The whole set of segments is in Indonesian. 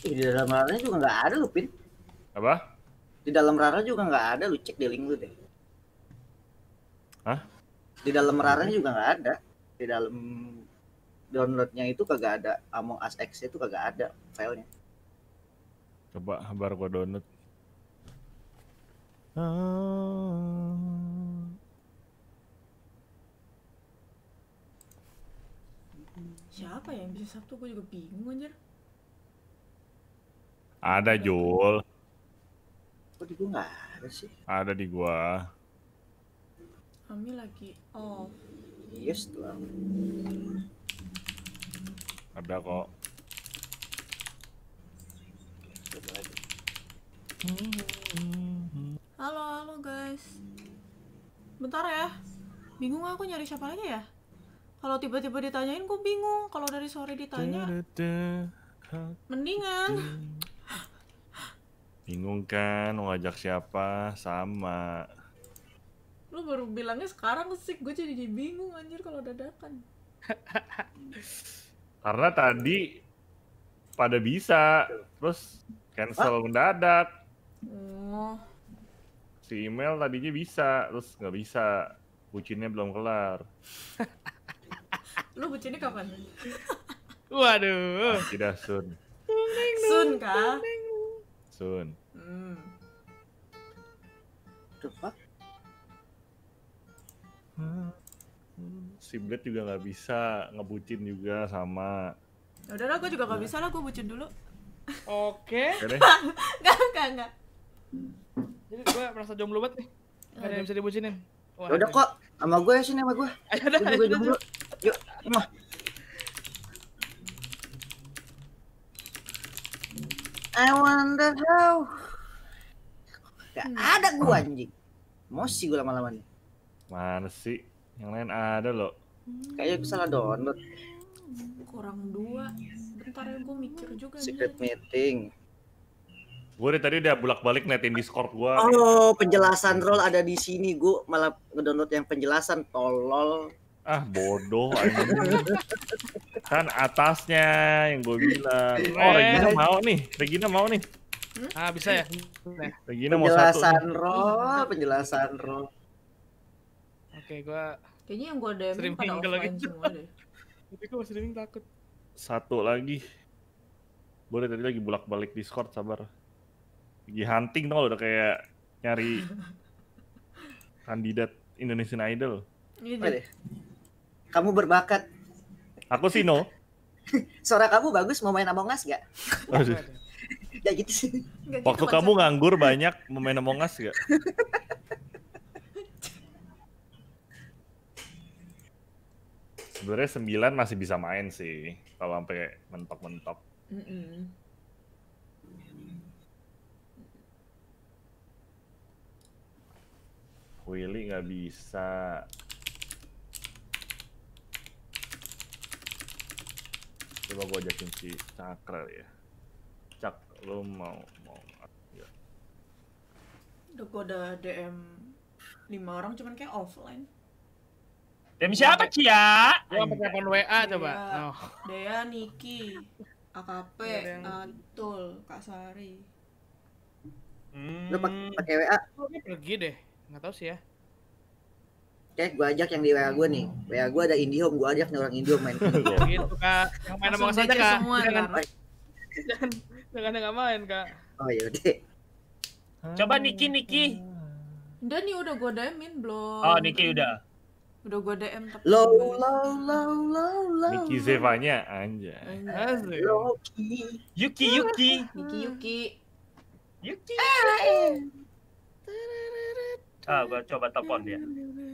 Eh, di dalam rara juga nggak ada lu, Pin. Apa? Di dalam rara juga nggak ada, lu cek di link lu deh. Hah? Di dalam rara juga nggak ada. Di dalam downloadnya itu kagak ada Among Us X itu kagak ada filenya. Coba baru gua download. Ah. Siapa yang bisa Sabtu? Gue juga bingung anjir. Ada Jul. Kok di gua nggak ada sih? Ada di gua. Kami lagi off. Yes iya, lah. Ada kok. Halo, halo guys. Bentar ya. Bingung aku nyari siapa lagi ya? Kalau tiba-tiba ditanyain gue bingung. Kalau dari sore ditanya mendingan Bingung kan mau ngajak siapa? Sama. Lu baru bilangnya sekarang sih, gue jadi jadi bingung anjir kalau dadakan. Karena tadi pada bisa, terus cancel ah? mendadak. Oh. Si email tadinya bisa, terus nggak bisa. Bucinnya belum kelar. Lu bucinnya kapan? Waduh. tidak sun. Sun kah? Sun. Cepat. Hmm. The hmm. si Blade juga nggak bisa, ngebucin juga sama. Ya udah lah, gue juga nggak iya. bisa lah, gue bucin dulu. Oke. Okay. gak, gak, Jadi gue merasa jomblo banget nih. Gak ada yang bisa dibucinin. Wah, ya udah kok, sama gue ya sini sama gue. Ayo dah, ayo jomblo. Yuk, mah. I wonder how. Gak iya. ada gua anjing. Mosi gua lama-lama nih. Mana sih? Yang lain ada loh. Hmm. Kayaknya gue salah download. Kurang dua. Bentar ya gua mikir juga. Secret nih. meeting. Gue dari tadi udah bolak-balik netin Discord gua. Oh, penjelasan role ada di sini. Gue malah ngedownload yang penjelasan tolol. Ah, bodoh kan atasnya yang gue bilang. Oh, Regina eh, mau nih. Regina mau nih. Hmm? Ah, bisa ya? Nah. Begini mau penjelasan Roh, penjelasan roh. Oke, gua Kayaknya yang gua DM pada offline gitu. semua deh. Tapi gua masih streaming takut. Satu lagi. boleh tadi lagi bolak-balik Discord, sabar. Lagi hunting tau udah kayak nyari kandidat Indonesian Idol. Iya deh, Kamu berbakat. Aku sih no. Suara kamu bagus, mau main Among Us gak? ya gitu sih. Gak gitu Waktu gitu kamu nganggur banyak main Among Us gak? Sebenarnya sembilan masih bisa main sih kalau sampai mentok-mentok. Willy nggak bisa. Coba gue ajakin si Cakra ya lo mau mau ya. Udah gue udah DM lima orang cuman kayak offline. DM siapa Cia? Gua pakai telepon WA iya, coba. Dea, oh. Dea Niki, AKP, Atul, Kak Sari. Hmm. Lu pakai WA? Pergi deh, nggak tahu sih ya. oke gue ajak yang di WA gue nih. WA gue ada Indihome, gue ajak nih orang Indihome main. gitu kak, yang main sama saja kak. Semua, iya kan? jangan, jangan, enggak ada nggak main kak. Oh yaudah. Coba Niki Niki. Udah nih udah gua DM-in belum. Oh Niki udah. Udah gua DM tapi Low low low low low. Niki Zevanya anjay. anjay Yuki Yuki. Niki Yuki. Yuki. Eh, eh, eh. Ah, gua coba telepon dia.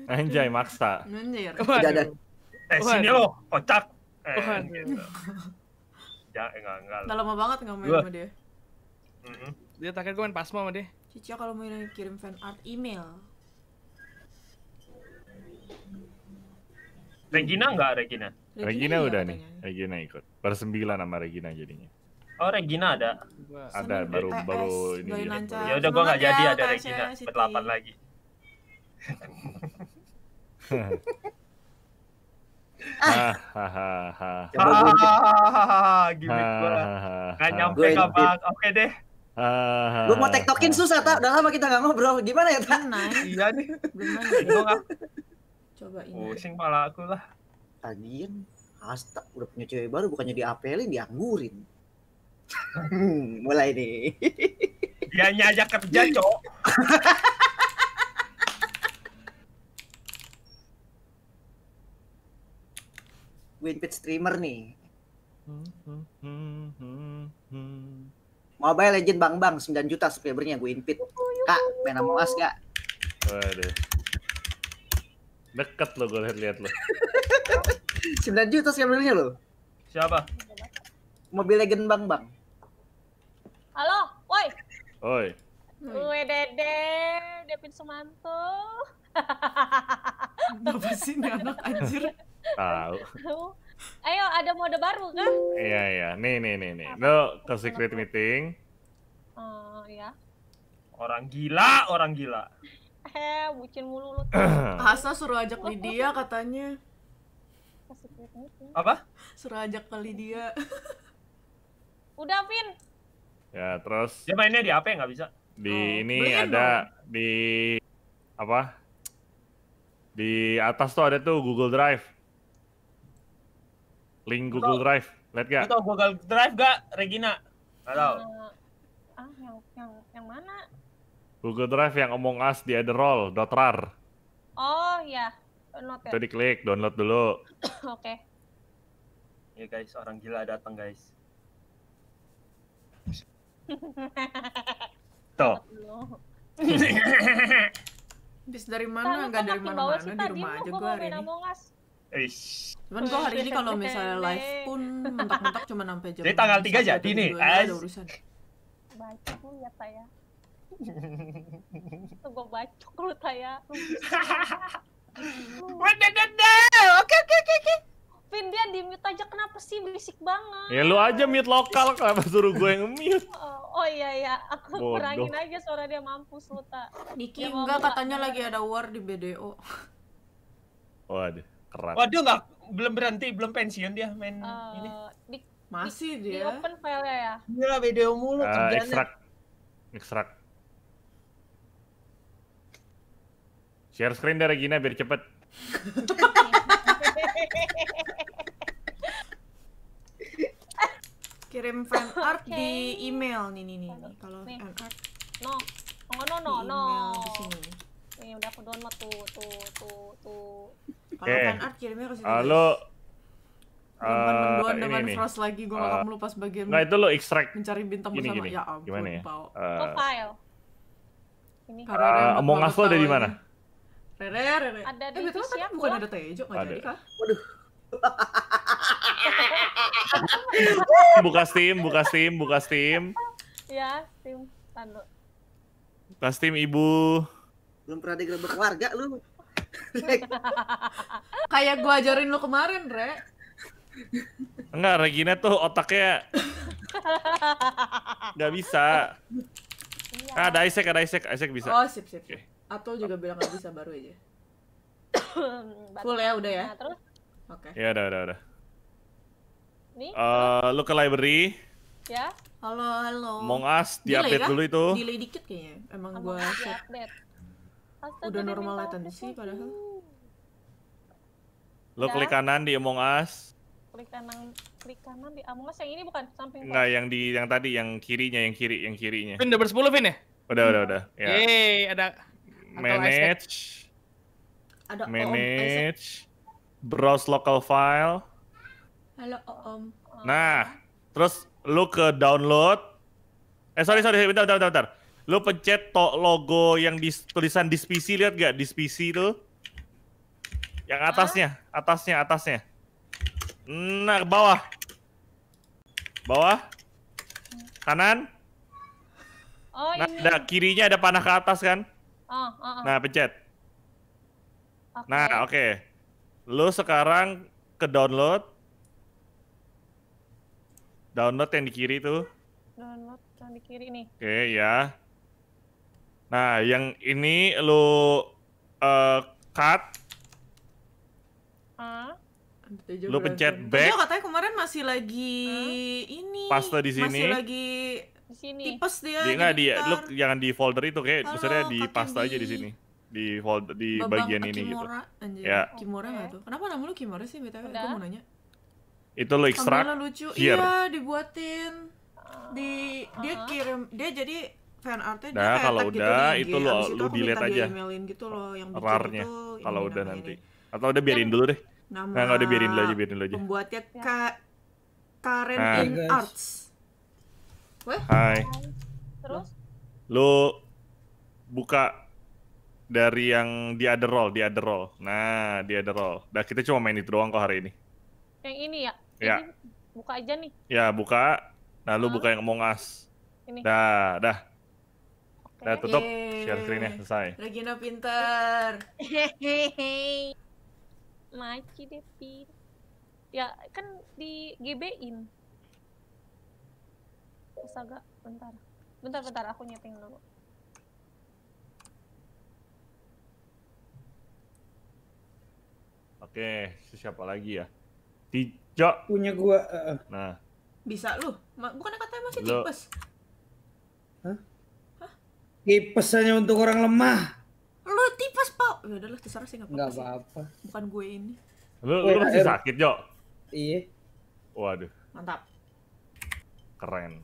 Anjay maksa. Anjay. Udah ada. Eh sini lo, kocak. Eh, Cica eh enggak enggak. Udah lama banget enggak main Dua. sama dia. Mm -hmm. Dia terakhir gue main Pasmo sama dia. Cica kalau mau kirim fan art email. Regina enggak Regina? Regina, Regina iya, udah nih. Regina ikut. Persembilan sama Regina jadinya. Oh Regina ada. Ada baru eh, eh, baru ini. Ya udah gua nggak jadi ya, ada Regina berdelapan lagi. Hahaha. Hahaha. Gimik Hahaha. Gak nyampe gak Oke deh. Uh, gue mau tektokin susah tak udah lama kita nggak ngobrol gimana ya tak iya nih gimana gue nggak coba ini pusing pala aku lah tagian Asta udah punya cewek baru bukannya diapelin dianggurin hmm, mulai nih dia nyajak kerja cok Winpit streamer nih. Hmm, hmm, hmm, Mobile Legend Bang Bang 9 juta subscribernya gue invite. Kak, main mau as gak? Waduh. Deket lo gue lihat-lihat lo. 9 juta subscribernya lo. Siapa? Mobile Legend Bang Bang. Halo, woi. Woi. Gue Dede, Devin Sumanto. ngapain sih anak anjir? Tahu. Ayo, ada mode baru kan Iya, iya. Nih, nih, nih, nih. Lo ke secret meeting. Oh, uh, ya. Orang gila, orang gila. Eh, bucin mulu lu. Hasa suruh ajak Lydia katanya. Apa? Suruh ajak ke Lydia. Udah, pin. Ya, terus. Dia mainnya di apa ya? Nggak bisa. Di oh, ini ada dong. di apa? Di atas tuh ada tuh Google Drive. Link Google Drive. Lihat gak? Google Drive gak, Regina? Gak tau. Uh, eh, ah, yang, yang, yang mana? Google Drive yang Among Us di Adderall, roll, rar. Oh, iya. Download ya? Itu diklik, download dulu. Oke. okay. Ya guys, orang gila datang guys. Tuh. Bis dari mana? Enggak dari mana-mana, di rumah aja gue hari ini. Cuman gue hari ini kalau misalnya live pun mentok-mentok cuma sampai jam. Jadi tanggal 3 jadi nih. Ada urusan. Ya, bacok lu ya saya. Tuh gue bacok lu saya. Oke oke oke oke. Vin dia di mute aja kenapa sih berisik banget? Ya lu aja mute lokal kenapa suruh gue yang mute? Oh, oh, iya iya, aku kurangin aja suara dia mampus lu tak. Niki enggak katanya lagi ada war di BDO. oh ada Waduh nggak belum berhenti belum pensiun dia main uh, ini. Di, Masih di, dia. Di open file ya. Gila video mulu uh, eh, kerjanya. Ekstrak. Ekstrak. Share screen dari Gina biar cepet. Kirim fan art okay. di email nih nih nih. Kalau fan art. No. Oh, no no no. Di email di sini. Nih iya, udah aku download tuh tuh tuh tuh. Kalau eh, fan art kirimnya ke situ. Halo. Uh, Mendoan dengan ini, Frost lagi, gue uh, akan melupas bagian Nah itu lo extract Mencari bintang gini, bersama, gini. ya ampun Gimana ya? Uh, oh, file Ini uh, Among Us lo ada di mana? Rere, Rere Ada di eh, betul kan bukan ada Tejo, gak jadi kah? Waduh buka Steam, buka Steam, buka Steam. Ya, Steam. Tandu. Buka Steam, Ibu belum pernah digerebek warga lu kayak gua ajarin lu kemarin re enggak Regina tuh otaknya nggak bisa iya. ah, ada Isaac ada Isaac Isaac bisa oh sip sip okay. atau juga bilang nggak bisa baru aja full ya udah ya nah, oke okay. ya udah udah udah nih uh, lu ke library ya halo halo mau as diupdate update dulu itu delay dikit kayaknya emang Among gua update Astaga, udah normal sih padahal. Lo klik kanan di Among Us. Klik kanan, klik kanan di Among Us. Yang ini bukan samping. Enggak, yang di yang tadi, yang kirinya, yang kiri, yang kirinya. Pin udah bersepuluh pin ya? Udah, hmm. udah, udah. Ya. Yeay, ada. Manage. Ada Manage. Browse local file. Halo Om. Nah, terus lu ke download. Eh sorry sorry, bentar bentar. bentar Lo pencet to logo yang di, tulisan dispisi lihat gak dispisi itu? Yang atasnya, Hah? atasnya, atasnya. Nah, ke bawah. Bawah. Kanan. Oh, nah, ini. Ada, kirinya ada panah ke atas kan? Oh, oh, oh. Nah, pencet. Okay. Nah, oke. Okay. Lo sekarang ke download. Download yang di kiri tuh. Download yang di kiri nih. Oke, okay, ya. Nah, yang ini lu uh, cut. Uh, lu pencet back. Tapi katanya kemarin masih lagi huh? ini. Paste di sini. Masih lagi di sini. Tipes dia. Dia enggak di lu jangan di folder itu kayak Halo, maksudnya di pasta di... aja di sini di folder di Babang bagian ini gitu. Anjir. Ya. Kimura enggak okay. Eh. tuh? Kenapa namanya lu Kimura sih Betul, Aku mau nanya. Itu lo ekstrak? lucu. Here. Iya, dibuatin. Di dia ah. kirim dia jadi fan artnya nah, kalau gitu udah gitu itu lo lu delete aja. gitu loh yang rarnya gitu, kalau udah nanti. Atau udah biarin dulu deh. Nama nah, udah biarin dulu aja, biarin dulu aja. Pembuatnya ya. ka Karen nah. in guys. Arts. Weh? Hai. Terus? Lu buka dari yang di other roll, di other roll. Nah, di other roll. Nah, kita cuma main itu doang kok hari ini. Yang ini ya? Ya. Ini buka aja nih. Ya, buka. Nah, lu nah. buka yang Among Us. Ini. Dah, dah okay. tutup share screen ya, selesai. Regina pinter. Hehehe. Maci deh, Ya, kan di GB-in. Astaga, bentar. Bentar, bentar, aku nyeting dulu. Oke, siapa lagi ya? Tiga. Punya gua. Uh. Nah. Bisa lu. Bukan katanya masih tipes. Tipesannya untuk orang lemah. Lu tipes, Pak. Ya udah lah, terserah sih enggak apa-apa. Bukan gue ini. Lu, lu masih sakit, Jo? Iya. Waduh. Mantap. Keren.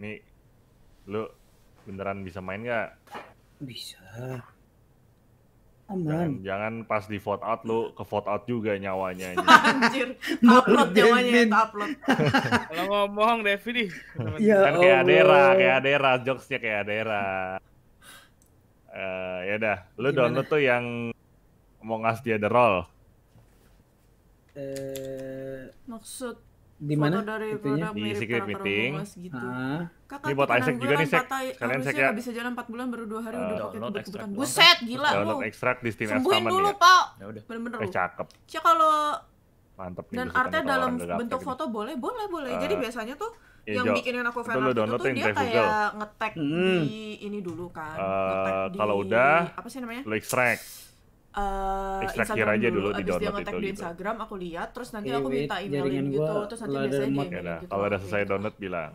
Nih, lu beneran bisa main gak? Bisa. Aman. Jangan, jangan pas di vote out lu ke vote out juga nyawanya. Anjir. upload nyawanya itu upload. Kalau ngomong Devi nih. Ya kan Allah. kayak Adera, kayak Adera, jokesnya kayak Adera. Uh, ya udah, lu Gimana? download tuh yang mau ngasih dia the roll. Eh, maksud di mana dari itunya di secret meeting gitu. ini buat Isaac juga nih sek kalian sek ya bisa jalan empat bulan baru dua hari uh, udah download bukan buset gila download wow. ekstrak di Steam sembuhin dulu ya. pak ya bener-bener eh, cakep cek kalau mantep dan artnya dalam bentuk foto boleh boleh boleh jadi eh, biasanya tuh iya, yang bikinin aku fan itu tuh dia kayak ngetek di ini dulu kan eh, kalau udah apa sih namanya lo uh, Instagram aja dulu, dulu di download dia di gitu. Instagram gitu. aku lihat terus nanti iya, aku minta emailin gitu terus nanti biasanya dia iya gitu kalau udah selesai gitu. download bilang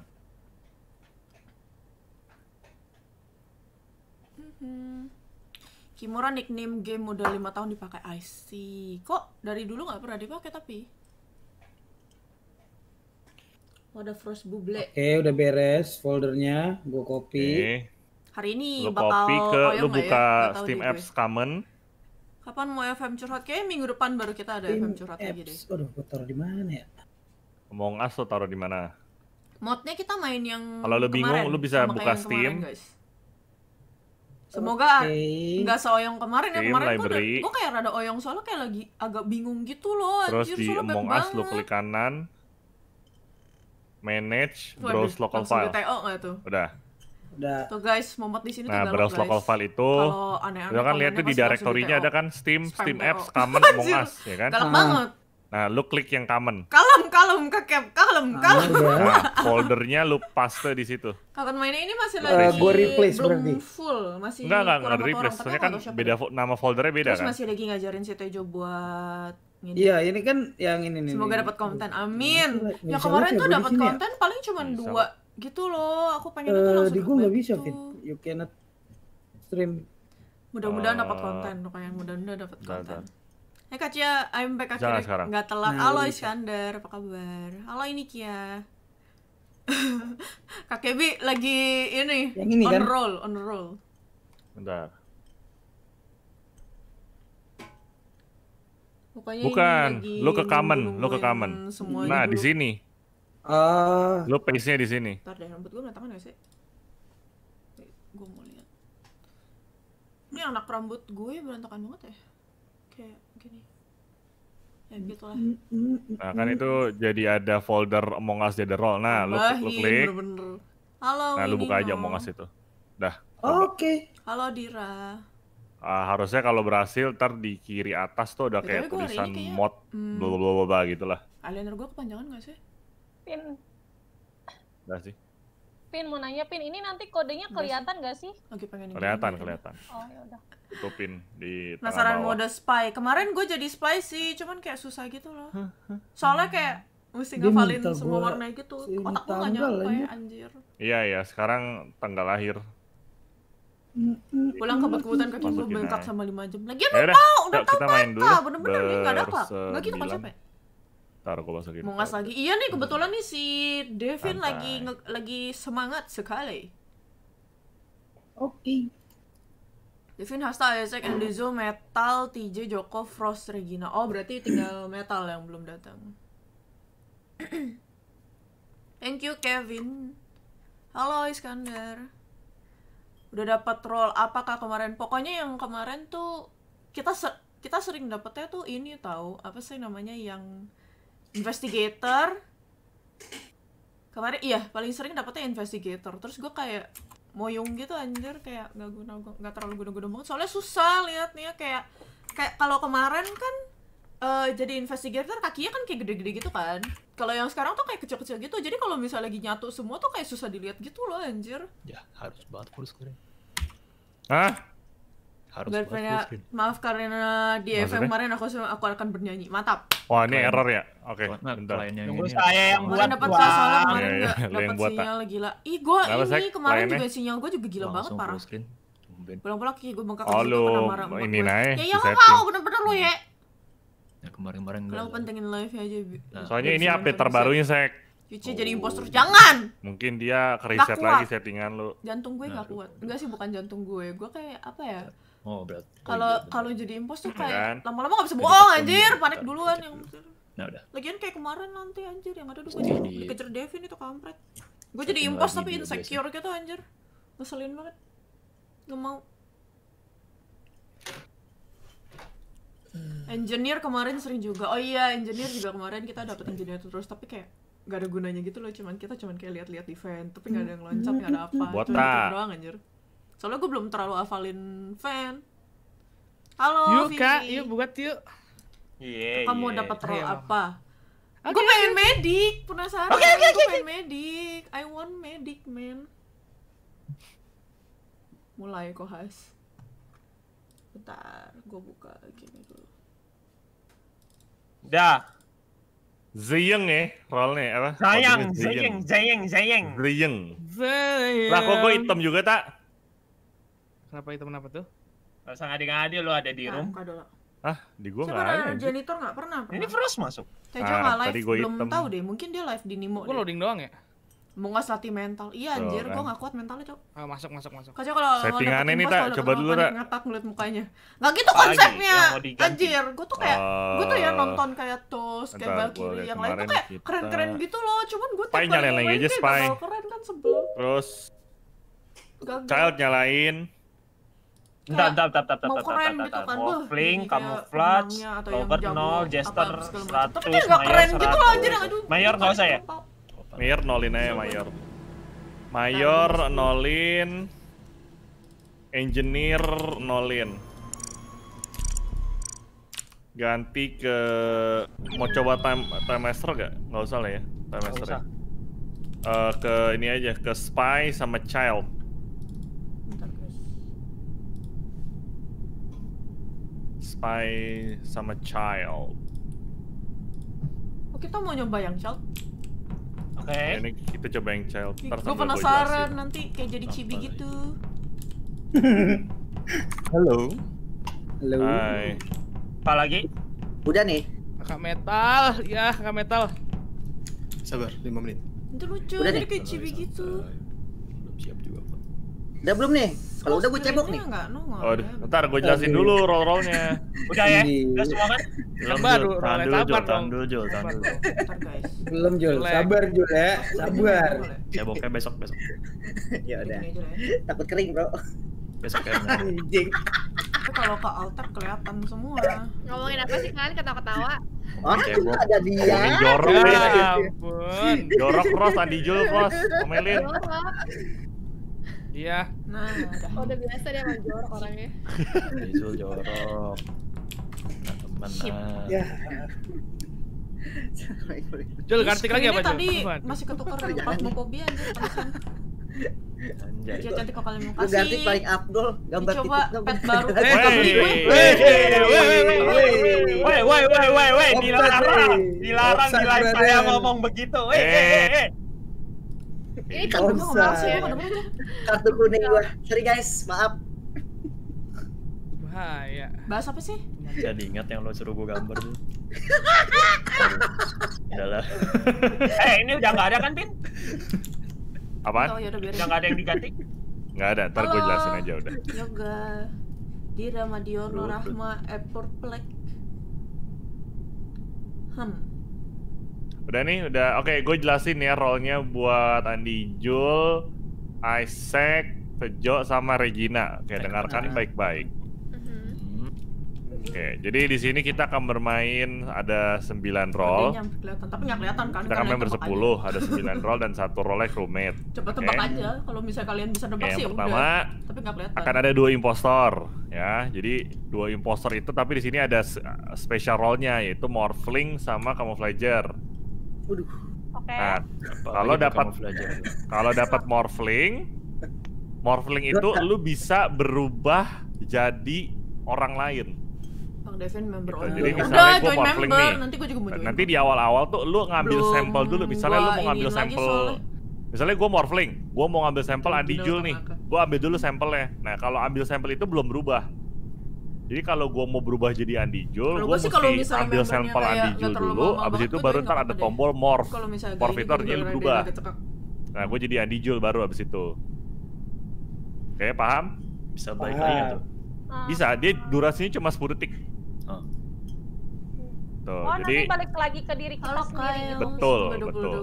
mm-hmm. Kimura nickname game udah lima tahun dipakai IC. Kok dari dulu nggak pernah dipakai tapi? Wadah oh, Frost Buble. Oke, okay, udah beres foldernya. Gue copy. Okay. Hari ini lu bakal copy ke lu ya? buka ya? Steam Apps Common. Kapan mau FM curhat? Kayaknya minggu depan baru kita ada Tim FM curhat apps. lagi deh. Aduh, gue taruh di mana ya? Ngomong as lo taruh di mana? Modnya kita main yang Kalau lo bingung, lo bisa buka Steam. Semoga Semoga okay. nggak seoyong kemarin ya. Steam, ya kemarin library. gue, gue kayak rada oyong soalnya kayak lagi agak bingung gitu loh. Terus anjir, di Among Us lo klik kanan, manage, Waduh, browse local file. Udah ada. Tuh guys, momot di sini nah, tuh browse guys. local file itu. Kalau aneh-aneh. kan lihat tuh di directory-nya ada kan Steam, Spam Steam Apps, Common, Among Us, ya kan? Kalem banget. Nah, lu klik yang common. Kalem, kalem, kakep, kalem, kalem. Ya. Nah, foldernya lu paste di situ. Kapan mainnya ini masih eh, lagi uh, gue replace belum berarti. full, masih Enggak, enggak, enggak replace. Soalnya kan beda nama foldernya beda Terus kan. masih lagi ngajarin si Tejo buat Iya, ini kan yang ini nih. Semoga dapat konten. Amin. ya kemarin tuh dapat konten paling cuma dua gitu loh aku pengen uh, itu eh, langsung di gue bisa gitu. fit you cannot stream mudah-mudahan uh, dapat konten pokoknya mudah-mudahan dapat konten Eh Kak Cia, I'm back akhirnya sekarang. Gak telat. Nah, Halo Iskandar, apa kabar? Halo ini Kia. Kak Kebi lagi ini, Yang ini kan? on kan? roll, on roll. Bentar. Pokoknya Bukan, lu ke Kamen, lu ke Kamen. Nah, di sini. Uh, eh, lo pace-nya di sini. tar deh, rambut gue berantakan gak sih? Gue mau lihat. Ini anak rambut gue berantakan banget ya. Kayak gini. Ya gitu lah. Nah kan itu jadi ada folder Among Us jadi roll. Nah, lo, lo klik. Bener Halo, nah, lo buka aja Among Us itu. Dah. Oke. Okay. Halo Dira. Uh, harusnya kalau berhasil ntar di kiri atas tuh udah kayak tulisan kayaknya, mod hmm, bla gitu lah. Aliener gue kepanjangan nggak sih? Pin. Udah sih. Pin mau nanya Pin, ini nanti kodenya kelihatan gak sih? Lagi pengen kelihatan, kelihatan. Oh, ya udah. Itu Pin di Penasaran mode spy. Kemarin gue jadi spy sih, cuman kayak susah gitu loh. Soalnya kayak mesti ngafalin semua warna gitu. Otak gue gak nyampe anjir. Iya iya, sekarang tanggal lahir. Pulang ke kebutuhan kaki gue bengkak ya. sama 5 jam. Lagi ya mau, udah tahu kita Bener-bener, gak ada apa. Gak gitu capek taruh ke masukin. Mau ngas lagi. Iya nih hmm. kebetulan nih si Devin Santai. lagi lagi semangat sekali. Oke. Okay. Devin Hasta Isaac Endizo Metal TJ Joko Frost Regina. Oh berarti tinggal Metal yang belum datang. Thank you Kevin. Halo Iskandar. Udah dapat role apakah kemarin? Pokoknya yang kemarin tuh kita ser kita sering dapetnya tuh ini tahu apa sih namanya yang investigator kemarin iya paling sering dapetnya investigator terus gue kayak moyong gitu anjir kayak nggak guna nggak terlalu guna guna banget soalnya susah liatnya kayak kayak kalau kemarin kan uh, jadi investigator kakinya kan kayak gede-gede gitu kan kalau yang sekarang tuh kayak kecil-kecil gitu jadi kalau misalnya lagi nyatu semua tuh kayak susah dilihat gitu loh anjir ya harus banget harus kering ah harus Berpena, gitu. maaf karena di FM kemarin aku aku akan bernyanyi mantap wah ini error ya oke okay, bentar tunggu saya yang buat dapat sinyal soalnya kemarin iya, iya, nggak dapat sinyal gila ih gue ini kemarin juga sinyal gue juga gila banget parah pulang-pulang kayak gue bengkak kalau marah ini naik ya yang mau bener-bener lo ya ya kemarin-kemarin pentingin live aja nah. soalnya ini update terbarunya saya Cuci jadi oh. impostor jangan. Mungkin dia keriset lagi settingan lu. Jantung gue gak nah, kuat. Enggak sih bukan jantung gue. Gue kayak apa ya? Oh, berat. Kalau iya, kalau jadi impos tuh hmm, kayak kan? lama-lama nggak bisa bohong anjir, gitu. panik duluan yang Nah udah. Lagian kayak kemarin nanti anjir yang ada dulu jadi... dikejar Devin itu kampret. Gue jadi impos tapi insecure gitu anjir. Ngeselin banget. Gak mau. Engineer kemarin sering juga. Oh iya, engineer juga kemarin kita dapat engineer terus tapi kayak gak ada gunanya gitu loh cuman kita cuman kayak lihat-lihat event tapi gak ada yang loncat gak ada apa buat doang anjir soalnya gue belum terlalu hafalin fan halo yuk Vivi. kak yuk buat yuk yeah, kamu yeah. dapat role yeah. apa okay, gue pengen medik penasaran okay, okay, gue pengen medik I want medik man mulai kok has bentar gue buka gini dulu dah Zeyeng ya, nih apa? Zayang, Ziyeng, Zayeng, Zayeng. Ziyeng. Lah kok gue hitam juga tak? Kenapa itu kenapa tuh? Gak usah ngadi-ngadi lo ada di nah, room. Ah, di gua nggak ada. Sebenarnya janitor nggak pernah, Ini Frost masuk. Tejo ah, nggak ah, live, belum tahu deh. Mungkin dia live di Nimo. Gua loading deh. doang ya. Mau ngasih sati mental? Iya anjir, kan. gua nggak kuat mentalnya, Cok. Ah, masuk masuk masuk. Kacau kalau settingannya ini Tak. Coba dulu, Tak. Ngatak ngeliat mukanya. Nggak gitu konsepnya. Anjir, gua tuh kayak uh, gua tuh ya oh. nonton kayak tos, kayak Valkyrie yang lain tuh kayak keren-keren gitu loh. Cuman gua tuh nyalain aja spy. Keren kan sebel. Terus Child nyalain. Bentar, bentar, bentar, bentar, bentar, bentar, bentar, bentar, bentar, gitu kan. Waffling, camouflage, iya, logger 0, jester 100, mayor 100. Gitu mayor nggak usah ya? Mayor nolin aja, mayor. Mayor nolin, engineer nolin. Ganti ke, mau coba time, time master nggak? Nggak usah lah ya, time master ya. Uh, ke ini aja, ke spy sama child. Spy sama Child. Oh, kita mau nyoba yang Child? Oke. Okay. ini kita coba yang Child. Gue penasaran nanti kayak jadi cibi Apa gitu. Halo. Halo. Hai. Apa lagi? Udah nih. Kakak metal, ya kakak metal. Sabar, 5 menit. Itu lucu, Udah jadi nih. kayak cibi gitu. Belum siap juga Udah belum nih? Kalau udah gue cebok nih. nongol. oh, ntar gue jelasin okay. dulu roll rollnya. Udah ya, iya. udah semua kan? Belum baru, tahan dulu Jul, tahan dulu Jul, tahan dulu. Belum jual sabar Jul ya, sabar. Ceboknya besok besok. ya udah, ya. takut kering bro. Besok kayaknya Anjing. kalau ke altar kelihatan semua. Ngomongin apa sih kalian ketawa-ketawa? Oh, cebok. ada dia. jorok ya. Ampun. Jorok Ros, tadi Jul Ros. Komelin. Iya. Nah, udah. biasa dia main jorok orangnya. Izul jorok. Nah, teman. Ya. jual kartik lagi apa, Jul? Tadi masih ketukar buku bi Anjay. Jadi cantik kok kalian mau kasih. Ganti paling Abdul gambar Coba pet baru. Woi, woi, woi, woi, woi, dilarang, dilarang, dilarang saya ngomong begitu. Woi, ini kartu sih Kartu kuning gue Sorry guys, maaf. Bahaya. Bahas apa sih? Jadi ingat yang lo suruh gue gambar tuh adalah eh, ini udah nggak ada kan, Pin? Apaan? Oh, ya udah nggak ada yang diganti? Nggak ada, ntar gue jelasin oh, aja udah. Yoga. Dira Madiono Rahma Airport Plek. Hmm. Udah nih, udah. Oke, okay, gue jelasin ya role-nya buat Andi Jul, Isaac, Tejo, sama Regina. Oke, okay, dengarkan baik-baik. Mm-hmm. Oke, okay, jadi di sini kita akan bermain ada 9 roll. Tapi nggak kelihatan kan? Kita akan main bersepuluh, ada 9 roll dan satu like roommate. Coba tebak okay. aja, kalau misalnya kalian bisa nebak okay, sih yang pertama, udah. Tapi nggak kelihatan. Akan ada dua impostor, ya. Jadi dua impostor itu, tapi di sini ada special rollnya yaitu Morphling sama Camouflager. Waduh. Oke. Okay. Nah, kalau dapat kalau dapat morphling, morphling itu lu bisa berubah jadi orang lain. gitu. Jadi misalnya gue morphling member. nih. Nanti gua juga mau Nanti di awal-awal tuh lu ngambil sampel dulu. Misalnya lu mau ngambil sampel Misalnya gue morphling, gue mau ngambil sampel Andi Jul nih, gue ambil dulu sampelnya. Nah kalau ambil sampel itu belum berubah, jadi kalau gue mau berubah jadi Andi Jul, gue mesti kalau ambil sampel Andi Jul dulu, abis itu baru ntar ada tombol morph. Morph gitu itu gitu berubah. Nah, gue jadi Andi Jul baru abis itu. Oke, paham? Bisa baik lagi tuh? Ah. Bisa, dia durasinya cuma sepuluh detik. Ah. Oh. Tuh, jadi nanti balik lagi ke diri kita sendiri. Gitu. Betul, betul.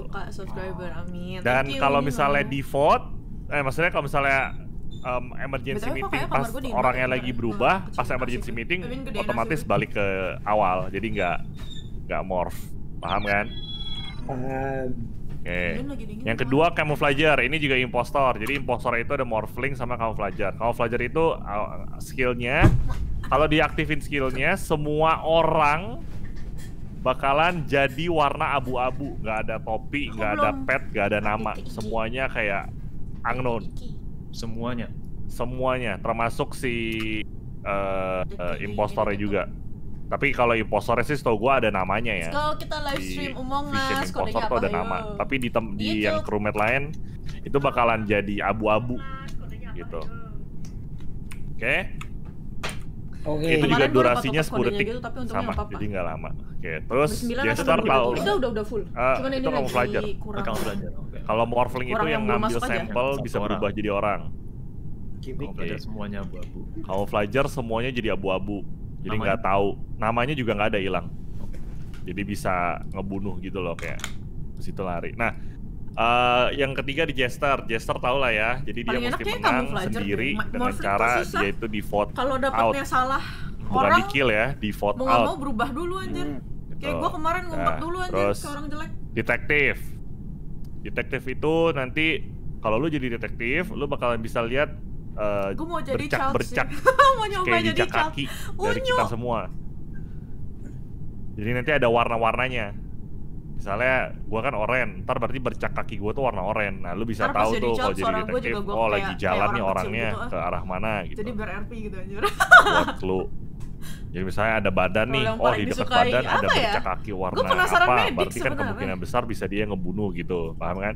Dan kalau misalnya default, eh maksudnya kalau misalnya um, emergency Betul, meeting pas orangnya gitu lagi kan. berubah, hmm, pas emergency meeting otomatis balik ke awal, jadi nggak nggak morph, paham kan? Paham. Oke. Okay. Yang kedua camouflager, ini juga impostor. Jadi impostor itu ada morphling sama camouflager. Camouflager itu uh, skillnya, kalau diaktifin skillnya, semua orang bakalan jadi warna abu-abu, Gak ada topi, gak ada pet, gak ada nama, semuanya kayak unknown. Semuanya. Semuanya, termasuk si uh, uh, impostornya juga. Tapi kalau impostornya sih tau gue ada namanya ya. Kalau kita live stream di Mas, impostor tuh ada nama. yuk. Tapi di, di iya, yang kerumet lain itu bakalan jadi abu-abu gitu. Oke. Okay? Okay. Itu Kemarin juga durasinya 10 detik gitu, tapi sama, apa -apa. jadi nggak lama. Oke, okay. terus gestar kalau udah udah udah full. Uh, Cuman ini kamu pelajar. Kamu pelajar. Ya? Okay. Kalau morphling itu yang ngambil ya? sampel bisa berubah jadi orang. Gimik okay. semuanya abu-abu. Kamu pelajar semuanya jadi abu-abu. Jadi nggak tahu. Namanya juga nggak ada hilang. Jadi bisa ngebunuh gitu loh kayak ke situ lari. Nah, Uh, yang ketiga di Jester, Jester tau lah ya, jadi Paling dia mesti menang sendiri Ma dengan cara dia itu di vote Kalau dapetnya out. salah Bukan di kill ya, di vote mau out. Mau berubah dulu aja, Hmm. Gitu. Kayak gue kemarin nah, ngumpet nah, dulu aja, terus, ke orang jelek. Detektif. Detektif itu nanti kalau lu jadi detektif, lu bakalan bisa lihat uh, eh, gue mau jadi bercak, bercak, mau nyoba kayak jadi kaki dari kita semua. Jadi nanti ada warna-warnanya misalnya gue kan oren ntar berarti bercak kaki gue tuh warna oren nah lu bisa ntar tahu tuh kalau jadi detektif gua gua oh kayak, lagi jalan nih orang orangnya gitu. Eh. ke arah mana gitu jadi ber RP gitu anjir buat lu. jadi misalnya ada badan nih oh di dekat badan ada ya? bercak kaki warna apa medik, berarti kan kemungkinan besar bisa dia ngebunuh gitu paham kan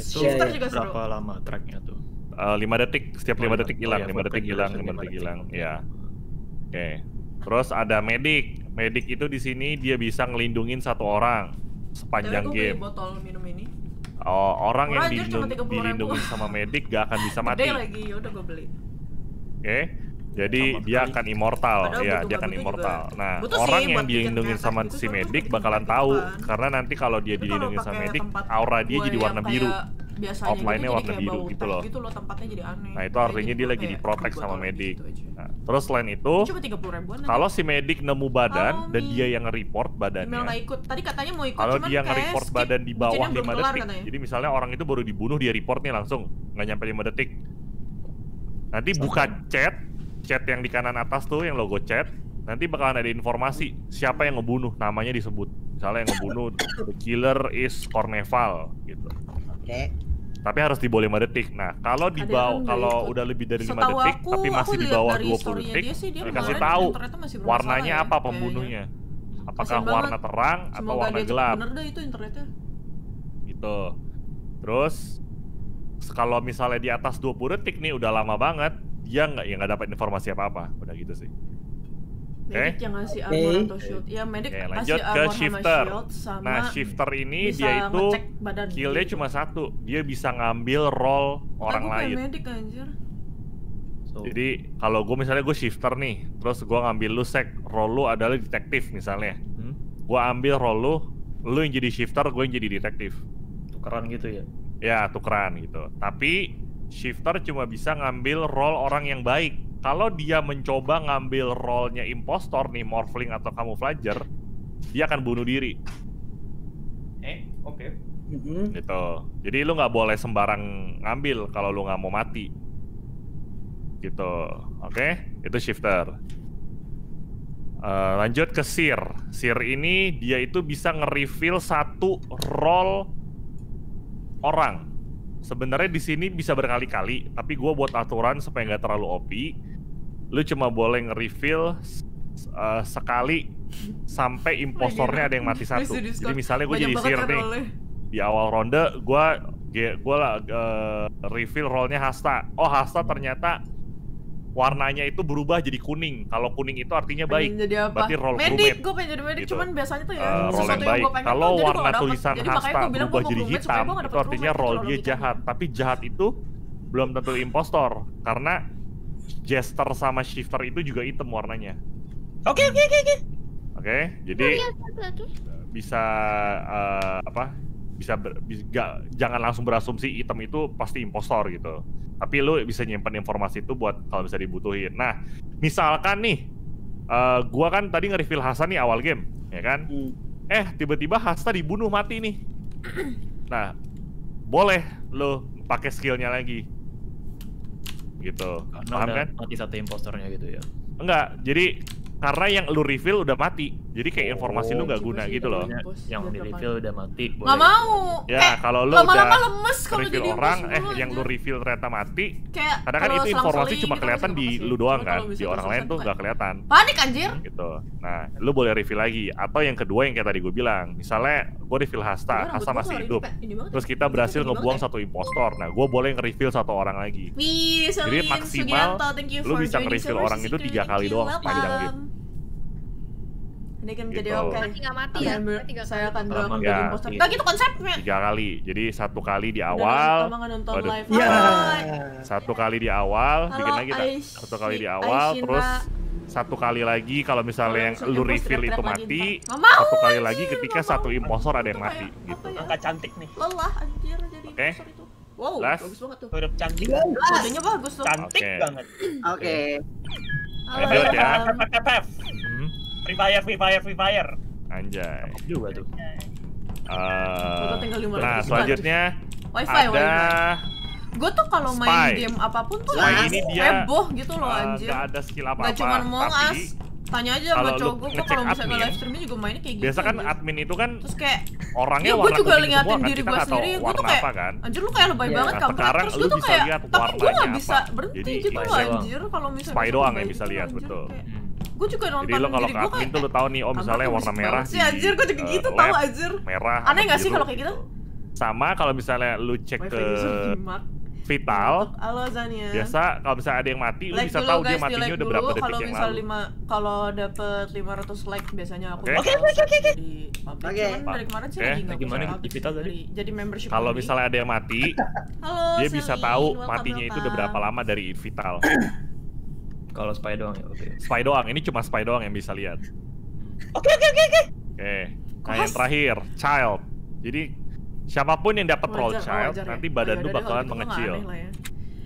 itu ya, ya. berapa seru. lama tracknya tuh uh, eh, 5 detik setiap 5 detik hilang 5 iya, detik hilang 5 detik hilang ya oke Terus ada medik. Medik itu di sini dia bisa ngelindungin satu orang sepanjang game. botol minum ini. Oh, orang orang yang dilindung, dilindungi sama medik gak akan bisa mati. Gede lagi, yaudah gue beli. Oke, okay. jadi sama dia akan immortal, Padahal ya dia akan immortal. Juga. Nah, butuh orang sih, yang dilindungi sama si medik bakalan tahu, kan. karena nanti kalau dia dilindungi sama medik, aura dia jadi warna biru. Offline-nya gitu, warna biru gitu loh. Gitu loh tempatnya jadi aneh. Nah itu artinya dia lagi ya? diprotek sama medik. Terus selain itu, Kalau si medik nemu badan oh, dan dia yang nge report badannya, Mel nggak ikut. Tadi katanya mau ikut. Kalau dia nge-report badan di bawah lima detik, katanya. jadi misalnya orang itu baru dibunuh dia report nih langsung nggak nyampe lima detik. Nanti Sampai. buka chat, chat yang di kanan atas tuh yang logo chat, nanti bakalan ada informasi siapa yang ngebunuh, namanya disebut. Misalnya yang ngebunuh, the killer is Corneval gitu. Oke. Okay tapi harus di bawah 5 detik. Nah, kalau di bawah kalau udah lebih dari 5 detik aku, tapi masih aku di bawah 20 detik, dia sih, dia dikasih tahu warnanya ya? apa pembunuhnya. Kayaknya. Apakah Kasian warna banget. terang Semoga atau warna gelap? Bener deh itu internetnya. Gitu. Terus kalau misalnya di atas 20 detik nih udah lama banget, dia nggak ya nggak dapat informasi apa-apa. Udah gitu sih. Okay. Medik yang ngasih armor okay. atau shield. Ya Medik okay, lanjut ke shifter. Sama shield sama nah, shifter ini dia itu kill-nya cuma satu. Dia bisa ngambil roll orang gue lain. Medik anjir. So. Jadi kalau gue misalnya gue shifter nih, terus gue ngambil lu sek, roll lu adalah detektif misalnya. Hmm? Gue ambil roll lu, lu yang jadi shifter, gue yang jadi detektif. Tukeran gitu ya? Ya tukeran gitu. Tapi shifter cuma bisa ngambil roll orang yang baik kalau dia mencoba ngambil role-nya impostor nih, morphling atau flager dia akan bunuh diri. Eh, oke. Okay. Mm-hmm. Gitu. Jadi lu nggak boleh sembarang ngambil kalau lu nggak mau mati. Gitu. Oke, okay? itu shifter. Uh, lanjut ke Sir. Sir ini dia itu bisa nge-reveal satu role orang. Sebenarnya di sini bisa berkali-kali, tapi gue buat aturan supaya nggak terlalu OP lu cuma boleh nge refill uh, eh, sekali sampai impostornya ada yang mati satu. Jadi misalnya gue jadi sir kan nih di awal ronde gue gue lah uh, refill rollnya Hasta. Oh Hasta ternyata warnanya itu berubah jadi kuning. Kalau kuning itu artinya baik. jadi apa? Berarti roll medic. gue pengen jadi medic. Gitu. Cuman biasanya tuh ya uh, roll yang baik. Kalau kan warna dapet, tulisan hasta berubah jadi hitam, itu artinya gitu roll dia jahat. Tapi jahat itu belum tentu impostor karena Jester sama Shifter itu juga item warnanya. Oke, oke, oke, oke. Oke, jadi iya, iya, bisa uh, apa? Bisa, ber, bisa gak, jangan langsung berasumsi item itu pasti impostor gitu. Tapi lu bisa nyimpan informasi itu buat kalau bisa dibutuhin. Nah, misalkan nih uh, gua kan tadi nge-reveal Hasan nih awal game, ya kan? Hmm. Eh, tiba-tiba Hasan dibunuh mati nih. Nah, boleh lo pakai skillnya lagi gitu. Paham kan? Mati satu impostornya gitu ya. Enggak, jadi karena yang lu reveal udah mati. Jadi kayak informasi oh, lu nggak gitu guna gitu loh. Gitu yang di reveal udah mati. Nggak Gak mau. Ya eh, kalau lu lama -lama lemes kalau reveal orang, eh aja. yang lu reveal ternyata mati. Kayak karena kan itu informasi cuma kelihatan di lu doang kan, di orang lain tuh nggak kelihatan. Panik anjir. Gitu. Nah, lu boleh reveal lagi. Atau yang kedua yang kayak tadi gue bilang, misalnya gue reveal Hasta, Hasta masih hidup. Ya. Terus kita berhasil ngebuang ya. satu impostor. Nah, gue boleh nge review satu orang lagi. Jadi maksimal lu bisa nge review orang itu tiga kali doang sepanjang game ini akan gitu. ya? jadi gitu. oke. Mati gak mati ya? Mati gak saya akan doang jadi imposter. Nah gitu konsepnya. Tiga kali, jadi satu kali di gitu awal. Udah nonton live. Ya. Satu kali di awal, Halo, bikin lagi tak? Satu kali di awal, terus satu kali lagi kalau misalnya yang lu reveal itu mati, satu kali lagi ketika satu imposter ada yang mati ya? gitu. Ya? Angka cantik nih. Lelah anjir jadi impostor itu. Wow, Last. bagus banget tuh. Huruf cantik. bagus tuh. Cantik banget. Oke. Okay. ya. Uh, Free Fire, Free Fire, Free Fire. Anjay. juga tuh. Uh, nah, selanjutnya wifi, ada wifi. Gue tuh kalau main game apapun tuh nah, ini dia, heboh gitu loh eh, anjir. Uh, ada skill apa-apa. Gak cuma mau Us. Tanya aja sama cowok gue kok kalau misalnya ya. live streamnya juga mainnya kayak gitu. Biasa kan anjir. admin itu kan terus kayak orangnya ya, gue juga ngeliatin kan, diri gue sendiri, gue tuh kayak kan? anjir lu kayak lebay iya, banget nah, kampret. terus gue tuh kayak tapi gue gak bisa berhenti gitu loh anjir kalau misalnya. Spy doang yang bisa gitu, lihat betul. Gue juga nonton. Jadi lo kalau ke admin tuh lo tau nih, oh misalnya warna merah. Sih anjir, gue juga gitu eh, tau anjir. Merah. Aneh gak sih gitu. kalau kayak gitu? Sama kalau misalnya lu cek ke vital. Halo Zania. Biasa kalau misalnya ada yang mati, lo lu bisa tahu dia matinya udah berapa detik yang lalu. Lima, kalau dapet 500 like biasanya aku. Oke oke oke oke. Oke. Dari kemarin sih okay. lagi gimana di vital tadi? Jadi membership. Kalau misalnya ada yang mati, Halo, dia bisa tahu welcome, matinya itu udah berapa lama dari vital. Kalau spy doang ya, oke. Okay. Spy doang, ini cuma spy doang yang bisa lihat. Oke, oke, oke, oke. Oke. Nah, yang terakhir, child. Jadi siapapun yang dapat roll child, wajar, ya. nanti oh, badan wajar, tuh bakalan wajar, gitu mengecil.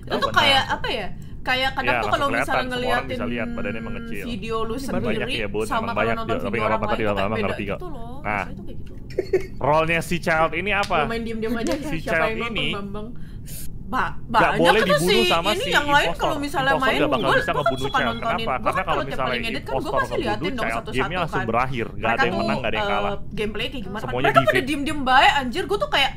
Ya. Itu kayak apa ya? kayak kadang ya, tuh kalau misalnya ngeliatin bisa lihat badannya mengecil. video lu sendiri banyak, ya, Bun. sama kalau nonton video orang lain tadi lama ngerti gitu loh Nah, gitu. role-nya si child ini apa? Lu main diem-diem aja si child ini ba gak boleh kan dibunuh si, sama ini si yang lain kalau misalnya main gak bakal gua, bisa kan ngebunuh kan child. Kenapa? Gua Karena kalau misalnya edit, kan pasti ngebunuh dong satu game langsung kan. berakhir. Gak ada yang menang, gak ada yang kalah. Uh, gameplay kayak gimana? Semuanya Mereka pada diem-diem baik, anjir. Gue tuh kayak,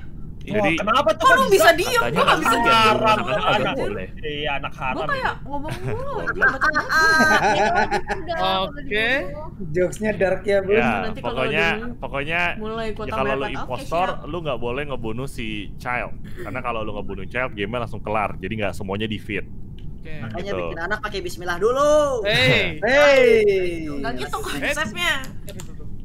Iya. Jadi, oh, kenapa tuh? Kok lu bisa diem? Kok gak bisa diem. Haram, anak boleh. Iya, anak haram. Gue kayak ngomong mulu Oke. Gitu. Jokesnya dark ya, Bun. Ya, pokoknya, pokoknya ya kalau lu impostor, lu gak boleh ngebunuh si child. Karena kalau lu ngebunuh child, gamenya langsung kelar. Jadi gak semuanya di feed. Okay. Nah, Makanya gitu. bikin anak pakai bismillah dulu. Hey. Hey. Gak gitu konsepnya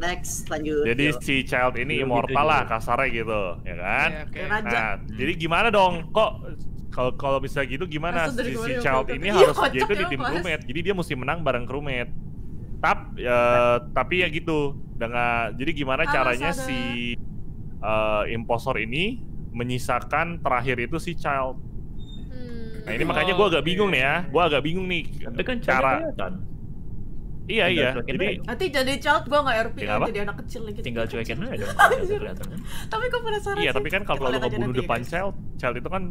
next lanjut jadi yuk. si child ini immortal gitu, lah gitu. kasarnya gitu ya kan yeah, okay. nah jadi gimana dong kok kalau kalau bisa gitu gimana si, si child ini harus dia itu di ya, tim crewmate jadi dia mesti menang bareng crewmate tap uh, tapi ya gitu dengan jadi gimana caranya si uh, impostor ini menyisakan terakhir itu si child hmm. Nah ini oh, makanya gue agak bingung nih ya, gue agak bingung nih. Tapi kan cara Iya iya. Jadi nanti jadi child gue nggak RP ya, jadi anak kecil lagi. Tinggal cuekin aja dong. tapi gue penasaran Iya, sih. tapi kan kalau lu ngebunuh depan child, child itu kan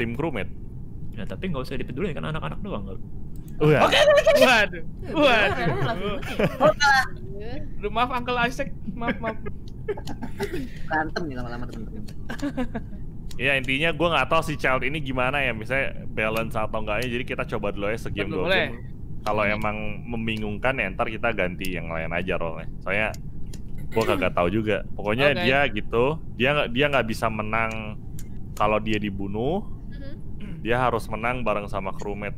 tim crewmate. Ya, tapi nggak usah dipeduli kan anak-anak doang. Oh, iya. Oke, oke, oke. Waduh. Waduh. Waduh. maaf Uncle Isaac, maaf, maaf. Berantem nih lama-lama temen-temen. Ya intinya gue nggak tahu si child ini gimana ya, misalnya balance atau enggaknya. Jadi kita coba dulu ya segame dua game kalau hmm. emang membingungkan ya ntar kita ganti yang lain aja role soalnya gua kagak tahu juga pokoknya okay. dia gitu dia nggak dia nggak bisa menang kalau dia dibunuh hmm. dia harus menang bareng sama Kerumet.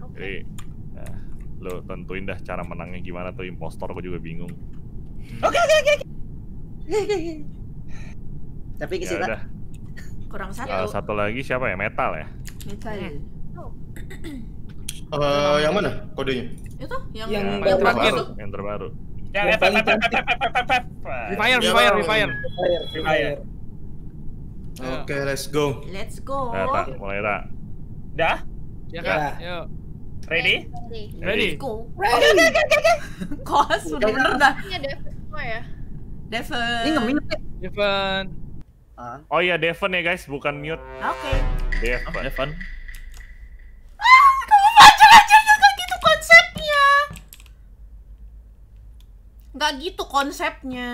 okay. jadi ya, lo tentuin dah cara menangnya gimana tuh impostor gue juga bingung oke oke oke tapi kesini ya kurang eh, satu uh, satu lagi siapa ya metal ya metal hmm. oh. Uh, yang mana kodenya? Itu yang, yang, yang, yang terakhir. Yang terbaru. Yang Fire, fire, fire. Fire. fire fire Oke, let's go. Let's go. Ya, tak, mulai tak. Dah? Ya, ya. kan? Yuk. Ready? Ready. Let's go. Ready. Kos, udah bener dah. Ini Devon semua ya? Devon. Ini nge-mute. Devon. Oh iya, Devon ya guys, bukan mute. Oke. Devon. Devon. konsepnya nggak gitu konsepnya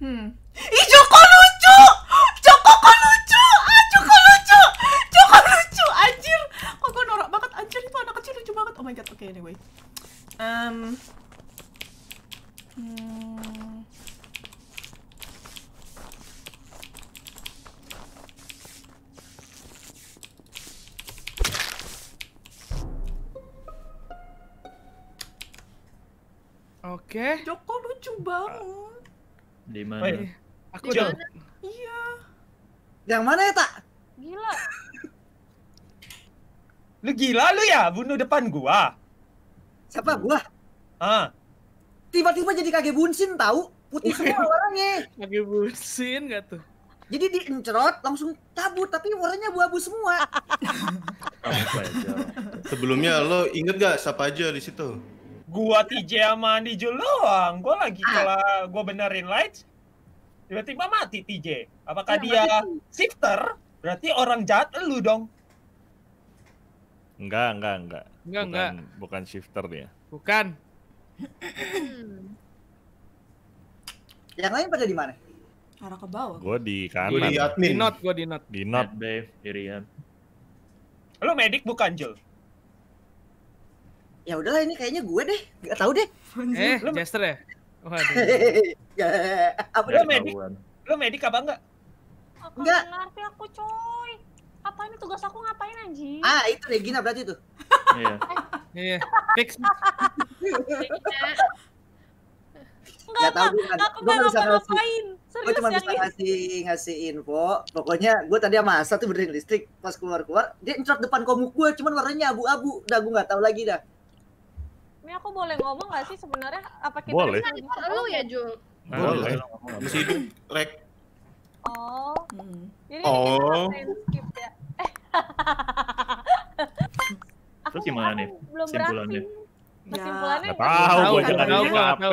hmm ih Joko lucu Joko kok lucu ah Joko lucu Joko lucu anjir kok gue norak banget anjir itu anak kecil lucu banget oh my god oke okay, anyway um hmm. Oke. Okay. Joko lucu banget. Di mana? Aku Iya. Yang mana ya, Tak? Gila. lu gila lu ya, bunuh depan gua. Siapa gua? Ah. Tiba-tiba jadi kage bunsin tahu, putih semua warnanya. Kage bunsin gak tuh? Jadi diencerot langsung cabut tapi warnanya abu-abu semua. Sebelumnya lo inget gak siapa aja di situ? gua TJ sama Andi Jul Gua lagi ah. kalau gua benerin light, tiba-tiba mati TJ. Apakah ya, dia mati. shifter? Berarti orang jahat lu dong. Enggak, enggak, enggak. Enggak, bukan, enggak. Bukan shifter dia. Bukan. Hmm. Yang lain pada di mana? Arah ke bawah. Gua di kanan. Gue di admin. Di not, gue di not. Di not, Dave. Irian. Lu medik bukan, Jul? ya udahlah ini kayaknya gue deh nggak tahu deh eh lu Jester ya waduh ya, apa lo medik lo medik apa enggak enggak ngerti aku coy apa ini tugas aku ngapain anjing ah itu Regina berarti tuh iya iya fix Enggak, tahu kan. enggak, enggak, bisa ngapain. gue cuma ya, bisa ngasih, ngasih info. Pokoknya gue tadi sama Asa tuh berdiri listrik. Pas keluar-keluar, dia encrot depan komuk gue. Cuman warnanya abu-abu. Udah, gue nggak tahu lagi dah. Ini aku boleh ngomong gak sih sebenarnya? Apa kita boleh. Kan lu ya, Jul? Boleh. Masih hidup, Rek. Oh. Hmm. Jadi oh. skip ya. Terus gimana nih belum simpulannya? Kesimpulannya ya. tahu gua jangan tahu apa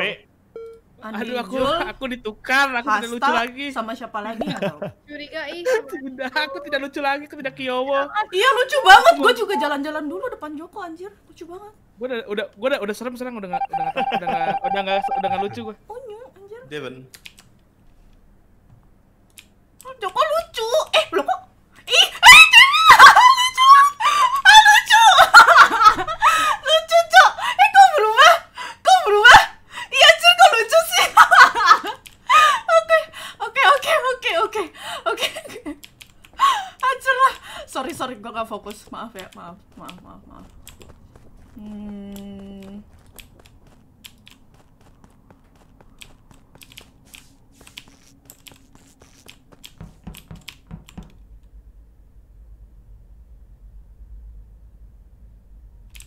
Aduh aku aku ditukar, aku Hasta, tidak lucu lagi. Sama siapa lagi? Curiga ih. Udah aku tidak lucu lagi, aku tidak kiyowo. Iya lucu banget, gue juga jalan-jalan dulu depan Joko anjir. Lucu banget. Gue udah udah gue udah udah serem serang udah nggak udah nggak udah nggak udah nggak udah nggak lucu gue. punya anjir. Devon. Oh, Joko lucu. Eh, belum kok. Ih, eh, lucu. Ah, lucu. lucu, Cok. Eh, kok berubah? Kok berubah? Iya, anjir kok lucu sih. Oke, oke, oke, oke, oke. Oke. Anjir lah. Sorry, sorry, gue gak fokus. Maaf ya, maaf, maaf, maaf, maaf. Hmm.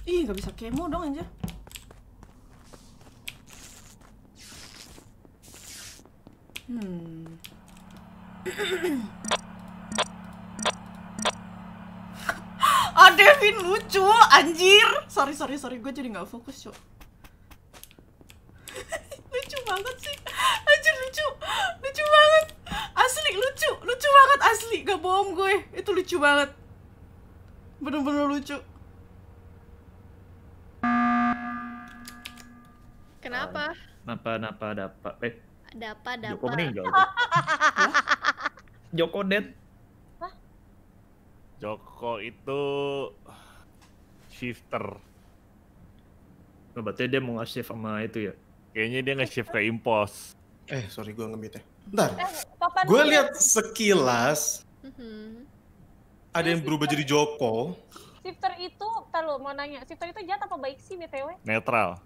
Ih, gak bisa kemo dong aja. Hmm. Kevin lucu anjir sorry sorry sorry gue jadi nggak fokus cok lucu banget sih anjir lucu lucu banget asli lucu lucu banget asli gak bohong gue itu lucu banget bener-bener lucu kenapa napa napa dapat eh dapat dapat Joko Joko. Joko dead Joko itu shifter. Oh, berarti dia mau nge-shift sama itu ya? Kayaknya dia nge-shift ke impos. Eh, sorry gue nge-mute ya. Bentar, eh, gue lihat sekilas mm -hmm. ada yang berubah jadi Joko. Shifter itu, ntar mau nanya, shifter itu jahat apa baik sih BTW? Netral.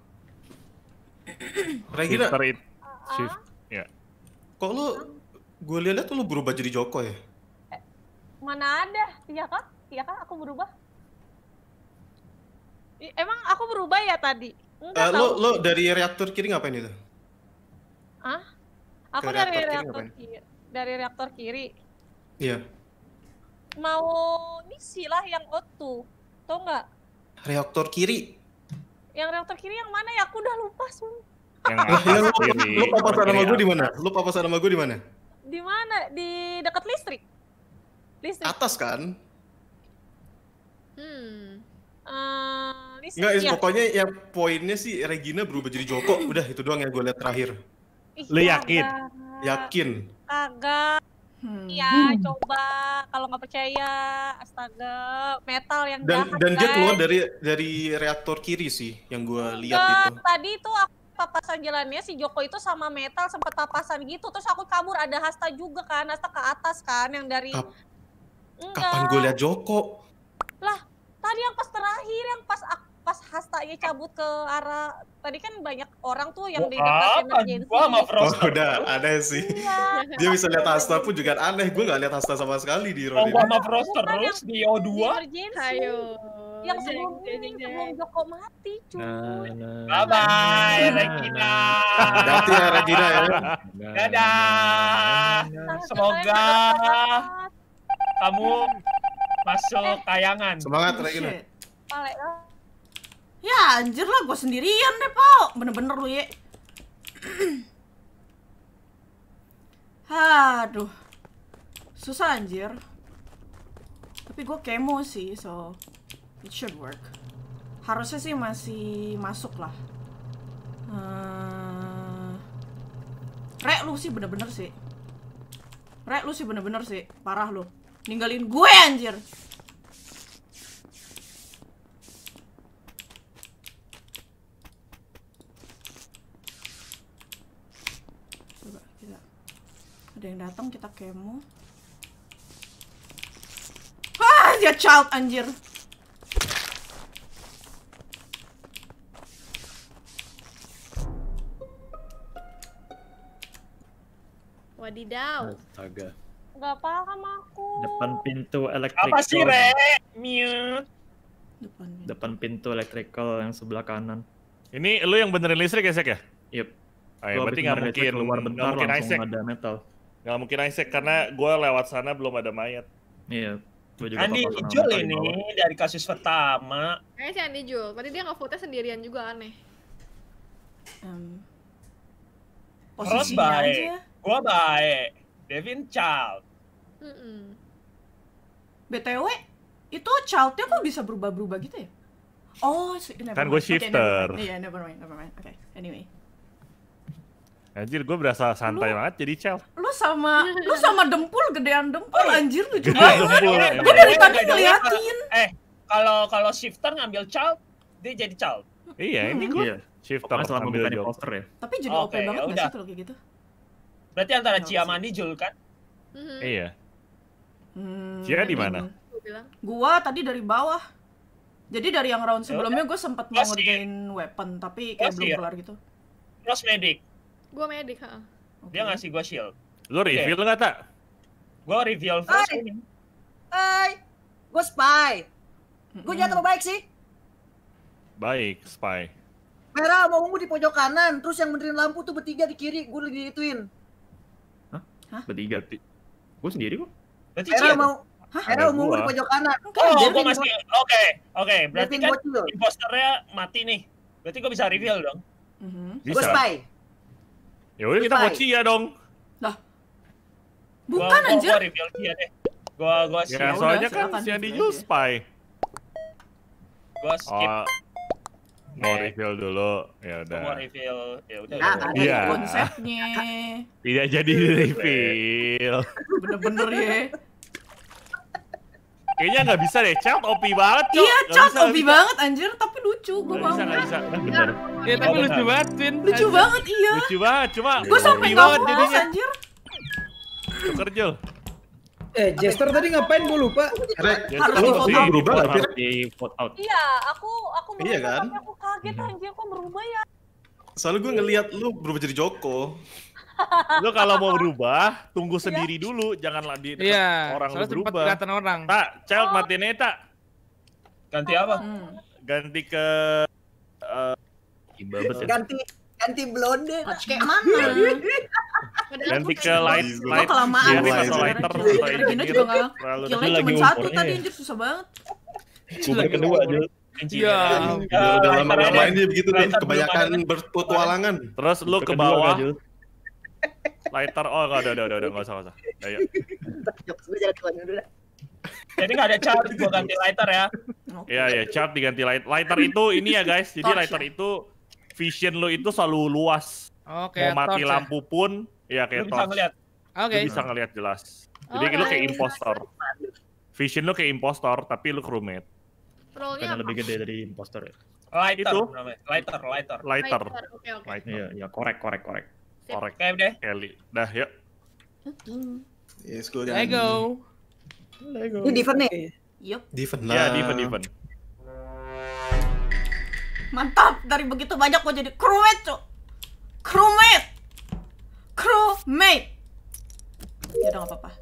Regina. Shifter itu. uh -huh. ya. Kok lu, gue lihat tuh lu berubah jadi Joko ya? Mana ada? Iya kan? Iya kan? Aku berubah. Emang aku berubah ya tadi? Enggak uh, eh, Lo, lo dari reaktor kiri ngapain itu? Hah? Aku dari reaktor, reaktor kiri, Dari reaktor kiri. Iya. Mau misi lah yang O2. Tau nggak? Reaktor kiri? Yang reaktor kiri yang mana ya? Aku udah lupa semua. Yang iya, lu, lu papasan sama gue iya. di mana? Lu papasan sama gue di mana? Di mana? Di dekat listrik. Listrik. Atas kan? Hmm. Uh, listrik. Nggak, iya. ya. pokoknya yang poinnya sih Regina berubah jadi Joko. Hmm. Udah itu doang yang gue lihat terakhir. Ih, Lu yakin? agak. Yakin. Kagak. hmm. ya coba kalau nggak percaya, astaga, metal yang dan jahat, dan guys. dia keluar dari dari reaktor kiri sih yang gue lihat itu. Tadi itu aku papasan jalannya si Joko itu sama metal sempat papasan gitu, terus aku kabur ada Hasta juga kan, Hasta ke atas kan yang dari Kapan gue liat Joko? Lah, tadi yang pas terakhir yang pas pas Hastanya cabut ke arah tadi kan banyak orang tuh yang di Apa? oh, udah aneh sih. Iya. Dia bisa lihat Hasta pun juga aneh. Gue gak lihat Hasta sama sekali di Rodin. Oh, maaf, Frost terus di O2. Ayo. Yang sebelum ini, sebelum Joko mati, cuy. Nah, nah. Bye-bye, Regina. Dadah ya, Regina ya. Dadah. Nah, Semoga kamu masuk eh, tayangan. Semangat oh, Regina. Eh. Ya anjir lah gue sendirian deh pak Bener-bener lu ya Aduh Susah anjir Tapi gue kemo sih so It should work Harusnya sih masih masuk lah uh... Eh, Rek lu sih bener-bener sih Rek lu sih bener-bener sih Parah lu ninggalin gue anjir coba kita ada yang datang kita kemo ah dia child anjir Wadidaw. Astaga. Gak paham aku. Depan pintu elektrik. Apa sih, Re? Mute. Depan, Depan pintu elektrikal yang sebelah kanan. Ini lu yang benerin listrik ya, Sek ya? Yep. Oh, berarti nggak mungkin keluar bentar mungkin langsung ada metal. Nggak mungkin Isaac karena gue lewat sana belum ada mayat. Iya. Juga Andi Jul ini bawah. dari kasus pertama. Kayaknya si Andi Jul. berarti dia ngevote sendirian juga aneh. Um, posisinya Rose baik. Gue baik. Devin Child mm -mm. btw itu childnya kok bisa berubah-berubah gitu ya oh so, kan gue shifter okay, iya never mind never mind oke okay. anyway Anjir, gue berasa santai lu, banget jadi cel. Lu sama lu sama dempul gedean dempul oh, anjir lu juga. Gue dari tadi ngeliatin. Eh, kalau kalau shifter ngambil cel, dia jadi cel. Iya, ini hmm. gue. Iya. Shifter selama ngambil bukan poster ya. Tapi jadi okay, okay banget ya, sih kalau kayak gitu? Berarti antara Ciamandi Jul kan? Mm -hmm. Iya. Hmm, Cia di mana? Gitu. Gua tadi dari bawah. Jadi dari yang round sebelumnya gue sempat mau ngerjain weapon tapi kayak belum ya? kelar gitu. Cross medic. Gua medic, heeh. Okay. Dia ngasih gua shield. Lu reveal okay. enggak, Tak? Gua reveal first Hai. Gua Hai. Gue spy. Gua jatuh baik sih. Baik, spy. Merah mau ungu di pojok kanan, terus yang benerin lampu tuh bertiga di kiri, gue lagi dituin. Hah? Bertiga? Gue sendiri kok. Berarti Era mau Hah? Era umum di pojok kanan. Kan, oh, masih oke. Oke, okay, okay. berarti kan imposternya mati nih. Berarti gue bisa reveal dong. Mm -hmm. Gue spy. Ya udah kita bocil ya dong. Lah. Bukan gua, anjir. Gua reveal dia deh. Gua gua sih. Ya, soalnya ya, kan si di juga Spy. Gua skip. Oh. Mau reveal dulu, ya udah. Mau reveal, ya udah. Nah, ada ya. konsepnya. Tidak jadi reveal. Bener-bener ya. Kayaknya nggak bisa deh, chat OP banget, cok. Iya, OP bisa. banget, anjir. Tapi lucu, gue mau. Bisa, gak bisa. Iya, tapi iya, lucu banget, Twin. Lucu banget, iya. Lucu banget, cuma gue sampai nggak puas, anjir. Kerja. Eh, Jester tadi ngapain gue lupa? harus di vote out. Berubah lah, di vote out. Iya, aku aku iya kan? aku kaget iya. anjir, kok berubah ya? Soalnya gue ngelihat lu berubah jadi Joko lo kalau mau berubah, tunggu iya. sendiri yeah. dulu, jangan di yeah, orang lu berubah. Iya, orang. Tak, child oh. tak. Ganti apa? Hmm. Ganti ke uh, ganti ganti blonde. kayak mana? Iya, iya. ganti ke light gitu. light. Oh, kelamaan. Ganti ke lighter. Gitu. juga enggak. Gila cuma satu tadi anjir susah banget. Cuma kedua aja. Iya. Udah lama-lama ini begitu deh, kebanyakan berpetualangan. Terus lu ke bawah, Lighter, oh udah, udah, udah, udah, nggak usah, usah. Ayo. Jadi nggak ada chart buat ganti lighter ya. Iya, iya, chart diganti light. Lighter itu ini ya guys, jadi lighter ya? itu vision lo itu selalu luas. Oke, Mau mati ya? lampu pun, ya kayak torch. bisa ngeliat. Oke. bisa ngeliat jelas. Jadi lu kayak impostor. Vision lu kayak impostor, tapi lu crewmate. Karena lebih gede dari impostor ya. Lighter, itu. lighter, lighter. Lighter. Lighter, oke okay, lighter. Iya, iya, korek, korek, korek korek kayak udah Kelly dah yuk yes go Let's go. Lego ini Diven nih Yup. Diven ya, lah. Ya, Diven, Diven. Mantap, dari begitu banyak gue jadi crewmate, cok. Crewmate. Crewmate. Ya udah apa-apa.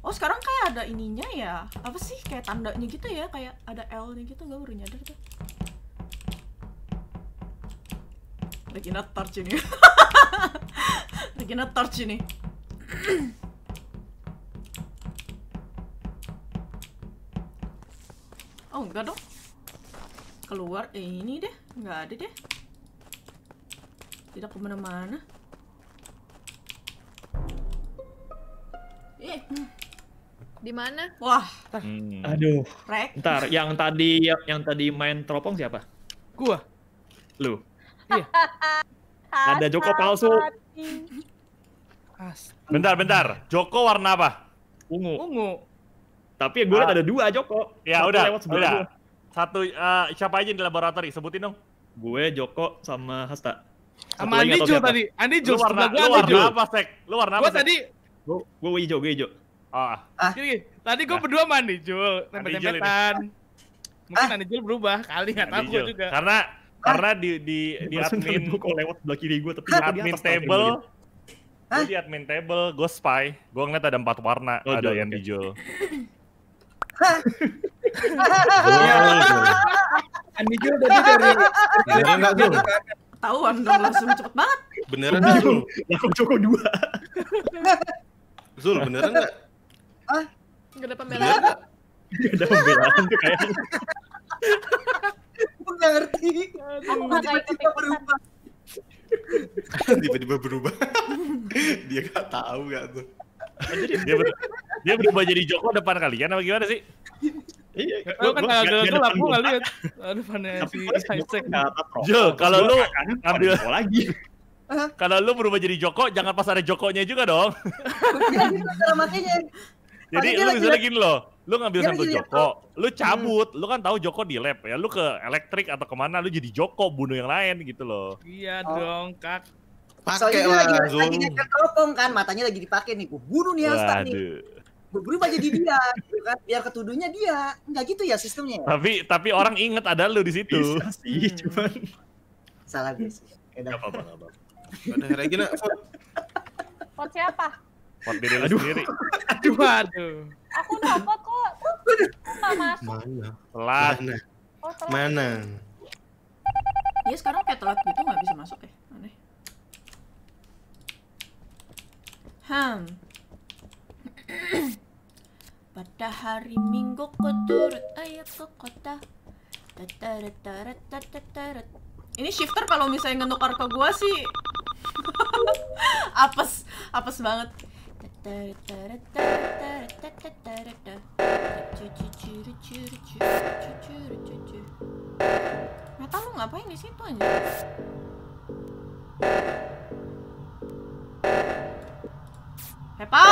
Oh, sekarang kayak ada ininya ya. Apa sih kayak tandanya gitu ya, kayak ada L-nya gitu, Gak baru nyadar tuh. Lagi natar sini. Lagi natar sini. Oh enggak dong Keluar eh, ini deh Enggak ada deh Tidak kemana-mana Eh di mana? Wah. Hmm. Aduh. Rek. Ntar, yang tadi yang, tadi main teropong siapa? Gua. Lu. Iya. Ada Joko palsu. Bentar, bentar. Joko warna apa? Ungu. Ungu. Tapi gue ah. ada dua Joko. Ya Satu udah, udah. Satu uh, siapa aja di laboratorium? Sebutin dong. Gue Joko sama Hasta. Sama Andi Jo tadi. Andi Jul warna, gua lu warna apa, Sek? Lu warna apa? Gue tadi gue hijau, gue hijau. Ah. ah. Gini, tadi gue nah. berdua mandi Jul, tempet-tempetan. Mungkin ah. Andi Jul berubah kali Gak tau gue juga. Karena karena ah. di di di admin gue lewat sebelah kiri gue tapi admin table. Gue di admin table, gue spy. Gue ngeliat ada empat warna, oh, ada yang hijau. yang Jul dari dari Beneran enggak tuh Ketahuan dong langsung cepet banget. Beneran enggak Jul? Aku dua. Zul beneran enggak? Ah, ada pembelaan. nggak ada pembelaan tuh kayak pun gak ngerti. Tiba-tiba berubah. Tiba-tiba berubah. dia gak tahu gak tuh. Jadi dia, ber dia berubah jadi Joko depan kalian apa gimana sih? Iya, gue kan gak ada gelap, gue gak lihat. Depannya si Isaac. Jo, kalau lu ambil lagi. Kalau lu berubah jadi Joko, jangan pas ada Jokonya juga dong. Jadi lu bisa lagi loh lu ngambil ya, sambil iya, Joko, lu hmm. cabut, hmm. lu kan tahu Joko di lab ya, lu ke elektrik atau kemana, lu jadi Joko bunuh yang lain gitu loh. Iya oh. dong kak. Pakai lah. Lagi, langsung. lagi kan, matanya lagi dipakai nih, gua bunuh nih Asta nih. Berubah jadi dia, gitu kan? biar ketuduhnya dia, nggak gitu ya sistemnya. Ya? Tapi tapi orang inget ada lu di situ. Bisa sih, hmm. cuman salah biasa. Gak apa-apa, gak apa-apa. Ada Regina, vote. Vote siapa? Buat diri lu sendiri. Aduh, aduh. Aku dapat kok. Kok masuk? Mana? Telat. Mana? Oh, telat. Mana? Iya sekarang kayak telat gitu nggak bisa masuk ya. Aneh. Hmm. Pada hari Minggu kuturut ayah ke kota. Ini shifter kalau misalnya ngenukar ke gua sih apes apes banget. Meta lu ngapain di situ aja? Hepa!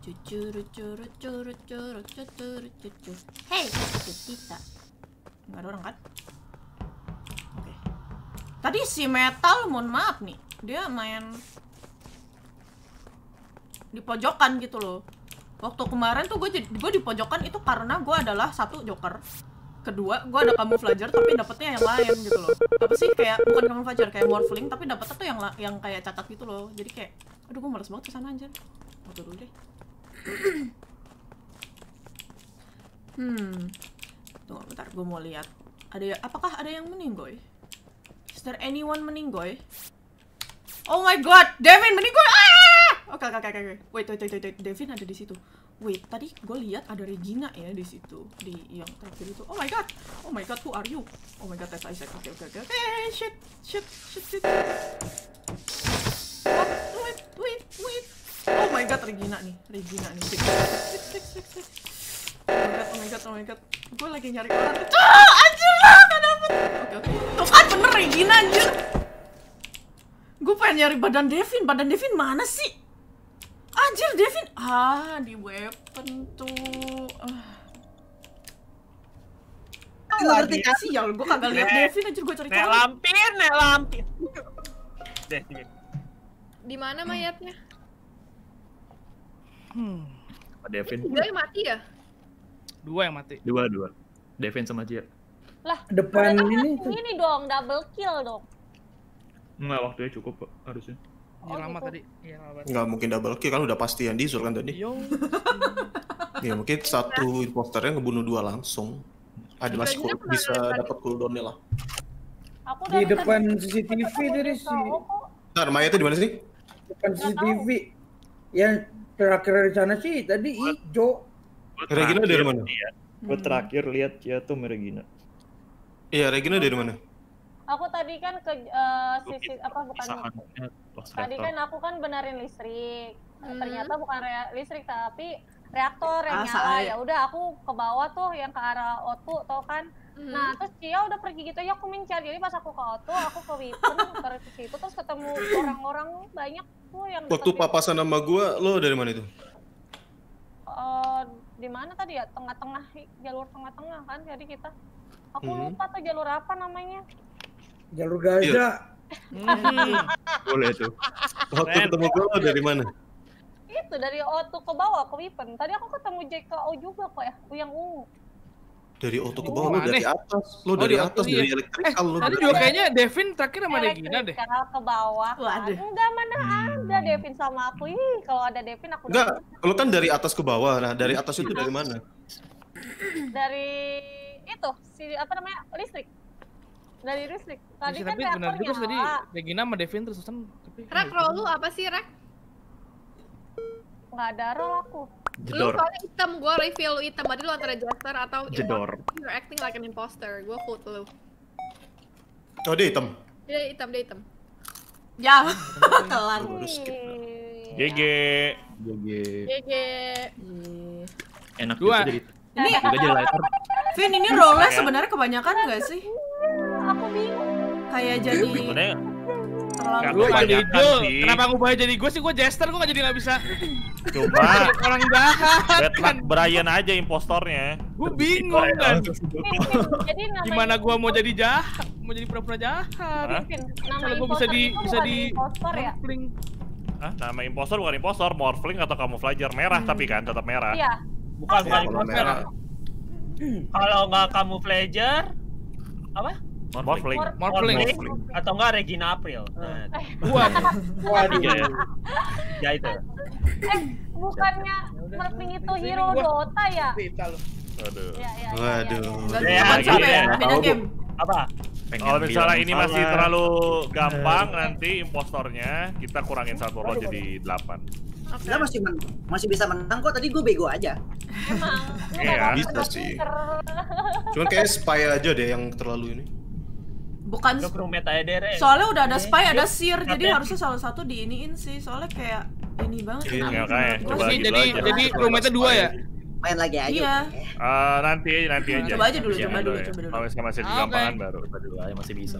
Cucuru curu curu curu curu curu Hei, kita. Enggak ada orang kan? Tadi si Metal, mohon maaf nih, dia main di pojokan gitu loh. Waktu kemarin tuh gue gue di pojokan itu karena gue adalah satu joker. Kedua, gue ada camouflager tapi dapetnya yang lain gitu loh. Apa sih kayak bukan camouflager kayak morphling tapi dapetnya tuh yang yang kayak cacat gitu loh. Jadi kayak aduh gue males banget kesana anjir. Waduh dulu deh. hmm. Tunggu bentar, gue mau lihat. Ada apakah ada yang meninggoy? Is there anyone meninggoy? Oh my god, Devin meninggoy. Ah! Oke, okay, oke, oke, okay. Wait, wait, wait, wait. Devin ada di situ. Wait, tadi gue lihat ada Regina ya di situ di yang terakhir itu. Oh my god, oh my god, who are you? Oh my god, that's Isaac. Oke, okay, oke, okay, oke, okay. shit, shit, shit, shit. shit. wait, wait, wait. Oh my god, Regina nih, Regina nih. Shit, shit, shit, shit, shit. Oh my god, oh my god, oh my god. Gue lagi nyari orang. Tuh, ah, anjir lah, ada Oke oke. Tuh kan bener Regina anjir. Gue pengen nyari badan Devin. Badan Devin mana sih? Anjir Devin. Ah, di weapon tuh. Ah. Gue ngerti kan? Sial, gue kagak liat Devin anjir gue cari-cari. Nek lampin, nek lampin. Devin. Di mana mayatnya? Hmm. Devin. Dua yang mati ya? Dua yang mati. Dua, dua. Devin sama Cia. Lah, depan ini Ini dong, double kill dong. Enggak, waktunya cukup kok harusnya. Oh, iya, lama gitu. tadi. Iya, nggak Enggak mungkin double kill kan udah pasti yang dizul kan tadi. ya mungkin satu imposternya ngebunuh dua langsung. Ada masih bisa dapat cooldownnya lah. Aku di depan CCTV tadi sih Nah, Maya itu di mana sih? Depan CCTV. Yang terakhir dari sana sih tadi hijau. Regina dari mana? Gue terakhir lihat dia tuh Regina. Iya, Regina dari mana? Aku tadi kan ke uh, sisi apa bukan eh, Tadi kan aku kan benerin listrik. Hmm. Ternyata bukan re- listrik tapi reaktor yang ah, nyala. Ya. ya udah aku ke bawah tuh yang ke arah O2 tau kan. Hmm. Nah, terus dia udah pergi gitu ya aku mencari. Jadi pas aku ke O2, aku ke Wipun terus ke situ terus ketemu orang-orang banyak tuh yang Waktu papasan sama gua, lo dari mana itu? Uh, di mana tadi ya? Tengah-tengah jalur tengah-tengah kan jadi kita. Aku hmm. lupa tuh jalur apa namanya. Jalur Gaza. Hmm. Boleh tuh. Waktu ketemu gue dari mana? Itu dari Oto ke bawah ke Wipen. Tadi aku ketemu JKO juga kok ya, yang ungu. Dari Oto ke bawah, oh, lo dari atas, lo oh, dari atas, iya. dari elektrikal, eh, lo tadi juga kayaknya Devin terakhir sama Regina deh. Elektrikal ke bawah, Kan? enggak mana hmm. ada Devin sama aku, ih kalau ada Devin aku enggak, lo kan dari atas ke bawah, nah dari atas itu dari mana? Dari itu si apa namanya listrik dari listrik iya tadi listrik, kan tapi benar juga tadi ya. Regina sama Devin terus kan Rek ya, roll lu apa sih Rek nggak ada roll aku Jedor. Lu soalnya hitam, gue reveal lu hitam. Tadi lu antara jester atau Jedor. You're acting like an imposter. Gue quote lu. Oh dia hitam? Dia hitam, dia hitam. Ya, kelar. GG. GG. GG. Enak gua. Juga jadi Nih, juga jadi lighter. Vin ini role sebenarnya kebanyakan nggak sih? Aku bingung. Kayak iya, jadi terlalu gue jadi kenapa gue bahaya jadi gue sih gue jester gue gak jadi gak bisa coba orang jahat bad luck kan? Brian aja impostornya gue bingung kan eh, gimana gue mau jadi jahat mau jadi pura-pura jahat kalau gue bisa di bisa di impostor ya Hah? Nama impostor bukan impostor, morphling atau kamuflager merah hmm. tapi kan tetap merah. Iya. Bukan iya, bukan Kalau nggak kamu Fledger, apa? Morphling. Morphling. Morphling. Atau enggak Regina April. Dua, eh. nah, dua Waduh. Eh, ya. ya itu. Eh, bukannya Morphling itu hero Dota ya? Aduh. Ya, ya, Waduh. Ya, ya, ya. game. Apa? Kalau misalnya ini masih terlalu gampang eh. nanti impostornya kita kurangin satu roll jadi delapan Okay. Kita masih masih bisa menang kok. Tadi gue bego aja. Emang. Iya, bisa sih. Cuman kayak spy aja deh yang terlalu ini. Bukan Soalnya udah ada spy, ada sir, jadi harusnya salah satu diiniin sih. Soalnya kayak ini banget. Iya, kayak. jadi gitu jadi, jadi dua ya? main lagi aja. Iya. Uh, nanti nanti aja. Coba aja dulu, iya, coba dulu, ya. coba dulu. Kalau masih masih gampangan baru. Coba dulu aja masih bisa.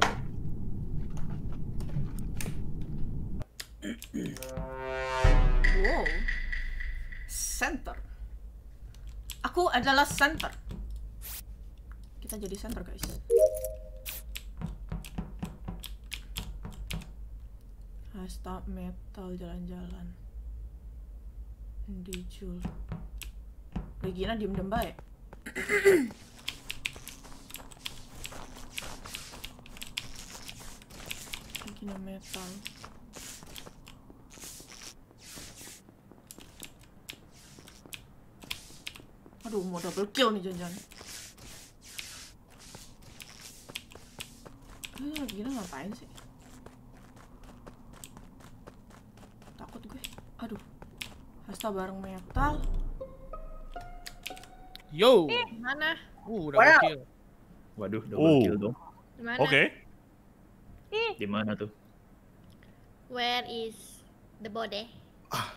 Mm-hmm. Wow. Center. Aku adalah center. Kita jadi center, guys. Hasta metal jalan-jalan. Dijul. Regina diem-diem baik. Regina metal. Aduh, mau double kill nih 나몇 Ini lagi 이름만 ngapain sih? takut gue aduh Hasta bareng metal yo eh, mana uh udah wow. kill waduh double oh. kill dong oke okay. Eh. di mana tuh where is the body ah.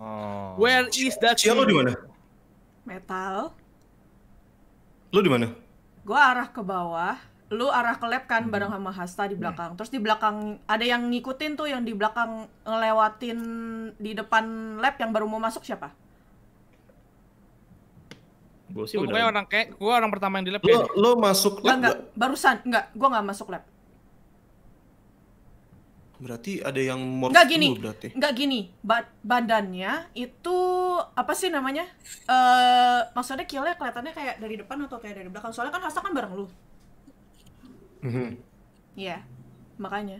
Oh. Where is the Siapa di mana? metal. Lu di mana? Gua arah ke bawah, lu arah ke lab kan hmm. bareng sama Hasta di hmm. belakang. Hmm. Terus di belakang ada yang ngikutin tuh yang di belakang ngelewatin di depan lab yang baru mau masuk siapa? Gue sih gua udah. orang kayak gua orang pertama yang di lab. Lu, ya? lu masuk lab enggak, barusan enggak, gua nggak masuk lab. Berarti ada yang morph nggak gini, dulu berarti. Nggak gini. Ba badannya itu apa sih namanya? Eh uh, maksudnya killnya kelihatannya kayak dari depan atau kayak dari belakang. Soalnya kan hasa kan bareng lu. Mm-hmm. Iya. Mm -hmm. yeah, makanya.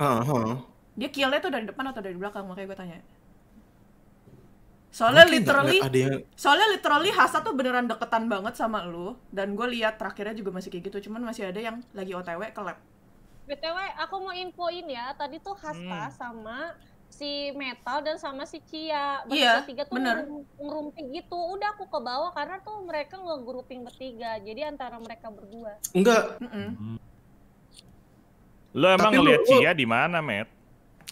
Uh -huh. Dia killnya tuh dari depan atau dari belakang, makanya gue tanya. Soalnya Mungkin literally yang... Soalnya literally Hasa tuh beneran deketan banget sama lu dan gue lihat terakhirnya juga masih kayak gitu, cuman masih ada yang lagi OTW ke lab btw aku mau infoin ya tadi tuh Hasta hmm. sama si metal dan sama si Cia Iya, tiga tuh bener. ngerumpi gitu udah aku ke bawah karena tuh mereka nge-grouping bertiga jadi antara mereka berdua enggak mm -mm. lo emang Tapi ngeliat Cia di mana met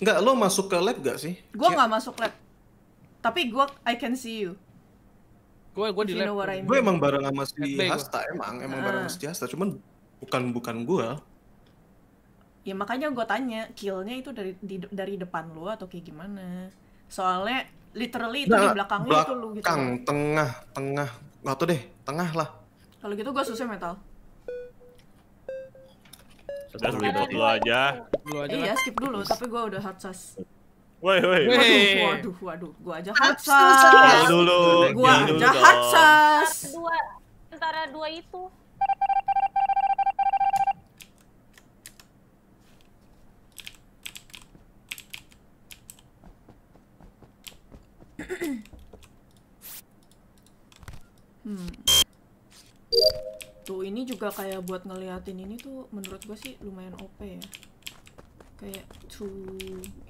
enggak lo masuk ke lab gak sih gua nggak masuk lab tapi gua I can see you gue gue di lab gue emang bareng sama si Hasta emang emang ah. bareng sama si Hasta cuman bukan bukan gua ya makanya gue tanya killnya itu dari di, dari depan lo atau kayak gimana soalnya literally itu nah, di belakang lo itu lo gitu belakang kan. tengah tengah nggak tuh deh tengah lah kalau gitu gue susah metal sudah ribut dulu aja dulu aja iya skip dulu tapi gue udah hard sus Woi, woi, waduh, waduh, gue aja hard sus. Dulu, gue aja hard sus. Dua antara dua itu. hmm. Tuh ini juga kayak buat ngeliatin ini tuh menurut gue sih lumayan OP ya. Kayak tuh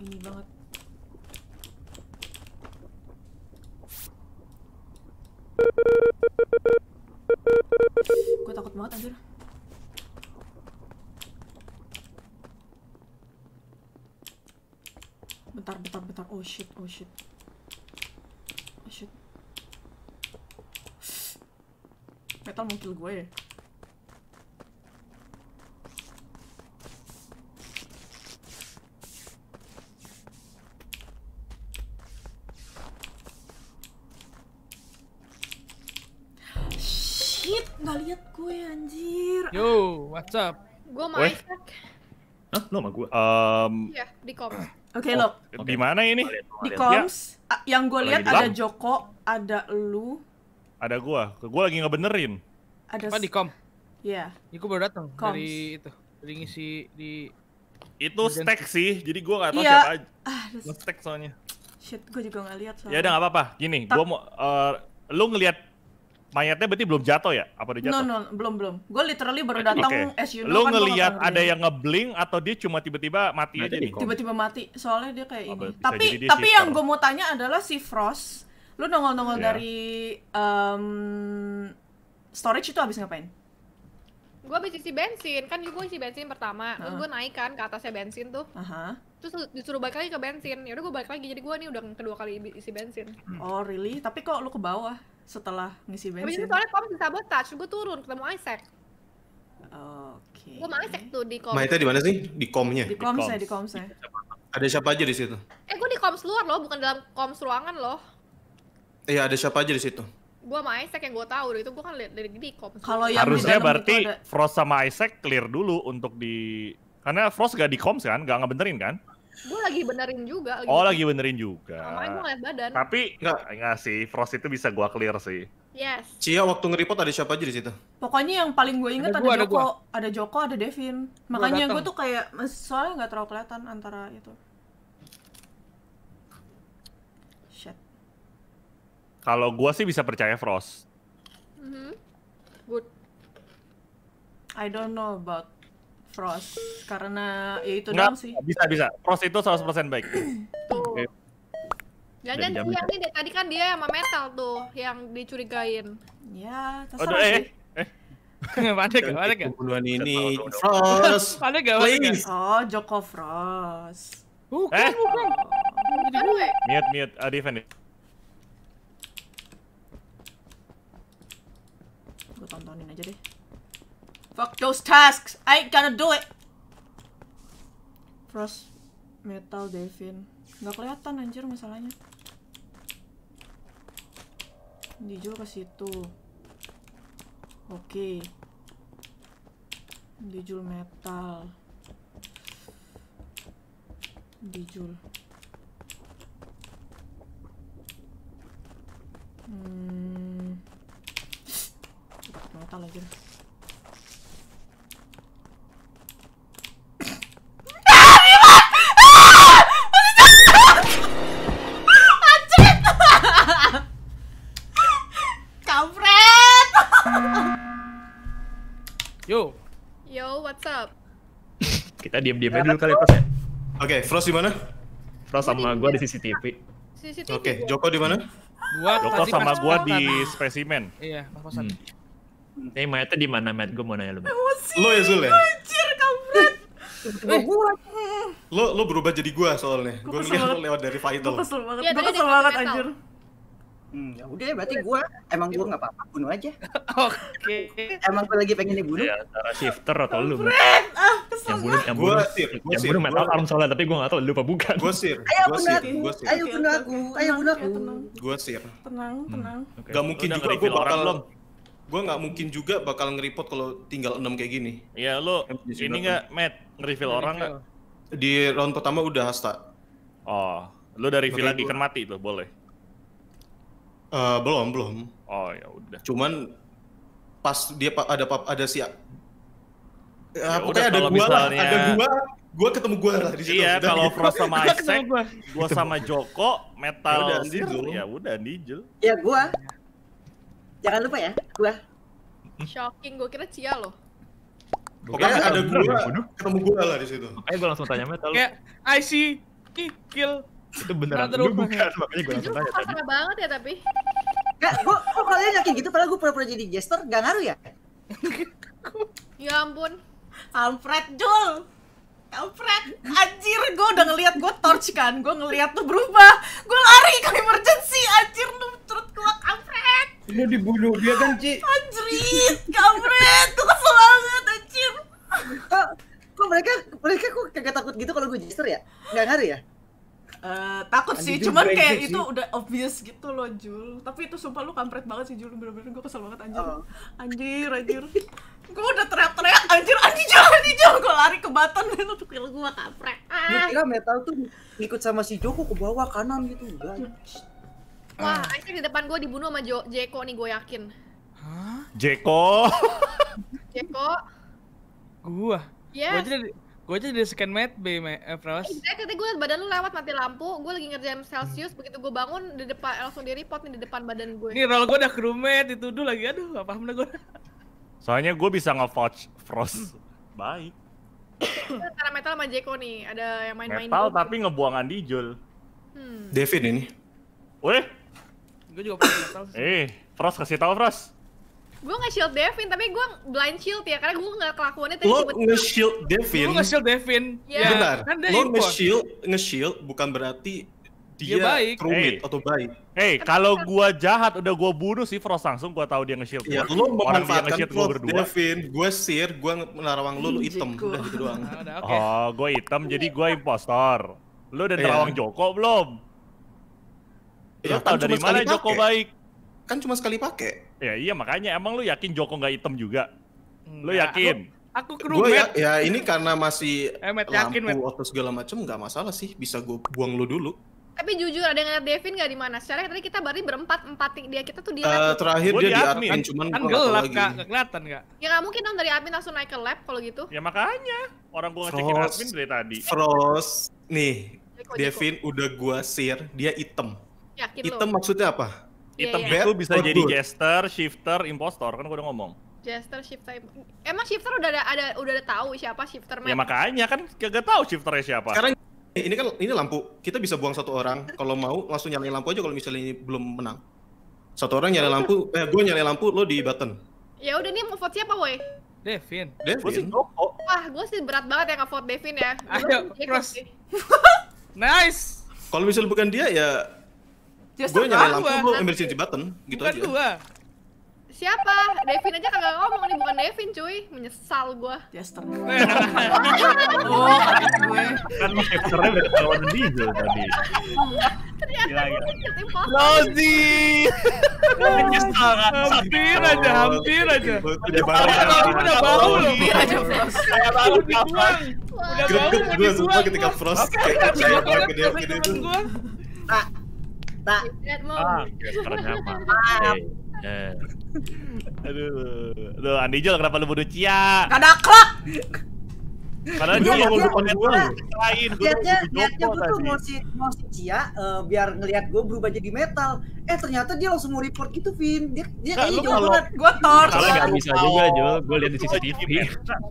ini banget. Gue takut banget anjir. Bentar, bentar, bentar. Oh shit, oh shit. Metal mau kill gue ya? Shit, nggak lihat gue ya, anjir. Yo, what's up? Gue mau Isaac. Hah, iya, lo sama gue? Um... yeah, oh, di kom Oke, okay, lo. Okay. Di mana ini? Di coms Ya. Yang gue lihat ada Joko, ada lu, ada gua. Gua lagi ngebenerin. Ada Apa oh, di kom? Iya. Yeah. Iku baru datang dari itu. Dari ngisi di itu stack sih, jadi gua gak tau yeah. siapa aja. Ah, stack soalnya. Shit, gua juga gak lihat soalnya. Ya udah gak apa-apa. Gini, Ta gua mau uh, lu ngelihat mayatnya berarti belum jatuh ya? Apa dia jatuh? No, no, belum, belum. Gua literally baru datang okay. as you know Lu kan ngelihat ada yang ngebling atau dia cuma tiba-tiba mati aja nih? Tiba-tiba mati, soalnya dia kayak oh, ini. Tapi tapi yang gua mau tanya adalah si Frost Lu nongol-nongol yeah. dari um, storage itu habis ngapain? gua habis isi bensin, kan gua isi bensin pertama, terus gua gue naik kan ke atasnya bensin tuh. Uh -huh. Terus disuruh balik lagi ke bensin, ya yaudah gua balik lagi, jadi gua nih udah kedua kali isi bensin. Oh really? Tapi kok lu ke bawah setelah ngisi bensin? Habis itu soalnya kamu bisa touch, gua turun ketemu Isaac. Oke. Okay. Gue Isaac tuh di kom. Maite nah, di mana sih? Di komnya. Di kom saya di kom saya. Ada siapa aja di situ? Eh, gua di kom luar loh, bukan dalam koms ruangan loh. Iya ada siapa aja di situ? Gua sama Isaac yang gue tahu itu gue kan lihat dari di kom. Kalau yang harusnya berarti Frost sama Isaac clear dulu untuk di karena Frost gak di kom kan, gak ngebenerin kan? Gue lagi benerin juga. Lagi oh, lagi benerin juga. Makanya gue ngeliat badan. Tapi nggak nggak sih, Frost itu bisa gua clear sih. Yes. Cia waktu ngeripot ada siapa aja di situ? Pokoknya yang paling gue inget ada, ada, Joko, ada, gua. ada Joko, ada Devin. Makanya gue tuh kayak soalnya nggak terlalu kelihatan antara itu. Kalau gue sih bisa percaya Frost. Mm -hmm. Good. I don't know about Frost karena ya itu Nggak, doang sih. Bisa bisa. Frost itu 100% baik. tuh. Okay. Jangan ya, yang ini tadi kan dia sama metal tuh yang dicurigain. Ya, terserah oh, sih. Eh, Mana gak? Mana gak? Pembunuhan ini Frost. Mana gak? Mana Oh, Joko Frost. Eh? Bukan, eh. bukan. Mute, mute. Adi Fendi. Ya. aja deh. Fuck those tasks. I ain't gonna do it. Frost Metal Devin. Gak kelihatan anjir masalahnya. Dijual ke situ. Oke. Okay. Dijual metal. Dijual. Hmm metal aja Kampret. Yo. Yo, what's up? Kita diam-diam dulu kali pas ya. Oke, okay, Frost di mana? Frost sama gua di CCTV. CCTV Oke, okay, Joko di mana? Gua Joko sama gua di spesimen. Iya, pas-pasan. Hmm. Ini hmm. mayatnya di mana, Mayat? Gue mau nanya lu. Emosi, lo ya, Zul ya? Anjir, kampret. Lo, lo berubah jadi gue soalnya. Gue lihat lo lewat dari Vital. Gue kesel banget, ya, gue kesel banget anjir. Hmm, ya udah iya, berarti gue emang gue nggak apa-apa bunuh aja. Oke. Okay. Emang gue lagi pengen dibunuh. Ya, antara shifter atau lu. Ah, yang bunuh, yang bunuh, gua sir, gua yang bunuh metal arm soalnya, tapi gue nggak tahu lupa bukan. Gue sir. Ayo bunuh aku, ayo bunuh aku, ayo bunuh aku. Gue sir. Tenang, hmm, tenang. Gak mungkin juga gue bakal gue nggak mungkin juga bakal nge-report kalau tinggal enam kayak gini. Iya lo kan ini nggak Matt nge-reveal orang nggak? Di round pertama udah hasta. Oh, lo dari reveal lagi kan mati tuh boleh. Uh, belum belum. Oh ya udah. Cuman pas dia ada ada siap. Ya, ya pokoknya udah, ada gua misalnya... lah, ada gua, gua ketemu gua lah di situ. Iya, kalau gitu. Frost sama Isaac, gua. gua sama Joko, Metal, ya udah, Sir, ya udah Ya gua. Jangan lupa ya, gua. Shocking, gua kira Cia loh. Oke, ada gua, ketemu gua lah di situ. ayo gua langsung tanya metal. Kayak I see kill. Itu beneran lu bukan, makanya gua langsung tanya. Itu banget ya tapi. Gak, gua kok kalian yakin gitu padahal gua pura-pura jadi jester, gak ngaruh ya? ya ampun. Alfred Jul. Alfred, anjir gue udah ngeliat gue torch kan, gue ngeliat tuh berubah, gue lari ke emergency, anjir lu terus keluar, Alfred. Lu dibunuh dia kan, Ci. Anjir, kampret. Gue kesel banget, anjir. Kok, eh, kok mereka mereka kok kagak takut gitu kalau gue jester ya? Nggak ngari ya? Uh, takut Andi sih, cuman kayak sih. itu udah obvious gitu loh Jul Tapi itu sumpah lu kampret banget sih Jul, bener-bener gue kesel banget anjir oh. Anjir, anjir Gue udah teriak-teriak, anjir, anjir, jangan, anjir, jangan Gue lari ke batan, itu pikir gue kampret Gue ah. kira metal tuh ikut sama si Joko ke bawah kanan gitu, enggak Wah, ah. di depan gue dibunuh sama jo Jeko nih gue yakin. Hah? Jeko? Jeko? Gua? Yes. Gue aja dari, gue aja scan mat B, me, eh, Pras. Exactly, gue badan lu lewat mati lampu, gue lagi ngerjain Celsius, hmm. begitu gue bangun di depan, langsung di report nih di depan badan gue. Nih roll gue udah kerumet dituduh lagi, aduh apa paham dah gue. Soalnya gue bisa nge fudge Frost. Hmm. Baik. Antara metal sama Jeko nih, ada yang main-main. Metal tapi ngebuang Jul. Hmm. Devin ini. Weh, Gue juga pernah tau sih. Eh, Frost kasih tau Frost. Gue nge-shield Devin, tapi gue blind shield ya, karena gue gak kelakuannya tadi Lo nge-shield Devin? Lo nge-shield Devin? ya Yeah. Kan Bentar, kan lo nge-shield, nge-shield bukan berarti dia, dia baik. Hey. atau baik. Hey, kalau gue jahat udah gue bunuh sih Frost langsung Gue tahu dia nge-shield. Iya, lu memanfaatkan gua berdua. Devin, gue sir, gue narawang lo lo hitam udah gitu doang. Ah, oh, gue hitam. jadi gue impostor. Lo udah iya. narawang Joko belum? Ya, kan tahu dari mana Joko pake. baik? Kan cuma sekali pakai. Ya iya makanya emang lu yakin Joko nggak hitam juga? Lu nah, yakin? Aku, aku gue ya, ya ini karena masih eh, Matt, lampu atau segala macem nggak masalah sih bisa gue buang lu dulu. Tapi jujur ada yang ngeliat Devin nggak di mana? Secara tadi kita berarti berempat empat dia kita tuh di lab. Eh, uh, terakhir dia di admin, admin. cuman kan gelap nggak gak kelihatan gak? Ya nggak mungkin dong dari admin langsung naik ke lab kalau gitu. Ya makanya orang gua ngecekin admin dari tadi. Frost, nih Devin udah gua sir, dia item. Yakin Item lo. maksudnya apa? Item yeah, yeah. itu bisa jadi good. jester, shifter, impostor kan gue udah ngomong. Jester, shifter, emang shifter udah ada, ada udah ada tahu siapa shifter Ya makanya kan kagak tahu shifternya siapa. Sekarang ini kan ini lampu kita bisa buang satu orang kalau mau langsung nyalain lampu aja kalau misalnya ini belum menang. Satu orang nyalain lampu, eh gue nyalain lampu, lo di button. Ya udah nih mau vote siapa boy? Devin. Devin. Wah, gue sih berat banget ya nge-vote Devin ya. Ayo, cross. Gitu nice. Kalau misalnya bukan dia ya Just ya, gue nyalain lampu, lu emergency button gitu aja. Gua. Siapa? Devin aja kagak ngomong nih, bukan Devin cuy. Menyesal gua. Jester. oh, gue. Kan Jesternya udah ketahuan Dizel tadi. Ternyata gue Lozi! Menyesal kan? Hampir aja, hampir aja. Udah bau. Udah bau loh. Iya aja, Frost. Kayak bau dibuang. Udah bau, Gue sumpah ketika Frost kayak kayak kayak kayak kayak Nah, tak ah, nyaman kenapa? Ya. aduh aduh Andi Jol kenapa lu bodoh Cia ada krok karena iya, dia mau depan gue lain lihatnya lihatnya gue tuh mau si mau si Cia uh, biar ngelihat gue berubah jadi metal eh ternyata dia langsung mau report gitu Vin dia dia kayaknya jauh banget gue tor kalau nggak bisa juga jual gue lihat di CCTV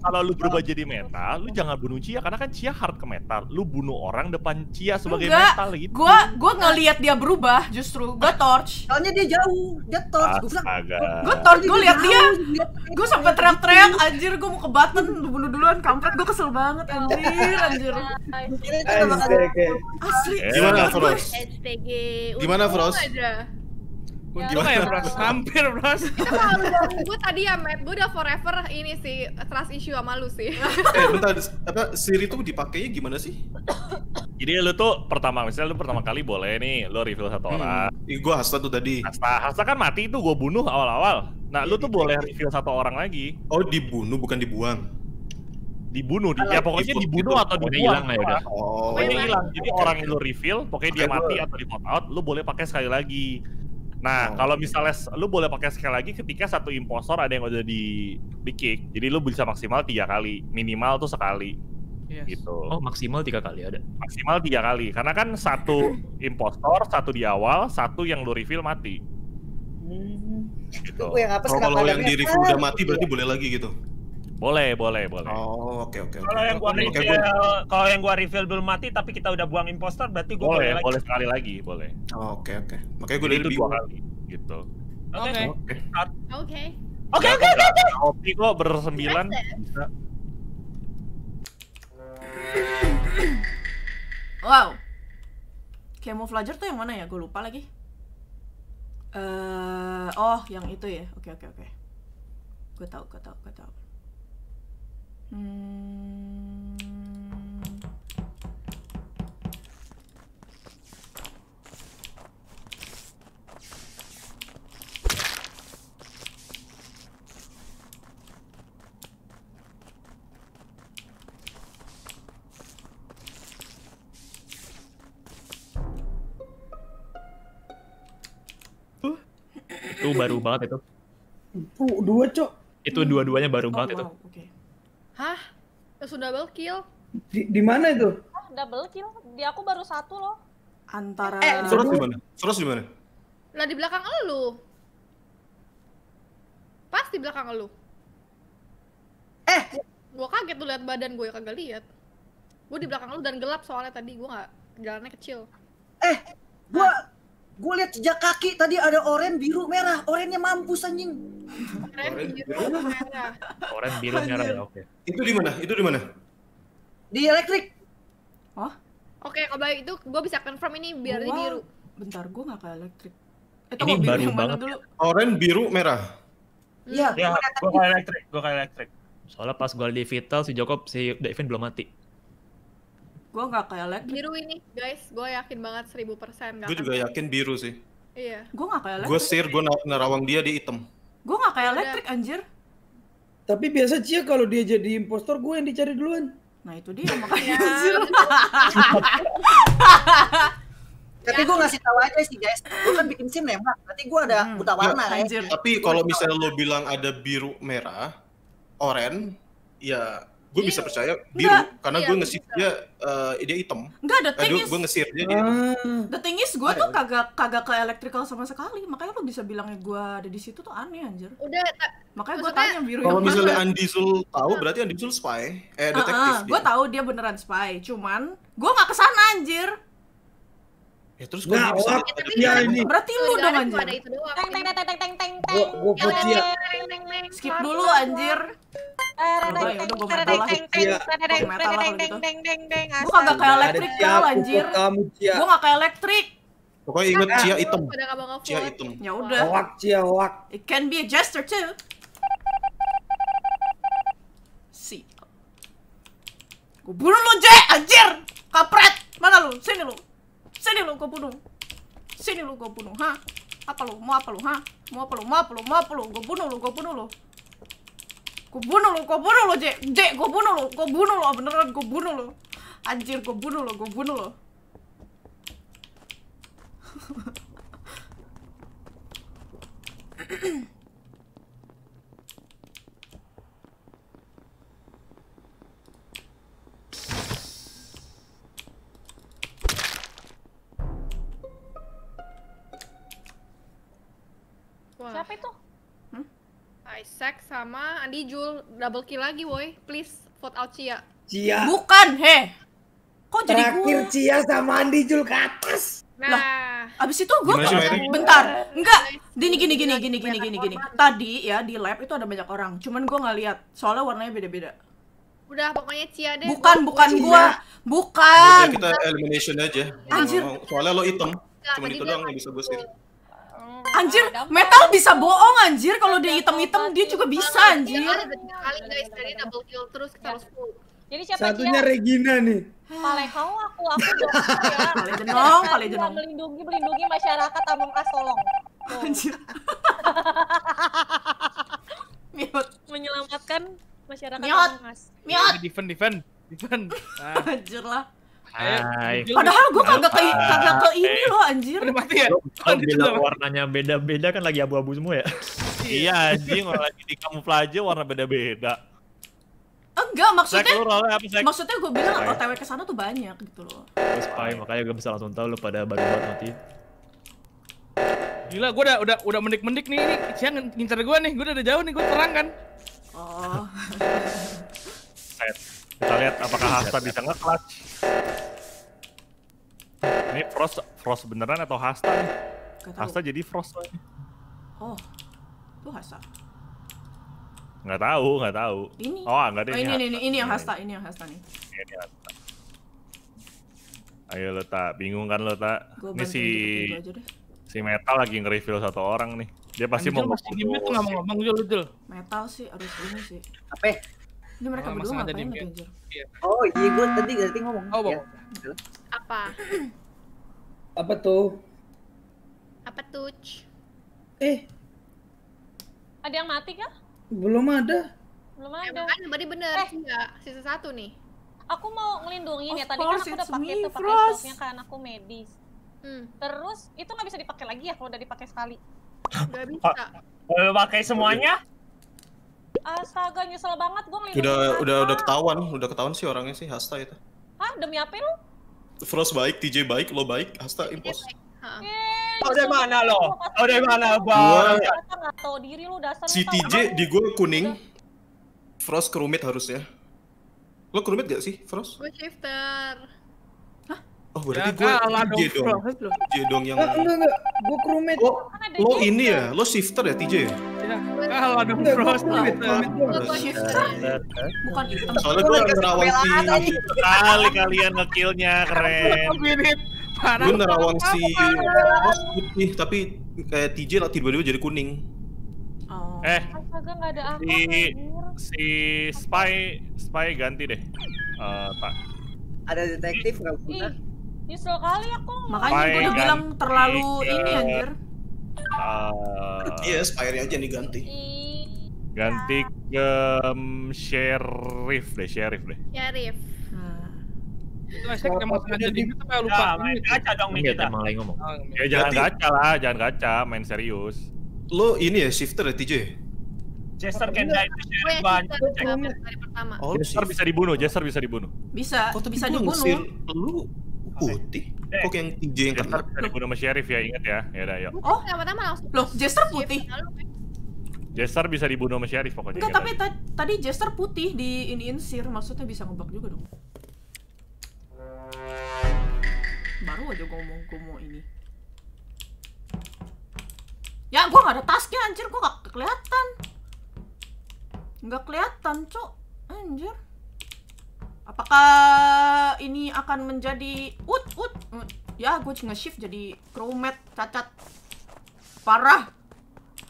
kalau lu berubah jadi metal lu jangan bunuh Cia karena kan Cia hard ke metal lu bunuh orang depan Cia sebagai Enggak. metal gitu gue gue ngelihat dia berubah justru gue ah. torch soalnya dia jauh dia torch gue bilang gue torch gue lihat dia gue sampai teriak-teriak anjir gue mau ke button lu bunuh duluan kampret gue kesel banget anjir anjir asli gimana Frost gimana Frost Ya, Gimana ya, Pras? Hampir, Pras. Itu kalau udah gue tadi ya, Matt, gue udah forever ini sih, trust issue sama lu sih. eh, bentar, apa, Siri tuh dipakainya gimana sih? Jadi lu tuh pertama, misalnya lu pertama kali boleh nih, lu refill satu hmm. orang. Ih, gue hasta tuh tadi. Hasta, hasta kan mati itu gue bunuh awal-awal. Nah, lu tuh boleh refill satu orang lagi. Oh, dibunuh bukan dibuang dibunuh di, ya pokoknya dibunuh atau dibuang hilang lah ya udah oh, pokoknya iya. hilang jadi orang yang lu refill pokoknya dia mati atau di out lu boleh pakai sekali lagi Nah, oh. kalau misalnya lu boleh pakai sekali lagi ketika satu impostor ada yang udah di di kick. Jadi lu bisa maksimal tiga kali, minimal tuh sekali. Yes. Gitu. Oh, maksimal tiga kali ada. Maksimal tiga kali. Karena kan satu impostor, satu di awal, satu yang lu reveal mati. Hmm. Gitu. Yang apa, kalau yang di reveal udah mati berarti boleh lagi gitu. Boleh, boleh, boleh. Oh, oke oke. kalau yang gua reveal, kalau yang gua reveal belum mati tapi kita udah buang impostor, berarti gua boleh, boleh, sekali lagi, boleh. Oh, oke oke. Okay, okay. Makanya gua lebih dua kali gitu. Oke. Oke. Oke ya, oke oke. Kopi kok bersembilan eh. bisa. Wow. Camouflage tuh yang mana ya? Gue lupa lagi. Eh, oh, yang itu ya. Oke, oke, oke. Okay. Gue tahu, gue tahu, gue tahu. Hmm. Itu baru banget itu. Itu dua, Cok. Itu dua-duanya baru oh, banget wow. itu. Okay. Hah? Terus ya double kill? Di, di mana itu? Hah, double kill. Di aku baru satu loh. Antara Eh, eh Soros di mana? Soros di mana? Lah di belakang elu. Pas di belakang elu. Eh, gua kaget tuh liat badan gue ya kagak liat Gue di belakang lu dan gelap soalnya tadi gue nggak jalannya kecil. Eh, gua nah. Gue lihat jejak kaki tadi ada oranye, biru, merah. Oranye mampus anjing. Oranye, biru, merah. Oranye, biru, merah ya, oke. Okay. Itu di mana? Itu di mana? Di elektrik. Hah? Oh. Oke, okay, kalau itu gue bisa confirm ini biar wow. biru. Bentar, gue gak ke elektrik. Eh, ini baru banget. Oranye, biru, merah. Iya, ya, gue ke elektrik, gue ke elektrik. Soalnya pas gue di Vital, si Jacob, si Devin belum mati. Gue gak kayak elektrik. Biru ini, guys. Gue yakin banget seribu persen. Gue juga yakin biru sih. Iya. Gue gak kayak elektrik. Gue sir, gue nerawang dia di item Gue gak kayak elektrik, anjir. Tapi biasa Cia kalau dia jadi impostor, gue yang dicari duluan. Nah itu dia makanya. Ya, Tapi gue ngasih tahu aja sih guys, gue kan bikin sim nembak. Nanti gue ada hmm. buta warna ya. Anjir. Tapi kalau misalnya lo bilang ada biru merah, oren, ya gue iya. biru. bisa percaya biru Nggak, karena iya, gue ngesir dia uh, dia hitam Enggak, ada thing is, gue ngesir dia, dia uh, the thing is gue tuh kagak kagak ke electrical sama sekali makanya lo bisa bilangnya gue ada di situ tuh aneh anjir udah makanya gue tanya biru kalau misalnya mana? Andi Sul tahu berarti Andi Sul spy eh detektif uh -uh, gue tahu dia beneran spy cuman gue nggak kesana anjir Ya terus gua nah, bisa ya, ini. Berarti lu dong anjir. Teng teng teng teng teng teng teng. Gua gua Skip dulu anjir. Gue gak kayak elektrik ya anjir Gue gak kayak elektrik Pokoknya inget Cia hitam Cia hitam Ya udah Wak Cia wak. It can be a gesture too Si Gue bunuh lu J anjir Kapret Mana lu? Sini lu Sini lu gue bunuh. Sini lu gue bunuh, ha? Apa lu? Mau apa lu, ha? Mau apa lu? Mau apa lu? Mau apa lu? Gue bunuh lu, gue bunuh lu. Gue bunuh lu, gue bunuh lu, Jek. Jek, gue bunuh lu, gue bunuh lu. Beneran gue bunuh lu. Anjir, gue bunuh lu, gue bunuh lu. Wah. Siapa itu? Hmm? Isaac sama Andi Jul double kill lagi, woi. Please vote out Cia. Cia. Bukan, heh. Kok jadi Terakhir gua? Cia sama Andi Jul ke atas. Nah. Lah, abis itu gue bentar enggak nah, gini gini gini gini gini gini gini tadi ya di lab itu ada banyak orang cuman gue nggak lihat soalnya warnanya beda beda udah pokoknya Cia deh bukan gua, bukan gua bukan udah, kita elimination aja anjir soalnya lo hitam cuma itu doang yang bisa gue sih anjir metal bisa bohong anjir kalau dia iya, item-item dia juga bisa iya, anjir kali guys double kill terus kita harus jadi siapa Satunya dia? Regina nih. Paling kau aku aku dong. ya. jenong, paling iya, jenong. Melindungi melindungi masyarakat Among Us tolong. Anjir. Mute. Menyelamatkan masyarakat Mute. Among Us. Defend, defend, defend. Ah. Anjir lah. Hai. Padahal gue kagak ke kagak ke ini loh anjir. Mati ya. Kalau bilang warnanya beda-beda kan lagi abu-abu semua ya. iya, iya anjing orang lagi di kamuflase warna beda-beda. Enggak, maksudnya apa, maksudnya gue bilang oh, OTW ke sana tuh banyak gitu loh. Spy, makanya gue bisa langsung tau lo pada baru banget mati. Gila, gue udah udah udah mendik-mendik nih ini. Siang ngincer gue nih, gue udah jauh nih, gue terang kan. Oh. Kita lihat apakah Hasta bisa nge-clutch. Ini Frost, Frost beneran atau Hasta nih? Hasta jadi Frost Oh, itu Hasta. Nggak tahu, nggak tahu. Ini. Oh, ah, nggak ada oh, ini. Ini, ini, ini yang iya, Hasta, iya. ini yang Hasta nih. Ini Hasta. Ayo lo tak, bingung kan lo tak? Ini si si Metal lagi nge-reveal satu orang nih. Dia pasti Anjil, mau ngomong. Masih ngomong ngomong Jul. Metal sih harus ini sih. Apa? Ini mereka berdua ngapain Ya. Oh iya gue tadi tadi ngomong. Oh, ya. Apa? Apa tuh? Apa tuh? Eh. Ada yang mati kah? Belum ada. Belum ada. Emang kan berarti bener eh. enggak? Iya, sisa satu nih. Aku mau ngelindungin ya. Tadi kan aku udah pakai itu pakai topnya karena aku medis. Hmm. Terus itu nggak bisa dipakai lagi ya kalau udah dipakai sekali? Gak bisa. Kalau eh, pakai semuanya? Astaga, nyesel banget gue ngeliat. Udah, Hasta. udah, udah ketahuan, udah ketahuan sih orangnya sih Hasta itu. Hah, demi apa lu? Frost baik, TJ baik, lo baik, Hasta impos. Tau dari mana lo? Tau dari mana bang? Gua... diri lu dasar. Si TJ di gue kuning, Frost kerumit harusnya. Lo kerumit gak sih, Frost? Gue shifter. Hah? Oh berarti gue TJ dong. TJ dong yang. Enggak, enggak, Gue kerumit. Oh, lo, lo ini ya, lo shifter ya TJ ya? Ya, kalah dong bro. Bukan hitam. Gitu. Gitu. Soalnya gue lagi nerawasi. Kali kalian ngekillnya keren. Gue nerawasi bos putih tapi kayak TJ lah tiba-tiba jadi kuning. Oh. Eh, si, si spy spy ganti deh. Eh, pak. Ada detektif nggak punya? Nyesel kali aku. Makanya gue udah bilang terlalu ini anjir. Uh, iya, yes, Spire aja nih ganti. Ganti ke um, Sheriff deh, Sheriff deh. Sheriff. Hmm. Itu saya mau jadi gitu, lupa. main gacha dong nih kita. Oh, ya, jangan gacha lah, jangan gacha, main serius. Lo ini ya shifter ya TJ? Ya? Jester can die iya, itu banyak. Oh, Jester bisa dibunuh, Jester bisa dibunuh. Bisa, bisa dibunuh. Lu putih? Eh, Kok yang TJ yang kena? Jester dibunuh sama Sheriff ya, ingat ya. Ya udah, yuk. Oh, pertama langsung. Loh, Jester iya, putih? Jester bisa dibunuh sama Sheriff pokoknya. Enggak, ya tapi tadi. Jester putih di in sir, maksudnya bisa ngebak juga dong. Baru aja ngomong gua mau ini. Ya, gue gak ada tasnya anjir, gue gak kelihatan. Gak kelihatan, cok. Anjir. Apakah ini akan menjadi Ut, ut, Ya, gue cuma shift jadi crewmate Cacat Parah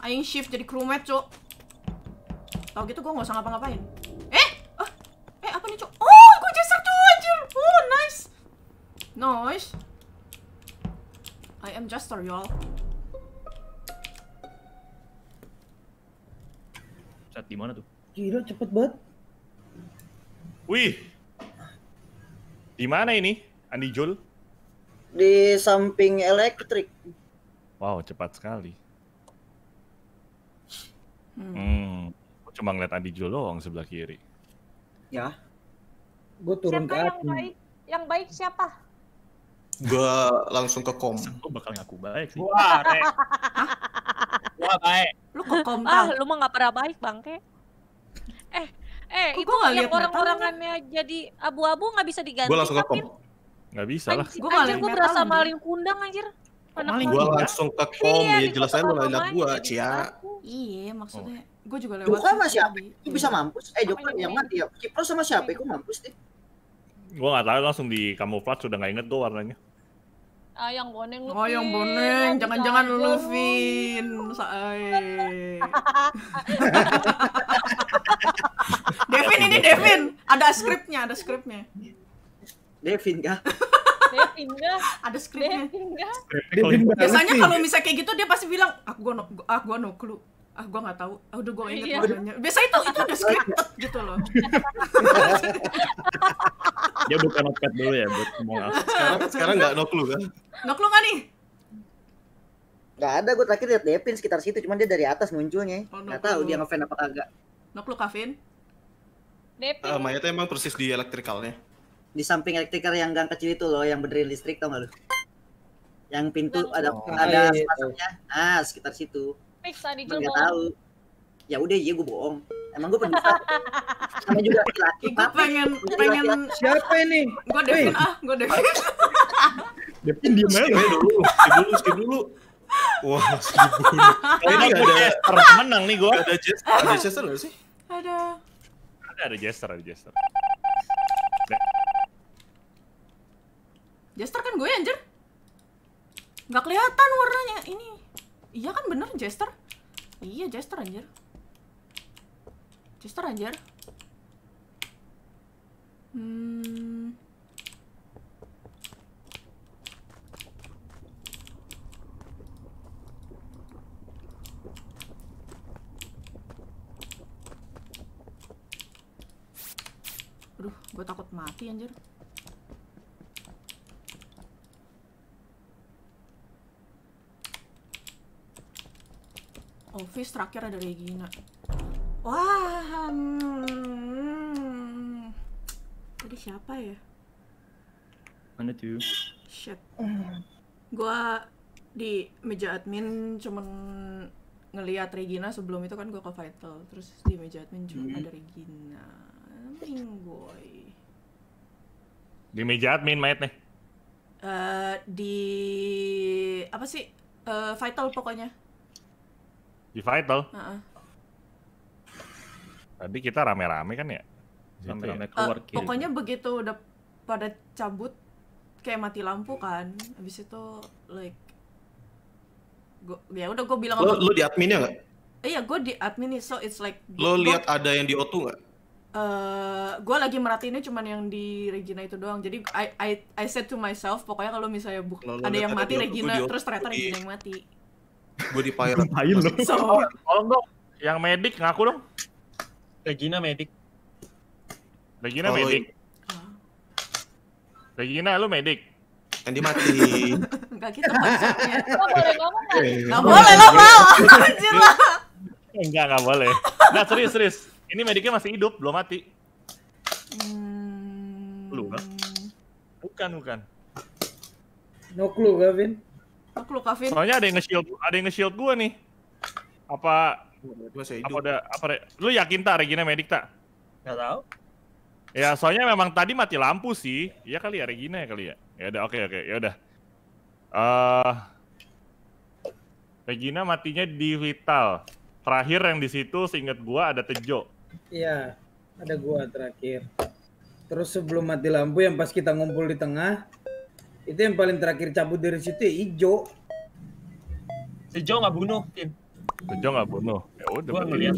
Aing shift jadi crewmate, cok Tau gitu gue nggak usah ngapa-ngapain Eh, ah. eh apa nih, cok Oh, gue geser, tuh anjir Oh, nice Nice I am Jester, y'all saat di mana tuh? Kira cepet banget Wih, di mana ini, Andi Jul? Di samping elektrik. Wow, cepat sekali. Hmm. hmm. Cuma ngeliat Andi Jul doang sebelah kiri. Ya. Gue turun siapa ke yang baik? Yang baik siapa? Gue langsung ke kom. Gue bakal ngaku baik sih. Wah, Wah baik. Lu ke kom, Ah, lu mah gak pernah baik, Bangke. Eh, Eh, Kok itu yang orang-orangannya jadi abu-abu nggak bisa diganti. Gue langsung ke kan, kom. Nggak bisa lah. Gue anjir, gua berasa maling kundang anjir. Maling gue langsung ke iya, kom, ya jelas aja lu lihat gua, Cia. Gitu. Iya, maksudnya. Oh. Gua juga lewat. Joko sama siapa? itu bisa mampus. Eh, Joko yang mati ya. Kipro sama iya. siapa? Kok mampus deh. Gua nggak tahu langsung di kamuflat sudah nggak inget gua warnanya. Ah, yang boneng Luffy. Oh, yang boneng. Jangan-jangan Luffy. Sae. Devin ini Devin, ada skripnya, ada skripnya. Devin kah? Devin kah? Ada skripnya. Devin kah? Biasanya kalau misalnya kayak gitu dia pasti bilang, aku ah, gua no, aku ah, gua no clue ah gue nggak tahu ah, udah gue inget iya. modalnya biasa itu itu udah scripted gitu loh dia bukan notepad dulu ya buat semua iya. sekarang sekarang nggak no clue kan no nggak nih Gak ada gue terakhir liat Devin sekitar situ cuman dia dari atas munculnya nggak oh, no tahu dia ngefan apa kagak no clue Uh, eh, mayatnya emang persis di elektrikalnya. Di samping elektrikal yang gang kecil itu loh, yang benerin listrik tau gak lu? Yang pintu oh. ada oh, ada iya, iya. iya. Ah, sekitar situ. Fix tadi tahu. Ya udah, iya gue bohong. Emang gue pendusta. Sama juga laki-laki. Gue pengen pengen siapa ini? Gue Devin ah, gue Devin. Devin di mana dulu? Skip dulu, skip dulu. Wah, skip dulu. Ini ada menang nih gue. Ada Jester, ada Jester nggak sih? Ada ada ada Jester, ada Jester. Jester kan gue anjir. Nggak kelihatan warnanya ini. Iya kan bener Jester? Iya Jester anjir. Jester anjir. Hmm. Aduh, gue takut mati anjir. Oh, fish terakhir ada Regina. Wah, hmm. Tadi siapa ya? Mana tuh? Shit. gue di meja admin cuman ngelihat Regina sebelum itu kan gue ke Vital terus di meja admin cuma mm -hmm. ada Regina something, boy. Di meja admin mayat nih. Uh, di apa sih? Uh, vital pokoknya. Di vital. Uh -uh. Tadi kita rame-rame kan ya? Rame-rame gitu ya. ya? eh, keluar. Uh, pokoknya begitu udah pada cabut kayak mati lampu kan. Habis itu like gua, ya udah gue bilang lo, lo di adminnya nggak? Iya, gue di admin nih, so it's like lo lihat ada yang di auto nggak? Eh, gue lagi merhatiinnya cuman yang di Regina itu doang jadi I I, I said to myself pokoknya kalau misalnya bu Lalu ada yang mati Regina terus ternyata Regina yang mati gue di pirate loh so, oh, dong yang medik ngaku dong Regina medik Regina oh, medik Regina lu medik Andi mati Enggak kita maksudnya Gak boleh ngomong Gak boleh nggak boleh Anjir lah gak boleh Nah serius serius ini mediknya masih hidup, belum mati. Hmm. Lu kan? Bukan, bukan. No clue, Gavin. No clue, Gavin. Soalnya ada yang nge-shield, ada yang nge-shield gua nih. Apa masih hidup. Apa ada apa lu yakin tak Regina medik tak? Enggak tahu. Ya, soalnya memang tadi mati lampu sih. Ya kali ya Regina ya kali ya. Ya udah oke okay, oke, okay, ya udah. Uh, Regina matinya di vital. Terakhir yang di situ seingat gua ada Tejo. Iya, ada gua terakhir. Terus sebelum mati lampu yang pas kita ngumpul di tengah, itu yang paling terakhir cabut dari situ ya Ijo. Ijo nggak bunuh, Tim. Ijo nggak bunuh. Ya udah. Gua ngeliat.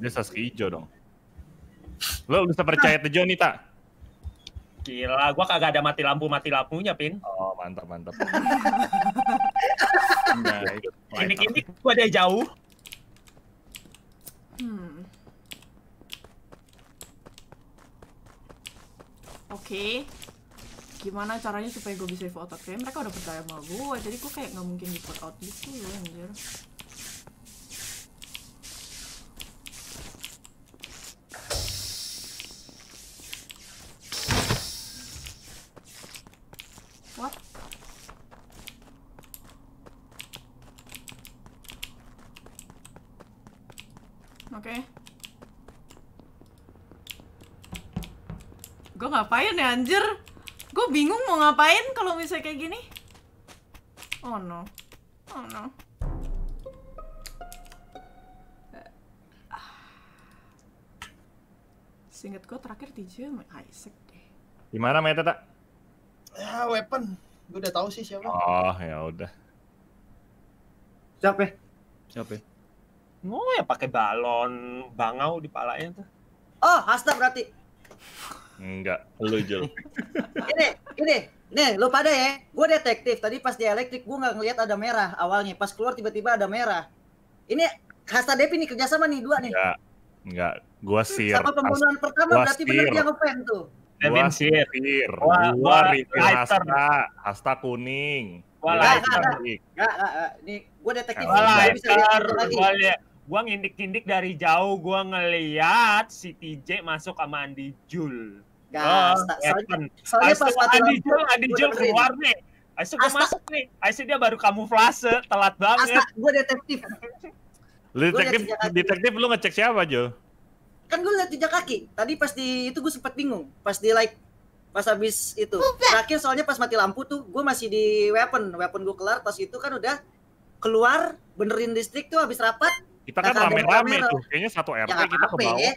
Dia Sasuke Ijo dong. Lo bisa percaya Tejo nih, Tak? Gila, gua kagak ada mati lampu mati lampunya, Pin. Oh, mantap mantap. Nah, ini ini gua dari jauh. okay, gimana caranya supaya gue bisa vote out Kayaknya mereka udah percaya sama gue jadi gue kayak gak mungkin di vote out gitu loh anjir ngapain ya anjir gue bingung mau ngapain kalau misalnya kayak gini oh no oh no Singkat gue terakhir di sama Isaac deh. Gimana Meta tak? Ya weapon, gue udah tau sih siapa. Oh ya udah. Siapa? Ya? Siapa? Ya? oh, ya pakai balon bangau di palanya tuh. Oh, hasta berarti. Enggak, lu Jul. ini, ini, nih lu pada ya, gue detektif. Tadi pas di elektrik gue gak ngeliat ada merah awalnya. Pas keluar tiba-tiba ada merah. Ini Hasta Depi nih kerjasama nih dua nih. Enggak, enggak. Gue hmm, sir. Sama pembunuhan As pertama gua berarti benar dia ngefan tuh. gue sir. gue Gua, gua, gua Hasta, Hasta kuning. Gua iya, lighter. Enggak, enggak, Nih, gue detektif. Gua lighter. Gua lihat gue ngindik-ngindik dari jauh gua ngeliat si TJ masuk sama Andi Jul. Gak, Oh, ya kan. Soalnya pas mati lampu. Adijel keluar nih. Aisyah gue masuk nih. Aisyah dia baru kamuflase, telat banget. Asta, gue detektif. Lu detektif, detektif lu ngecek siapa, Jo? Kan gue liat jejak kaki. Tadi pas di itu gue sempet bingung. Pas di like pas habis itu terakhir soalnya pas mati lampu tuh gue masih di weapon weapon gue kelar pas itu kan udah keluar benerin listrik tuh habis rapat kita kan nah, ya, ya. rame-rame tuh, kayaknya satu RT ya, kita ke bawah. Ya,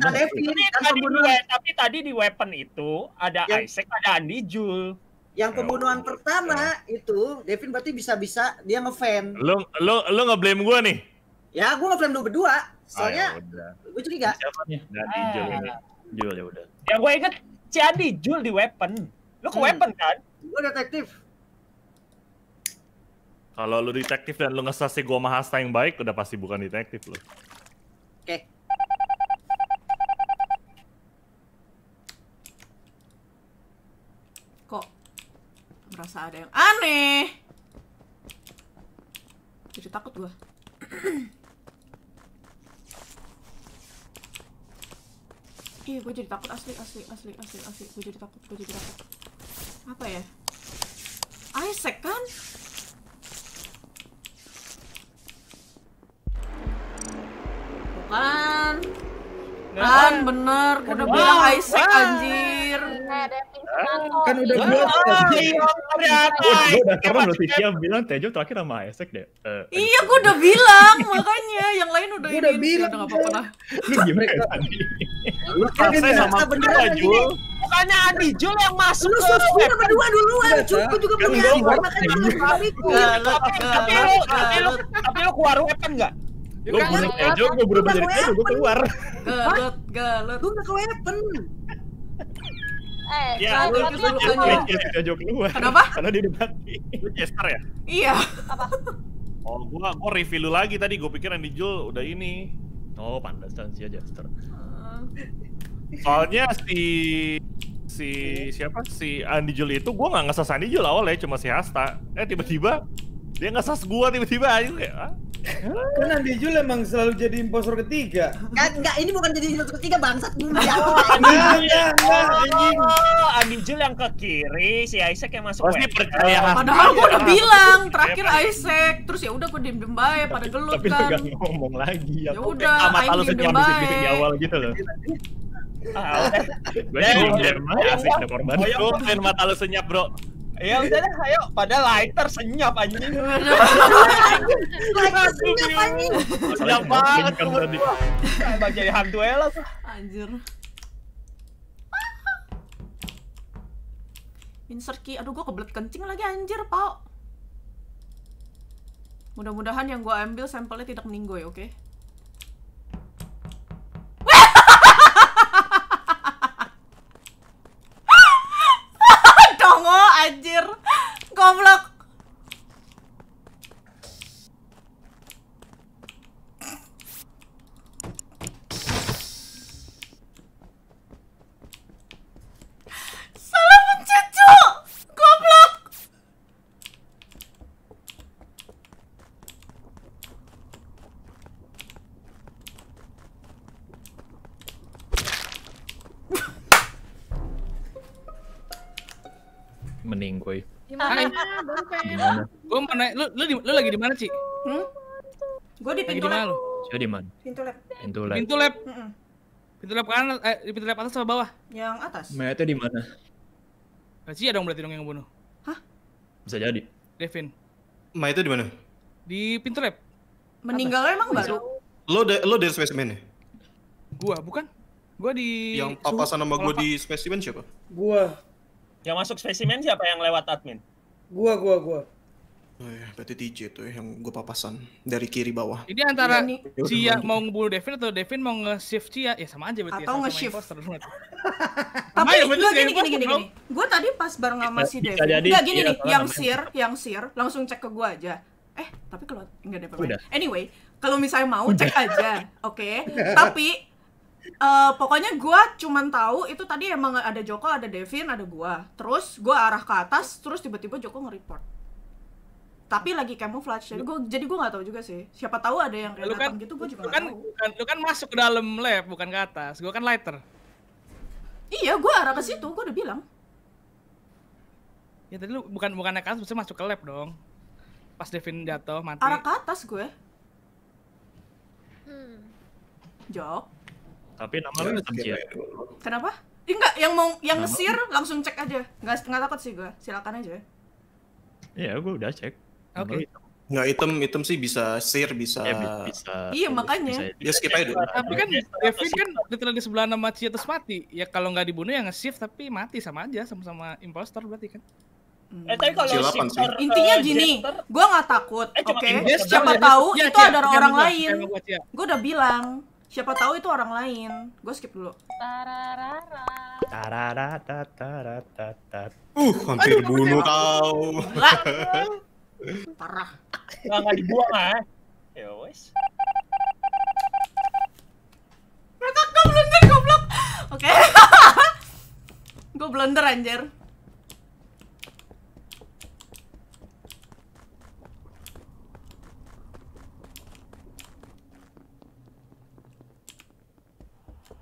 ya. Tapi tadi di weapon itu ada yang, Isaac, ada Andi Jul. Yang ya pembunuhan oh, pertama ya. itu, Devin berarti bisa-bisa dia ngefan. Lo lo lo ngeblame gue nih. Ya, gue ngeblame lu berdua. Soalnya oh, ah, gue curiga. nih? Andi Jul ah. Jul ya udah. Yang gue inget, cadi Jul di weapon. Lo ke hmm. weapon kan? Gue detektif. Kalau lu detektif dan lu ngesas si gua mahasta yang baik, udah pasti bukan detektif lu. Oke. Kok merasa ada yang aneh? Jadi takut gua. Ih, iya, gue jadi takut asli, asli, asli, asli, asli. Gue jadi takut, gue jadi takut. Apa ya? Isaac kan? Kan. Kan bener, kan udah bilang Isaac anjir. Kan udah buat. Gue udah serem loh Titia bilang Tejo terakhir sama Isaac deh. Eh, eh, iya, gue udah bilang makanya yang lain udah ini. udah bilang. apa-apa lah. Lu gimana tadi? Lu selesai ya? sama bener aja. Bukannya Andi Jul yang masuk Lu suruh gue berdua duluan, Jul. Gue juga punya Andi, Makanya Tapi lu, tapi lu, tapi lu keluar weapon gak? gue bener Ejo, gue bener-bener Ejo, gue keluar. Galut, galut. Lu gak weapon. Eh, ya, lu Ejo keluar. Kenapa? Karena dia udah mati. Lu Chester ya? Iya. Apa? Oh, gua mau review lu lagi tadi. gue pikir yang Jul udah ini. Oh, pantesan sih Chester. Soalnya si si siapa si Andi Jul itu gue nggak ngesas Andi Jul awalnya cuma si Hasta eh tiba-tiba dia ngesas gue tiba-tiba aja ya Kan Andi Jul emang selalu jadi impostor ketiga. Kan enggak, ini bukan jadi impostor ketiga, bangsat gue ya. jawab. Andi Jul yang ke kiri, si Isaac yang masuk Pasti oh, percaya. Padahal gue udah bilang, terakhir iya, Isaac, terus ya udah gue diem-diem bae pada gelut kan. Tapi enggak ngomong lagi. Ya, ya udah, amat halus yang bisik di awal gitu loh. Ah, gue bingung deh, sih, ada korban. Gue pengen mata lu senyap, bro. Ya udah deh, ayo pada lighter senyap anjing. lighter senyap anjing. Senyap banget kan tadi. Kayak jadi hantu Ella tuh. Anjir. Insert key. Aduh, gua kebelet kencing lagi anjir, Pak. Mudah-mudahan yang gua ambil sampelnya tidak meninggoy, oke? Okay? 搞不了。mana? Gue mana? Lu lu, di, lu lagi di mana, Ci? Hmm? Gue di pintu lab. Gue di mana? Pintu lab. Pintu lab. Pintu lab. Mm -mm. Pintu lab kanan, eh, pintu lab atas atau bawah? Yang atas. Mayatnya di mana? Nah, ada dong berarti dong yang bunuh. Hah? Bisa jadi. Devin. Mayatnya di mana? Di pintu lab. Meninggalnya emang baru? Lo de lo dari spesimen ya? Gua bukan. Gua di Yang papasan sama gua di spesimen siapa? Gua. Yang masuk spesimen siapa yang lewat admin? Gua, gua, gua. Oh ya, berarti DJ tuh yang gua papasan dari kiri bawah. Ini antara ini. Iya ya Cia mau ngebunuh Devin atau Devin mau nge-shift Cia, ya sama aja berarti. Ya, atau ya, nge-shift. Tapi ya, gini, gini, gini, gini, gini. Gua tadi pas bareng sama si Devin. Enggak gini iya, nih, yang sir, yang sir, langsung cek ke gua aja. Eh, tapi kalau enggak ada apa-apa. Anyway, kalau misalnya mau cek aja, oke. Okay? tapi uh, pokoknya gue cuman tahu itu tadi emang ada Joko ada Devin ada gue terus gue arah ke atas terus tiba-tiba Joko nge-report tapi lagi camouflage jadi gue jadi gue nggak tahu juga sih siapa tahu ada yang kayak kan, gitu gue juga lu kan, gitu, kan tahu. kan, lu kan masuk ke dalam lab bukan ke atas gue kan lighter iya gue arah ke situ gue udah bilang ya tadi lu bukan bukan naik atas maksudnya masuk ke lab dong pas Devin jatuh mati arah ke atas gue hmm. Jok tapi nama ya, lu tetap Cia. Kenapa? Eh, enggak, yang mau yang ngesir langsung cek aja. Enggak setengah takut sih gua. Silakan aja. Iya, gua udah cek. Oke. Okay. Nggak item, item sih bisa sir, bisa... Ya, bisa iya, makanya. Bisa, ya, skip aja dulu. Tapi kan iya, Devin kan literally di sebelah nama Cia terus mati. Ya kalau nggak dibunuh ya nge-shift tapi mati sama aja, sama-sama imposter berarti kan. Hmm. Eh, tapi kalau shifter, eh, intinya gini, gue nggak takut, eh, oke? Okay? Siapa tahu iya, itu ada orang lain. Gue udah bilang, siapa tahu itu orang lain gue skip dulu uh hampir Aduh, bunuh eh. parah nggak dibuang ah ya wes gue oke gue blunder, anjir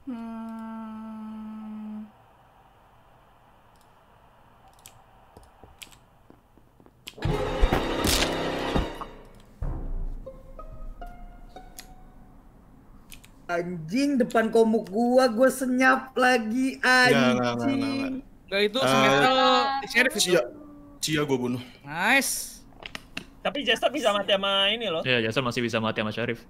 Hmm. Anjing depan komuk gua, gua senyap lagi anjing. Nah, nah, nah, nah, nah. itu eh, semetal uh, sheriff itu. Cia, Cia gua bunuh. Nice. Tapi Jester bisa mati sama ini loh. Iya, yeah, Jester masih bisa mati sama Sheriff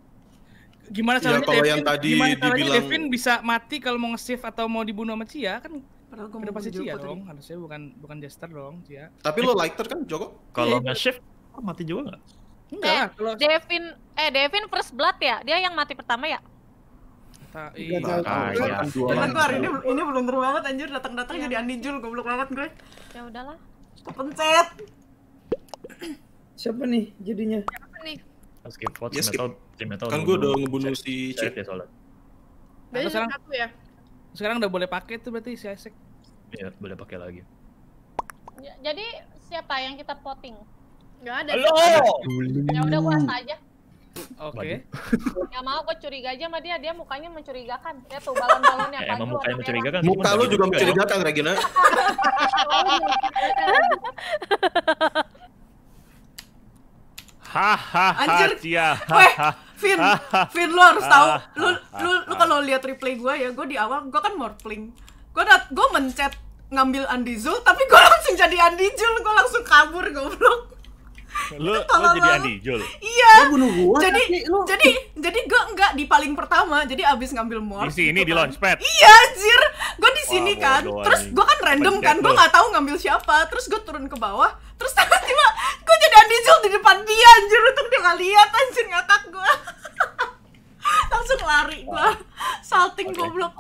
gimana ya, caranya ya, kalau Devin, yang tadi gimana caranya dibilang... Devin bisa mati kalau mau nge-save atau mau dibunuh sama Cia kan Padahal udah pasti Cia dong, harusnya bukan bukan Jester dong Cia. Tapi lo lighter kan Joko? Kalau iya, nggak iya. ah, mati juga nggak? Enggak. Eh, kalau... Devin eh Devin first blood ya? Dia yang mati pertama ya? Tak, iya. Nah, iya. keluar ini ini belum terlalu banget anjir datang-datang ya. jadi Andijul goblok banget gue. Ya udahlah. Kepencet. Siapa nih jadinya? Siapa nih? Ya, skip votes, tim metal kan gue udah ngebunuh si Cip ya soalnya nah, sekarang satu ya sekarang udah boleh pakai tuh berarti si Isaac iya boleh pakai lagi ya, jadi siapa yang kita poting? Gak ada Halo! ya udah gua aja Oke. Okay. Gak mau, gue curiga aja sama dia. Dia mukanya mencurigakan. Ya tuh balon-balonnya. Ya, emang mukanya mencurigakan. Muka lu juga mencurigakan, Regina. Hahaha, ha, Hahaha. Vin, ah. Vin lu harus tahu. Ah. Lu ah. lu lu kalau lihat replay gue ya, gue di awal gue kan morphling. Gue dat gue mencet ngambil Andi tapi gue langsung jadi Andi Zul, gue langsung kabur goblok lu, lu jadi Andi Jul iya lu bunuh gua jadi lu... jadi jadi gue enggak di paling pertama jadi abis ngambil mor di sini gitu di kan. launchpad iya anjir gue di sini Wah, kan terus gue kan random Pencet kan gue nggak tahu ngambil siapa terus gue turun ke bawah terus tiba-tiba gue jadi Andi Jul di depan dia anjir untuk dia nggak lihat anjir ngatak gue langsung lari gue salting okay. goblok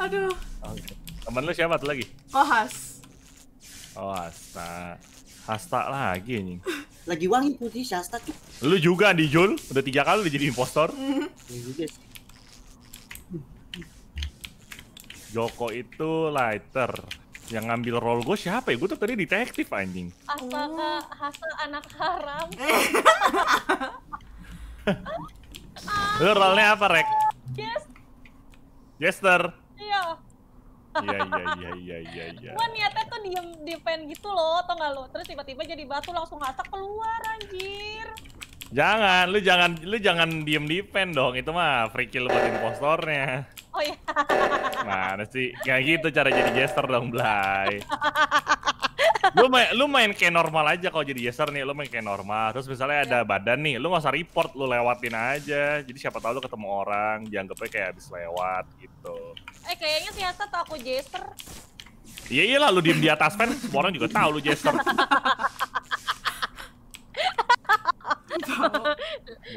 aduh okay. temen lu siapa tuh lagi oh Has oh Hasta Hasta lagi anjing lagi wangi putih Shasta tuh. Lu juga di Jul, udah tiga kali udah jadi impostor. Iya Joko itu lighter. Yang ngambil roll gue siapa ya? Gue tuh tadi detektif anjing. Astaga, oh. hasil anak haram. Lu role-nya apa, Rek? Yes. Jester. Iya. Iya iya iya iya iya. iya. niatnya tuh diem defend gitu loh, tau gak lo? Terus tiba-tiba jadi batu langsung ngasak keluar anjir. Jangan, lu jangan lu jangan diem defend dong. Itu mah free kill buat impostornya. Oh iya. Mana sih? Kayak gitu cara jadi jester dong, Blay. lu main lu main kayak normal aja kalau jadi yeser nih, lu main kayak normal. Terus misalnya ada iya. badan nih, lu gak usah report, lu lewatin aja. Jadi siapa tahu lu ketemu orang, dianggapnya kayak habis lewat gitu. Eh kayaknya ternyata tau aku jester Iya iyalah lu diem di atas pen semua orang juga tahu lu jester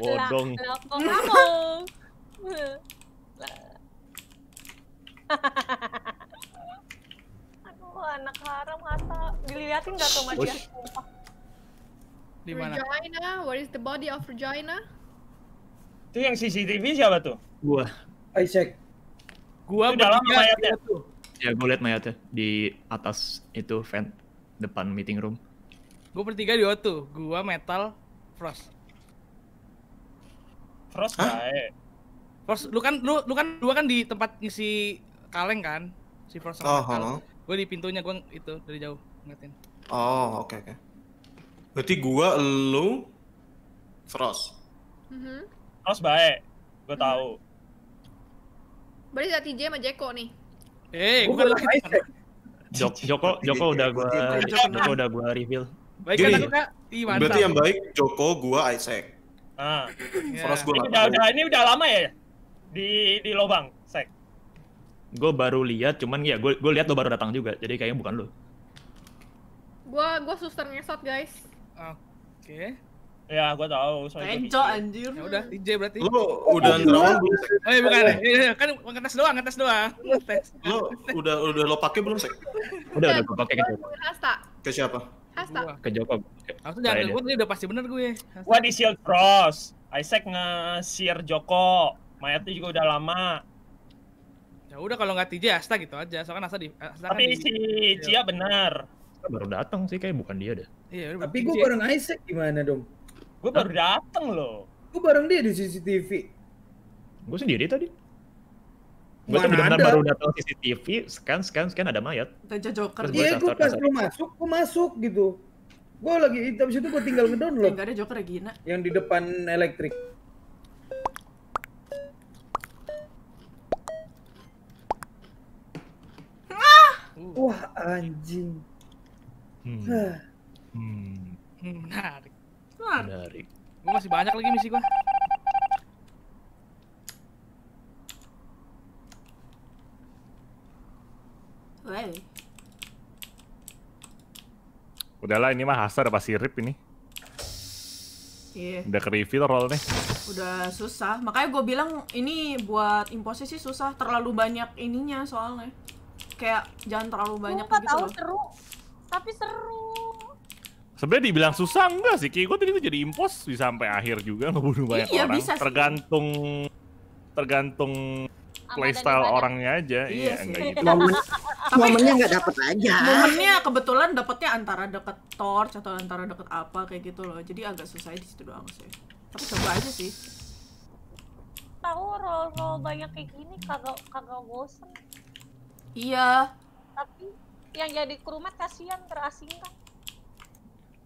Bodong. kamu? anak haram ngata dilihatin nggak tuh mati ya? Di mana? Regina, where is the body of Regina? Itu yang CCTV siapa tuh? Gua. Isaac. Gua di dalam mayatnya tuh. Ya, gua liat mayatnya di atas itu fan depan meeting room. Gue bertiga di waktu gua metal, Frost. Frost baik. Frost, lu kan lu lu kan dua kan di tempat ngisi kaleng kan? Si Frost sama oh, kaleng. Oh gue di pintunya gue itu dari jauh ngeliatin oh oke okay, oke okay. berarti gue lu Frost mm -hmm. Frost baik gue mm -hmm. tahu berarti tadi sama Jeko nih eh hey, gue lagi Joko Joko udah gua, Joko udah gue reveal baik kan kak? berarti yang baik Joko gua Isaac ah. Frost gue udah, udah ini udah lama ya di di lobang gue baru lihat cuman ya gue gue lihat lo baru datang juga jadi kayaknya bukan lo gue gue suster ngesot guys oke okay. ya gue tahu soalnya Enco, anjir ya udah DJ berarti lo udah oh, nerawang belum oh iya, bukan iya, iya, kan ngetes doang ngetes doang lo udah udah lo pakai belum sih udah udah gue pakai ke siapa ke siapa Hasta. Ke Joko. Aku jangan gue ini udah pasti bener gue. Hasta. What is your cross? Isaac nge-share Joko. Mayatnya juga udah lama. Ya udah kalau nggak TJ Asta gitu aja, soalnya Asta di Asta kan Tapi kan si Cia benar. Baru datang sih kayak bukan dia deh. Iya, Tapi gue bareng Isaac gimana dong? Gue baru datang loh. Gue bareng dia di CCTV. Gue sendiri tadi. Gue tuh benar baru datang CCTV, scan scan scan ada mayat. Tenca Joker. Iya, gue pas lu masuk, gue masuk gitu. Gue lagi, tapi situ gue tinggal ngedownload. Enggak ada Joker Regina. Yang di depan elektrik. Wah anjing. Hmm. hmm. Menarik. Menarik. Gue masih banyak lagi misi gue. Well. Udahlah ini mah hasar apa rip ini. Yeah. Udah ke reveal roll nih. Udah susah. Makanya gue bilang ini buat imposisi susah terlalu banyak ininya soalnya kayak jangan terlalu banyak Lupa gitu tahu loh. seru tapi seru sebenarnya dibilang susah enggak sih kayak gue tadi tuh jadi impos bisa sampai akhir juga ngebunuh banyak iya, orang bisa sih. tergantung tergantung playstyle orangnya aja iya, iya sih. enggak gitu Momen, momennya nggak dapet aja momennya kebetulan dapetnya antara deket torch atau antara deket apa kayak gitu loh jadi agak susah di situ doang sih tapi coba aja sih tahu roll roll banyak kayak gini kagak kagak bosen Iya. Tapi yang jadi krumet kasihan kan?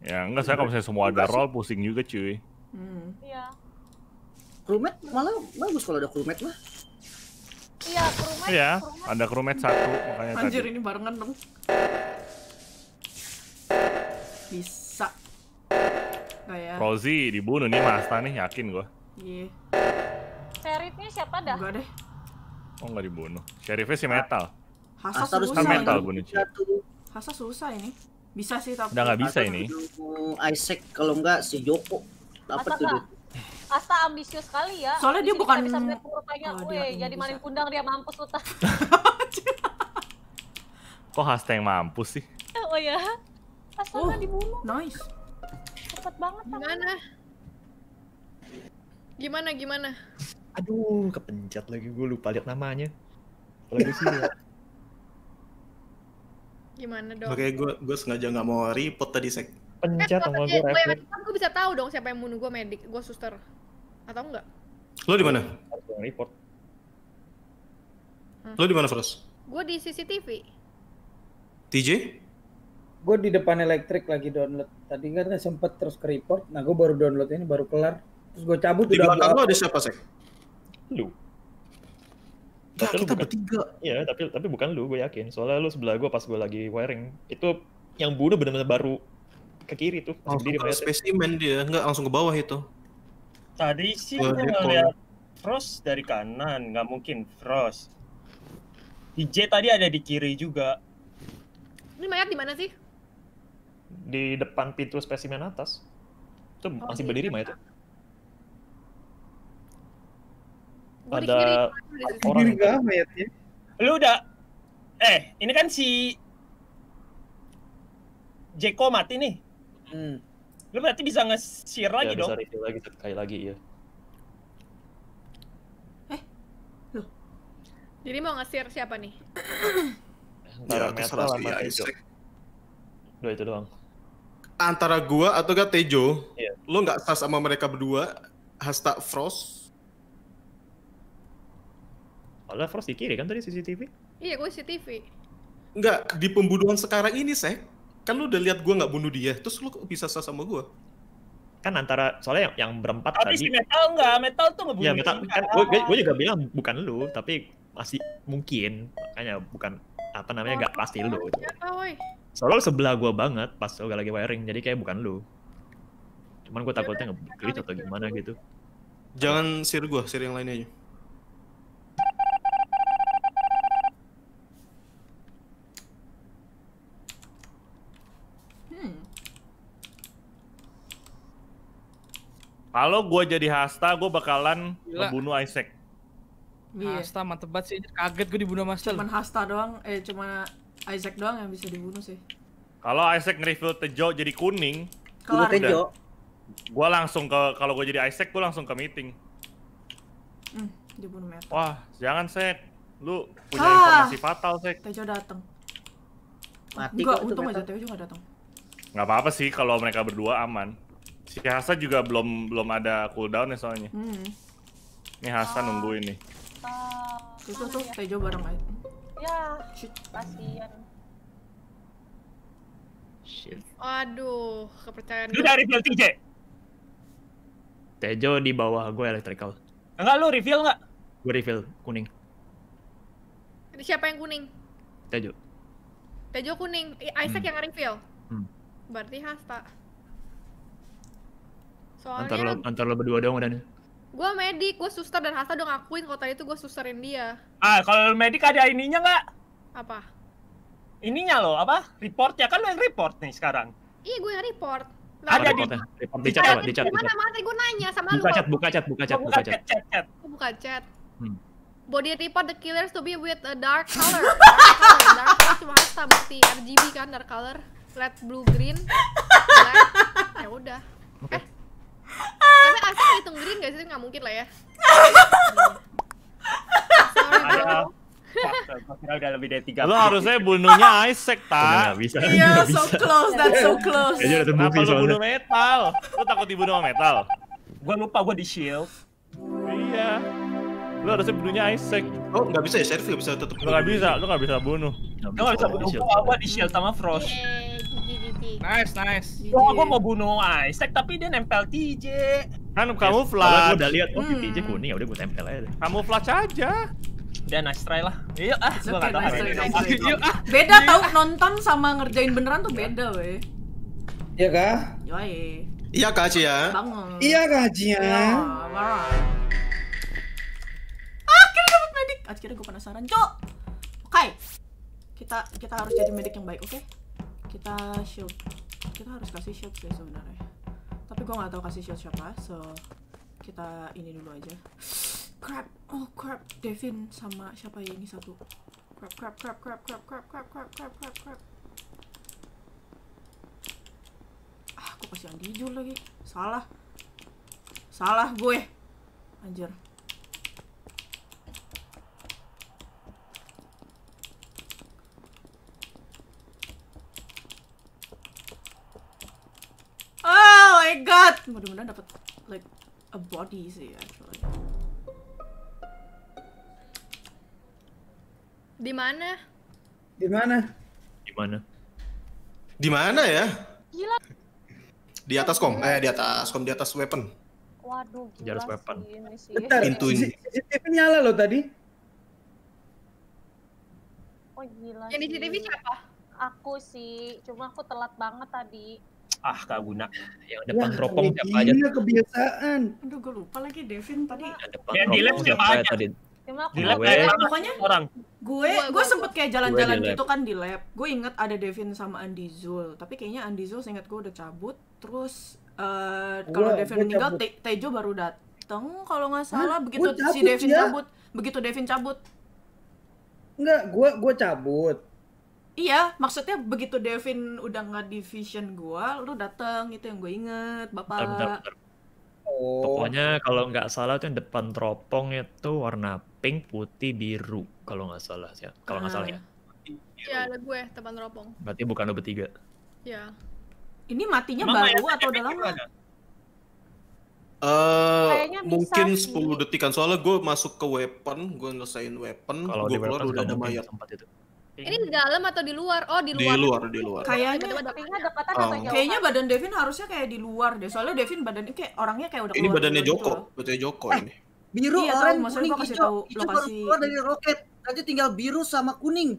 Ya enggak saya kalau misalnya semua ada roll pusing juga cuy. Hmm. Iya. malah bagus kalau ada krumet mah. Iya, krumet. Iya, ada krumet satu makanya Anjir, tadi. ini barengan dong. Bisa. Kayak. Ya? Rozi dibunuh nih Masta nih, yakin gua. Iya. Sheriffnya siapa dah? Enggak deh. Oh, enggak dibunuh. Sheriffnya si Metal. Hasa, Hasa harus mental bunuh Hasa susah ini. Bisa sih tapi. Udah nggak bisa Hasa ini. Hmm, Isaac kalau enggak si Joko. Dapat tuh. Asta ambisius sekali ya. Soalnya dia bukan bisa melihat rupanya, oh, weh, jadi maling kundang dia mampus lu Kok Hasta yang mampus sih? Oh ya. Asta oh, dibunuh. Nice. Cepet banget Gimana? Gimana gimana? Aduh, kepencet lagi gue lupa lihat namanya. Kalau di sini Gimana dong? Makanya gue gue sengaja nggak mau report tadi sek. Pencet eh, sama ya, gue kan Gue bisa tahu dong siapa yang bunuh gue medik, gue suster atau enggak? Lo di mana? Report. Hmm. Lo di mana, first? Gue di CCTV. TJ? Gue di depan elektrik lagi download. Tadi kan sempet terus ke report. Nah, gue baru download ini baru kelar. Terus gue cabut di udah belakang lo ada siapa, Sek? Lu kita tapi kita bukan, bertiga iya tapi tapi bukan lu gue yakin soalnya lu sebelah gue pas gue lagi wiring itu yang bunuh benar-benar baru ke kiri tuh langsung spesimen dia nggak langsung ke bawah itu tadi sih gue ngeliat Frost dari kanan nggak mungkin Frost DJ tadi ada di kiri juga ini mayat di mana sih di depan pintu spesimen atas itu oh, masih berdiri mayat ada orang juga mayatnya lu udah eh ini kan si Jeko mati nih hmm. lu berarti bisa nge-share lagi ya, dong? dong bisa lagi sekali lagi ya eh jadi mau nge-share siapa nih antara eh, ya, metal sama ya, Tejo Dua itu doang antara gua atau gak Tejo yeah. lu gak sas sama mereka berdua Hasta Frost kalau Frost di kiri kan tadi CCTV? Iya, gue CCTV. Enggak, di pembunuhan sekarang ini, Sek. Kan lu udah lihat gue nggak bunuh dia, terus lu kok bisa sah sama gue. Kan antara, soalnya yang, yang berempat tapi tadi... Tapi si Metal nggak, Metal tuh ngebunuh. Iya, Metal. Kan, gue, gue juga bilang bukan lu, tapi masih mungkin. Makanya bukan, apa namanya, nggak oh, pasti lu. Oh, soalnya Soalnya sebelah gue banget pas lu lagi wiring, jadi kayak bukan lu. Cuman gue iya, takutnya ngeglitch atau gimana gitu. Jangan sir gue, sir yang lainnya aja. Kalau gue jadi Hasta, gue bakalan Gila. membunuh Isaac. Iya. Hasta mantep banget sih, kaget gue dibunuh Mas Cuman Hasta doang, eh cuma Isaac doang yang bisa dibunuh sih. Kalau Isaac nge-refill tejo jadi kuning, kalau tejo, gue langsung ke kalau gue jadi Isaac, gue langsung ke meeting. Hmm, dibunuh Wah, jangan Sek, lu punya ah, informasi fatal Sek. Tejo datang. Mati Enggak, untung aja Tejo juga datang. Gak apa-apa sih kalau mereka berdua aman. Si Hasan juga belum belum ada cooldown ya soalnya. Hmm. Ini Hasan uh, ini. nih. Uh, eh, itu eh, tuh ya. Tejo bareng aja. Ya, kasihan. Shit. Aduh, kepercayaan. Lu dari reveal TJ. Tejo di bawah gue electrical. Enggak lu reveal enggak? Gue reveal kuning. Siapa yang kuning? Tejo. Tejo kuning, Isaac hmm. yang reveal. Hmm. Berarti Hasta. Soalnya antar lo, kan antar lo berdua doang udah nih. Gue medik, gue suster dan Hasta udah ngakuin kalau tadi tuh gue susterin dia. Ah, kalau medik ada ininya nggak? Apa? Ininya lo apa? Report ya kan lo yang report nih sekarang. Iya, gue yang report. ada di, report di chat apa? Di chat. Mana mati gue nanya sama buka lu. Chat, buka chat, buka chat, oh, buka chat, buka chat. Buka hmm. chat. Body report the killers to be with a dark color. dark color, dark color cuma Hasta mesti RGB kan dark color, red, blue, green, black. Ya udah. Okay. Eh, tapi Asif hitung green gak sih? Gak mungkin lah ya udah lebih dari tiga. Lo harusnya bunuhnya Isaac, tak? Iya, yeah, so close, that's so close. udah Kenapa lo bunuh metal? Lo takut dibunuh sama metal? Gua lupa, gua di shield. Iya. Lo harusnya bunuhnya Isaac. Oh, nggak bisa ya, Sheriff nggak bisa tetep. Lo nggak bisa, lo nggak bisa bunuh. Lo nggak bisa bunuh, gua, gua di shield sama Frost. Nice, nice. Oh, aku mau bunuh Isaac tapi dia nempel TJ. Kan yes, kamu flash. Hmm. udah lihat, oh hmm. TJ kuning ya udah gue tempel aja. Kamu flash aja. Dia nice try lah. Iya ah, gua enggak tahu. Ah. Beda tau nonton sama ngerjain beneran tuh beda, we. Iya kah? Yoi. Iya kah, Cia? Ya? Bangun. Iya kah, Cia? Ya, iya, ah, Akhirnya dapat medik. Ah, Akhirnya gue penasaran, Cok. Oke. Okay. Kita kita harus jadi medik yang baik, oke? Okay? kita shoot kita harus kasih shoot sih sebenarnya tapi gue nggak tahu kasih shoot siapa so kita ini dulu aja crap oh crap Devin sama siapa ya ini satu crap crap crap crap crap crap crap crap crap crap crap ah aku kasih yang dijul lagi salah salah gue anjir Oh my god. Mudah-mudahan dapat like a body sih actually. Di mana? Di mana? Di mana? Di mana ya? Gila. Di atas kom, eh di atas kom, di atas weapon. Waduh, gila di atas weapon. Sih, ini sih. Bentar, pintu ini. CCTV nyala loh tadi. Oh gila. Yang di CCTV siapa? Aku sih, cuma aku telat banget tadi ah kagak guna yang depan Wah, teropong siapa aja kebiasaan aduh gue lupa lagi Devin tadi yang depan yang di lab siapa aja tadi di lab pokoknya orang gue gue sempet kayak jalan-jalan gitu kan di lab gue inget ada Devin sama Andi Zul tapi kayaknya Andi Zul inget gue udah cabut terus uh, kalau Devin meninggal Te Tejo baru dateng kalau nggak salah Hah? begitu si Devin ya? cabut begitu Devin cabut Enggak, gue gue cabut Iya, maksudnya begitu Devin udah nggak division gua, lu dateng itu yang gue inget, bapak. Bentar, bentar. Oh. Pokoknya kalau nggak salah tuh yang depan teropong itu warna pink, putih, biru kalau nggak salah sih, ya. Kalau nggak nah. salah ya. Iya. iya, ada gue depan teropong. Berarti bukan lo bertiga. Iya. Ini matinya Memang baru atau udah lama? Eh, mungkin sih. 10 detikan soalnya gue masuk ke weapon, gue ngelesain weapon, gue keluar udah ada mayat. Tempat itu. Ini gitu. di dalam atau di luar? Oh, di luar. Di luar, di luar. Kayaknya kayaknya depatan oh. Kayaknya badan Devin harusnya kayak di luar deh. Soalnya Devin badannya kayak orangnya kayak udah Ini badannya Joko, gitu. badannya Joko eh, ini. Biru, iya, oranye, kuning, hijau. kasih hijau. Tahu lokasi. keluar dari roket. Nanti tinggal biru sama kuning.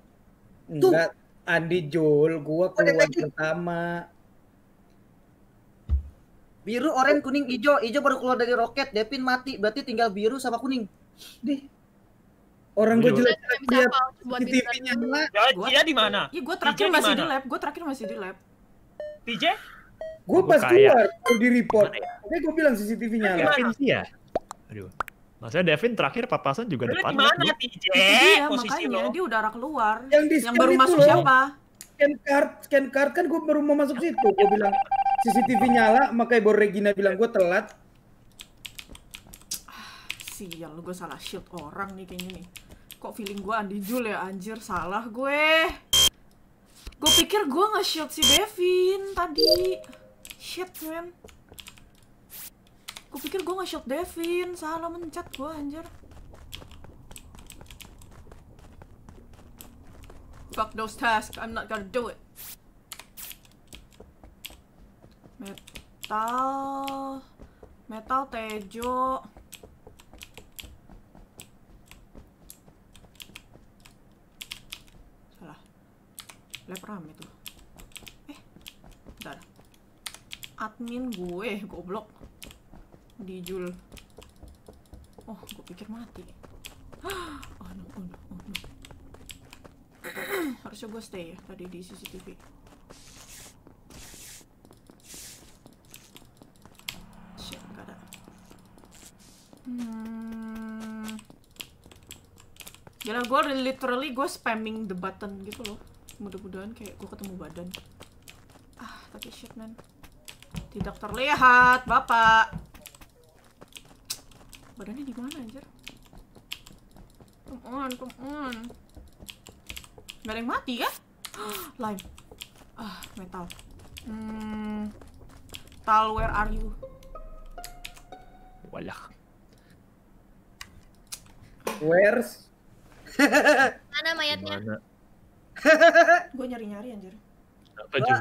Tuh. Enggak, Andi Jul, gua keluar pertama. Biru, oranye, kuning, hijau. Hijau baru keluar dari roket. Devin mati, berarti tinggal biru sama kuning. Deh. Orang gue jelek lihat CCTV-nya ya, Dia di mana? Iya, gue terakhir masih di lab. Gue terakhir masih di lab. PJ? Gue pas keluar ya. kalau di report. Oke, ya? gue bilang CCTV nyala. Devin sih ya. Aduh. Maksudnya Devin terakhir papasan juga Lalu depan. Di mana PJ? Iya, makanya dia udah arah keluar. Yang, di yang baru masuk siapa? Scan card, scan card kan gue baru mau masuk situ. Gue bilang CCTV nyala, makanya baru Regina bilang gue telat sial gue salah shield orang nih kayaknya nih kok feeling gue Andi ya anjir salah gue gue pikir gue nge shield si Devin tadi shit man gue pikir gue nge shield Devin salah mencet gue anjir fuck those tasks I'm not gonna do it metal metal tejo lab RAM itu eh bentar admin gue goblok dijul oh gue pikir mati oh no oh no oh no harusnya gue stay ya tadi di CCTV shit gak ada hmm Gila gue literally gue spamming the button gitu loh mudah-mudahan kayak gue ketemu badan ah tapi shit man tidak terlihat bapak badannya di mana anjir come on come on nggak ada yang mati kan lime ah metal hmm tal where are you walah where's mana mayatnya Dimana? gue nyari-nyari anjir. Apa gua,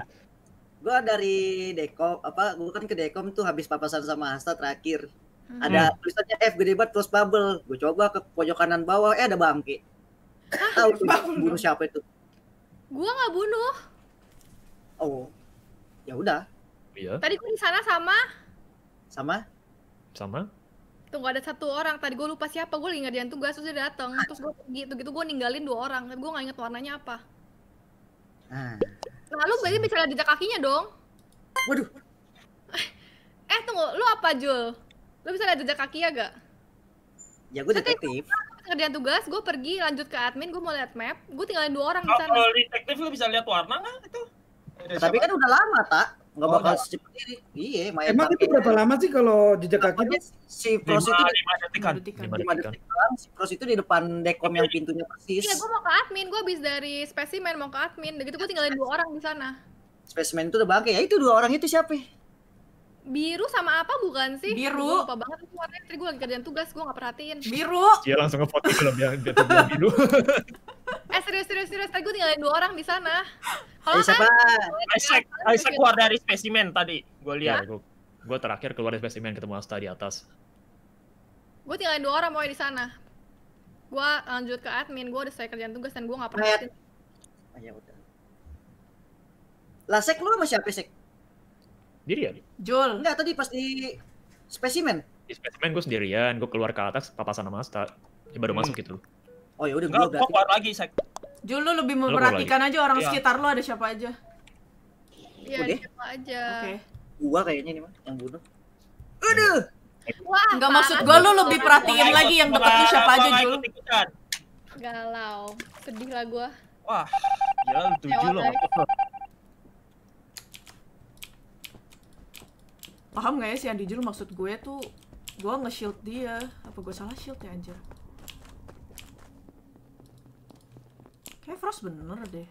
gua dari Dekom apa gue kan ke Dekom tuh habis papasan sama Hasta terakhir. Hmm. Ada tulisannya F gede banget terus bubble. Gue coba ke pojok kanan bawah eh ada bangke. Tahu tuh bunuh siapa itu? Gue nggak bunuh. Oh. Ya udah. Iya. Tadi gue di sana sama sama sama tunggu ada satu orang tadi gue lupa siapa gue lagi ngerjain tugas terus dia datang terus gue gitu gitu gue ninggalin dua orang tapi gue gak inget warnanya apa nah lalu berarti bisa jejak kakinya dong waduh eh tunggu lu apa Jul lu bisa lihat jejak kaki ya gak ya gue detektif ngerjain tugas gue pergi lanjut ke admin gue mau lihat map gue tinggalin dua orang oh, di sana kalau detektif lu bisa lihat warna nggak itu tapi kan udah lama tak nggak oh, bakal secepat ini. Iya, main Emang itu berapa lama sih kalau jejak kaki? Si pros itu lima detik. Kan? Lima detik kan? Si pros itu di depan dekom yang pintunya persis. Iya, gue mau ke admin. Gue habis dari spesimen mau ke admin. Begitu gue tinggalin dua orang di sana. Spesimen itu udah bangke. Ya itu dua orang itu siapa? Biru sama apa bukan sih? Biru. Gue lupa banget itu warnanya. Tadi gue lagi kerjaan tugas, gue gak perhatiin. Biru. Iya langsung foto belum ya, dia bilang biru. eh serius serius serius, tadi gue tinggalin dua orang di sana. Kalau eh, siapa? Isaac, Isaac keluar dari spesimen tadi. Gue lihat. Ya, gue terakhir keluar dari spesimen ketemu Asta di atas. Gue tinggalin dua orang mau di sana. Gue lanjut ke admin, gue udah selesai kerjaan tugas dan gue gak perhatiin. Ayo, ah, ya udah. Lasek lu sama siapa sih? Sendirian? Jul. Enggak, tadi pas di spesimen. Di spesimen gue sendirian, gue keluar ke atas papasan sama Asta. Ya baru hmm. masuk gitu. Oh ya udah gue berarti. keluar lagi, Sek. Jul lu lebih memperhatikan aja orang ya. sekitar lu ada siapa aja. Iya, ada siapa aja. Oke. Okay. Gua kayaknya nih mah yang bunuh. Hmm. Aduh. Wah, Enggak maksud gua lu lebih perhatiin lagi yang deket lu siapa aja, Jul. Galau. Sedih lah gua. Wah, gila lu tujuh loh. paham gak ya si Andi maksud gue tuh gue nge-shield dia apa gue salah shield ya anjir kayak Frost bener deh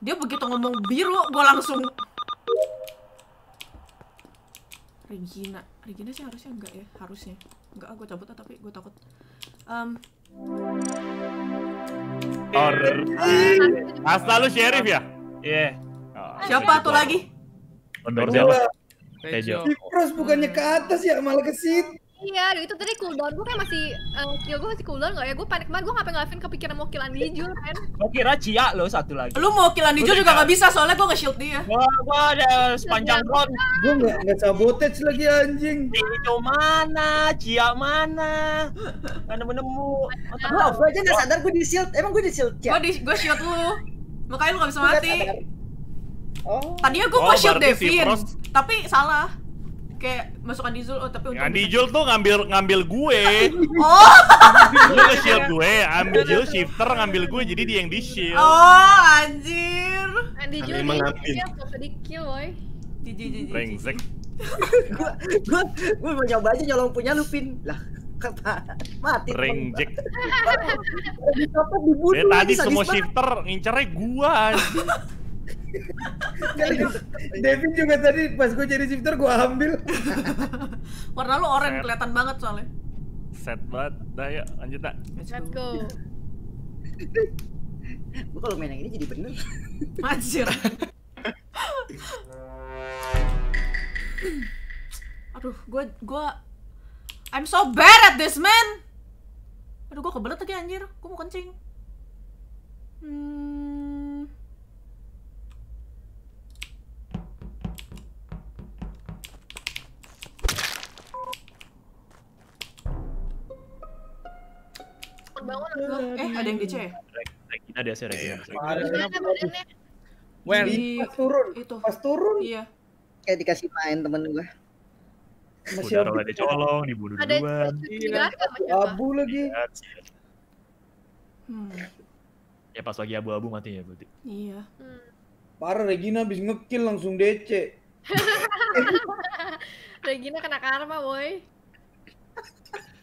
dia begitu ngomong biru gue langsung Regina Regina sih harusnya enggak ya harusnya enggak gue cabut tapi gue takut um, Horror. Asta lu sheriff ya? Iya. Yeah. Oh, Siapa tuh lagi? Pendor siapa? Tejo. Cross bukannya ke atas ya malah ke situ. Iya, itu tadi cooldown gue kayak masih uh, eh, kill ya gue masih cooldown gak ya? Gue panik banget, gue ngapain ngelafin kepikiran mau kill Jul kan? Gue kira Cia lo satu lagi. Lu mau kill Jul juga gak bisa soalnya gue nge-shield dia. Wah, gue ada sepanjang iya, round. Gue gak, gak sabotage lagi anjing. Cio mana? Cia mana? Gak nemu-nemu. Gue aja gak sadar gue di shield. Emang gue di shield Cia? Gue di, gue shield lu. Makanya lu gak bisa mati. Oh. Tadinya gue oh, mau shoot Devin, si tapi salah. Kayak masukkan Dizul, oh tapi untuk... Ya, Dizul tuh ngambil ngambil gue. oh. Lu ke shield gue, ambil Dizul shifter ngambil gue, jadi dia yang di shield. Oh, anjir. Dizul di shield, di kill, woy. Brengsek. Gue gue gue mau nyoba aja nyolong punya lu, Pin. Lah, mati rengjek dari eh, tadi semua shifter ngincernya gua Devin juga tadi pas gue jadi shifter gue ambil. Warna lu oranye kelihatan banget soalnya. Set banget. Dah ya lanjut nak. Let's go. gue kalau main yang ini jadi bener. Anjir. Aduh, gue gue I'm so bad at this man. Aduh, gue kebelet lagi anjir. Gue mau kencing. Hmm. eh ada yang DC ya? Regina sih, Regina iya, ada Well, di... pas turun, itu. pas turun, iya. kayak dikasih main temen gue. Masih Udah ada colong, dibunuh ada duluan. Iya, abu lagi. Iya, iya. Hmm. Ya pas lagi abu-abu mati ya berarti. Iya. Hmm. Parah Regina habis ngekill langsung DC. Regina kena karma, boy.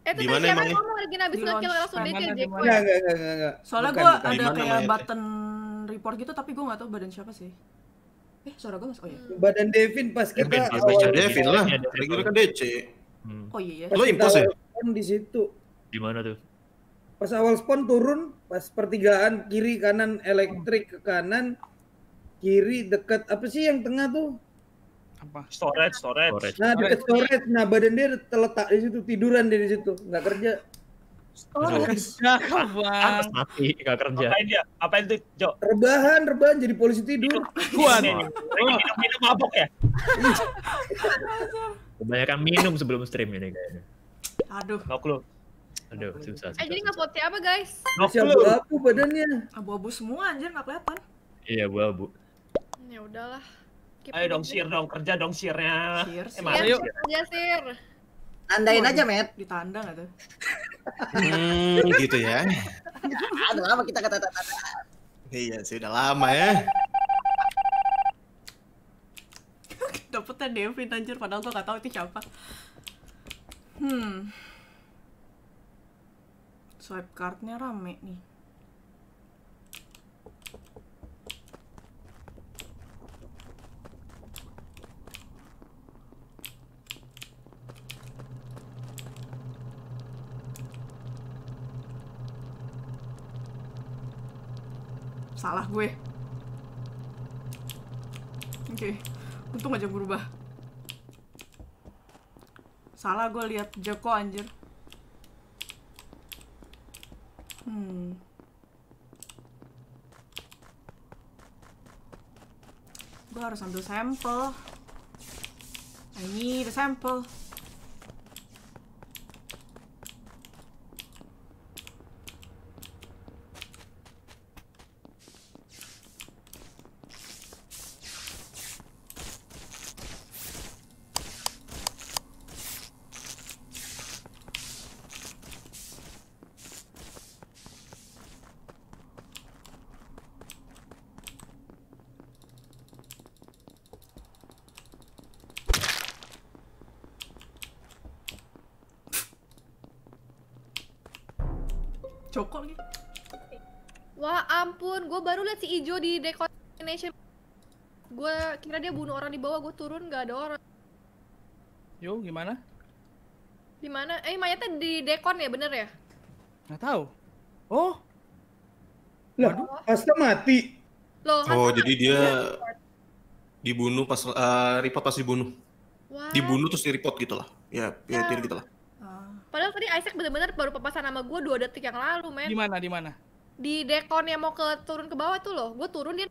itu tadi emang ngomong Regina abis nge-kill langsung detail Jack Enggak, enggak, enggak, enggak. Soalnya gue ada kayak button report gitu tapi gue gak tau badan siapa sih. Eh, suara gue mas, oh iya. Hmm. Badan Devin pas kita Devin, awal. Devin, iya, Devin lah, Regina kan DC. Hmm. Oh iya, iya. Lo impas ya? di situ. Di mana tuh? Pas awal spawn turun, pas pertigaan kiri kanan elektrik ke kanan, kiri dekat apa sih yang tengah tuh? apa storage storage, storage. nah dekat storage nah badan dia terletak di situ tiduran dia di situ nggak kerja storage kerja kapan mati nggak kerja apain dia apain tuh Jo rebahan rebahan jadi polisi tidur gua nih minum minum mabok ya kebanyakan minum sebelum stream ini kayaknya aduh nggak clue Aduh, susah. Eh, jadi nggak putih apa, guys? Masih abu-abu badannya. Abu-abu semua, anjir. Nggak kelihatan. Iya, abu-abu. Ya udahlah. Ayo dong sir dong kerja dong sirnya. Sir, eh, sir. Eh, yuk. Iya, kerja sir. Tandain aja, Met. Ditanda nggak tuh? hmm, gitu ya. udah lama kita kata tanda. Iya sih, udah lama ya. Dapetnya Devin anjir, padahal gue gak tau itu siapa. Hmm. Swipe cardnya rame nih. Salah gue. Oke. Okay. Untung aja berubah. Salah gue lihat Joko anjir. Hmm. Gue harus ambil sampel. Nah, I need a sample. si Ijo di decontamination gue kira dia bunuh orang di bawah gue turun nggak ada orang yo gimana Gimana? eh mayatnya di dekon ya bener ya Gak tau. oh lah Hasta mati Loh, oh jadi dia dibunuh pas uh, report pas dibunuh What? dibunuh terus di report gitu lah ya ya, ya gitu lah Padahal tadi Isaac bener-bener baru papasan sama gue dua detik yang lalu, men. Di mana? di dekon yang mau ke turun ke bawah tuh loh gue turun dia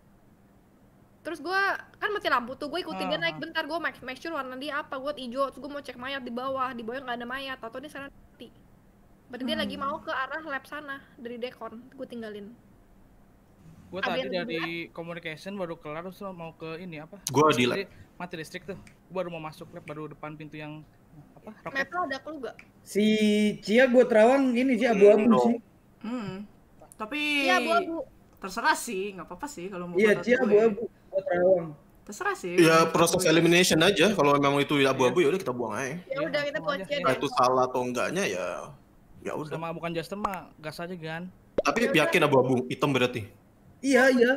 terus gue kan mati lampu tuh gue ikutin dia ah. naik bentar gue make, make sure warna dia apa gue hijau terus gue mau cek mayat di bawah di bawah nggak ada mayat atau dia sana mati berarti dia lagi hmm. mau ke arah lab sana dari dekon gue tinggalin gue tadi dari communication baru kelar terus mau ke ini apa gue di lab mati listrik tuh gue baru mau masuk lab baru depan pintu yang apa roket ada clue gak? si Cia gue terawang ini sih abu-abu sih hmm. Tapi Iya, buah bu. Terserah sih, nggak apa-apa sih kalau mau. Iya, dia buah bu, ya. buat Terserah sih. Iya, proses elimination aja. Kalau memang itu ya abu-abu iya. ya udah kita buang aja. Ya iya, udah kita buang aja. Nah, itu salah atau enggaknya ya ya udah. Sama bukan just mah gas aja kan. Tapi ya yakin abu-abu hitam berarti. Iya, iya.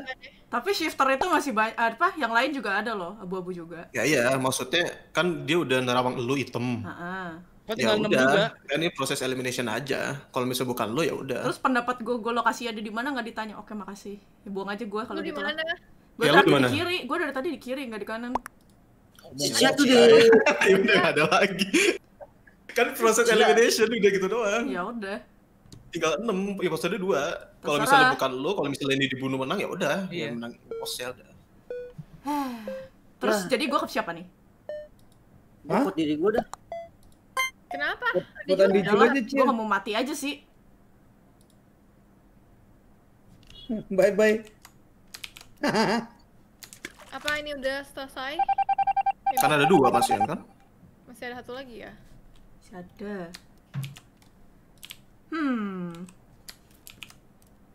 Tapi shifter itu masih banyak apa? Yang lain juga ada loh, abu-abu juga. Ya iya, maksudnya kan dia udah nerawang elu hitam. Heeh. Kan tinggal ya udah. juga. ini proses elimination aja. Kalau misalnya bukan lo ya udah. Terus pendapat gue, gue lokasi ada di mana nggak ditanya. Oke, makasih. Ya, buang aja gue kalau gitu. Dimana? Gue ya, tadi di kiri, gue dari tadi di kiri, nggak di kanan. Iya tuh iya, deh. Iya. Ya udah ada lagi. Kan proses elimination udah gitu doang. Ya udah tinggal enam ya ada dua kalau misalnya bukan lo kalau misalnya ini dibunuh menang ya udah iya. yang menang posnya udah terus nah. jadi gue ke siapa nih Hah? diri gue dah Kenapa? Bukan dicul aja, Cil. Gue gak mau mati aja sih. Bye-bye. Hmm, apa ini udah selesai? kan ada dua pasien kan? Masih ada satu lagi ya? Masih ada. Hmm.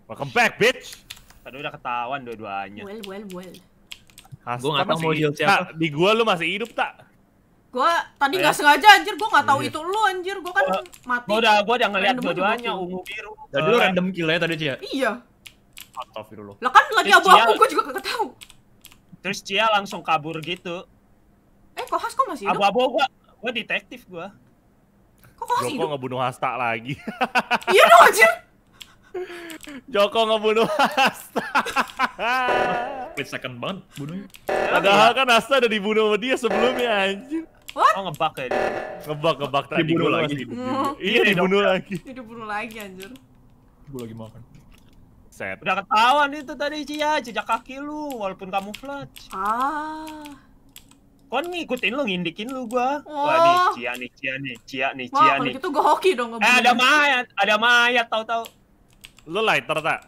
Welcome back, bitch! Tadi udah ketahuan dua-duanya. Well, well, well. Gue gak tau mau heal siapa. di gua lu masih hidup tak? Gua tadi eh. nggak sengaja anjir, gua nggak tahu iya. itu lu anjir, gua kan mati. Gua udah gua udah ngeliat dua-duanya ungu biru. jadi lu eh. random kill ya tadi, Cia? Ya? Iya. Astagfirullah. Lah kan lagi abu aku gua juga gak tahu. Terus Cia langsung kabur gitu. Eh, kok Has kok masih hidup? Abu-abu gua gua detektif gua. Kok kok Joko ngebunuh Hasta lagi. Iya dong anjir. Joko ngebunuh Hasta. Wait second banget bunuhnya. Iya, Padahal iya. kan Hasta udah dibunuh sama dia sebelumnya anjir. What? Oh ngebak ya dia. Ngebak ngebak tadi dibunuh lagi. Hmm. Iya, iya dibunuh lagi. Dibunuh lagi anjir. Gue lagi makan. Set. Udah ketahuan itu tadi Cia, jejak kaki lu walaupun kamu flat. Ah. Kon ngikutin lu, ngindikin lu gua. Wah nih, oh. Cia nih, Cia nih, Cia nih, Cia nih. Wah, itu gue hoki dong ngebunuh. Eh, ada mayat, ada mayat tau-tau Lu lighter tak?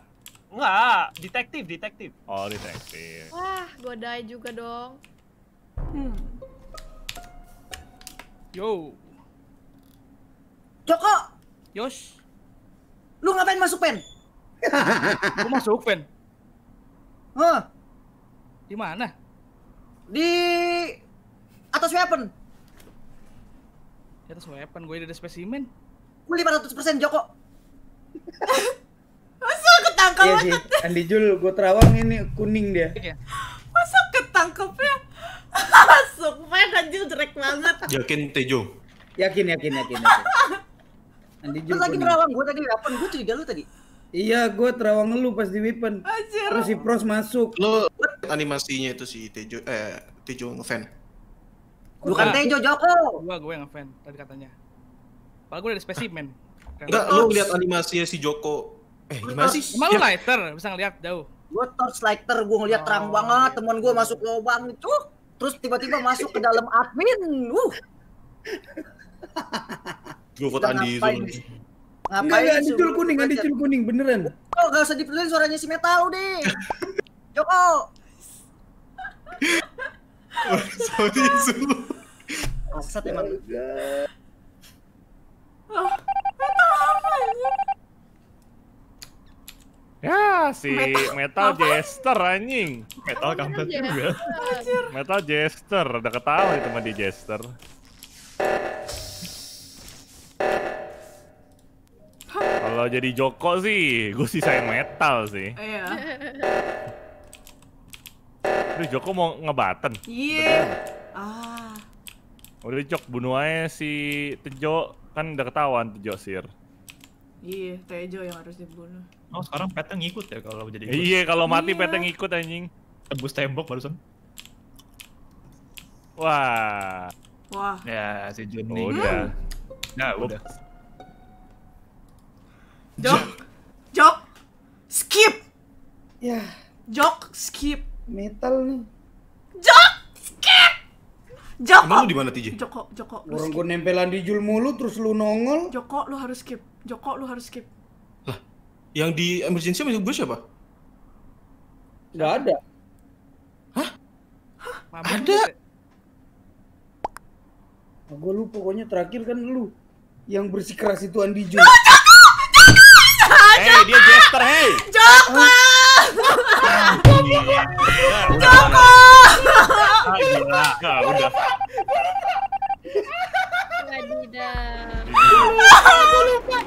Enggak, detektif, detektif. Oh, detektif. Wah, gua die juga dong. Hmm. Yo. Joko. Yos. Lu ngapain masuk pen? Gua masuk pen. Huh? Di mana? Di atas weapon. Di atas weapon, gue ada spesimen. Gue lima ratus persen, Joko. Masa ketangkep Iya sih, Andi Jul, gue terawang ini kuning dia. Iya. Masa ketangkep ya? Sukman anjir jelek banget. Yakin Tejo? Yakin yakin yakin. yakin. Andi lagi terawang gue tadi weapon gue curiga lu tadi. Iya, gue terawang lu pas di weapon. Anjir. Terus si Pros masuk. Lu animasinya itu si Tejo eh Tejo ngefan. Bukan nah, Tejo Joko. Gua gue yang ngefan tadi katanya. Padahal gue dari spesimen. Enggak, lu lihat animasinya si Joko. Eh, gimana sih? Emang lu lighter bisa ngeliat jauh. Gue torch lighter, gue ngeliat terang oh. banget, teman gue masuk lubang, cuk terus tiba-tiba masuk ke dalam admin. uh, Golput Andi ngapain, Zoom. Ngapain? Enggak, dicul kuning, enggak dicul kuning, beneran. Oh, enggak usah dipelin suaranya si Metal deh. Joko. Sorry, Zulu. Asat emang. Ah, Metal apa ini? Ya, si Metal, metal Jester anjing. Metal kampret juga. Metal Jester, udah ketawa itu mah di Jester. Kalau jadi Joko sih, gue sih sayang metal sih. Iya. Tapi Joko mau ngebaten. Iya. Yeah. Ah. Udah Jok, bunuh aja si Tejo. Kan udah ketahuan Tejo Sir. Iya, Tejo yang harus dibunuh. Oh sekarang petnya ngikut ya kalau jadi ikut. Iya kalau mati iya. petnya ngikut anjing. Tembus tembok barusan. Wah. Wah. Ya si Juni. Oh, udah. Hmm. Nah udah. Jok. Jok. Skip. Ya. Jok skip. Metal nih. Jok skip. Joko. Emang lu di mana TJ? Joko, Joko. Orang gue nempelan di jul mulu terus lu nongol. Joko, lu harus skip. Joko, lu harus skip. Yang di emergency masih bus siapa? Gak ada. Hah? Hah? ada. Ya? Nah, gue lupa pokoknya terakhir kan lu yang bersikeras itu Andi Jo. Hei, dia jester, hei. Joko. Joko. Gila, udah. Wadidah. lupa, gue lupa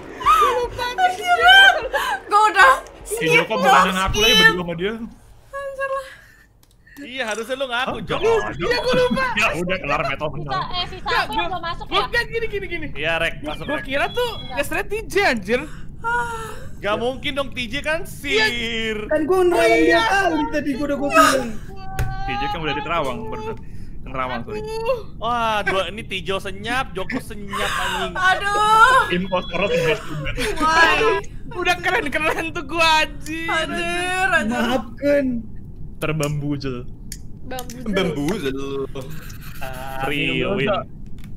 gue udah skip video kok bukan aku lagi berdua sama dia hancur lah Iya harusnya lu ngaku oh, Jok. Iya gue iya, lupa. ya udah kelar metal benar. Eh sisa aku belum masuk ya. Bukan gini gini gini. Iya rek masuk Gue kira tuh Yesterday TJ anjir. Gak iya. mungkin dong TJ kan sir. Kan iya. gue nerawang dia kali tadi gue udah gue bilang. TJ kan udah diterawang berarti. Kerawang sorry. Wah, dua ini Tijo senyap, Joko senyap anjing. Aduh. Impostor tugas tugas. Wah, udah keren-keren tuh gua anjing. Anjir, anjir. Maafkan. Terbambu Bambuzul. Bambu Uh, ah, Rio win.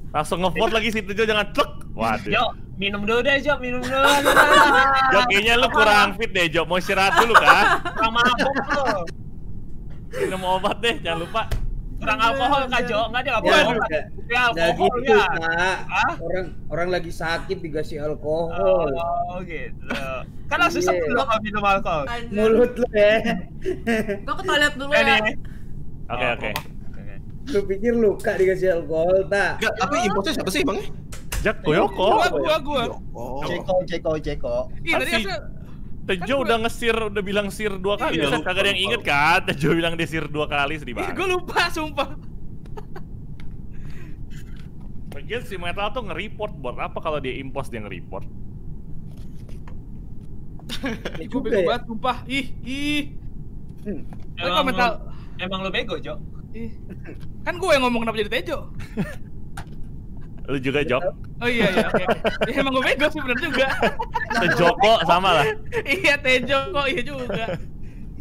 Langsung ngevote lagi si Tijo jangan cek. Waduh. Yo, minum dulu deh Jok, minum dulu. Jok, kayaknya lu kurang fit deh Jok, mau istirahat dulu kan? Kurang mabuk lu. Minum obat deh, jangan lupa kurang iya, alkohol iya. kak Jo nggak dia nggak iya, boleh ya, alkohol gitu, ya orang orang lagi sakit dikasih alkohol oh, gitu kan langsung yeah. sebelum kalau minum alkohol Anjir. mulut lo ya gua ke toilet dulu ya oke oke lu pikir luka dikasih alkohol tak Enggak, tapi impostnya siapa sih bang Jack ya, Koyoko gua gua gua Ceko Ceko Ceko iya Tejo kan udah ngesir, udah bilang sir dua iya, kali. Iya, Kagak ada yang inget kan? Tejo bilang dia sir dua kali sedih banget. gue lupa, sumpah. Bagian si Metal tuh nge-report buat apa kalau dia impos dia nge-report? gue bego banget, sumpah. Ih, ih. Hmm. Emang, Metal... emang lo bego, Jo? Ih. Kan gue yang ngomong kenapa jadi Tejo. Lu juga Jok. Oh iya iya. Okay. ya, emang gue bego sih bener juga. Tejoko sama lah. iya Tejoko iya juga.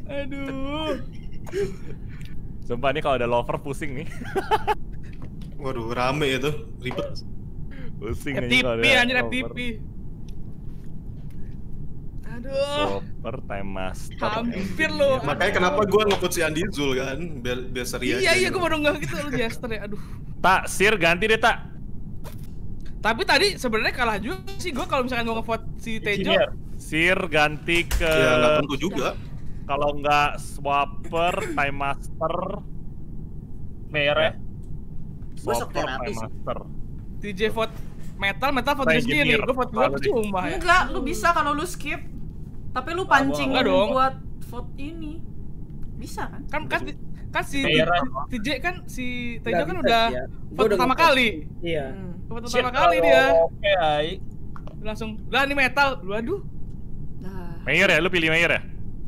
Aduh. Sumpah nih kalau ada lover pusing nih. Waduh rame itu ribet. Pusing nih anjir FTP. Aduh. Super time master. Hampir lo. Iya. Makanya kenapa gue ngikut si Andi Zul kan biar biar seri Iya iya gue gitu. baru nggak gitu lo jester ya. Aduh. Tak sir ganti deh tak. Tapi tadi sebenarnya kalah juga sih gue kalau misalkan gue ngevote si Tejo. Sir ganti ke Ya nggak tentu juga. Kalau nggak Swapper, Time Master, Mayor ya. Swapper, Time Master. TJ vote metal, metal vote nah, sendiri. Gue vote gue cuma ya. Enggak, lu bisa kalau lu skip. Tapi lu pancing buat vote ini. Bisa kan? Kan kan kan si TJ kan si Tejo kan udah pertama kali iya hmm, pertama kali dia oke langsung lah ini metal lu aduh nah. Mayor ya lu pilih Mayor ya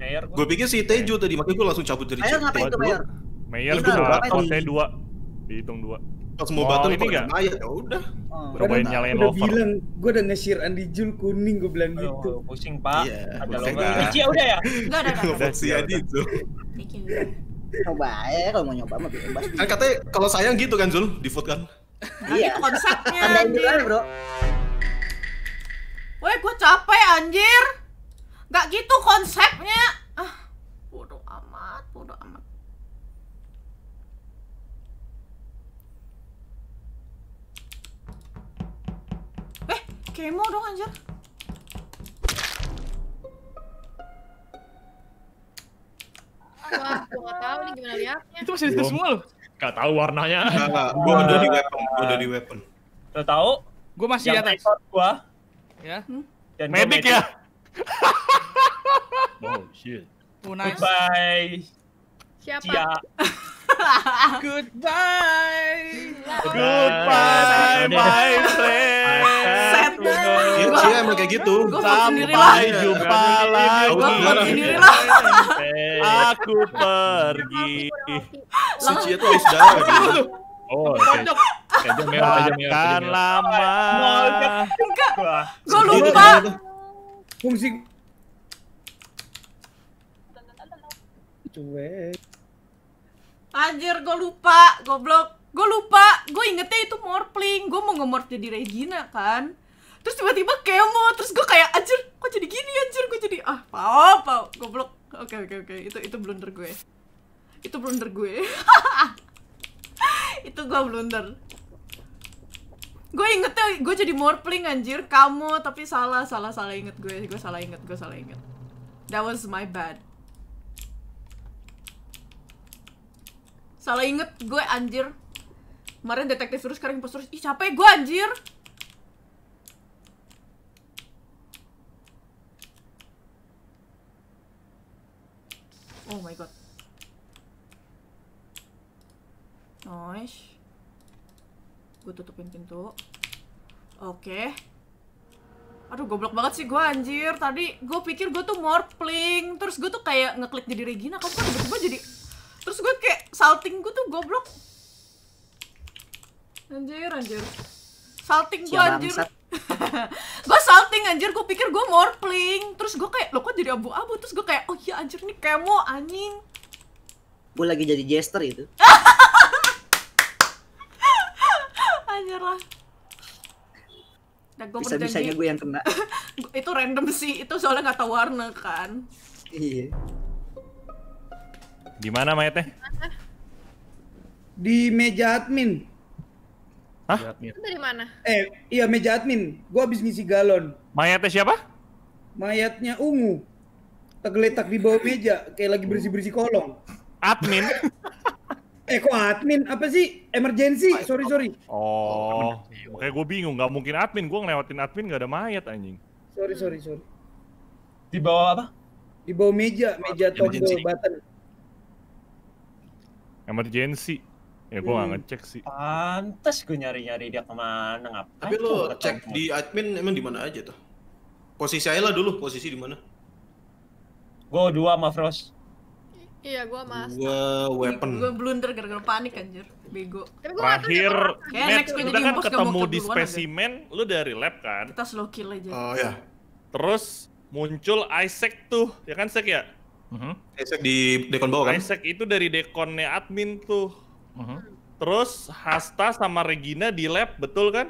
Mayor gua pikir si Tejo tadi makanya gua langsung cabut dari Mayor ngapain tuh Mayor Mayor udah saya dua dihitung dua pas mau batu oh, ini enggak ya udah oh. cobain nyalain lover gue bilang gue udah nge-share Andi Jul kuning gua bilang gitu pusing pak iya, ada lover ya udah ya enggak ada udah si Andi itu coba ya kalau mau nyoba mau bebas kan katanya kalau sayang gitu kan Zul di food kan iya itu konsepnya anjir bro Weh, gue capek anjir. Gak gitu konsepnya. Ah, bodoh amat, bodoh amat. Eh, kemo dong anjir. Wah, gua nih gimana liatnya. Itu masih di semua loh. Gak tahu warnanya. Gak, gak. Gua udah di weapon, gua udah di weapon. Gak tahu Gua masih di atas. Gua. Ya. Dan hmm? medic, ya. oh shit. Oh, nice. Goodbye. Siapa? Cia. Goodbye. Goodbye, my friend. Iya, iya, iya, emang kayak gitu. Sampai jumpa iya, lagi. Aku pergi. Suci itu tuh habis darah. Oh, oke. Akan lama. Enggak, gue lupa. Fungsi. Cuek. Anjir, gue lupa, goblok. Gue lupa, gue ingetnya itu Morpling. Gue mau ngemorph jadi Regina kan terus tiba-tiba kemo terus gue kayak anjir kok jadi gini anjir gue jadi ah pau pau goblok oke oke oke okay. itu itu blunder gue itu blunder gue itu gue blunder gue ingetnya gue jadi morpling anjir kamu tapi salah salah salah inget gue gue salah inget gue salah inget that was my bad salah inget gue anjir kemarin detektif terus sekarang impostor ih capek gue anjir Oh my god. Nice. Gue tutupin pintu. Oke. Okay. Aduh goblok banget sih gue anjir. Tadi gue pikir gue tuh morphling. Terus gue tuh kayak ngeklik jadi Regina. Kamu kan tiba-tiba jadi... Terus gue kayak salting gue tuh goblok. Anjir, anjir. Salting gue anjir. Bangsat gue salting anjir gue pikir gue morpling terus gue kayak lo kok jadi abu-abu terus gue kayak oh iya anjir nih kemo anjing gue lagi jadi jester itu anjir lah dan nah, bisa bisanya gue yang kena itu random sih itu soalnya nggak tahu warna kan iya di mayatnya di meja admin Hah? dari mana? Eh, iya meja admin. Gua habis ngisi galon. Mayatnya siapa? Mayatnya ungu. Tergeletak di bawah meja kayak lagi bersih-bersih kolong. Admin. eh kok admin? Apa sih? Emergency. Sorry, sorry. Oh. Kayak gue bingung, Gak mungkin admin. Gue ngelewatin admin gak ada mayat anjing. Sorry, sorry, sorry. Di bawah apa? Di bawah meja, meja tombol button. Emergency. Ya gue gak hmm. ngecek sih. Pantes gue nyari-nyari dia kemana ngapain. Tapi lo cek di admin emang di mana aja tuh? Posisi lah dulu, posisi di mana? Gue dua sama Frost. Iya, gue sama Gue weapon. Gue blunder gara-gara panik anjir, bego. Tapi gua Terakhir, Matt, kita kan ketemu di spesimen, lu dari lab kan? Kita slow kill aja. Oh iya. Terus muncul Isaac tuh, ya kan Sek ya? Mm -hmm. Isaac di dekon bawah kan? Isaac itu dari dekonnya admin tuh Mm-hmm. Terus Hasta sama Regina di lab, betul kan?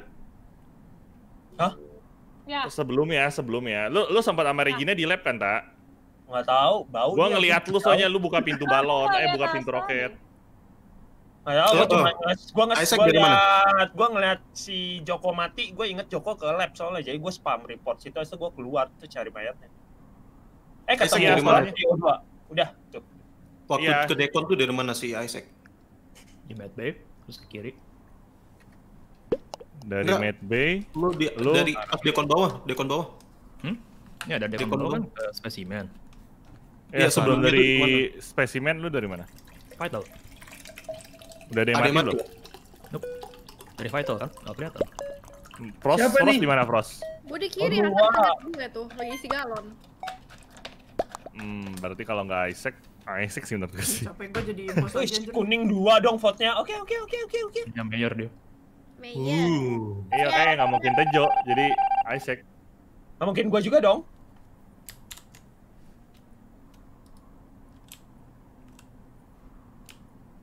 Hah? Ya. Sebelum ya, sebelum ya. Lu lu sempat sama ya. Regina ya. di lab kan, Tak? Nggak tahu, bau. Gua ngelihat lu soalnya lu buka pintu balon, eh buka pintu roket. Ayo, gua iya, cuma oh. ngeliat, gua ngeliat, gua ngelihat gua si Joko mati, gue inget Joko ke lab soalnya, jadi gue spam report situ, itu gue keluar tuh cari mayatnya. Eh, ketemu ya, di mana? Udah, tuh. Waktu ya. ke Dekon tuh dari mana si Isaac? di med bay terus ke kiri dari Nggak. med bay lu, di, lu dari atas dekon bawah dekon bawah hmm? ya ada dekon, dekon bawah kan ke spesimen ya, ya sebelum dari spesimen lu dari mana vital udah ada yang mati, lo Nope. dari vital kan nggak kelihatan Frost, Siapa Frost di mana Frost? Gue di kiri, oh, angkat gue tuh, lagi isi galon. Hmm, berarti kalau nggak Isaac, Ah, Isaac sih menurut gue sih. Capek gue jadi bos Wih, kuning dua dong vote-nya. Oke, okay, oke, okay, oke, okay, oke, oke. Ya mayor dia. Mayor. Uh, iya, kayak eh, nggak mungkin Tejo, jadi Isaac. Nggak mungkin gue juga dong.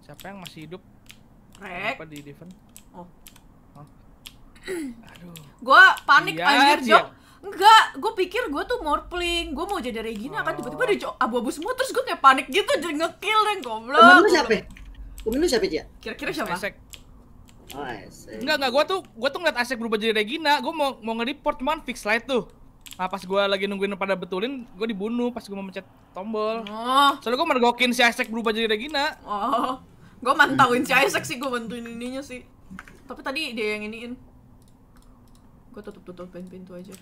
Siapa yang masih hidup? Rek. Apa di Devon? Oh. Hah? Aduh. Gua panik iya, anjir, Jok. Enggak, gue pikir gue tuh morpling, gue mau jadi Regina oh. kan tiba-tiba ada abu-abu semua terus gue kayak panik gitu jadi ngekill deh goblok. Temen lu siapa? Temen lu siapa sih? Kira-kira siapa? Esek. Oh, Enggak, enggak, gue tuh gue tuh ngeliat Asek berubah jadi Regina, gue mau mau nge-report cuman fix light tuh. Nah, pas gue lagi nungguin pada betulin, gue dibunuh pas gue mau mencet tombol. Oh. Soalnya gue mergokin si Isaac berubah jadi Regina. Oh. Gue mantauin si Isaac sih, gue bantuin ininya sih. Tapi tadi dia yang iniin. Gue tutup-tutupin pintu aja.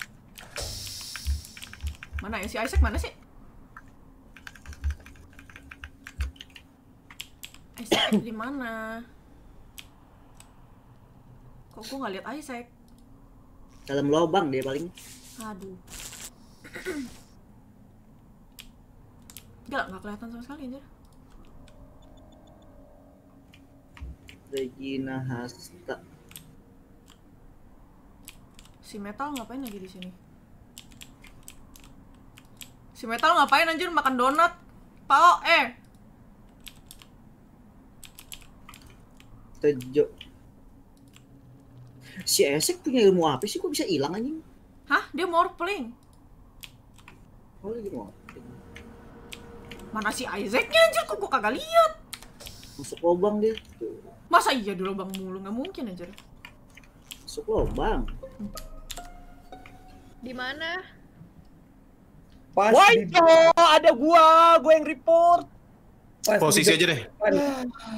Mana ya si Isaac mana sih? Isaac di mana? Kok gua nggak lihat Isaac? Dalam lubang dia paling. Aduh. Gak, gak kelihatan sama sekali anjir. Regina Hasta. Si metal ngapain lagi di sini? Si metal ngapain anjir makan donat? Pao, eh. Tejo. Si Esek punya ilmu apa sih? Kok bisa hilang anjing? Hah? Dia morphling. Oh, dia morphling. Mana si Isaacnya anjir? Kok gua kagak lihat? Masuk lubang dia. Masa iya di lubang mulu? Nggak mungkin anjir. Masuk lubang. Hmm. Di mana? Pas Wah di... Iya, ada gua, gua yang report. Pas Posisi di... aja deh.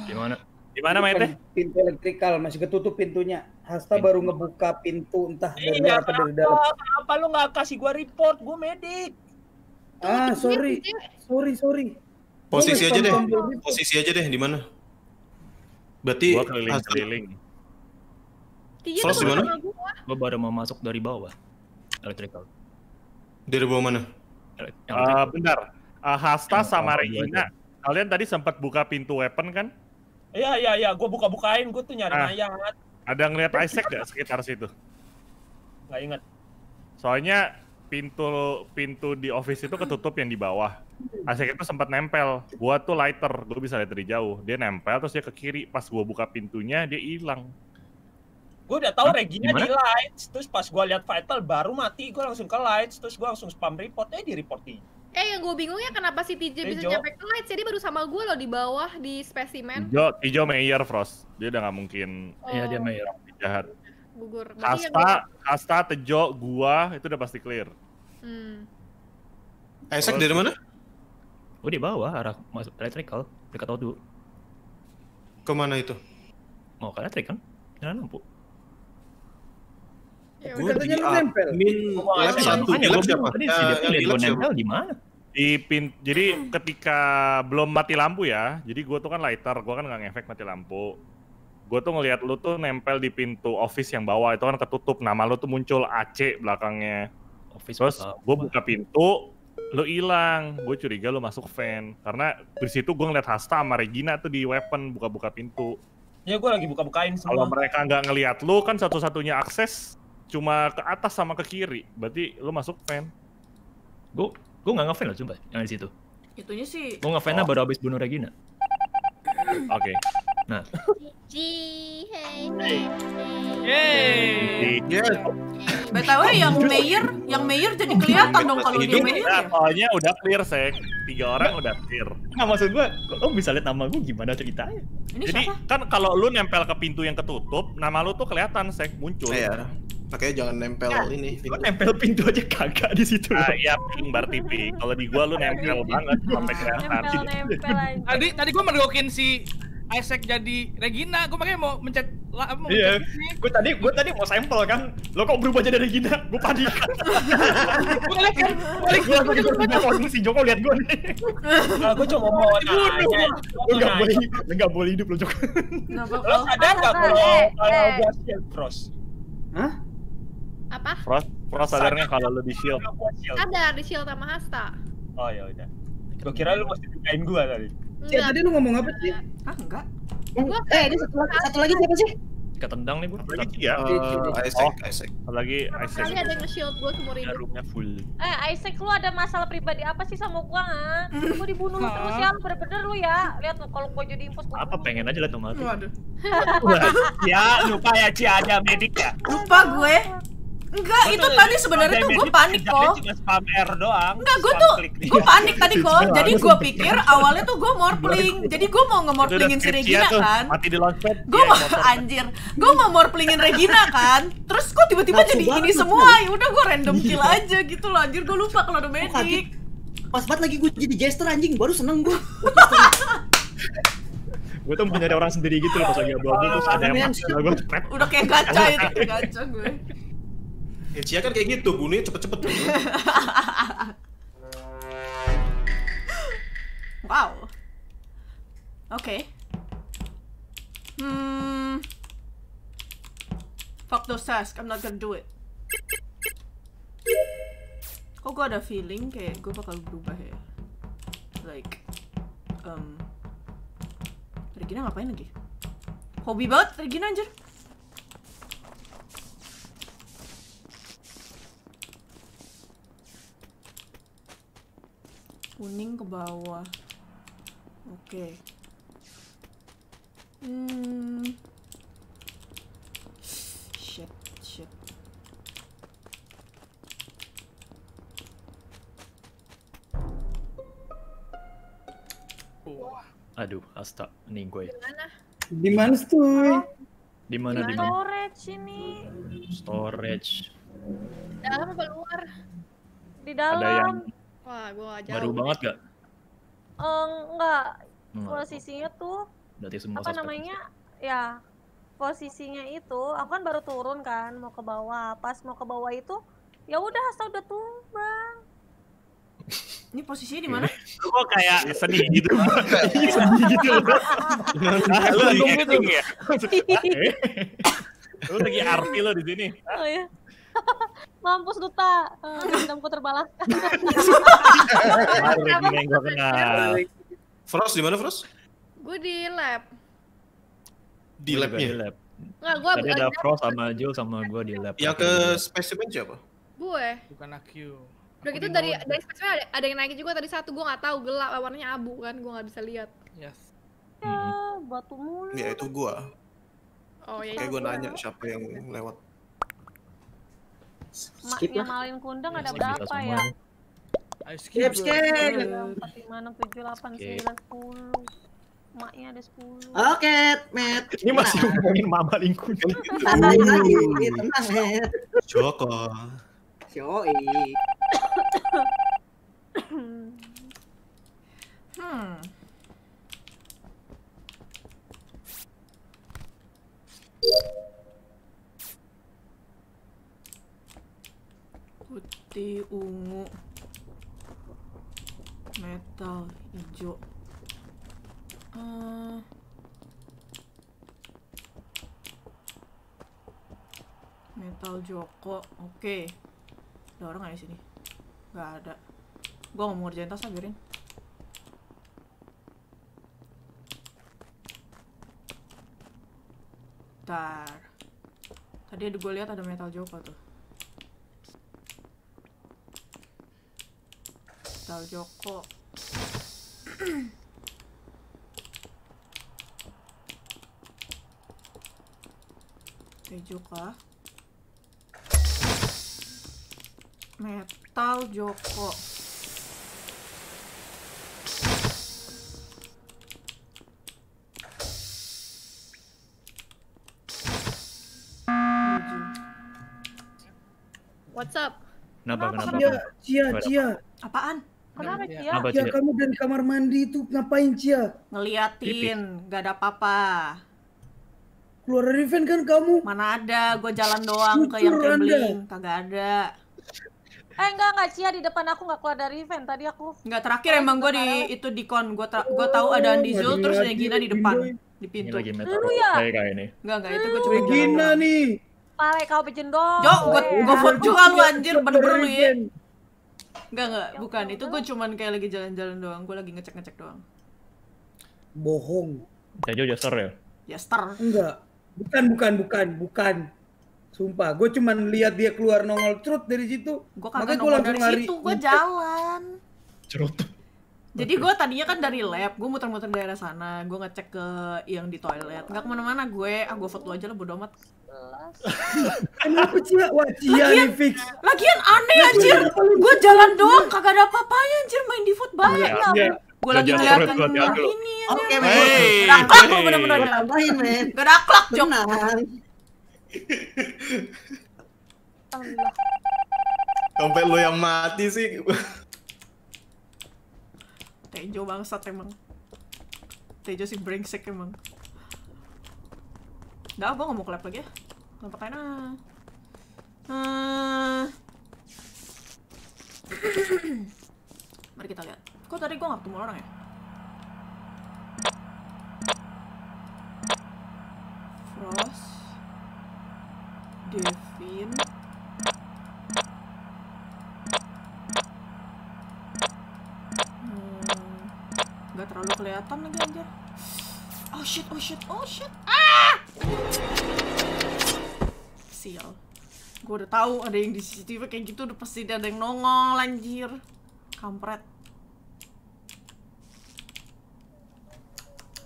Gimana? Gimana Maite? Pintu elektrikal masih ketutup pintunya. Hasta pintu. baru ngebuka pintu entah iya, dari iya, apa dari dalam. Kenapa lu nggak kasih gua report? Gua medik. Ah, sorry. Sorry, sorry. Posisi aja deh. Posisi aja deh di mana? Berarti gua keliling-keliling. Flos di mana? Gua baru mau masuk dari bawah. Elektrikal. Dari bawah mana? uh, bentar. Uh, Hasta yang sama Regina, kalian tadi sempat buka pintu weapon kan? Iya, iya, iya. Gue buka-bukain, gue tuh nyari nah, ah. mayat. Ada ngeliat Isaac gak sekitar situ? Gak inget. Soalnya pintu pintu di office itu ketutup yang di bawah. Isaac itu sempat nempel. Gue tuh lighter, gue bisa lihat dari jauh. Dia nempel terus dia ke kiri. Pas gue buka pintunya dia hilang gue udah tahu Regina di lights terus pas gue liat vital baru mati gue langsung ke lights terus gue langsung spam report eh di report Eh yang gue bingungnya kenapa si TJ eh, bisa nyampe ke lights jadi baru sama gue loh di bawah di spesimen. Tijo, Tijo Mayer Frost. Dia udah gak mungkin. Iya oh. dia Mayer. Jahat. Gugur. Kasta Asta, Asta, Tejo, gua itu udah pasti clear. Hmm. Isaac dari mana? Oh di bawah arah masuk electrical dekat auto. Kemana itu? Mau ke elektrik kan? Jalan lampu. Iya, gue jadi admin lab satu lab siapa? Tadi si ya, Devi ya, lihat nempel di mana? Di pin, jadi hmm. ketika belum mati lampu ya, jadi gue tuh kan lighter, gue kan nggak ngefek mati lampu. Gue tuh ngelihat lu tuh nempel di pintu office yang bawah itu kan ketutup, nama lu tuh muncul AC belakangnya. Office Terus gue buka pintu, lu hilang, gue curiga lu masuk fan karena di situ gue ngeliat Hasta sama Regina tuh di weapon buka-buka pintu. Ya gue lagi buka-bukain semua. Kalau mereka nggak ngeliat lu kan satu-satunya akses cuma ke atas sama ke kiri, berarti lu masuk fan. Gue gue nggak ngefan loh coba yang di situ. Itunya sih. Gue ngefan oh. baru habis bunuh Regina. Oke. Okay. Nah. Ji, hey. Yeay. Yes. BTW yang mayor, yang mayor jadi kelihatan dong kalau dia mayor. Ya, soalnya udah clear, Sek. Tiga orang udah clear. Nah, maksud gua, lo bisa lihat nama gua gimana ceritanya? Ini jadi siapa? kan kalau lu nempel ke pintu yang ketutup, nama lu tuh kelihatan, Sek, muncul. Iya. Makanya jangan nempel ya, ini. Pintu. nempel pintu aja kagak di situ. Ah, iya, ping bar tv Kalau di gua lu nempel banget sampai kelihatan. Tadi tadi gua mergokin si Isaac jadi Regina, gue makanya mau mencet lah, mau yeah. mencet iya. Gue tadi gue tadi mau sampel kan, lo kok berubah jadi Regina? Gue panik. gue lihat kan, gue lagi berubah posisi Joko lihat gue nih. Nah, gue cuma mau nanya. Lo nggak boleh, lo nggak boleh hidup lo Joko. Lo sadar nggak kalau eh, kalau eh. gue skill cross? Hah? Apa? Frost, Frost sadarnya kalau lu di shield. Sadar di shield sama Hasta. Oh ya udah. Gua kira lu masih bukain gua tadi. Ya, tadi lu ngomong apa sih? Hah, enggak. Eh, eh, ini satu lagi, satu lagi siapa sih? ketendang nih bu lagi ya uh, Isaac oh, lagi Isaac kali ada yang nge-shield gue semua hidup roomnya full eh Isaac lu ada masalah pribadi apa sih sama gue ha? Hmm. gue dibunuh lu terus ya bener-bener lu ya lihat lu kalau gue jadi impos apa pengen aja lah tomat waduh ya lupa ya Ci ada medik ya lupa gue Enggak, itu tadi sebenarnya tuh gue panik kok. Cuma spam doang. Enggak, gue tuh gue panik tadi kok. Jadi gue pikir awalnya tuh gue morpling. Jadi gue mau nge ngemorplingin si Regina kan. Mati di launchpad. Gue iya, mau anjir. Gue mau morplingin Regina kan. Terus kok tiba-tiba jadi ini semua. Ya udah gue random kill aja gitu loh. Anjir gue lupa kalau ada medic. Pas banget lagi gue jadi jester anjing, baru seneng gue gue tuh mau punya orang sendiri gitu loh pas lagi abu-abu terus ada yang masuk gue udah kayak gacha itu gacha gue Cia ya, kan kayak gitu, bunuhnya cepet-cepet. wow. Oke. Okay. Hmm. Fuck those tasks, I'm not gonna do it. Kok gue ada feeling kayak gue bakal berubah ya? Like, um, Regina ngapain lagi? Hobi banget Regina anjir. kuning ke bawah oke okay. hmm shit shit aduh astag, nih gue ya. di mana di mana di mana storage ini storage dalam apa luar di dalam ada yang Wah, gua jauh. Baru banget gak? Um, enggak. Posisinya tuh Berarti semua apa namanya? Itu. Ya, posisinya itu aku kan baru turun kan mau ke bawah. Pas mau ke bawah itu ya udah Hasta udah tumbang. Ini posisinya di mana? Kok oh, kayak sedih gitu. Iya, sedih gitu. Ah, lu lagi acting ya. Eh. Lu lagi arti lo di sini. Oh iya. mampus duta dendamku eh, terbalaskan baru yang kenal Frost di mana Frost gue di lab di labnya lab. Nggak, gua Tadi ada Frost sama Jill sama gue di lab. Yang ke spesimen siapa? Gue. Bukan AQ. Udah gitu dari dari spesimen ada, ada yang naik juga tadi satu gue nggak tahu gelap warnanya abu kan gue nggak bisa lihat. Yes. Ya, batu mulu. Ya itu gue. Oh iya. Kayak iya, gue iya. nanya siapa yang lewat skip yang malin kundang iya, ada berapa ya? Ayo skip, skip. Iya, tujuh delapan sembilan sepuluh. Maknya ada sepuluh. Oke, Matt. Ini masih ngomongin mama lingkungan. Tenang, iya, Matt. Joko. Joey. hmm. putih ungu metal hijau uh, metal joko oke okay. ada orang nggak di sini nggak ada gua mau ngerjain tas biarin Tar. Tadi ada gue lihat ada metal joko tuh. Metal Joko. Keju kah? Metal Joko. What's up? Kenapa? Kenapa? Jia, Jia, Jia. Apaan? Kenapa Cia? Ya Cia? Cia kamu dari kamar mandi itu ngapain Cia? Ngeliatin, Pipis. gak ada apa-apa. Keluar dari event kan kamu? Mana ada, gue jalan doang Cucur ke yang gambling, kagak ada. Eh enggak enggak Cia di depan aku enggak keluar dari event tadi aku. Enggak terakhir emang gue di itu di kon gue gue tahu ada oh, Andi Zul terus ada Gina di depan di pintu. Ya? Ini lagi Lu ya? Kayak ini. Enggak enggak itu gue cuma oh, Gina nih. Pale kau bejendong. Jo, gue gue vote juga lu anjir bener-bener lu ya. Enggak enggak, ya bukan. Itu gue cuman kayak lagi jalan-jalan doang. Gue lagi ngecek-ngecek doang. Bohong. Jojo Jester ya? Jester. Ya, enggak. Bukan, bukan, bukan, bukan. Sumpah, gue cuman lihat dia keluar nongol cerut dari situ. Gua Makanya gue langsung situ, Gue iya. jalan. Cerut jadi gue tadinya kan dari lab gue muter-muter daerah sana gue ngecek ke yang di toilet nggak kemana-mana gue ah gue foto aja lah bodo amat Kenapa ya? Wah Cia nih fix Lagian aneh anjir Gue jalan doang kagak ada apa-apanya anjir main di foot banyak yeah, yeah gue lagi ngeliatin ini ya. oke men gak klak gue bener-bener nambahin men gak ada klak jok sampai lo yang mati sih Tejo bangsat emang. Tejo sih brengsek emang. Nggak, gue nggak mau clap lagi ya. Nggak pakai nah. Eh. Uh... Mari kita lihat. Kok tadi gue nggak ketemu orang ya? Frost. Devin. kelihatan lagi anjir oh shit oh shit oh shit ah sial gue udah tahu ada yang di CCTV kayak gitu udah pasti ada yang nongol anjir kampret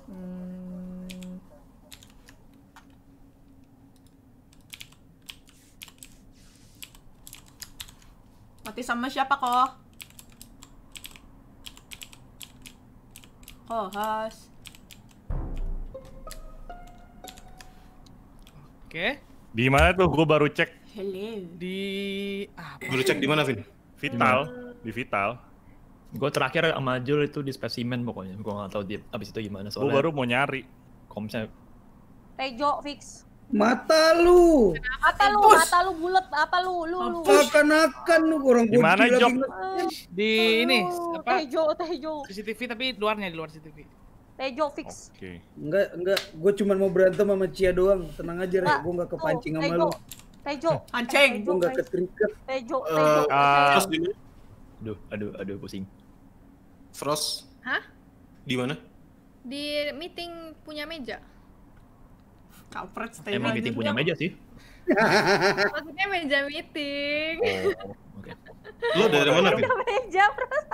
hmm. mati sama siapa kok has, oh, Oke. Di mana tuh? Gue baru cek. Hello. Di apa? Baru cek di mana, Vin? Vital. Dimana? Di Vital. Gue terakhir sama Jul itu di spesimen pokoknya. Gue gak tau dia abis itu gimana soalnya. Gue baru mau nyari. Komsnya. Pejo fix. Mata lu. Mata lu? Mata lu bulat apa lu? Lu lu. Seakan-akan lu orang Di mana Jok? Eh, di ini apa? Tejo, Tejo. CCTV tapi luarnya di luar CCTV. Tejo fix. Oke. Okay. Enggak, enggak. gua cuma mau berantem sama Cia doang. Tenang aja, Rek. Gua enggak kepancing sama lu. Tejo. Pancing. Gua enggak ketriket. Eh, Tejo, Tejo. Frost ah. di Aduh, aduh, aduh pusing. Frost. Hah? Di mana? Di meeting punya meja. Kalpret stay Emang meeting gitu punya meja sih. Maksudnya meja meeting. Oh, okay. Lo dari mana, Vin? meja, terus.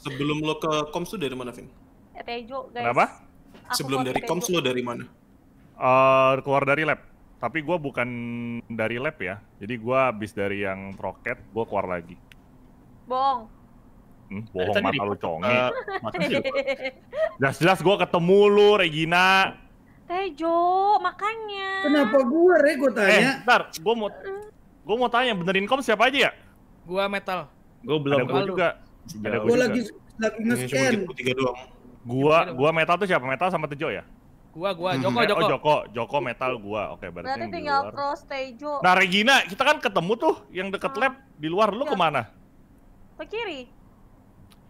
Sebelum lo ke Koms lo dari mana, Vin? Tejo, guys. Kenapa? Aku Sebelum dari Tejo. Koms lo dari mana? Uh, keluar dari lab. Tapi gue bukan dari lab ya. Jadi gue abis dari yang proket, gue keluar lagi. Bohong. Hmm, bohong mata lu conge. jelas-jelas gue ketemu lu, Regina. Tejo, makanya. Kenapa gue, Re? Gue eh, tanya. Eh, ntar, gue mau, gue mau tanya, benerin kom siapa aja ya? Gue metal. Gue belum. Ada gue juga. Ada gue lagi, lagi nge-scan. tiga doang. Gua, gua metal tuh siapa? Metal sama Tejo ya? Gua, gua, hmm, Joko, ya, oh, Joko. Oh, Joko, Joko metal gua. Oke, berarti Berarti tinggal cross Tejo. Nah, Regina, kita kan ketemu tuh yang deket ah. lab di luar. Lu iya. kemana? Ke kiri.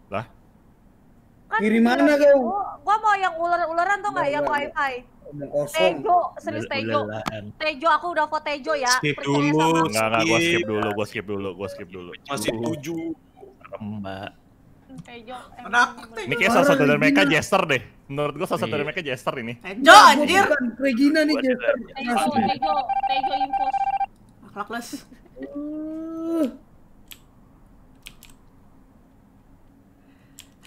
Lah, Kan Kiri mana kau? Gua mau yang ular-ularan tuh nggak yang wifi. Tejo, serius Tejo. Tejo aku udah vote Tejo ya. Skip dulu. Enggak, enggak, gua skip dulu, gua skip dulu, gua skip dulu. Masih tujuh. Mbak. Hmm, tejo. Anak. Ini kayak salah satu dari mereka Jester deh. Menurut gua salah satu dari iya. mereka Jester ini. Tejo anjir. Bukan Regina nih Jester. Tejo, Tejo, Tejo impos. les.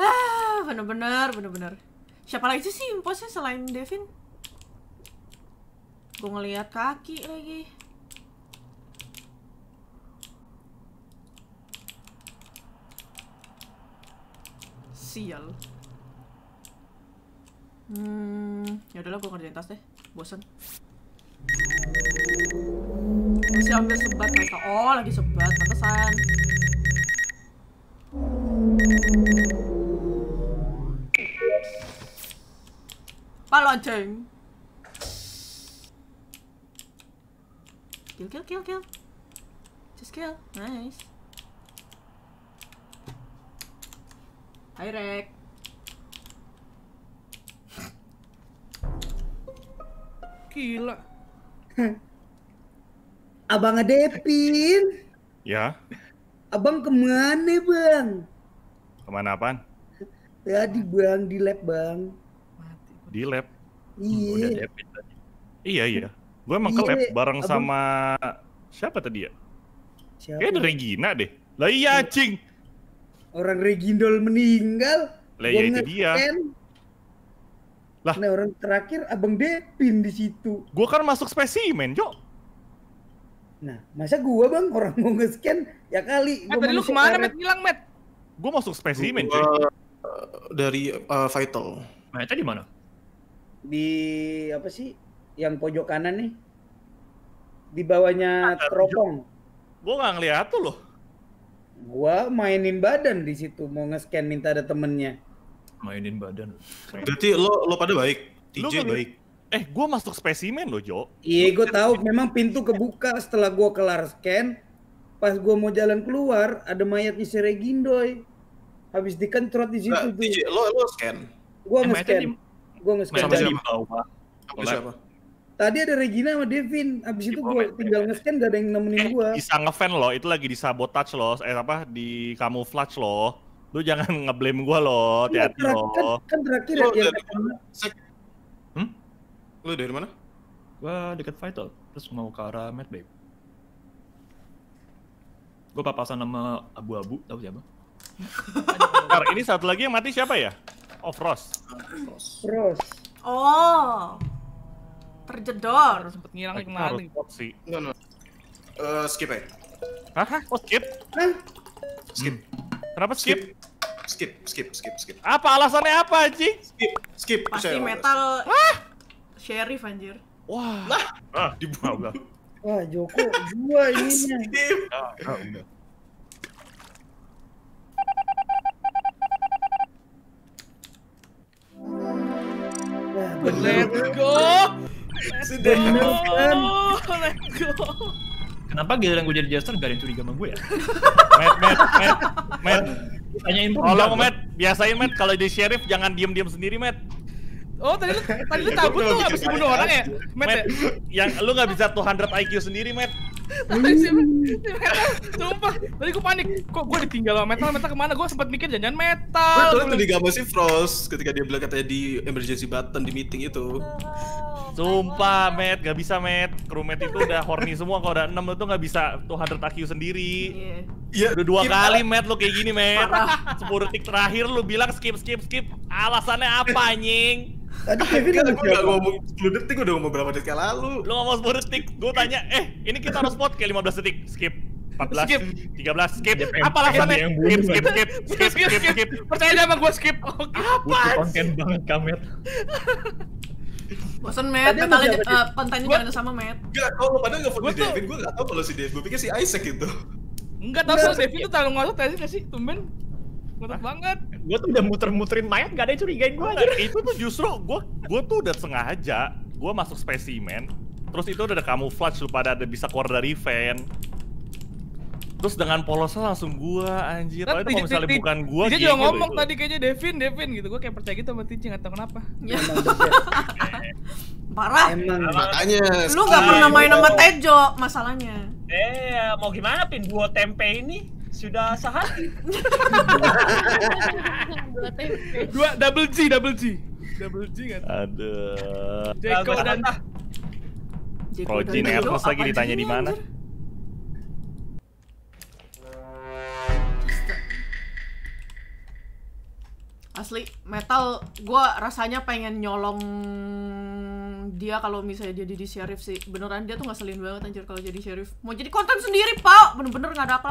ah bener-bener bener-bener siapa lagi sih imposnya selain Devin gue ngeliat kaki lagi sial hmm ya udahlah gue ngerjain tas deh bosan. masih ambil sebat mereka oh lagi sebat pantesan lonceng. Kill, kill, kill, kill. Just kill. Nice. Hai, Rek. Gila. Abang ngedepin. Ya. Abang kemana, Bang? Kemana apaan? Tadi, ya, Bang. Di lab, Bang di lab. Iya. Udah Iya iya. Gue emang ke iya, lab bareng sama siapa tadi ya? Siapa? Kayaknya Regina deh. Lah iya, iya. cing. Orang Regindol meninggal. Lah iya itu dia. Lah. Nah orang terakhir Abang Depin di situ. Gue kan masuk spesimen, jok. Nah, masa gue bang orang mau nge-scan ya kali. Eh, gua eh, tadi lu kemana, Met? Hilang, Met? gue masuk spesimen, cuy. Eh, dari uh, Vital. Nah, tadi mana? di apa sih yang pojok kanan nih di bawahnya nah, teropong gua nggak ngeliat tuh loh gua mainin badan di situ mau nge-scan minta ada temennya mainin badan berarti lo lo pada baik TJ lo baik eh gua masuk spesimen lo Jo iya gua tahu memang pintu kebuka setelah gua kelar scan pas gua mau jalan keluar ada mayatnya si Regindoy habis dikentrot di situ nah, tuh lo lo scan eh, nge-scan Gue nge sama tadi. Sama siapa? Tadi ada Regina sama Devin. Abis itu gue tinggal nge-scan gak ada yang nemenin eh, gue. Bisa nge-fan loh, itu lagi di sabotage loh. Eh apa, di camouflage loh. Lu jangan nge-blame gue loh, kan hati-hati kan- loh. Kan, terakhir ya. Dari mana? Hmm? Lu dari mana? Gue deket Vital, terus mau ke arah Mad Babe. Gue papasan sama abu-abu, tau siapa? ini satu lagi yang mati siapa ya? of Ross. Ross. Oh. Terjedor. sempet ngilang kemarin. sih. No, no. Uh, skip aja. Hah? Oh, skip? Hah? Eh. Skip. Hmm. Kenapa skip? skip? Skip, skip, skip, skip. Apa alasannya apa, Ji? Skip, skip. Pasti Share. metal. Hah? Sheriff anjir. Wah. Nah, ah, dibuang. Wah, Joko, dua ininya. Skip. Ah, ah, Let's go. Sudah. go. Oh, kan. let's go. Kenapa giliran gue jadi jester gak ada yang curiga sama gue ya? Met, met, met, Matt. Tanyain pun. Tolong, Matt. Biasain, Matt. Kalau jadi sheriff jangan diem-diem sendiri, met. Oh tadi lu tadi lu lu iya, tuh bisa dibunuh orang ya, Matt, ya? yang lu gak bisa 200 IQ sendiri, Matt sih hmm. Sumpah, tadi gue panik. Kok gue ditinggal sama metal? Metal kemana? Gue sempat mikir jangan metal. Gue tuh tadi gambar si Frost ketika dia bilang katanya di emergency button di meeting itu. Sumpah, Matt, gak bisa Matt. Crewmate itu udah horny semua, kalau udah enam lo tuh gak bisa tuh hunter IQ sendiri. Iya. Udah dua iya. kali Matt lo kayak gini, Matt. sepuluh detik terakhir lo bilang skip skip skip. Alasannya apa anjing? Tadi Kevin Enggak, gue gak ngomong 10 detik, udah ngomong berapa detik lalu Lu ngomong 10 detik, gue tanya, eh ini kita harus spot kayak 15 detik, skip 14, skip. 13, skip. Ya, apa alasannya? Skip, skip, skip, skip, skip, skip, skip. Percaya aja sama gue skip. Oke. Oh, apa? konten banget kamet. Bosan Matt, mentalnya uh, kontennya jangan sama Matt. Enggak, kalau padahal enggak vote Devin, gue gak tau kalau si Devin, gue pikir si Isaac itu. Enggak tahu kalau Devin tuh terlalu ngotot tadi sih, tumben. Ngotot banget. Gue tuh udah muter-muterin mayat gak ada yang curigain gue aja. Itu tuh justru gue gue tuh udah sengaja gue masuk spesimen. Terus itu udah ada camouflage lupa pada ada bisa keluar dari fan. Terus dengan polosnya langsung gua anjir. Tapi kalau misalnya di, bukan gua Dia juga gitu, ngomong tadi kayaknya Devin, Devin gitu. Gue kayak percaya gitu sama Tinci atau kenapa. Iya. Parah. Emang makanya. Lu gak pernah main sama Tejo masalahnya. Eh, mau gimana pin gua tempe ini? sudah sehati. Dua double G, double G. Double G kan? Ada. Jeko dan ah. Kalau G nervous lagi ditanya di mana? Asli, metal gue rasanya pengen nyolong dia kalau misalnya jadi di sheriff sih beneran dia tuh nggak selin banget anjir kalau jadi sheriff mau jadi konten sendiri pak bener-bener nggak -bener ada apa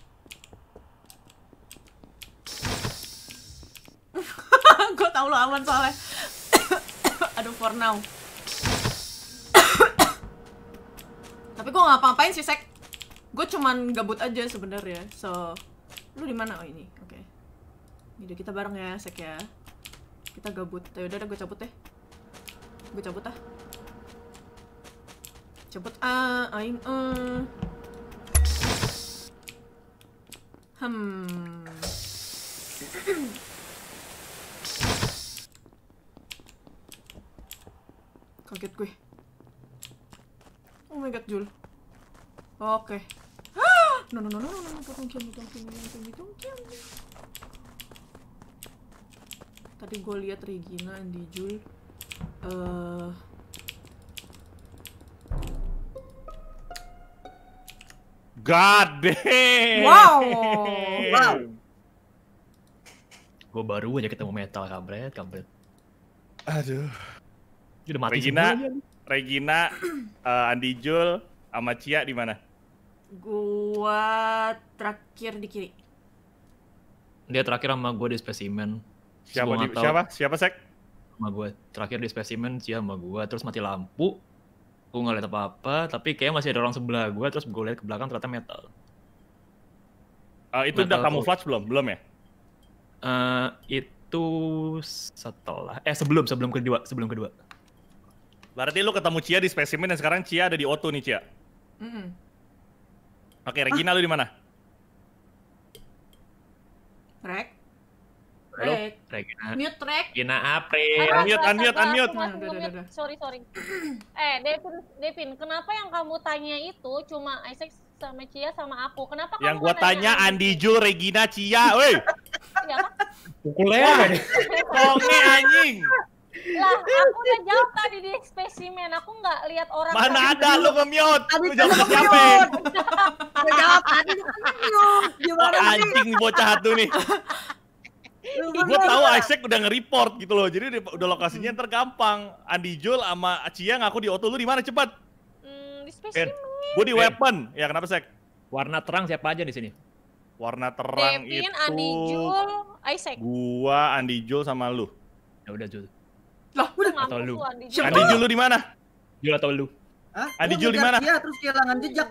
ketahuan soalnya aduh for now tapi gue ngapa-ngapain sih sek gue cuman gabut aja sebenarnya so lu di mana oh ini oke okay. kita bareng ya sek ya kita gabut ya udah gue cabut deh gue cabut ah cabut ah aing uh. hmm Kaget gue. Oh my god, Jul. Oke. Okay. No no no no no no potong kiam potong kiam potong kiam potong kiam. Tadi gue lihat Regina di Jul. Uh, eh, God damn. Wow. Wow. Gue baru aja ketemu metal kabret, kabret. Aduh. Udah mati Regina, Regina, uh, Andi Jul, sama Cia di mana? Gua terakhir di kiri. Dia terakhir sama gue di spesimen. Siapa di, siapa? Siapa sek? Sama gue terakhir di spesimen Cia sama gue terus mati lampu. Gua nggak lihat apa-apa, tapi kayak masih ada orang sebelah gue terus gue lihat ke belakang ternyata metal. Uh, itu metal udah flash belum? Belum ya? Uh, itu setelah eh sebelum sebelum kedua sebelum kedua Berarti lu ketemu Cia di spesimen dan sekarang Cia ada di Oto nih Cia. Mm -mm. Oke, Regina ah. lu di mana? Rek. Halo, Regina. Mute Rek. Regina April. Ah, unmute, unmute, unmute. Sorry, sorry. eh, Devin, Devin, kenapa yang kamu tanya itu cuma Isaac sama Cia sama aku? Kenapa yang kamu gua tanya Andi Jul, Regina, Cia, woi. Iya, pukul kan? ya. anjing lah aku udah jawab tadi di spesimen aku nggak lihat orang mana ada lu nge-mute lu jawab ke siapa udah jawab tadi lu nge-mute anjing bocah hatu nih gue tau Isaac udah nge-report gitu loh jadi udah lokasinya hmm. tergampang Andi Jul sama Cia ngaku di auto lu di mana cepat hmm, di spesimen gue di weapon ya kenapa Sek warna terang siapa aja di sini warna terang Devin, itu Andi Jul Isaac gua Andi Jul sama lu ya udah Jul lah, udah atau lu. Siapa? Adi Jul lu di mana? Jul atau lu? Hah? Adi Jul di mana? Iya, terus kehilangan jejak.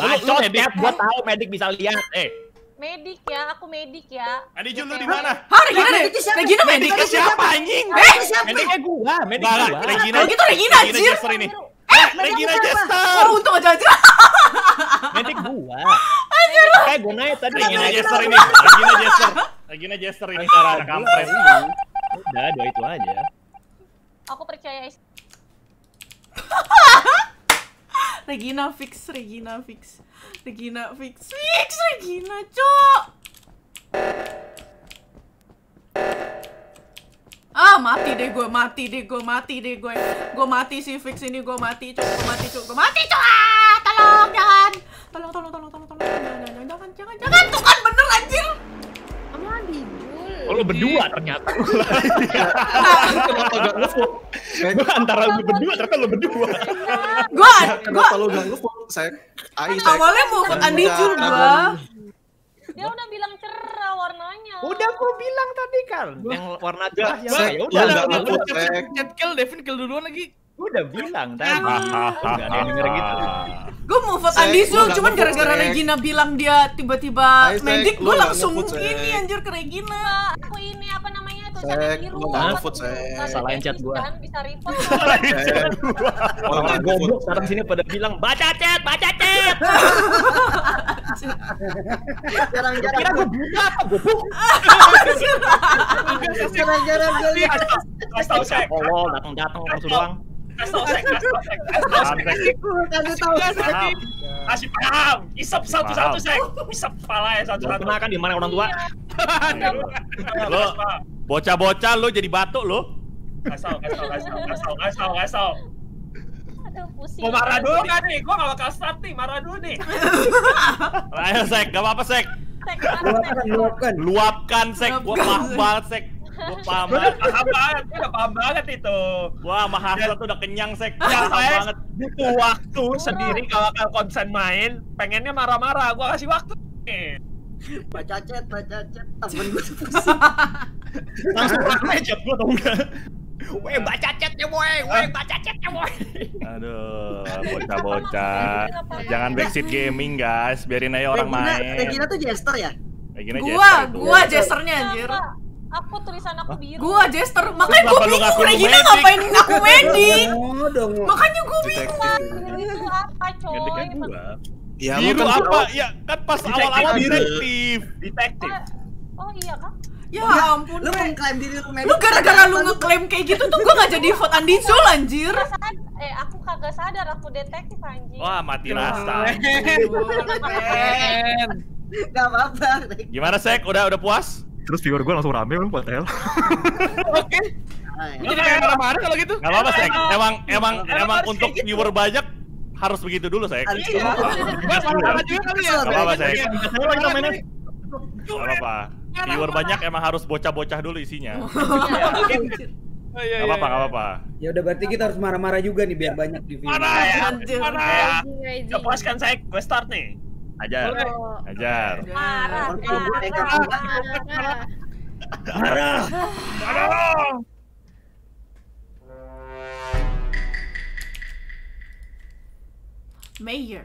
Bacot ya, gua tahu medik bisa lihat. Eh. Medik ya, aku medik ya. Adi Jul lu di mana? Hah, Regina deh. Regina medik siapa anjing? Eh, mediknya gua, medik gua. Regina. Kalau gitu Regina anjir. Eh, Regina Jester. Oh, untung aja aja. Medik gua. Anjir. Kayak gua naik tadi. Regina Jester ini. Regina Jester. Regina Jester ini. Cara kampret. Udah, dua itu aja. Aku percaya Regina fix, Regina fix, Regina fix, fix Regina cok. Ah mati deh gue, mati deh gue, mati deh gue, gue mati sih fix ini gue mati cok, gue mati cok, gue mati cok. Ah, tolong jangan, tolong tolong tolong tolong tolong jangan jangan jangan jangan jangan jangan Oh, lo berdua ternyata. Gue antara lo berdua, ternyata lo berdua. Gue, ya, gue. Kalau gak ngevote, saya, Ai, Awalnya mau ke Andi juga. Dia udah bilang cerah warnanya. Udah aku bilang tadi kan, yang warna cerah yang ya Udah, ya udah, chat Kill Devin, kill duluan lagi. Gue udah bilang tadi. Enggak ada yang denger gitu. Gue mau vote Andi cuman gara-gara Regina bilang dia tiba-tiba medik, gue langsung ini anjir ke Regina. Aku ini apa namanya tulisannya biru. Nah, vote saya. Salahin chat gue. Bisa report. Salahin chat gue. Orang goblok sekarang sini pada bilang, baca chat, baca chat. Jarang-jarang. Kira gue buta apa, goblok? Jarang-jarang gue lihat. Astagfirullah, datang-datang langsung doang kasih paham. isap satu-satu, Sek. isap kepala ya satu-satu. Kena kan di mana orang tua? Lo bocah-bocah lo jadi batuk lo. Kasau, kasau, kasau, kasau, kasau, kasau. Mau marah dulu kan nih? Gua gak bakal start nih, marah dulu nih. Ayo, Sek. Gak apa-apa, Sek. Luapkan, luapkan. Luapkan, Sek. Gua paham banget, Sek. Gua paham banget. paham banget, gue paham banget itu. Wah, mahasiswa tuh udah kenyang sek. Paham banget. Butuh waktu sendiri kalau kalau konsen main, pengennya marah-marah. Gua kasih waktu. Baca chat, baca chat temen gua tuh Langsung rame chat gua tau enggak? Weh nah. baca chatnya woi, woi ah. baca chatnya woi. Aduh, bocah-bocah. Jangan backseat gaming guys, biarin aja orang Regina, main. Regina tuh jester ya? Regina gua, jester Gua jesternya anjir aku tulisan aku biru gua jester makanya gua bingung Regina ngapain aku medik makanya gua bingung ya. itu apa coy Ya, biru apa? Ya kan pas awal-awal detektif. Detektif. Oh, oh iya kan? Ya ampun, lu mengklaim diri lu Lu gara-gara lu ngeklaim kayak gitu tuh gua gak jadi vote Andi Zul anjir. Eh aku kagak sadar aku detektif anjir. Wah, mati rasa. Gak apa-apa. Gimana Sek? Udah udah puas? terus viewer gue langsung rame kan buat hell oke ini kayak marah-marah kalau gitu nggak apa-apa sih emang emang emang untuk gitu. viewer banyak harus begitu dulu saya iya juga kali ya nggak apa-apa saya apa-apa viewer banyak emang harus bocah-bocah dulu isinya iya. oh, iya, gak apa-apa, iya. gak apa-apa. Ya udah berarti kita harus marah-marah juga nih biar banyak di video. Marah ya, marah ya. puaskan saya, gue start nih. Ajar. Ajar. Marah. Marah. Marah. Marah. Mayor.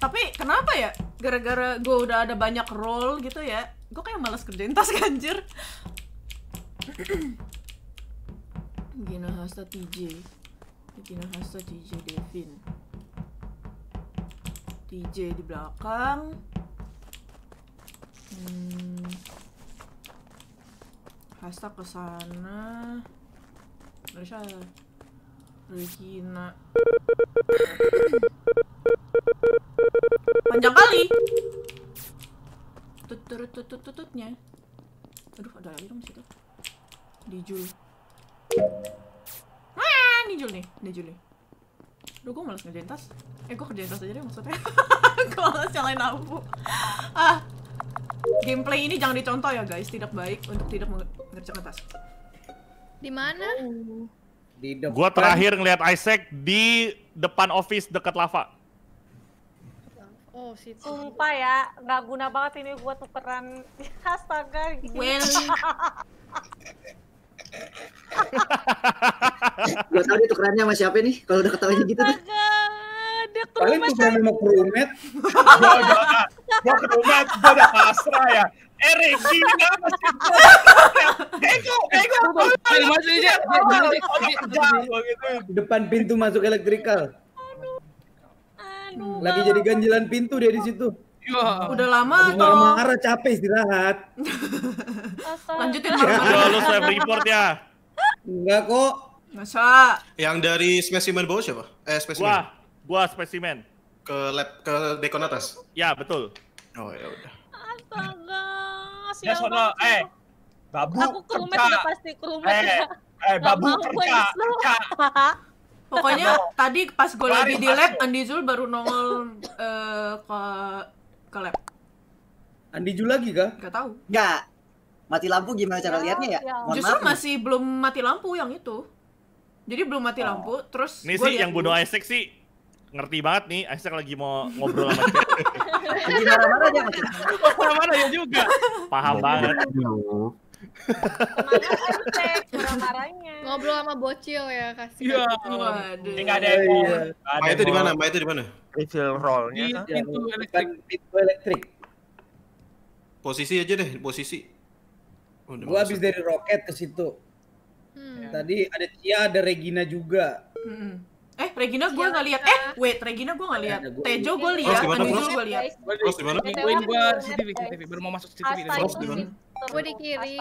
Tapi kenapa ya? Gara-gara gue udah ada banyak role gitu ya. Gue kayak males kerjain tas kanjir. Gina Hasta TJ. Gina Hasta TJ Devin. DJ di belakang hmm. Hasta ke sana Malaysia Regina panjang kali tut tut tut aduh ada lagi dong situ dijul ah dijul nih dijul nih Duh, gue males ngerjain tas. Eh, gue kerjain tas aja deh maksudnya. gue males nyalain lampu. Ah, gameplay ini jangan dicontoh ya guys. Tidak baik untuk tidak mengerjakan tas. Di mana? Oh. Di depan. Gua terakhir ngeliat Isaac di depan office dekat lava. Oh, situ. Sumpah ya, nggak guna banget ini buat tukeran. Astaga, gila. Well. Gak tau itu kerennya sama siapa nih kalau udah ketawanya gitu tuh. Paling tuh keren mau kerumet. Gua kerumet, gua udah pasrah ya. Erik gila masih Ego, Depan pintu masuk elektrikal. Lagi jadi ganjilan pintu dia di situ. Udah lama Udah lama Marah-marah capek istirahat. Lanjutin ya. Udah Lu self report ya? Enggak kok. Masa? Yang dari spesimen bawah siapa? Eh spesimen. Gua, gua spesimen. Ke lab ke dekon atas. Ya, betul. Oh ya udah. Astaga. Ya sono eh babu aku ke rumah udah pasti ke rumah eh, eh babu kerja, kerja. Pokoknya tadi pas gue lagi di lab Andi Zul baru nongol uh, ke ke Andi Ju lagi kah? Gak tahu. Gak. Mati lampu gimana cara ya, lihatnya ya? ya. Justru maaf. masih belum mati lampu yang itu. Jadi belum mati oh. lampu, terus Ini sih yang bunuh Isaac sih ngerti banget nih Isaac lagi mau ngobrol sama dia. Lagi marah-marah dia. Marah-marah ya juga. Paham iya, banget. Iya marahnya Ngobrol sama bocil ya kasih. Iya. Waduh. Enggak ada yang iya. Mbak itu di mana? Mbak itu di mana? Refill rollnya. Di iya, kan? pintu elektrik. elektrik. Posisi aja deh, posisi. Oh, gua habis dari roket ke situ. Hmm. Iya. Tadi ada Tia, ada Regina juga. Hmm. Eh, Regina gua enggak lihat. Eh, wait, Regina gua enggak lihat. Tejo gua lihat, Anijo gua lihat. Terus di mana? Gua di CCTV, baru mau masuk CCTV. Terus di mana? Gue di kiri.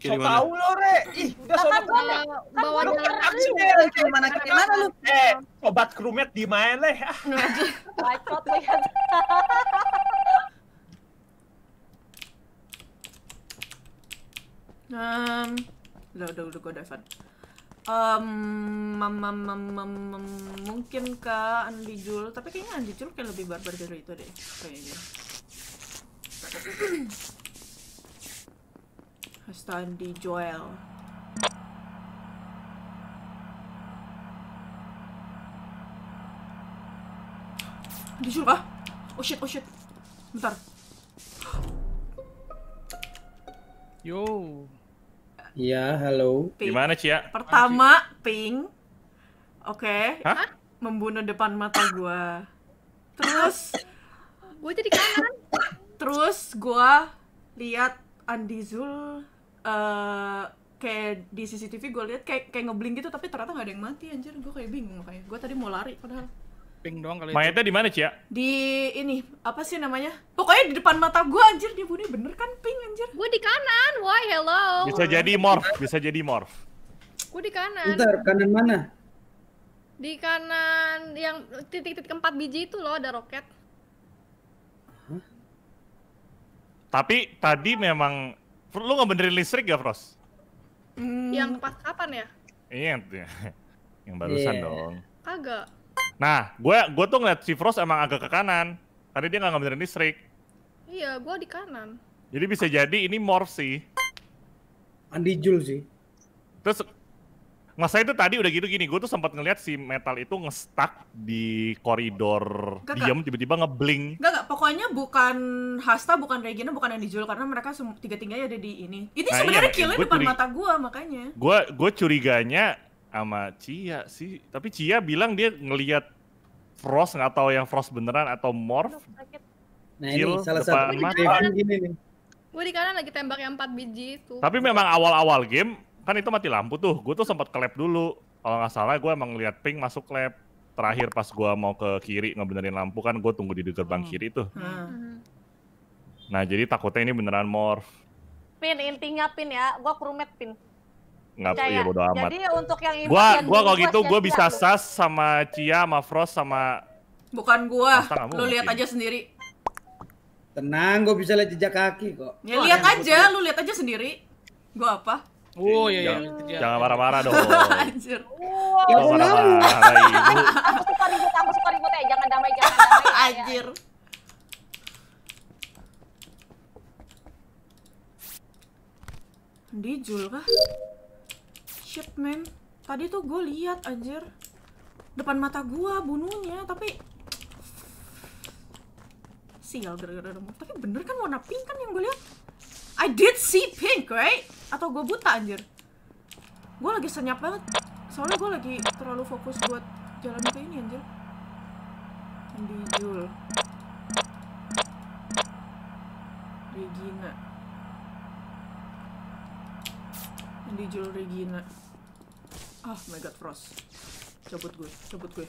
Kiri mana? Tahu lo, Re. Ih, udah sobat kan bawa kan lu kan ke mana lu? Eh, obat kerumet di mana leh. Ah. Bacot lihat. Ya. Um, udah udah udah gue Devan. Um, mem, mem, mem, mungkin ke Jul, tapi kayaknya Jul kayak lebih barbar dari itu deh, kayaknya. Kastan di Joel. Disuruh kah? Oh shit, oh shit. Bentar. Yo. ya, halo. Gimana, Cia? Pertama, pink. Oke. Okay. Hah? Membunuh depan mata gua. Terus gue jadi kanan. Terus gua lihat Andi Zul Eh, kayak di CCTV gue lihat kayak kayak ngebling gitu tapi ternyata nggak ada yang mati anjir gue kayak bingung kayak gue tadi mau lari padahal ping doang kali mayatnya di mana cia di ini apa sih namanya pokoknya di depan mata gue anjir dia bunyi bener kan ping anjir gue di kanan why hello bisa jadi morph bisa jadi morph gue di kanan bentar kanan mana di kanan yang titik-titik empat biji itu loh ada roket tapi tadi memang Lu nggak benerin listrik ya Frost? Hmm. Yang pas kapan ya? Iya, yang barusan yeah. dong. Kagak. Nah, gue gue tuh ngeliat si Frost emang agak ke kanan. Tadi dia nggak benerin listrik. Iya, gue di kanan. Jadi bisa jadi ini morph sih. Andi Jul sih. Terus Masa itu tadi udah gitu gini, gue tuh sempat ngeliat si metal itu ngestak di koridor gak, diam tiba-tiba ngebling. nggak nggak pokoknya bukan Hasta, bukan Regina, bukan yang dijual karena mereka tiga-tiganya ada di ini. ini nah, sebenarnya iya, killnya depan curi- mata gue makanya. Gue gue curiganya sama Cia sih, tapi Cia bilang dia ngeliat Frost nggak tahu yang Frost beneran atau Morph. Nah ini salah satu gini nih. Gue di kanan lagi tembak yang empat biji itu. Tapi memang awal-awal game kan itu mati lampu tuh gue tuh sempat klep dulu kalau nggak salah gue emang lihat pink masuk klep terakhir pas gue mau ke kiri ngebenerin lampu kan gue tunggu di gerbang hmm. kiri tuh hmm. nah jadi takutnya ini beneran morph pin intinya pin ya gue kerumet pin nggak iya bodo amat jadi untuk yang gue gue kalau gitu gue bisa Cia, sas sama Cia sama Frost sama bukan gue lu lihat aja sendiri tenang gue bisa lihat jejak kaki kok ya lihat aja lu lihat aja sendiri gue apa Oh iya, iya. Jangan, marah-marah dong. Anjir. Wow. Iya, jangan iya, iya. marah-marah, Aku suka ribut, aku suka ribut ya. Jangan damai, jangan damai. Anjir. Ya. Dijul kah? Shit man. Tadi tuh gue lihat anjir. Depan mata gue bunuhnya, tapi sial gara-gara Tapi bener kan warna pink kan yang gue lihat? I did see pink, right? Atau gue buta anjir? Gue lagi senyap banget. Soalnya gue lagi terlalu fokus buat jalan ke ini anjir. Bijul. Regina. Bijul Regina. Oh my god, Frost. Cabut gue, cabut gue.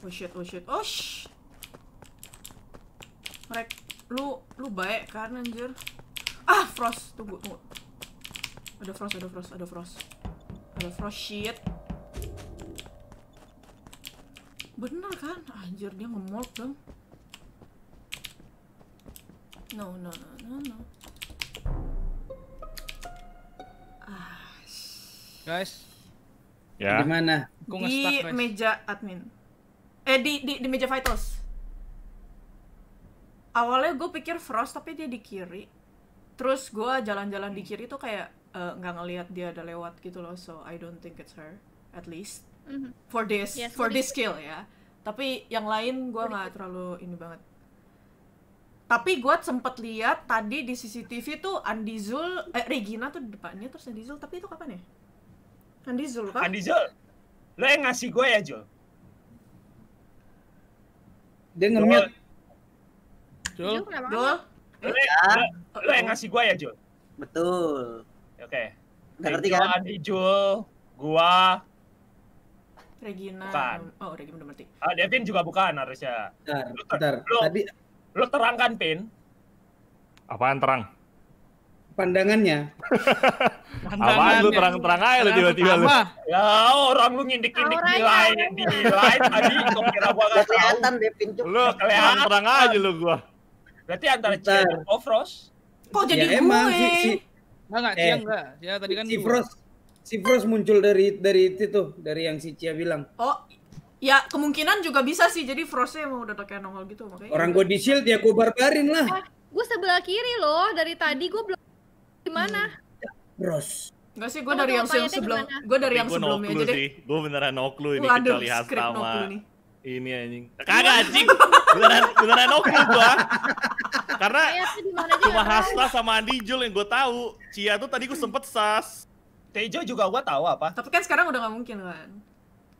Oh shit, oh shit, oh shit. Rek, lu, lu baik kan anjir? Ah, frost. Tunggu, tunggu. Ada frost, ada frost, ada frost. Ada frost shit. Bener kan? Anjir, dia nge-mold dong. No, no, no, no, no. Ah. Guys. Ya. Di mana? Di meja admin. Eh di di, di meja vitals. Awalnya gue pikir frost tapi dia di kiri terus gue jalan-jalan di kiri tuh kayak eh, nggak uh, ngelihat dia ada lewat gitu loh so I don't think it's her at least mm-hmm. for this yes, for this skill ya tapi yang lain gue nggak terlalu ini banget tapi gue sempet lihat tadi di CCTV tuh Andi Zul eh Regina tuh depannya terus Andi Zul tapi itu kapan ya Andi Zul kan Andi Zul lo yang ngasih gue ya Jo? dia ngemil Jo. Jo Lo yang ngasih gua ya, Jul? Betul. Oke. Okay. ngerti kan? Andi, Jul, gua, Regina. Bukan. Oh, Regina udah ngerti. Ah, Devin juga bukan harusnya. Bentar, lo, ter lo, Tadi... terangkan, Pin. Apaan terang? Pandangannya. Pandangannya. Apaan lu terang-terang aja lu tiba-tiba lu. Ya orang lu ngindik-ngindik lain, di lain tadi kok kira gua enggak kelihatan Devin. Lu kelihatan terang aja lu gua. Berarti antara Chen Ofros Kok jadi ya, gue? Emang si, si, Nah, enggak, eh, dia Ya, tadi kan si Frost si Frost muncul dari dari itu tuh, dari yang si Cia bilang. Oh, ya kemungkinan juga bisa sih. Jadi Frostnya mau udah pakai nongol gitu makanya. Orang gue di shield ya gue barbarin lah. Eh, gue sebelah kiri loh dari tadi gue belum gimana? Hmm. Ya, Frost. Enggak sih, gue dari yang, sebelum, gue dari yang sebelumnya jadi Gue beneran no clue ini kecuali Hastama. No ini anjing kagak anjing beneran beneran okay gua karena iya, cuma Hasta sama Andi Jul yang gue tahu Cia tuh tadi gue sempet sas Tejo juga gue tahu apa tapi kan sekarang udah gak mungkin kan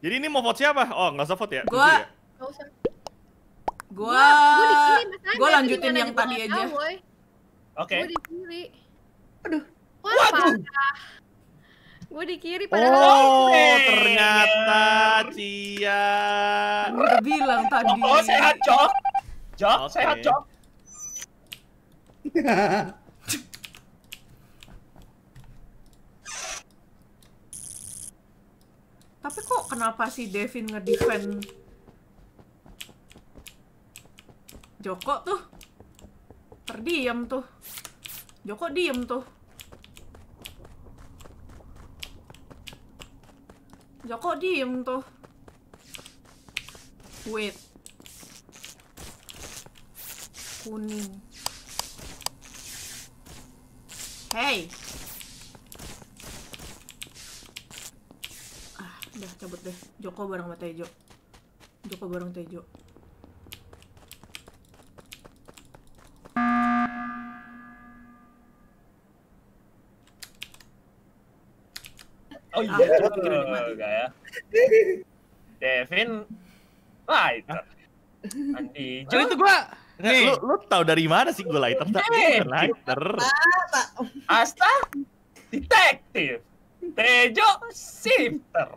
jadi ini mau vote siapa oh nggak usah vote ya Gua, ya? gue gua lanjutin yang tadi aja oke okay. gue dipilih aduh Wah, Waduh. Gue di kiri oh, padahal. Oh, ternyata Cia. Gue udah bilang tadi. Oh, oh sehat, Cok. Cok, okay. sehat, Cok. Tapi kok kenapa si Devin ngedefend Joko tuh? Terdiam tuh. Joko diem tuh. Joko ya diem tuh. Wait. Kuning. Hey. Ah, udah cabut deh. Joko bareng sama Tejo. Joko bareng Tejo. Oh iya. ah, oh, kira Enggak ya. Devin lighter. Andi. Jadi oh, itu gua Nih. Lu, lu tau dari mana sih gua lighter? Tak lighter. Asta detektif. Tejo shifter.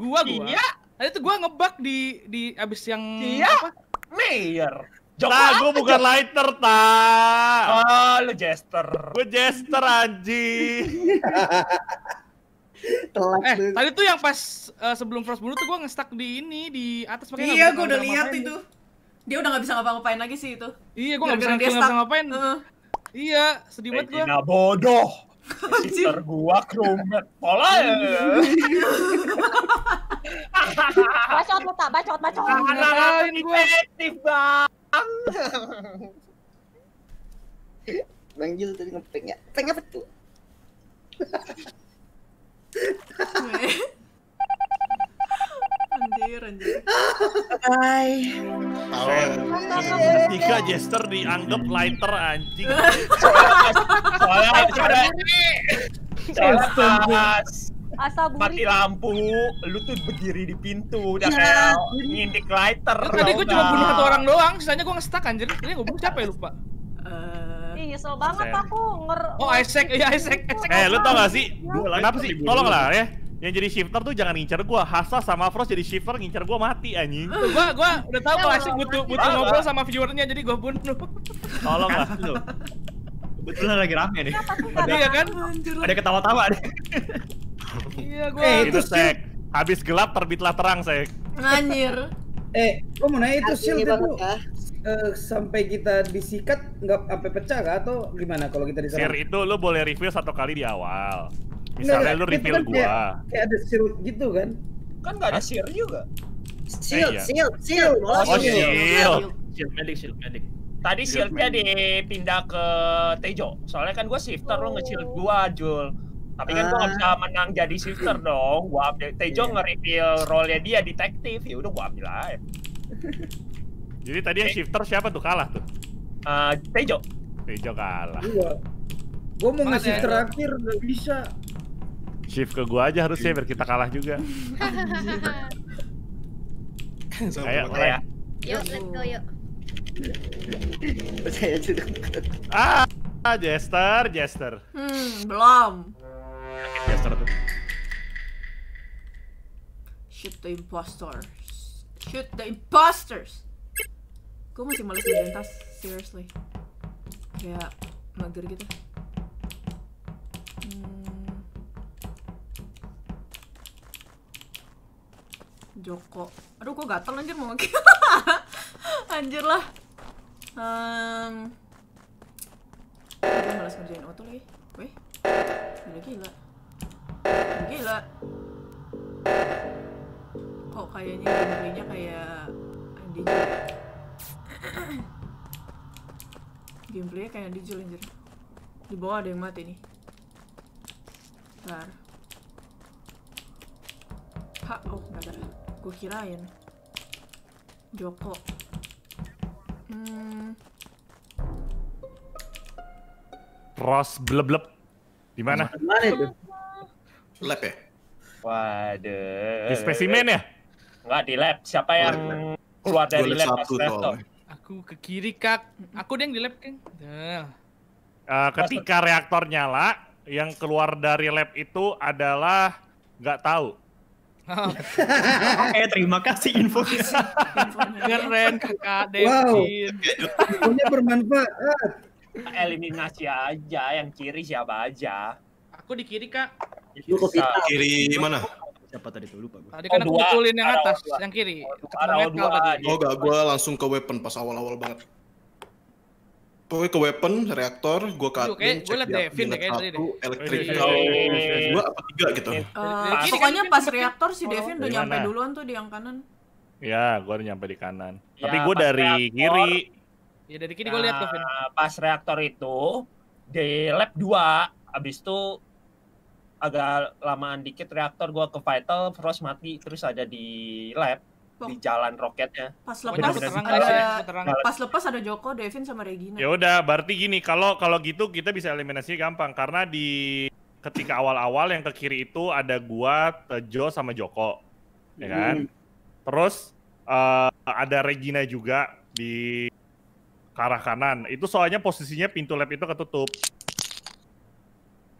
Gua gua. Iya. Tadi nah, tuh gua ngebak di di abis yang Iya. Apa? Mayor. Jok nah, gue bukan lighter, ta. Oh, lu jester. Gue jester anjing. Telat eh, tuh. tadi tuh yang pas uh, sebelum bunuh tuh gue ngestak di ini di atas pakai Iya, gue udah lihat itu. Dia udah nggak bisa ngapa-ngapain lagi sih itu. Iya, gue nggak bisa, ngapa ngapain. Uh. Iya, sedih banget gue. Nah, bodoh. Sister gua kromet pola ya. bacot lu tak bacot bacot. Ngalahin gua. Efektif bang. Bang Jil tadi ngeping ya. Peng apa tuh? anjir anjir hai hai, tiga jester dianggap lighter anjing soalnya ada hai, Asal mati lampu, lu tuh berdiri di pintu, udah iya, kayak hai, lighter. Tadi gue cuma bunuh satu orang doang, sisanya gue hai, anjir. Ini gue bunuh siapa ya lupa? Uh, nyesel banget aku nger Oh, Isaac, gitu. iya Isaac. Isaac. Eh, lu tau gak sih? Iya. Kenapa sih? Tolong lah ya. Yang jadi shifter tuh jangan ngincer gua. Hasa sama Frost jadi shifter ngincer gua mati anjing. gua gua udah tahu kalau asik butuh butuh ngobrol sama viewernya jadi gua bunuh. Tolong lah. Gitu. Betulnya lagi rame nih. Ada ya kan? Ada ketawa-tawa deh. Iya gua. Eh, itu Sek. Habis gelap terbitlah terang, Sek. Anjir. Eh, gua mau nanya itu shield itu uh, sampai kita disikat nggak sampai pecah gak atau gimana kalau kita disikat? Share itu lo boleh review satu kali di awal. Misalnya Nggak, lu reveal kan gua. Kayak, kayak ada shield gitu kan? Kan nggak ada shield juga. Shield, eh, iya. shield, shield. Oh, shield. oh shield. shield. Shield medic, shield medic. Tadi shield shieldnya dipindah ke Tejo. Soalnya kan gua shifter oh. lo nge-shield gua, Jul. Tapi kan ah. gua nggak bisa ah. menang jadi shifter dong. Gua update Tejo yeah. nge-reveal role-nya dia detektif. Ya udah gue ambil aja. Jadi tadi yang eh. shifter siapa tuh kalah tuh? Uh, Tejo. Tejo kalah. Iya. Gue mau ngasih ya? terakhir nggak bisa. Shift ke gua aja harusnya biar kita kalah juga. Ayo, mulai. Yuk, let's go yuk. Saya Ah, Jester, Jester. Hmm, belum. Jester tuh. Shoot the impostors. Shoot the imposters gue masih males ngejain tas seriously kayak mager gitu hmm. Joko aduh gue gatel anjir mau ngaki anjir lah um, gue males ngerjain auto lagi weh gila gila gila kok kayaknya gameplaynya kayak DJ Gameplaynya kayak di anjir. Di bawah ada yang mati nih. Bentar. Ha, oh gak ada. Gue kirain. Joko. Hmm. bleb bleb. Di mana? Mana itu? Lab ya? Waduh. Di spesimen ya? Enggak di lab. Siapa yang keluar dari lab? Satu Aku ke kiri, Kak. Aku deh yang di lab, Kang. Uh, eh, ketika reaktor nyala, yang keluar dari lab itu adalah nggak tahu. Oke, oh. eh, terima kasih info, Keren kakak Devin. Wow. Infonya bermanfaat. Eliminasi aja, yang kiri siapa aja. Aku di kiri kak. Di kiri mana? siapa tadi tuh lupa gue. Tadi kan oh, aku pukulin yang atas, yang kiri. Oh gak gue langsung ke weapon pas awal-awal banget. Pokoknya ke weapon, reaktor, gue ke admin, gue liat Devin deh ya, kayaknya tadi deh. Iya, iya, iya, dua apa tiga gitu. Eh, ah, pokoknya kan pas reaktor si oh, Devin udah nyampe duluan tuh di yang kanan. Ya, gue udah nyampe di kanan. Tapi gue dari kiri. Ya dari kiri gue liat tuh. Nah, pas reaktor itu di lab dua abis itu agak lamaan dikit reaktor gua ke vital Frost mati terus ada di lab di jalan roketnya. Pas lepas oh, ada, pas lepas ada Joko, Devin sama Regina. Ya udah, berarti gini kalau kalau gitu kita bisa eliminasi gampang karena di ketika awal-awal yang ke kiri itu ada gua, Tejo sama Joko. Ya hmm. kan? Hmm. Terus uh, ada Regina juga di ke arah kanan. Itu soalnya posisinya pintu lab itu ketutup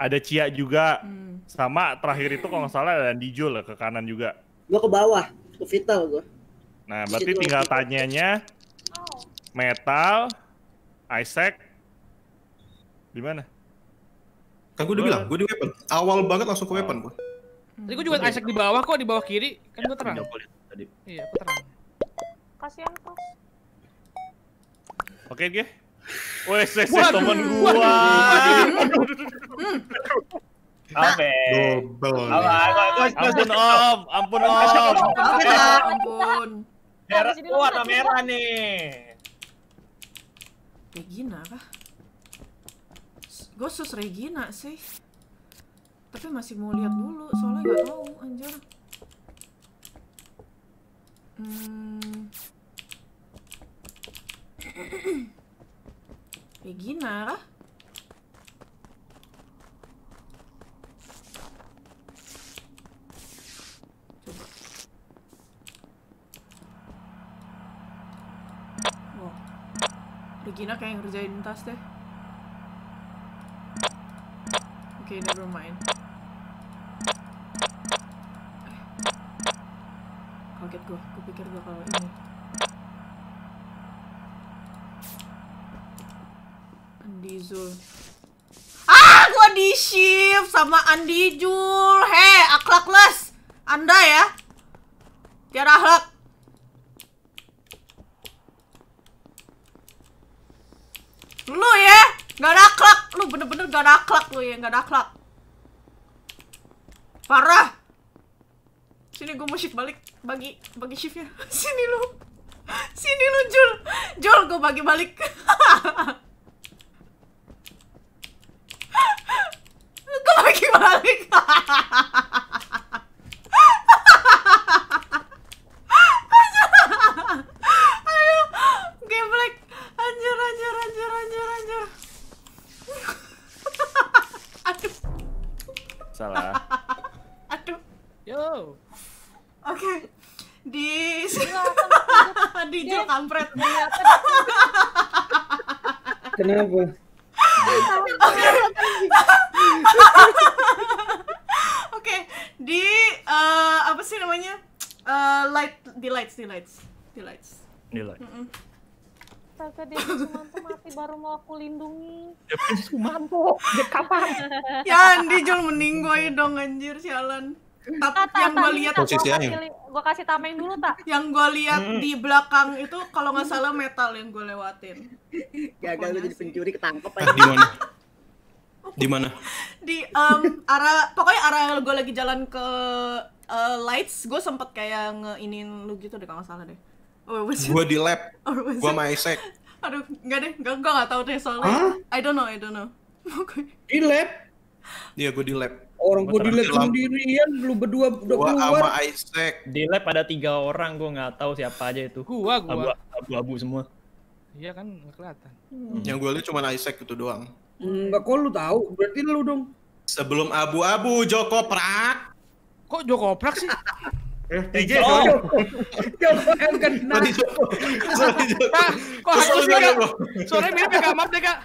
ada Cia juga hmm. sama terakhir itu kalau nggak salah ada Dijul ke kanan juga gua ke bawah ke Vital gua nah berarti tinggal tanyanya oh. Metal Isaac di mana kan gue udah bilang gue di weapon awal banget langsung ke weapon gua hmm. Tadi gue juga Isaac di bawah kok, di bawah kiri. Kan gue terang. Iya, aku terang. Kasihan, Pos. Oke, okay, okay. Wes, wes, temen gua. Hmm. Apa? Double. Ampun om, ampun om. Ampun. Merah warna merah nih. Regina ya, kah? Gue sus Regina sih. Tapi masih mau lihat dulu, soalnya gak tahu anjir. Hmm. Regina? Ya Coba. Wow. Regina kayak ngerjain tas deh. Oke, okay, never mind. Eh. Kaget gua, gua pikir gua kalau ini. Andi Zul. Ah, gua di shift sama Andi Jul, Hei, akhlakless. Anda ya. Tiara akhlak. Lu ya, gak ada akhlak. Lu bener-bener gak ada akhlak lu ya, gak ada akhlak. Parah. Sini gue mau shift balik. Bagi bagi shiftnya. Sini lu. Sini lu Jul. Jul gue bagi balik. balik. Oke. Di Kenapa? lights di lights di lights di lights mm -mm. Astaga, Dewi Sumanto mati baru mau aku lindungi. Dewi Sumanto, kapan? ya, Andi jual meninggoy dong anjir sialan. Tapi yang gue lihat gue kasih tameng dulu tak? Yang gue lihat hmm. di belakang itu kalau nggak salah metal yang gue lewatin. Gagal jadi pencuri ketangkep ah, aja. Di mana? Di mana? Di um, arah pokoknya arah gue lagi jalan ke uh, lights gue sempet kayak ngeinin lu gitu deh kalau salah deh oh, gue di lab oh, gue sama Isaac aduh nggak deh gue gak tau deh soalnya huh? I don't know I don't know di lab iya gue di lab orang gue di lab sendirian lu berdua udah gua keluar sama Isaac di lab ada tiga orang gue gak tahu siapa aja itu gue gue abu-abu semua iya kan nggak kelihatan hmm. yang gue lihat cuma Isaac itu doang Enggak kok lu tahu berarti lu dong sebelum abu-abu Joko Prak Kok jokoprak sih? FTJ dong. Kan Joko M kena. Kok aku sih kak? Suaranya mirip ya kak, maaf deh kak.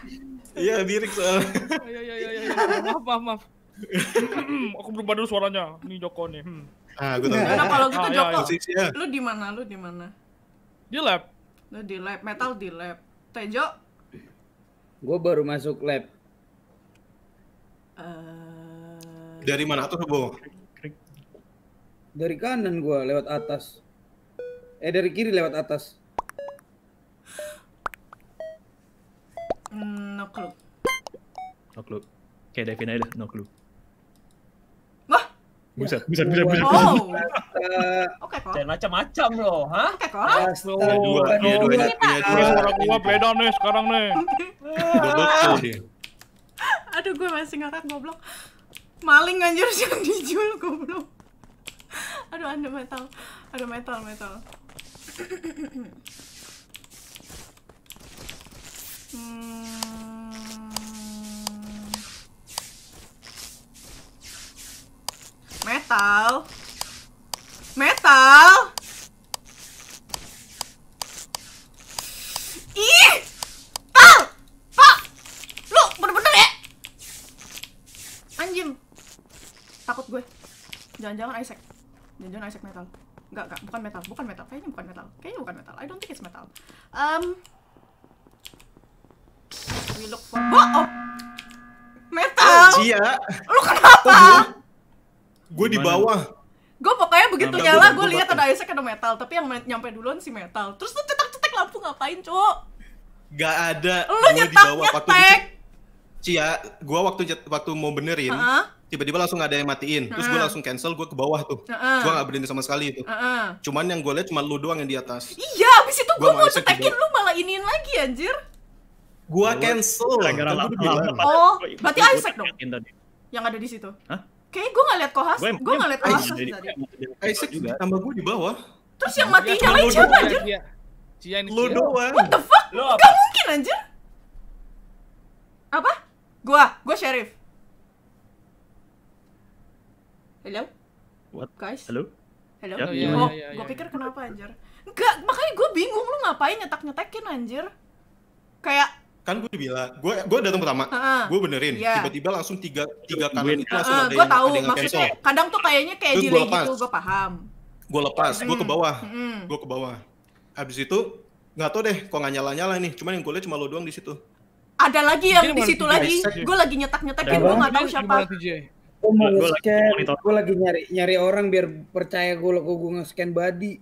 Iya mirip soalnya. Iya iya iya, iya, iya. Maaf maaf maaf. aku belum dulu suaranya. Ini Joko nih. Hmm. Ah, gue tahu. Nah, kalau gitu ah, iya, Joko, lu di mana? Lu di mana? Di lab. Lu di lab, metal di lab. Tejo? Gue baru masuk lab. Uh... Dari mana tuh, Bo? Dari kanan gua lewat atas. Eh dari kiri lewat atas. Mm, no clue. No clue. Kayak Devin aja, no clue. Wah. Buset, buset, buset, buset. Wow. Oke oh, kok. Jangan macam-macam loh, ha? Oke kok. Ada dua, ada dua, dua. Orang gua beda nih sekarang nih. Ah. Aduh, gue masih ngakak goblok. Maling anjir jangan dijual goblok aduh ada metal ada metal metal hmm. metal metal ya? anjing takut gue jangan-jangan Isaac jangan Isaac metal. Enggak, enggak, bukan metal, bukan metal. Kayaknya bukan metal. Kayaknya bukan metal. I don't think it's metal. Um, we look for... Oh, oh. Metal! Oh, Cia! Lu kenapa? Oh, gue di bawah. Gue pokoknya begitu nah, nyala, gue lihat ada Isaac ada metal. Tapi yang nyampe duluan si metal. Terus lu cetak-cetak lampu ngapain, cuk? Gak ada. Lu nyetak-nyetak. Cia, gue waktu, waktu mau benerin, uh -huh tiba-tiba langsung ada yang matiin terus gue langsung cancel gue ke bawah tuh gue gak berhenti sama sekali itu cuman yang gue lihat cuma lu doang yang di atas iya abis itu gue mau cetekin lu malah iniin lagi anjir gue cancel gara-gara oh berarti Isaac dong yang ada di situ Hah? gue gak lihat kohas, gue gak lihat kohas tadi. Isaac juga, tambah gue di bawah. Terus yang mati lain siapa anjir? Lu doang. What the fuck? Gak mungkin anjir. Apa? gue gue sheriff. Hello? What? Guys? Hello? Hello? yeah, oh, yeah, yeah, gue pikir kenapa anjir. Enggak, makanya gue bingung lu ngapain nyetak-nyetakin anjir. Kayak kan gue bilang gue gue datang pertama uh, gue benerin tiba tiba-tiba langsung tiga tiga kanan itu uh, ada gue yang, tahu ada yang maksudnya cancel. kadang tuh kayaknya kayak Terus delay gua gitu gue paham gue lepas gue ke bawah mm. gue ke bawah Abis itu nggak tau deh kok nggak nyala nyala nih cuman yang gue lihat cuma lo doang di situ ada lagi yang di situ lagi ya. gue lagi nyetak nyetakin gue nggak tahu siapa gue mau gue scan gue lagi nyari nyari orang biar percaya gue lo gue nge-scan body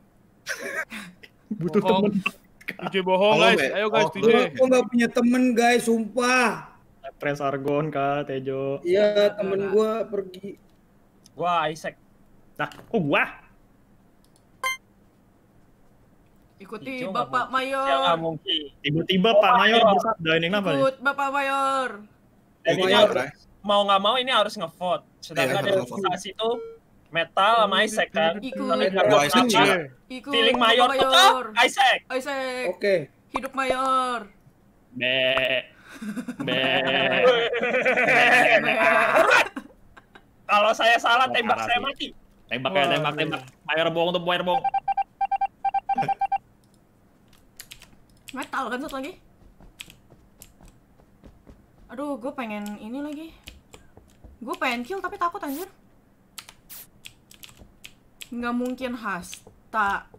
butuh temen DJ bohong guys ayo guys DJ oh, gue gak punya temen guys sumpah Pres Argon kak Tejo iya nah, nah, temen nah. gue pergi gue Isaac nah oh gue Ikuti Ijo, Bapak Mayor. mungkin? Tiba-tiba Pak Mayor bersabda ini kenapa? Ikut Bapak Mayor. Bapak Mayor mau nggak mau ini harus ngevote. Sedangkan yeah, iya, demokrasi itu metal sama iya, Isaac kan. Ikut. Oh, Isaac Ikut. Feeling mayor, mayor. tuh Isaac. Isaac. Oke. Okay. Hidup mayor. Be. Be. Kalau saya salah tembak saya mati. Tembak ya, tembak, iya. tembak. Mayor bohong tuh, mayor bohong. Metal kan satu lagi. Aduh, gue pengen ini lagi. Gue pengen kill tapi takut anjir. Nggak mungkin tak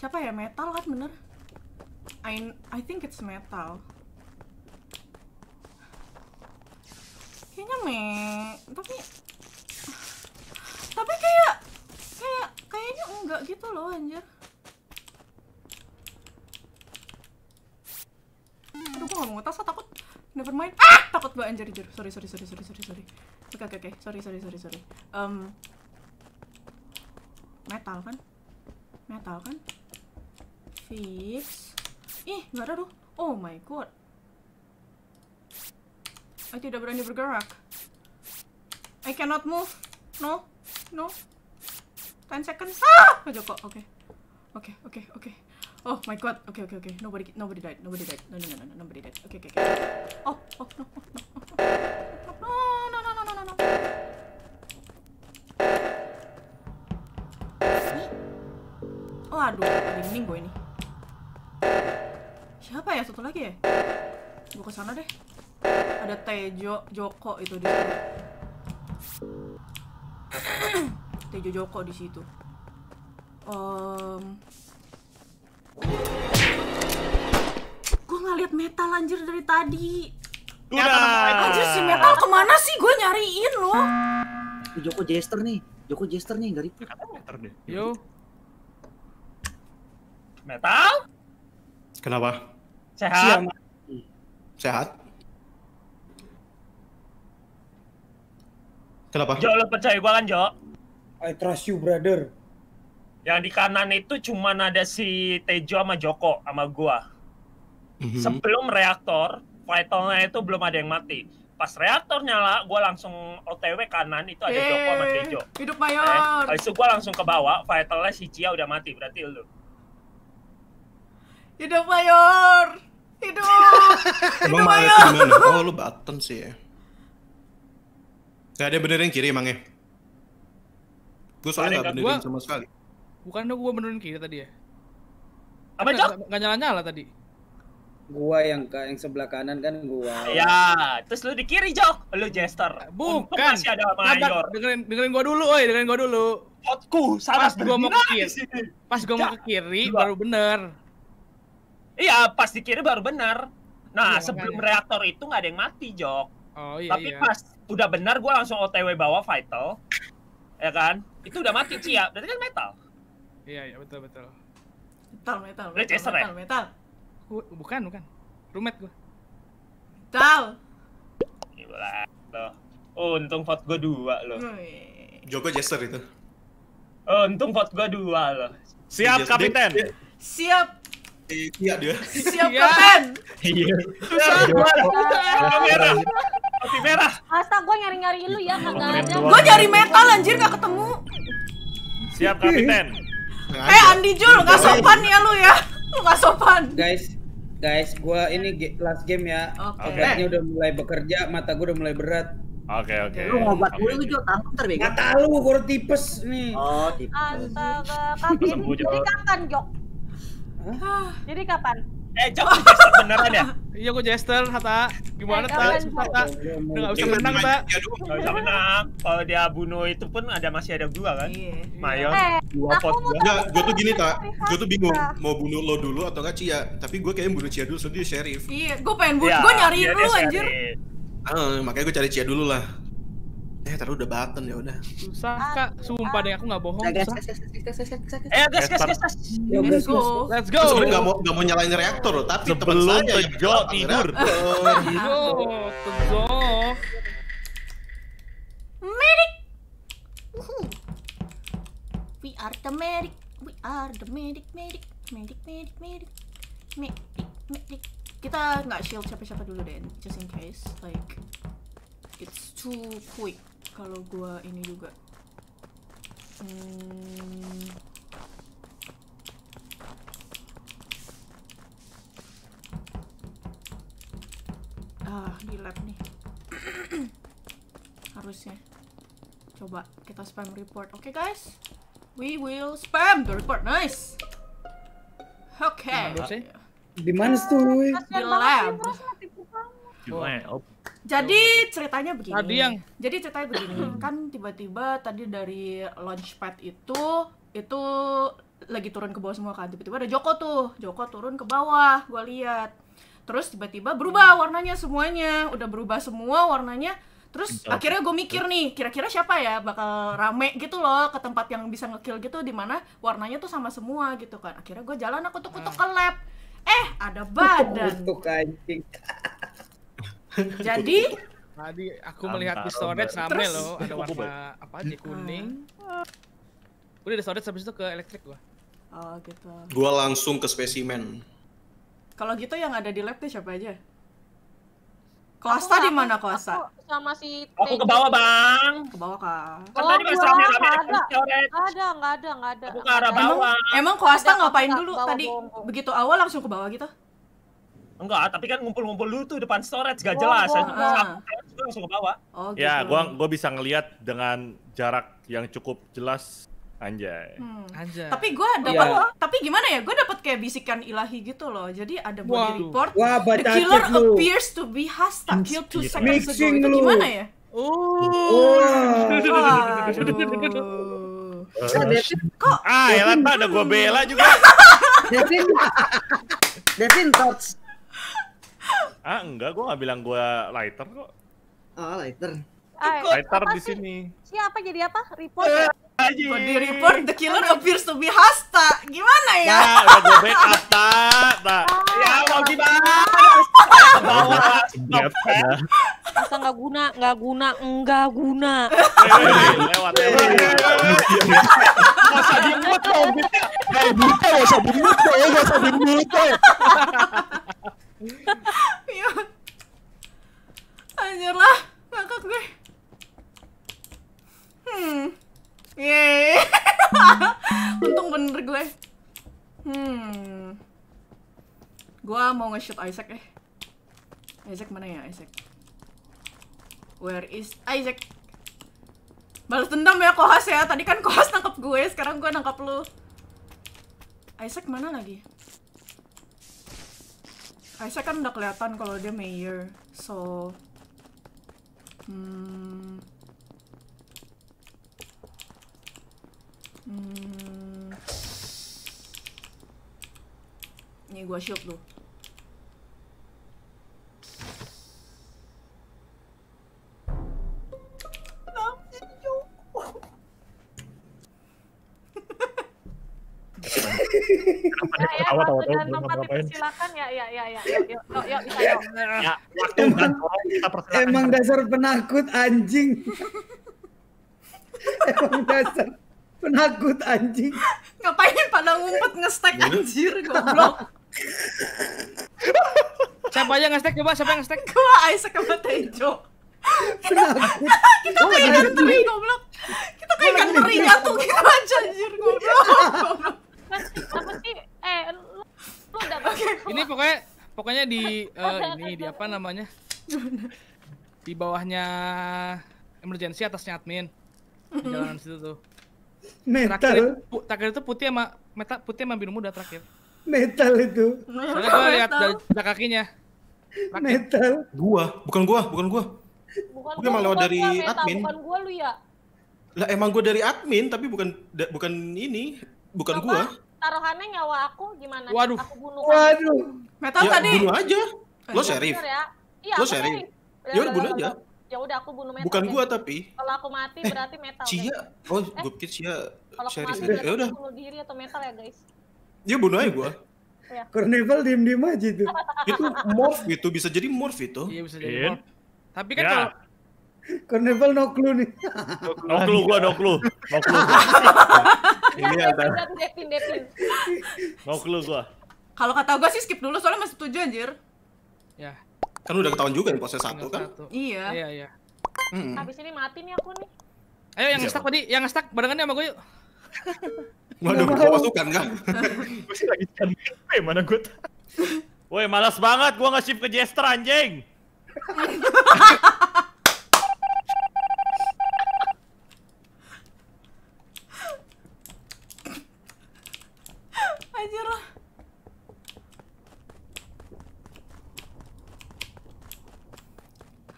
Siapa ya? Metal kan bener? I, I think it's metal. Kayaknya me... Tapi... Tapi kayak... Kayak... Kayaknya enggak gitu loh anjir. Aduh, gue gak mau ngetas, takut. Never mind. Ah! Takut banget anjir, anjir. Sorry, sorry, sorry, sorry, sorry, sorry. Oke okay, oke okay, oke, okay. sorry sorry sorry sorry. Um, metal kan? Metal kan? Fix. Ih, nggak ada tuh. Oh my god. I tidak berani bergerak. I cannot move. No, no. 10 seconds. Ah, Pak Joko. Oke. Okay. Oke, okay, oke, okay, oke. Okay. Oh my god. Oke, okay, oke, okay, oke. Okay. Nobody nobody died. Nobody died. No, no, no, no. Nobody died. Oke, okay, oke, okay, oke. Okay. Oh, oh, no, oh, no, oh, no. ini. Siapa ya satu lagi ya? Gue sana deh. Ada Tejo Joko itu di situ. Tejo Joko di situ. Um, gue nggak lihat metal anjir dari tadi. Udah. Anjir si metal kemana sih? Gue nyariin loh. Joko Jester nih. Joko Jester nih, dari. Yo. Metal? Kenapa? Sehat. Siang. Sehat. Kenapa? Jo, lo percaya gue kan, Jo? I trust you, brother. Yang di kanan itu cuma ada si Tejo sama Joko sama gue. Mm-hmm. Sebelum reaktor, vitalnya itu belum ada yang mati. Pas reaktor nyala, gue langsung OTW kanan itu ada Yeay, Joko sama eh, Tejo. Hidup mayor. Eh, itu gue langsung ke bawah, vitalnya si Cia udah mati berarti lu. Hidup Mayor! Hidup! hidup Mayor! Oh, lu button sih ya. Gak ada benerin kiri emangnya? Gue soalnya gak kan? benerin gua... sama sekali. Bukan dong gue benerin kiri tadi ya? Apa, Cok? Gak nyala-nyala tadi. Gua yang ke yang sebelah kanan kan gua. Ya, terus lu di kiri, Jok. Lu jester. Bukan. Untung masih ada mayor. Nah, dengerin dengerin gua dulu, oi, dengerin gua dulu. Hotku, salah pas gua mau ke kiri. Pas gua mau ke kiri baru bener. Iya, pas dikirim baru benar. Nah, iya, sebelum makanya. reaktor itu nggak ada yang mati, Jok. Oh iya. Tapi iya. pas udah benar gue langsung OTW bawa vital. Ya kan? Itu udah mati Cia, ya. berarti kan metal. Iya, iya betul betul. Metal, metal. Metal, Chester, metal, ya? metal. Bukan, bukan. Rumet gue. Metal. Gila loh. Oh, untung pot gue dua loh. Joko Jester itu. Oh, untung pot gue dua loh. Siap, iya, Kapiten. Siap seperti Tia dia. Siap kapten. Iya. Susah. Iya. Iya. Merah. Tapi merah. Asta gue nyari-nyari lu ya kagak iya. ada. Gue nyari metal anjir gak ketemu. Siap kapten. Eh Andi Jul enggak sopan ya lu ya. Lu enggak sopan. Guys, guys, gue ini last game ya. Oke. Okay. udah mulai bekerja, mata gue udah mulai berat. Oke oke. Okay. Lu ngobat dulu lu juga tahu ntar bego. Mata tahu, gua tipes nih. Oh tipes. Astaga, kapan? Kapan Jok? Hah? Jadi kapan? Eh, Cok, jester beneran ya? Iya, gue jester, Hatta. Gimana, eh, Hatta? Hatta, udah gak bisa iya, menang, Hatta. Gak bisa menang. Kalau dia bunuh itu pun ada masih ada gua kan? Iya. Mayon, dua eh, pot gua. Enggak, gua tuh gini, Tak. Gua tuh bingung mau bunuh lo dulu atau gak Cia. Tapi gua kayaknya bunuh Cia dulu, soalnya dia sheriff. Iya, gua pengen bunuh. Iya, gua nyariin lu, anjir. Ah, makanya gue cari Cia dulu lah. Eh, taruh udah button ya udah. Susah kak, sumpah deh aku nggak bohong. Gas, gas, gas, gas, gas, gas, Eh, gas, gas, ya gas, gas. Let's go, let's go. gas gas mau gas mau nyalain reaktor loh, tapi gas gas tidur. gas gas Medic. Uhuh. We are the medic. We are the medic, medic, medic, medic, medic, medic, medic. Kita nggak shield siapa-siapa dulu deh, just in case, like it's too quick kalau gue ini juga hmm. ah di lab nih harusnya coba kita spam report oke okay, guys we will spam the report nice oke okay. di mana tuh di lab Ya? Oh. Jadi ceritanya begini. Tadi yang... Jadi ceritanya begini, kan tiba-tiba tadi dari launchpad itu itu lagi turun ke bawah semua kan. Tiba-tiba ada Joko tuh. Joko turun ke bawah, gua lihat. Terus tiba-tiba berubah warnanya semuanya, udah berubah semua warnanya. Terus akhirnya gue mikir nih, kira-kira siapa ya bakal rame gitu loh ke tempat yang bisa ngekill gitu di mana warnanya tuh sama semua gitu kan. Akhirnya gue jalan aku tuh kutuk ke lab. Eh, ada badan. Kutuk anjing Jadi tadi aku melihat di storage rame loh, ada warna apa aja kuning. Udah di storage habis itu ke elektrik gua. Oh gitu. Gua langsung ke spesimen. Kalau gitu yang ada di lab tuh siapa aja? Kosta di mana Kosta? Sama si Aku ke bawah, Bang. Ke bawah, Kak. Kan oh, tadi masih rame-rame ada. Ada, enggak ada, enggak ada. Aku ke arah bawah. Emang, emang Kosta ngapain dulu tadi? Begitu awal langsung ke bawah gitu? Enggak, tapi kan ngumpul-ngumpul dulu tuh depan storage gak oh, jelas. Oh, saya oh. juga langsung ke bawah. Oh, ya, gitu. Ya, gua gua bisa ngelihat dengan jarak yang cukup jelas Anjay. Hmm. Anjay. Tapi gue oh, dapat, yeah. tapi gimana ya? gua dapat kayak bisikan ilahi gitu loh. Jadi ada body Waduh. report. Wah, The killer lu. appears to be hasta killed two seconds ago. Itu gimana ya? Oh. oh. Oh. Kok? Ah, ya lah, ada gua bela juga. Devin, Devin thoughts Ah enggak, gua nggak bilang gua lighter kok. Oh lighter. Ay, lighter di sini. Siapa jadi apa? Report. Eh, ya? Jadi report the killer appears to be hasta. Gimana ya? Ya udah gue backup tak. tak. Ah. Ya mau gimana? Bawa eh. Masa nggak guna, nggak guna, nggak guna. Eh, eh, lewat Masa di mute dong. Hei buta, masa di mute, masa di mute. Iya. Anjir lah, ngakak gue. Hmm. Yeay. Untung bener gue. Hmm. gue mau nge-shoot Isaac eh. Isaac mana ya Isaac? Where is Isaac? Balas dendam ya Kohas ya. Tadi kan Kohas nangkep gue, sekarang gue nangkep lu. Isaac mana lagi? Isaac kan udah kelihatan kalau dia mayor. So hmm, hmm, ini gua shield tuh. Ya, ya, silakan ya ya ya ya. Yuk yuk yuk Ya, ya kita persilakan. Emang dasar penakut anjing. Emang dasar penakut anjing. Ngapain pada ngumpet ngestek goblok. siapa aja ngestek coba siapa yang ngestek? Gua Aisyah sama Tejo. kita kayak ikan teri goblok. Kita kayak ikan teri jatuh gitu aja anjir goblok apa sih eh lu, lu udah okay. ini pokoknya pokoknya di uh, ini di apa namanya di bawahnya emergency atasnya admin di jalanan situ tuh metal terakhir, terakhir itu putih sama meta putih sama biru muda terakhir metal itu soalnya gua lihat dari kakinya terakhir. metal gua bukan gua bukan gua bukan gua emang lewat dari meta, admin bukan gua lu ya lah emang gua dari admin tapi bukan da, bukan ini bukan apa? gua taruhannya nyawa aku gimana? Waduh. Aku bunuh. Waduh. Metal ya, tadi. Bunuh aja. Lo iya. serif ya. Iya, lo serif Ya udah bunuh aja. Ya udah aku bunuh metal. Bukan gua tapi. Kalau aku mati berarti metal. Cia. Oh, eh, gue pikir Cia Ya udah. Bunuh diri atau metal ya, guys. Ya bunuh aja gua. Ya. Carnival diem-diem aja itu. itu morph itu bisa jadi morph itu. Iya, bisa jadi iya. morph. Tapi kan ya. kalau Carnival no clue nih. No clue gua, no clue. No clue. Ini ada. No clue gua. Kalau kata gua sih skip dulu soalnya masih tujuh anjir. Ya. Kan udah ketahuan juga nih proses satu kan? Iya. Iya, iya. Hmm. Habis ini mati nih ya, aku nih. Ayo yang iya. stuck tadi, yang stuck barengan sama gua yuk. Waduh, gua masukkan kan? Gua sih lagi cari mana gua Woi, malas banget gua nge-shift ke Jester anjing. anjir uh,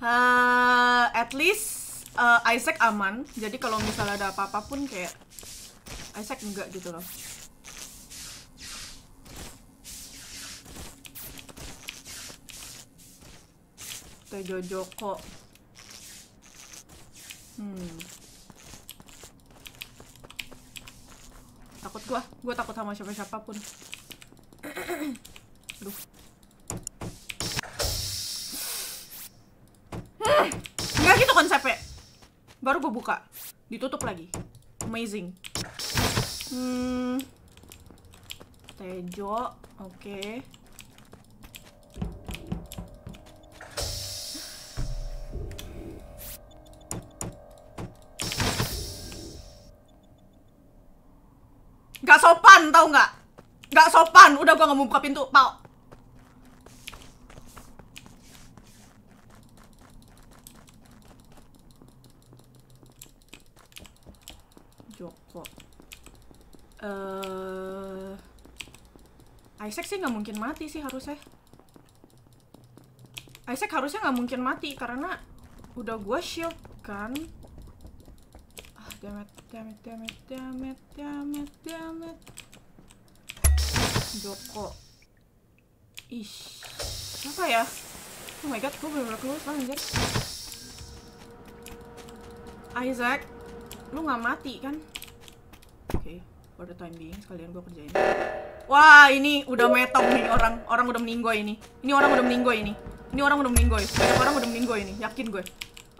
eh, at least uh, Isaac aman jadi kalau misalnya ada apa-apa pun kayak Isaac enggak gitu loh Tejo Joko hmm takut gua gua takut sama siapa siapapun Duh. Hmm, nggak gitu konsepnya baru gua buka ditutup lagi amazing hmm tejo oke okay. Gak sopan tau gak Gak sopan Udah gua gak mau buka pintu Pau Joko uh, Isaac sih gak mungkin mati sih harusnya Isaac harusnya nggak mungkin mati karena udah gua shield kan ah damet damn it, damn it, damn it, damn it, damn it. Joko. Ih, apa ya? Oh my god, gue belum bener kelus sekarang Isaac, lu nggak mati kan? Oke, okay, time being sekalian gue kerjain. Wah, ini udah metong nih orang. Orang udah meninggoy ini. Ini orang udah meninggoy ini. Ini orang udah meninggoy. Banyak orang udah meninggoy ini, yakin gue.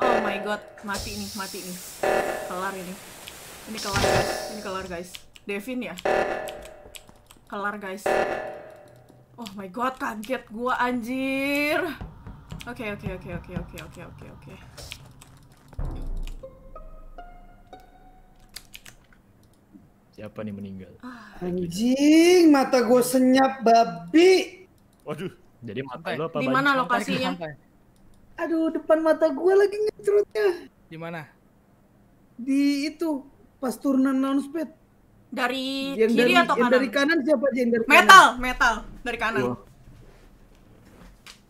Oh my god, mati nih, mati nih. Kelar ini. Ini kelar guys, ini kelar guys. Devin ya? Kelar guys. Oh my god, kaget gua anjir. Oke, okay, oke, okay, oke, okay, oke, oke, oke, oke, oke. Siapa nih meninggal? anjing, mata gue senyap babi. Waduh, jadi mata lo apa? Di mana lokasinya? Aduh, depan mata gue lagi ngecrutnya. Di mana? Di itu, pas turunan lawan dari yang kiri dari, atau kanan? dari kanan siapa aja yang dari metal, kanan? metal dari kanan. Wah.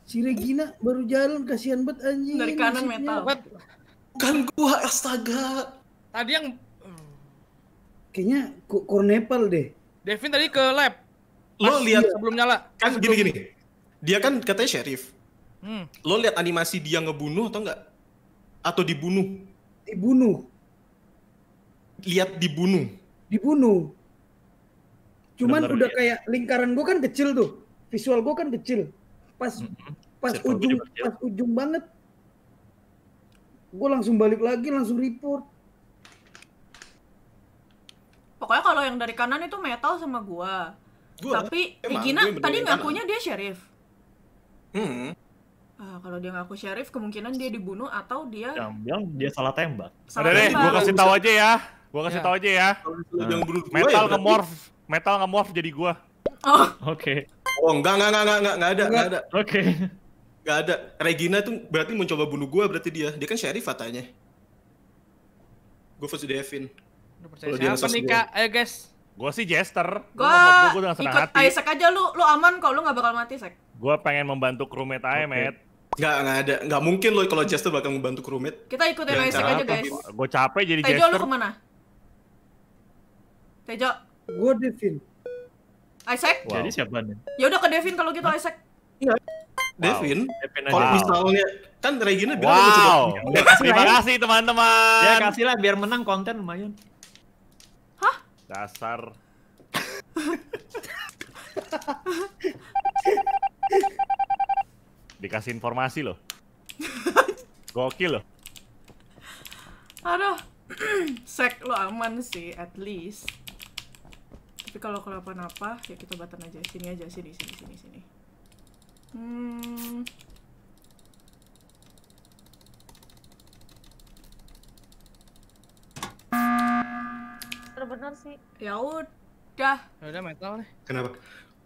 Si Regina baru jalan kasihan banget anjing. Dari kanan nasibnya. metal. Kan gua astaga. Tadi yang kayaknya kok Nepal deh. Devin tadi ke lab. Lo lihat sebelum nyala. Kan gini-gini. Dia kan katanya sheriff. Hmm. Lo lihat animasi dia ngebunuh atau enggak? Atau dibunuh? Dibunuh lihat dibunuh. Dibunuh. Cuman Benar, udah ya. kayak lingkaran gue kan kecil tuh, visual gue kan kecil. Pas mm -hmm. pas ujung pas ujung banget, gue langsung balik lagi langsung report. Pokoknya kalau yang dari kanan itu metal sama gua, Tapi emang, Regina gue tadi ngakunya dia sheriff. Hmm. Uh, kalau dia ngaku sheriff, kemungkinan dia dibunuh atau dia. Yang bilang dia salah tembak. Salah Udah deh, gue kasih tahu aja ya. Gua kasih yeah. tau aja ya. Uh. Metal ya, nge-morph. Metal nge-morph jadi gua. Oh. Oke. Okay. Oh, enggak enggak enggak enggak enggak, enggak ada, enggak, ada. Oke. Okay. Enggak ada. Regina tuh berarti mencoba bunuh gua berarti dia. Dia kan sheriff katanya. Gua versus Devin. Lu percaya siapa nih, Kak? Ayo, guys. Gua sih jester. Gua, gua, gua, gua ikut hati. Isaac aja lu. Lu aman kok, lu gak bakal mati, Sek. Gua pengen membantu crewmate aja, okay. Met. Gak, gak ada. Gak mungkin lo kalau jester bakal membantu crewmate. Kita ikutin Isaac aja, guys. Gua capek jadi Tejo, jester. Tejo lu kemana? Tejo. Gue Devin. Isaac? Wow. Jadi siapa nih? Ya udah ke Devin kalau gitu Hah? Isaac. Iya. Devin. Wow. Kalau misalnya kan Regina wow. bilang wow. coba. Terima kasih teman-teman. Ya kasihlah biar menang konten lumayan. Hah? Dasar. Dikasih informasi loh. Gokil loh. Aduh. Sek lo aman sih at least tapi kalau kenapa apa ya kita button aja sini aja sini sini sini sini hmm bener sih ya udah ya udah metal nih kenapa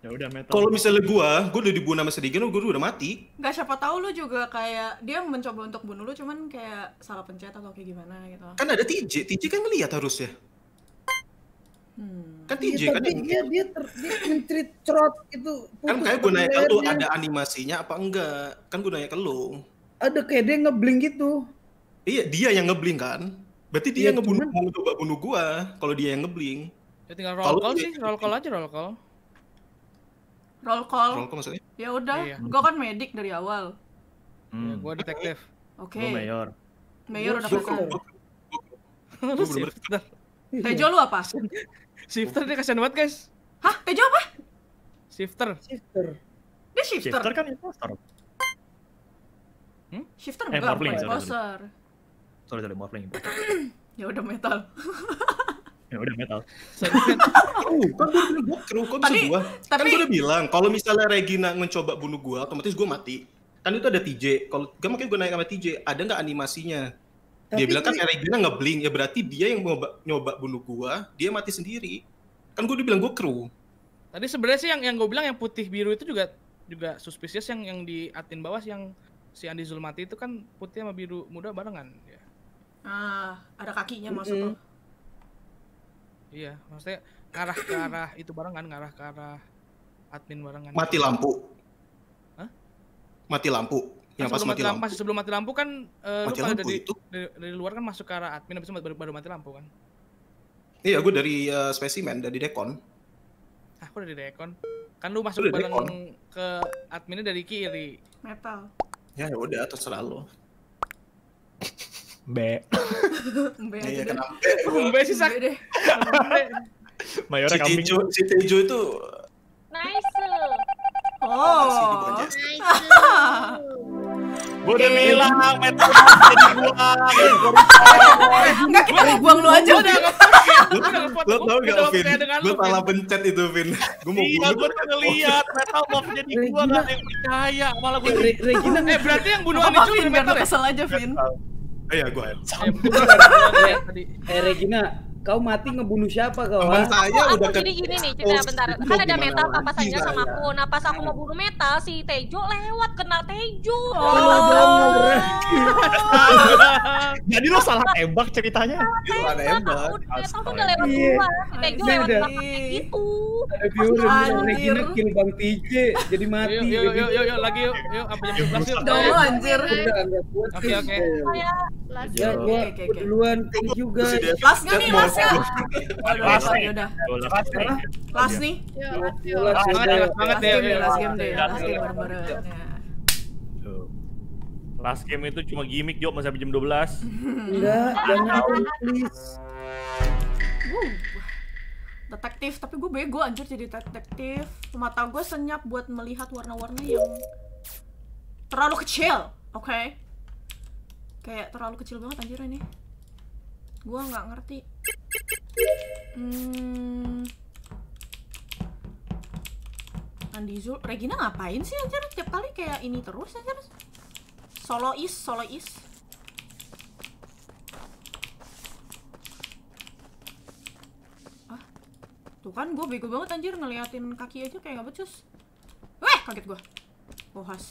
ya udah metal kalau misalnya gua gua udah dibunuh sama sedikit gua udah mati nggak siapa tahu lu juga kayak dia mencoba untuk bunuh lu cuman kayak salah pencet atau kayak gimana gitu kan ada TJ TJ kan ngeliat harusnya Hmm. Kan DJ ya, kan dia, dia, dia, ter, dia menteri trot itu. Kan kayak gue nanya ke lu ada animasinya apa enggak? Kan gue nanya ke lu. Ada kayak dia ngebling gitu. Iya, dia yang ngebling kan? Berarti dia ya, ngebunuh cuman... mau coba bunuh gua kalau dia yang ngebling. Ya tinggal roll kalo call sih, roll call aja roll call. Roll call. Roll call maksudnya? Ya udah, iya. gua kan medik dari awal. Hmm. Ya, gua detektif. Oke. Okay. mayor. Mayor udah pasang. Gua, gua, gua, gua, gua, Shifter dia kasihan banget guys. Hah? Tejo apa? Shifter. Shifter. Dia shifter. Shifter kan imposter. Hmm? Shifter eh, enggak, bukan imposter. Sorry, sorry, morphling. ya udah metal. ya udah metal. oh, kan gue bilang gue kru, kok bisa gue? Tapi... Kan gue udah bilang, kalau misalnya Regina mencoba bunuh gue, otomatis gue mati. Kan itu ada TJ. Kalau gak kan makanya gue naik sama TJ, ada nggak animasinya? Tapi dia bilang kan Erigena ngebling ya berarti dia yang nyoba, nyoba bunuh gua, dia mati sendiri. Kan gua dibilang gua kru. Tadi sebenarnya sih yang yang gua bilang yang putih biru itu juga juga suspicious yang yang di atin bawah yang si Andi Zulmati itu kan putih sama biru muda barengan ya. Ah, ada kakinya maksud mm -hmm. Tuh. Iya, maksudnya arah ke arah itu barengan, ngarah ke arah admin barengan. Mati lampu. Hah? Mati lampu yang pas mati lampu. lampu sebelum mati lampu kan uh, mati lampu dari, Dari, dari, luar kan masuk ke arah admin habis itu baru, baru mati lampu kan. Iya, gue dari uh, spesimen dari Dekon. aku ah, dari Dekon. Kan lu masuk bareng Dekon. ke adminnya dari kiri. Metal. Ya, ya udah terserah lu. B. B iya, aja. Iya, kenapa? B sih sak. Mayora deh. Mayora kambing. Si Tejo eh, itu Nice. Oh. Nice. Udah bilang metal jadi kita buang lu aja udah. Lu tau gak Vin? Gue salah pencet itu Vin. Gue mau bunuh. Iya gue udah ngeliat metal mau jadi gue gak ada yang percaya. Malah gue. Eh berarti yang bunuh Ani cuma metal ya? Kesel aja Vin. Eh, iya gue. Eh, eh, eh Regina Kau mati ngebunuh siapa kau? Teman saya aku, udah aku jadi gini nih, cerita bentar. Kan ada metal, meta aja sama aku. Nah, pas aku mau bunuh metal si Tejo lewat kena Tejo. Oh. jadi lo salah tembak ceritanya. Salah tembak. Aku tuh udah lewat dua. Si Tejo lewat belakang gitu. Anjir. Kill Bang TJ jadi mati. Yuk yuk yuk yuk lagi yuk. Yuk apa jam 12 yuk. Dong anjir. Oke oke. Saya duluan juga. Pas enggak nih? Last ya Udah. Last nih. Last banget deh. Last game deh. Last game bareng-bareng. Iya. Last game itu cuma gimmick, Jo, masih sampai jam 12. Enggak, jangan please. Detektif, tapi gue bego anjir jadi detektif. Mata gue senyap buat melihat warna-warna yang terlalu kecil, oke? Okay? Kayak terlalu kecil banget anjir ini. Gue nggak ngerti. Hmm. Andi Zul, Regina ngapain sih anjir tiap kali kayak ini terus anjir? Solo is, solo is. Ah. Tuh kan gue bego banget anjir ngeliatin kaki aja kayak gak becus. Weh, kaget gue. Bohas.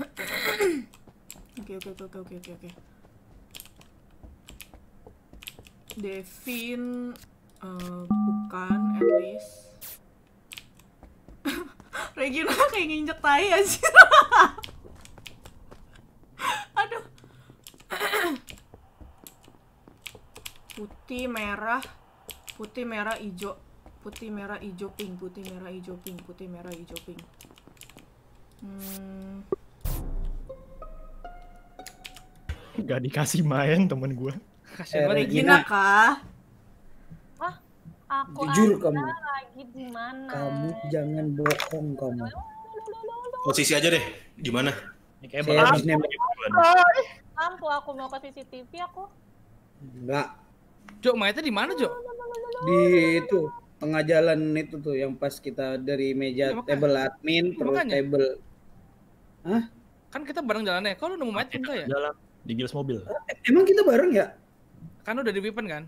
Oke, oke, oke, oke, oke, oke. Devin uh, bukan at least Regina kayak nginjek tai aja aduh putih merah putih merah hijau putih merah hijau pink putih merah hijau pink putih merah hijau pink hmm. Gak dikasih main temen gue Kasih ya, eh, Regina. kah? Hah? Aku Jujur kamu. lagi di mana? Kamu jangan bohong kamu. Posisi aja deh, di mana? Kayak Saya Lampu aku mau ke CCTV aku. Enggak. Jok, mayatnya di mana, Jok? Di itu tengah jalan itu tuh yang pas kita dari meja ya, table admin terus makanya. table. Hah? Kan kita bareng jalannya. Kalau nemu mayat enggak ya? Jalan di gilas mobil. Emang kita bareng ya? Kan udah di weapon kan?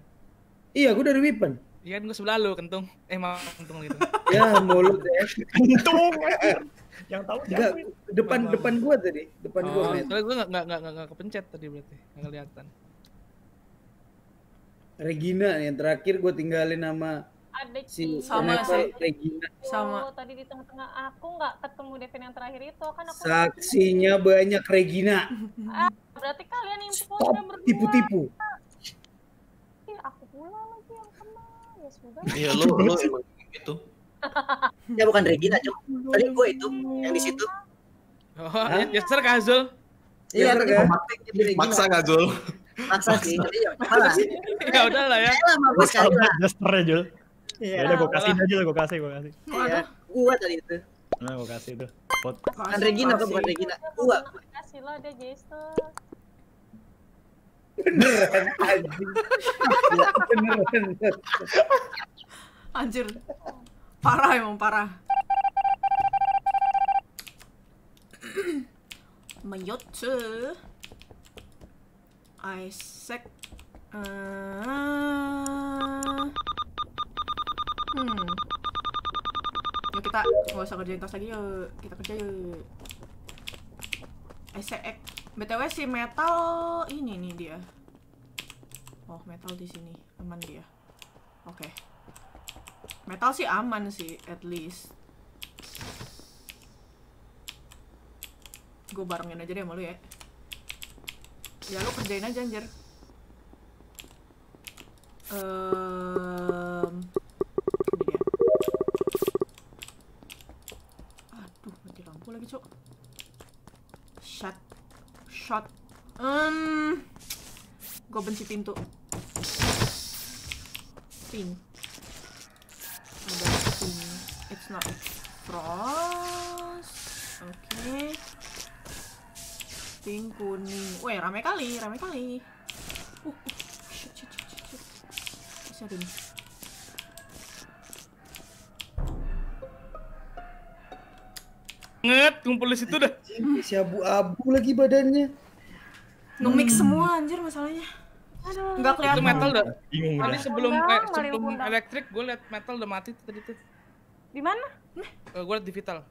Iya, gue udah di weapon. Iya, kan gue sebelah lu, kentung. Eh, mau kentung gitu. ya, mulut ya. kentung. Yang tahu Enggak, depan malu. depan gua tadi, depan oh, gua. Soalnya gua enggak enggak enggak kepencet tadi berarti. Enggak kelihatan. Regina yang terakhir gua tinggalin nama. Adik si sama si Regina. Sama. Oh, tadi di tengah-tengah aku nggak ketemu Devin yang terakhir itu kan aku Saksinya banyak Regina. Ah, berarti kalian infonya berdua. Tipu-tipu. semoga. Iya lu lu emang gitu. Ya bukan Regina cuma tadi gue itu yang di situ. Oh, ya, ya ser Kazul. Iya, ya, maksa Kazul. Maksa sih, ya udah lah. Ya udah lah ya. Mabuk kali lah. Jesternya Jul. Iya. Udah gue kasih aja gue kasih gue kasih. Iya. Gua tadi itu. Nah, gue kasih itu. Pot. Kan Regina kok bukan Regina. Gua. Kasih lo deh, Jester. Gitu beneran beneran anjir parah emang parah Mayotte Isaac uh, hmm yuk kita gak usah kerjain tas lagi yuk kita kerja yuk Isaac btw si metal ini nih dia oh metal di sini aman dia oke okay. metal sih aman sih at least gue barengin aja deh malu ya ya lu kerjain aja anjir eh uh... shot. Um, gue benci pintu. Pin. Ada pink. It's not cross, Oke. Pink kuning. wah rame kali, rame kali. Uh, uh. Shit, shit, shit, shit. Bisa kumpul di situ dah si abu-abu lagi badannya Numik hmm. semua anjir masalahnya Aduh. Enggak kelihatan. Itu metal udah. Bingung Tadi sebelum eh, sebelum elektrik gue liat metal udah mati tadi tuh. Di mana? Uh, eh, gue liat di Vital.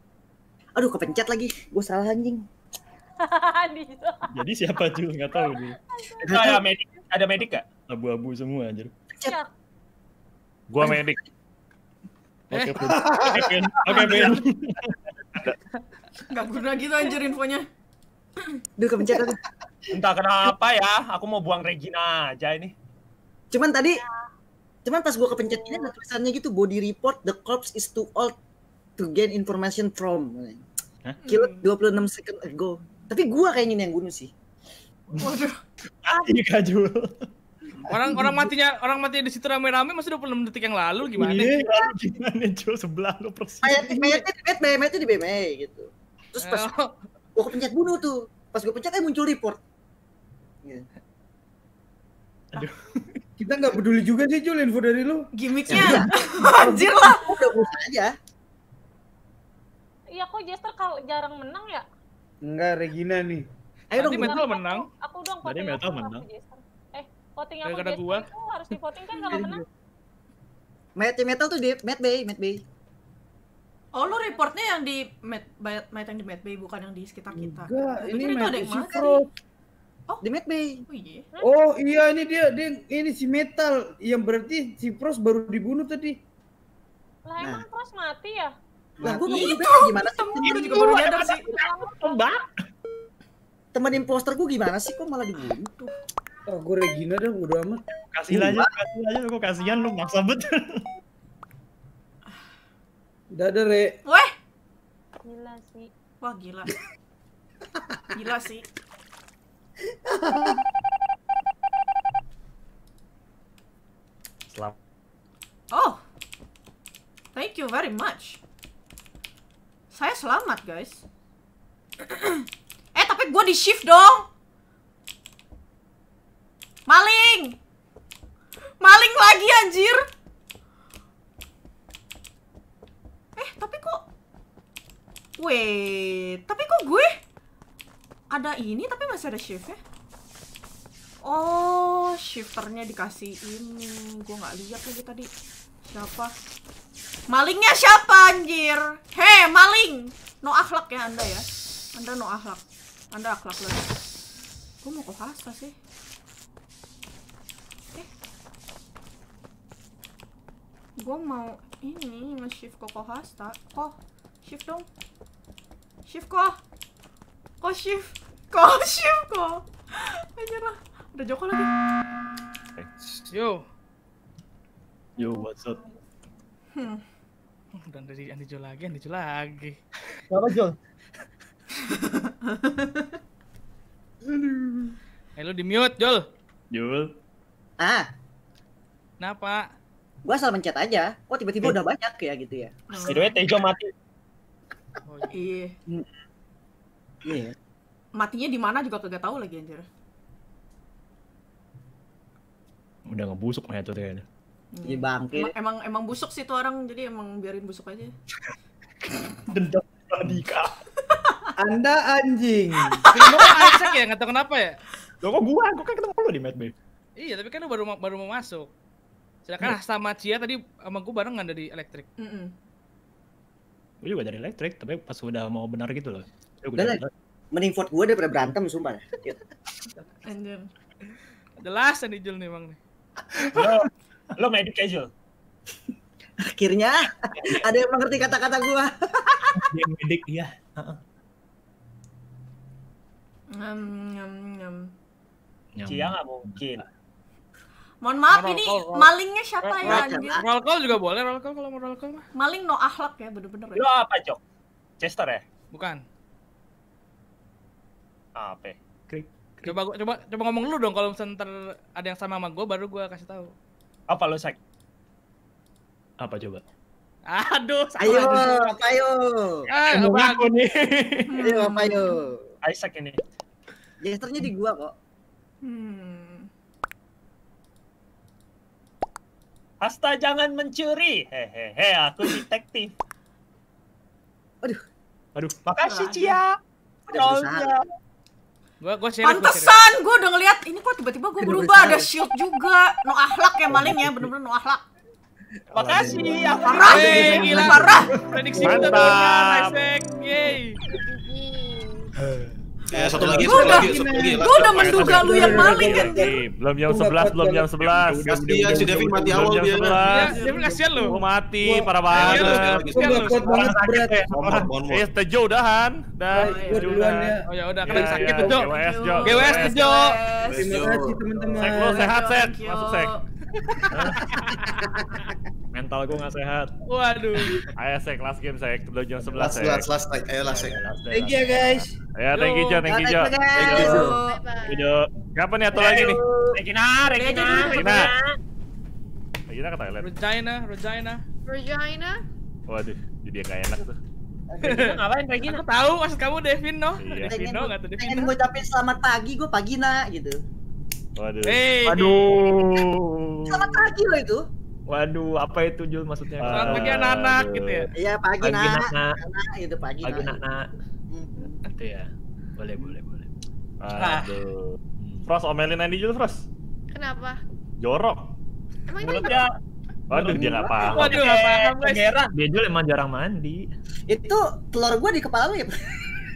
Aduh kepencet lagi. Gue salah anjing. Jadi siapa cuy? Enggak tahu nih. Ada medik, ada medik enggak? Abu-abu semua anjir. Pencet. Iya. Gua medik. Eh. Oke, Oke, Ben. Gak guna gitu anjir infonya. Duh kepencet aku. Entah kenapa ya, aku mau buang Regina aja ini. Cuman tadi, iya. cuman pas gua kepencet ini ada tulisannya gitu, body report, the corpse is too old to gain information from. Huh? Killed 26 second ago. Tapi gua kayaknya yang bunuh sih. Waduh. Ah, iya, Kajul. Orang orang matinya orang matinya di situ rame-rame masih 26 detik yang lalu gimana? Iya, gimana Jo sebelah lo persis. Mayatnya mayatnya di mayatnya di BME gitu. Terus pas oh. gue pencet bunuh tuh. Pas gue pencet eh muncul report. Iya. Aduh. Kita nggak peduli juga sih Jul info dari lu. Gimiknya. Ya, Anjir lah. Udah buka aja. Iya kok Jester kalau jarang menang ya? Enggak, Regina nih. Ayo dong, metal menang. Aku, aku dong. metal menang voting yang karena gua harus di voting kan kalau menang metal tuh di Met Bay, Met Bay. Oh lu reportnya yang di Met, Met yang di Met Bay bukan yang di sekitar kita. Enggak, ini itu ada yang Oh, di Met Bay. Oh iya. Oh iya ini dia, dia ini si Metal yang berarti si Pros baru dibunuh tadi. Lah nah. emang Pros mati ya? Lah gua itu iya, gimana sih? Itu juga baru nyadar sih. Tembak. Temen imposter gua gimana sih kok malah dibunuh? Oh, gue Regina dah, udah amat. Kasih aja, kasih aja, gue kasihan lu maksa betul. Dadah, Re. Weh. Gila sih. Wah, gila. gila sih. Selamat. Oh. Thank you very much. Saya selamat, guys. eh, tapi gue di shift dong. Maling! Maling lagi anjir! Eh, tapi kok... Wait, tapi kok gue... Ada ini tapi masih ada shift ya? Oh, shifternya dikasih ini. Gue nggak lihat lagi tadi. Siapa? Malingnya siapa anjir? Hei, maling. No akhlak ya Anda ya. Anda no akhlak. Anda akhlak lagi. Gue mau ke Hasta sih. gue mau ini nge-shift Koko Hasta kok shift dong shift kok kok shift kok shift kok aja lah udah Joko lagi eh, yo yo what's up hmm. dan dari Andi jual lagi Andi jual lagi apa Jo Halo. di mute, Jol. Jol. Ah. Kenapa? gue asal mencet aja kok tiba-tiba iya. udah banyak ya gitu ya tidurnya oh. Tejo mati oh, iya iya matinya di mana juga kagak tahu lagi anjir udah ngebusuk mah itu kayaknya jadi iya. bangkit emang, emang emang busuk sih tuh orang jadi emang biarin busuk aja dendam Radika anda anjing Kenapa Isaac ya? Gak tau kenapa ya? Loh kok gua? Gua kan ketemu lu di Mad Bay Iya tapi kan lu baru, baru mau masuk Sedangkan mm. Nah, sama Cia tadi sama gue barengan dari elektrik. Mm -mm. Gue juga dari elektrik, tapi pas udah mau benar gitu loh. Udah, mending vote gue daripada berantem, sumpah. Anjir. Jelas nih Jul nih, Bang. Lo, lo main casual. Akhirnya ada yang mengerti kata-kata gue. Dia medik, iya. Nyam nyam nyam. Cia nggak mungkin. Mohon maaf roll ini malingnya siapa roll, ya anjir? Roll call juga boleh roll call kalau mau roll call mah. Maling no akhlak ya bener-bener. Ya. Lo apa, Jok? Chester ya? Bukan. Apa? Ah, krik. Coba gua, coba coba ngomong lu dong kalau misalnya ada yang sama sama gua baru gua kasih tahu. Apa lo, Sek? Apa coba? Aduh, salah. Ayo, ya, apa hmm. ayo? nih? Ayo, apa ayo? Isaac ini. Chesternya di gua kok. Hmm. Pasta jangan mencuri. Hehehe, aku detektif. Aduh. Aduh. Makasih Cia. Udah Gua gua Pantesan gua udah ngeliat ini kok tiba-tiba gua berubah ada shield juga. No ahlak ya maling ya, bener-bener no ahlak. Makasih ya parah. Hey, gila. Parah. Prediksi kita Nice. Yeay. Ya, satu iya. lagi, satu lagi, satu lagi. Gua udah menduga lu yang iya, maling kan. Belum jam 11, belum jam 11. Kasihan si Devin mati awal dia. Devin kasihan lu. Gua mati, parah banget. Gua banget berat. Eh, Tejo udahan. Dan duluan ya. Oh ya udah, kalian sakit Tejo. GWS Tejo. Terima kasih teman-teman. Sek lu sehat, Sek. Masuk Sek. Mental gue gak sehat. Waduh. Ayo sek last game sek. kebetulan jam 11 last, Last, last, Ayo last, sek. Thank you guys. Ayo thank you Jo, thank you Jo. Thank you Bye bye. Kapan nih atau lagi nih? Regina, Regina, Regina. Regina ke Thailand. Regina, Regina. Regina. Waduh, jadi gak enak tuh. ngapain Regina? Aku tahu maksud kamu Devin no. Iya. Regina enggak tuh Devin. Pengen ngucapin selamat pagi, gue pagi nak gitu. Waduh. Hey. Waduh. Selamat pagi lo itu. Waduh, apa itu Jul maksudnya? Selamat pagi ah. anak-anak gitu ya. Iya, pagi, anak-anak. Nak, nak. Itu pagi, anak nak. nak. Hmm. Itu ya. Boleh, boleh, boleh. Ah. Aduh. Frost omelin aja Jul Frost. Kenapa? Jorok. Emang ini dia Waduh, dia enggak paham. Waduh, enggak paham, guys. Dia Jul emang jarang mandi. Itu telur gua di kepala lu ya?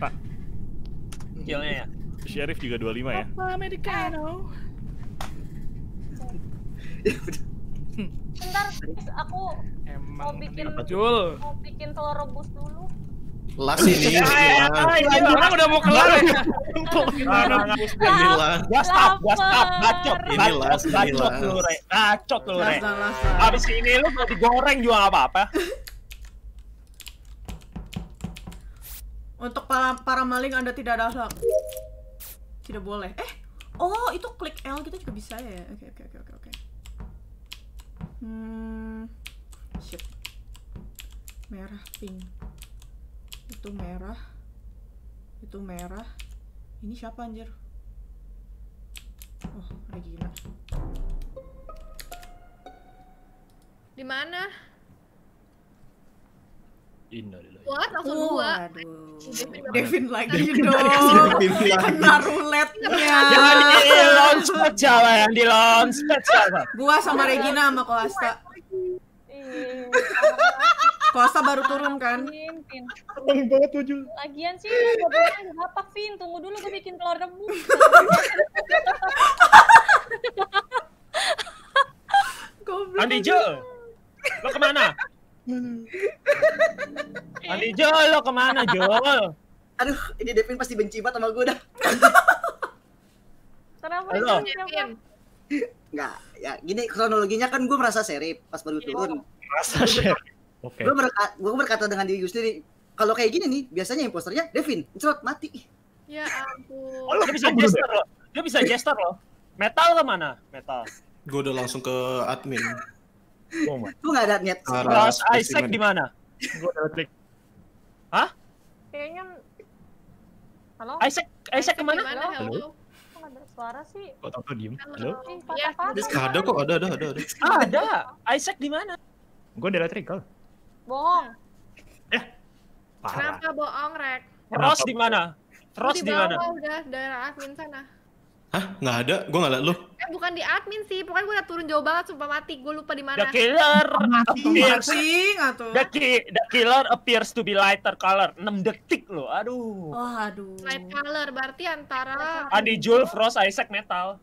Pak. Skillnya ya. Sheriff juga 25 ya. Papa Americano. Bentar, aku Emang mau bikin Jul. mau bikin telur rebus dulu. Las ini. Orang udah mau kelar ya. Gua stop, gua stop, bacot, bacot, bacot lu, Re. Bacot lu, Re. Abis ini lu mau digoreng juga apa-apa. Untuk para, para maling Anda tidak ada hak. Tidak boleh. Eh, oh itu klik L kita juga bisa ya. Oke, okay, oke, okay, oke, okay, oke, oke. Hmm. Shit. Merah pink. Itu merah. Itu merah. Ini siapa anjir? Oh, ada gila. Di mana? Innalillahi. Iya. Wah, langsung oh, dua. Devin, Devin lagi dong. Devin Kena roulette-nya. Iya. di launchpad Jawa yang di launchpad Jawa. Gua sama Regina sama Koasta. Iya. Koasta baru turun kan? Tunggu banget tujuh. Lagian sih lu apa Vin? Tunggu dulu gue bikin telur rebus. Andi Jo. Lo kemana? Ali Jol, lo kemana Jol? Aduh, ini Devin pasti benci banget sama gue dah. Kenapa? Halo. Enggak, ya gini kronologinya kan gue merasa serip pas baru iya. turun. Merasa serip? Oke. Gue berka berkata dengan diri gue sendiri, kalau kayak gini nih, biasanya imposternya Devin, cerot mati. Ya ampun. Oh, lo bisa jester loh. Dia bisa jester loh. Metal kemana? Metal. Gue udah langsung ke admin. Oh Gue gak ada niat. Charles Isaac di mana? Gue udah klik. Hah? Kayaknya Halo? Isaac, Isaac, Isaac kemana? Halo? Halo? Kok ada suara sih? Kok tau diem? Halo? Iya, ada kok, ada, ada, ada. ada. Ah, Isaac di mana? Gue di elektrikal. Bohong. Eh, parah. Kenapa bohong, Rek? Ross di mana? Ross di mana? Di bawah udah, daerah admin sana. Hah? Nggak ada? Gue nggak liat lu. Eh bukan di admin sih, pokoknya gue udah turun jauh banget sumpah mati, gue lupa di mana. The killer appears atau the, ki the killer appears to be lighter color. enam detik lo Aduh. Oh, aduh. Light color berarti antara Adi Jul, Frost, Isaac, Metal.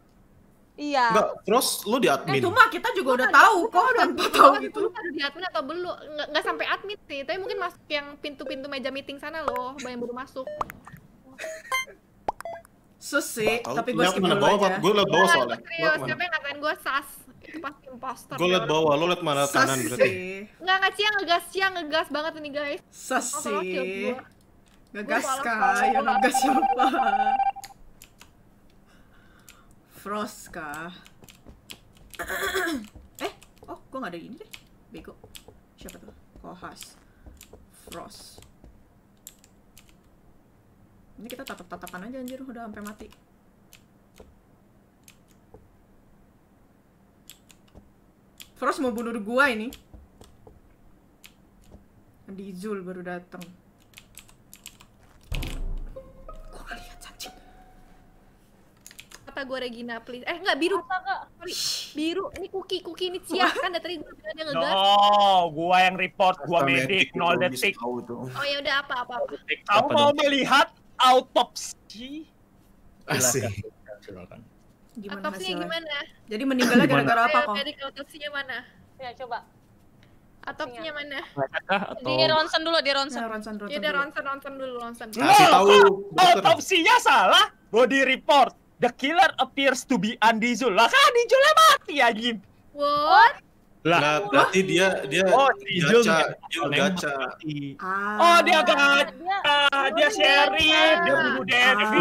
Iya. Enggak, Frost lu di admin. Eh, cuma kita juga udah tahu kok udah tahu gitu. Lu di admin atau belum? Enggak sampai admin sih, tapi mungkin masuk yang pintu-pintu meja meeting sana loh, banyak baru masuk sus sih, Bakal. tapi gue skip dulu bawah, aja. Gue liat bawah soalnya. Serius, siapa yang ngatain gue sas? Itu pasti imposter. Gue liat bawah, lo liat mana sus kanan berarti. nggak nggak yang ngegas, yang ngegas banget ini guys. sus sih. Ngegas kah? yang ya, ngegas siapa? Frost kah? eh, oh gue nggak ada ini deh. Bego. Siapa tuh? Kohas. Frost ini kita tatap-tatapan aja anjir udah sampai mati Frost mau bunuh gua ini Zul baru datang. Gua lihat anjing. Apa gua Regina please? Eh enggak biru. Apa, kak? Biru. Ini kuki kuki ini Cia kan dari tadi gua bilang dia ngegas. No, gua yang report, gua medik, nol detik. Oh ya udah apa apa. apa. Kamu mau melihat autopsi. Asik. Silakan. Gimana Autopsinya gimana? Jadi meninggalnya gara-gara apa kok? Jadi autopsinya mana? Ya coba. Atopnya mana? Atau... Di ronsen dulu, di ronsen. Ya, nah, di ronsen, ya, di ronsen, dulu, ronsen. Nah, kasih tahu. Autopsinya salah. Body report. The killer appears to be Andi Zul. Lah kan Andi Zul mati Jim. What? Lah, berarti dia dia oh, si gacha, ya? dia gacha. Ah, oh, dia gacha. Ah, dia, dia seri, ah, dia bunuh Devi.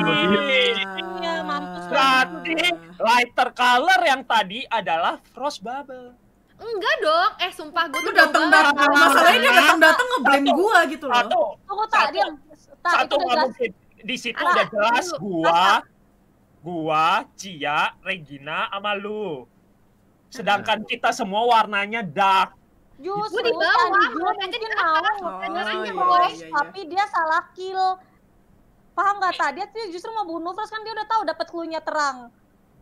Iya, mampus. Berarti lighter color yang tadi adalah frost bubble. Enggak dong. Eh, sumpah gue tuh datang datang. Masalahnya dia datang datang ngeblame gue gitu loh. Satu. Tunggu tak, dia. Satu di situ udah jelas gua gua, Cia, Regina sama lu. Sedangkan kita semua warnanya dark. Justru di bawah, gue dia mau oh, iya iya, iya, iya, tapi dia salah kill. Paham gak tadi? Dia justru mau bunuh terus kan dia udah tahu dapat clue-nya terang.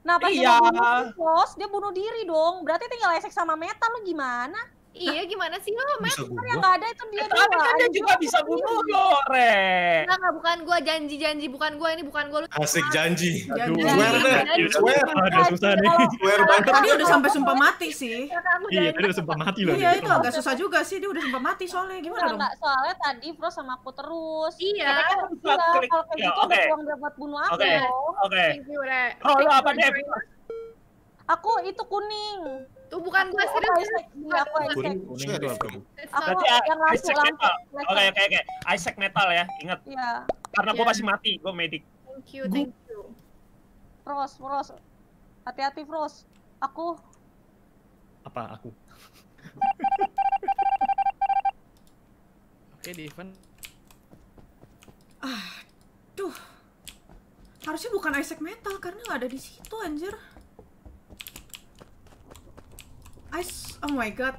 Nah pas iya. dia bunuh bos, dia bunuh diri dong. Berarti tinggal esek sama meta lu gimana? Iya gimana sih lo oh, Mas yang gak ada itu dia eh, Tapi kan dia juga bisa bunuh lo Re Enggak enggak bukan gue janji-janji bukan gue ini bukan gue Asik janji Aduh Swear deh Swear Agak susah nih Swear banget iya, Tadi udah sampai sumpah mati sih Iya tadi udah sumpah mati loh Iya itu agak susah juga sih dia udah sumpah mati soalnya gimana dong Enggak soalnya tadi Bro sama aku terus Iya kan Kalau kayak ya, gitu ada peluang dapat bunuh aku Oke Oke Oh lo apa deh Aku itu kuning Tuh bukan gua ya? serius. Iya, Isaac, Isaac. itu apa? Berarti Isaac metal. Oke, oke, oke. Isaac metal ya, ingat. Iya. Karena gua iya. masih mati, gua medik. Thank you, thank you. Frost, Frost. Hati-hati, Frost. Aku. Apa aku? oke, di event. Ah, tuh. Harusnya bukan Isaac metal karena nggak ada di situ, anjir. Ais, oh my god.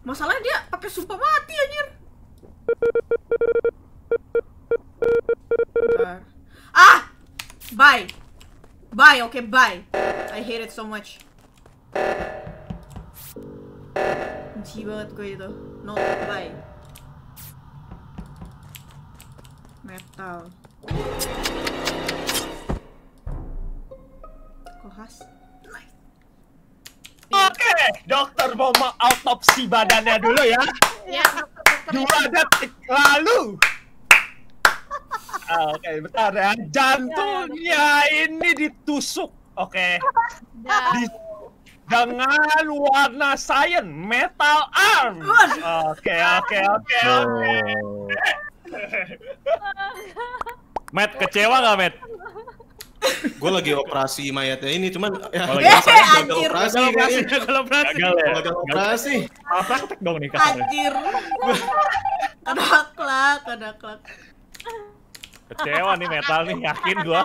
Masalahnya dia pakai sumpah mati anjir. Bentar. Ah! Bye. Bye, okay, bye. I hate it so much. Benci banget gue itu. No, bye. Metal. Kohas. Oke, dokter mau mau autopsi badannya dulu ya. Ya, Dua detik lalu. Oke, okay, bentar ya. Jantungnya ini ditusuk. Oke. Okay. Di, dengan warna cyan, metal arm. Oke, oke, oke, oke. Oh. Matt, kecewa nggak, Matt? gue lagi operasi mayatnya ini cuman ya, oh, ya, gagal operasi gagal operasi gagal, ya? gagal operasi praktek dong nih kasarnya anjir ada akhlak kecewa nih metal nih yakin gue.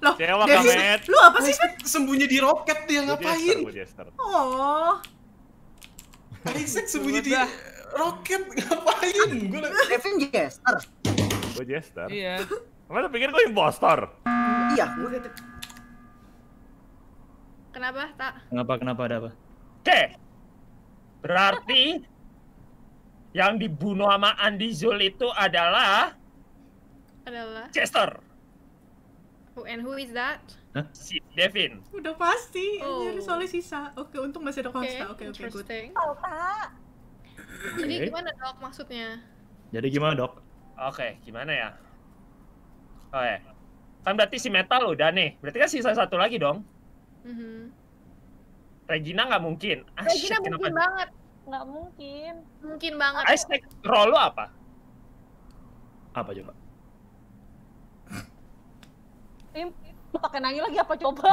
Loh, Cewa kamet. Lu apa sih, kan Sembunyi di roket dia ngapain? Jester, oh. Isaac sembunyi di roket ngapain? Oh. Gue Kevin jester. Gua jester. Iya. Lo pikir gue impostor? Iya, gue gitu. Kenapa, Tak? Kenapa, kenapa, ada apa? Oke, berarti yang dibunuh sama Andi Zul itu adalah... Adalah? Chester. Who and who is that? Hah? Si Devin. Udah pasti, oh. soalnya sisa. Oke, untung masih ada Konsta. Oke, oke, good. Oh, Pak. Jadi gimana, Dok, maksudnya? Jadi gimana, Dok? Oke, gimana ya? Oh ya. Kan berarti si metal udah nih. Berarti kan sisa satu lagi dong. Mm -hmm. Regina nggak mungkin. Ah, Regina mungkin kenapa? banget. Nggak mungkin. Mungkin banget. Isaac roll lo apa? Apa coba? pakai nangis lagi apa coba?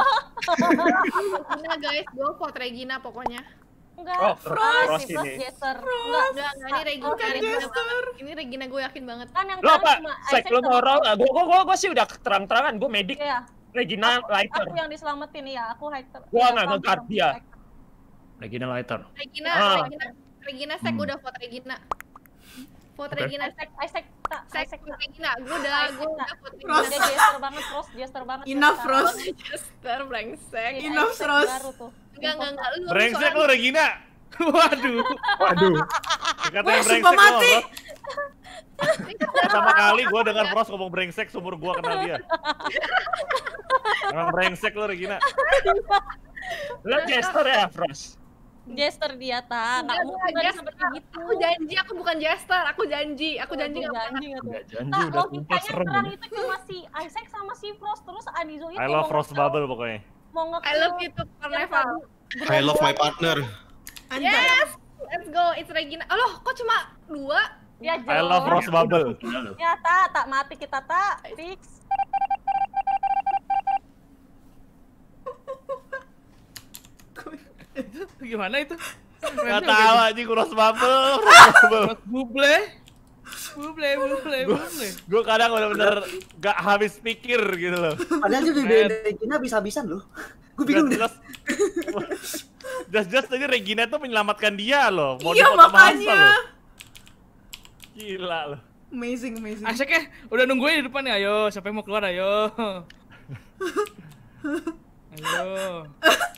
Regina guys, gue vote Regina pokoknya. Enggak, oh, Frost, Frost, Frost Jester. Frost. Enggak, enggak, enggak, nah, ini Regina. Bukan Ini Regina gue yakin banget. Kan yang lo apa? Eh, Sek, lo Gue, gue, gue, gue sih udah terang-terangan, gue medik. Iya. Regina Lighter. Aku yang diselamatin, ya. Aku Lighter. Gue iya, nggak ngeguard dia. Regina Lighter. Regina, ah. Regina. Regina Sek, hmm. udah vote Regina. Vote Regina Sek, Sek, Sek, Sek, Regina. Gue udah, gue udah vote Regina. saya, jester banget, Frost, jester banget. Enough, Frost. Jester, saya, Enough, Frost. saya, saya Enggak, enggak, enggak. Lu brengsek lu Regina. Waduh. Waduh. Katanya brengsek mati. Sama kali gue dengar Frost ngomong brengsek seumur gue kenal dia. Emang brengsek lu Regina. Iya. Lu jester ya Frost. Jester dia tak nggak mungkin seperti gitu aku janji aku bukan jester aku janji aku janji nggak janji nggak janji udah serem itu cuma si Isaac sama si Frost terus Anizo itu I love Frost Bubble pokoknya mau nge I love you to Carnival. I love my partner. And Yes, let's go. It's Regina. Aloh, kok cuma dua? Ya, I love Rose Bubble. Ya, tak, tak mati kita, tak. Fix. Gimana itu? Gak tau aja, Rose Bubble. Rose Bubble. Rose Bubble. Buble, buble, buble. Gue kadang bener-bener gak habis pikir gitu loh. Padahal dia video Regina bisa-bisan loh. Gue bingung deh. Just-just tadi Regina tuh menyelamatkan dia loh. Mau iya makanya. Loh. Gila loh. Amazing, amazing. ya, udah nungguin di depan ya. Ayo, siapa yang mau keluar ayo. ayo.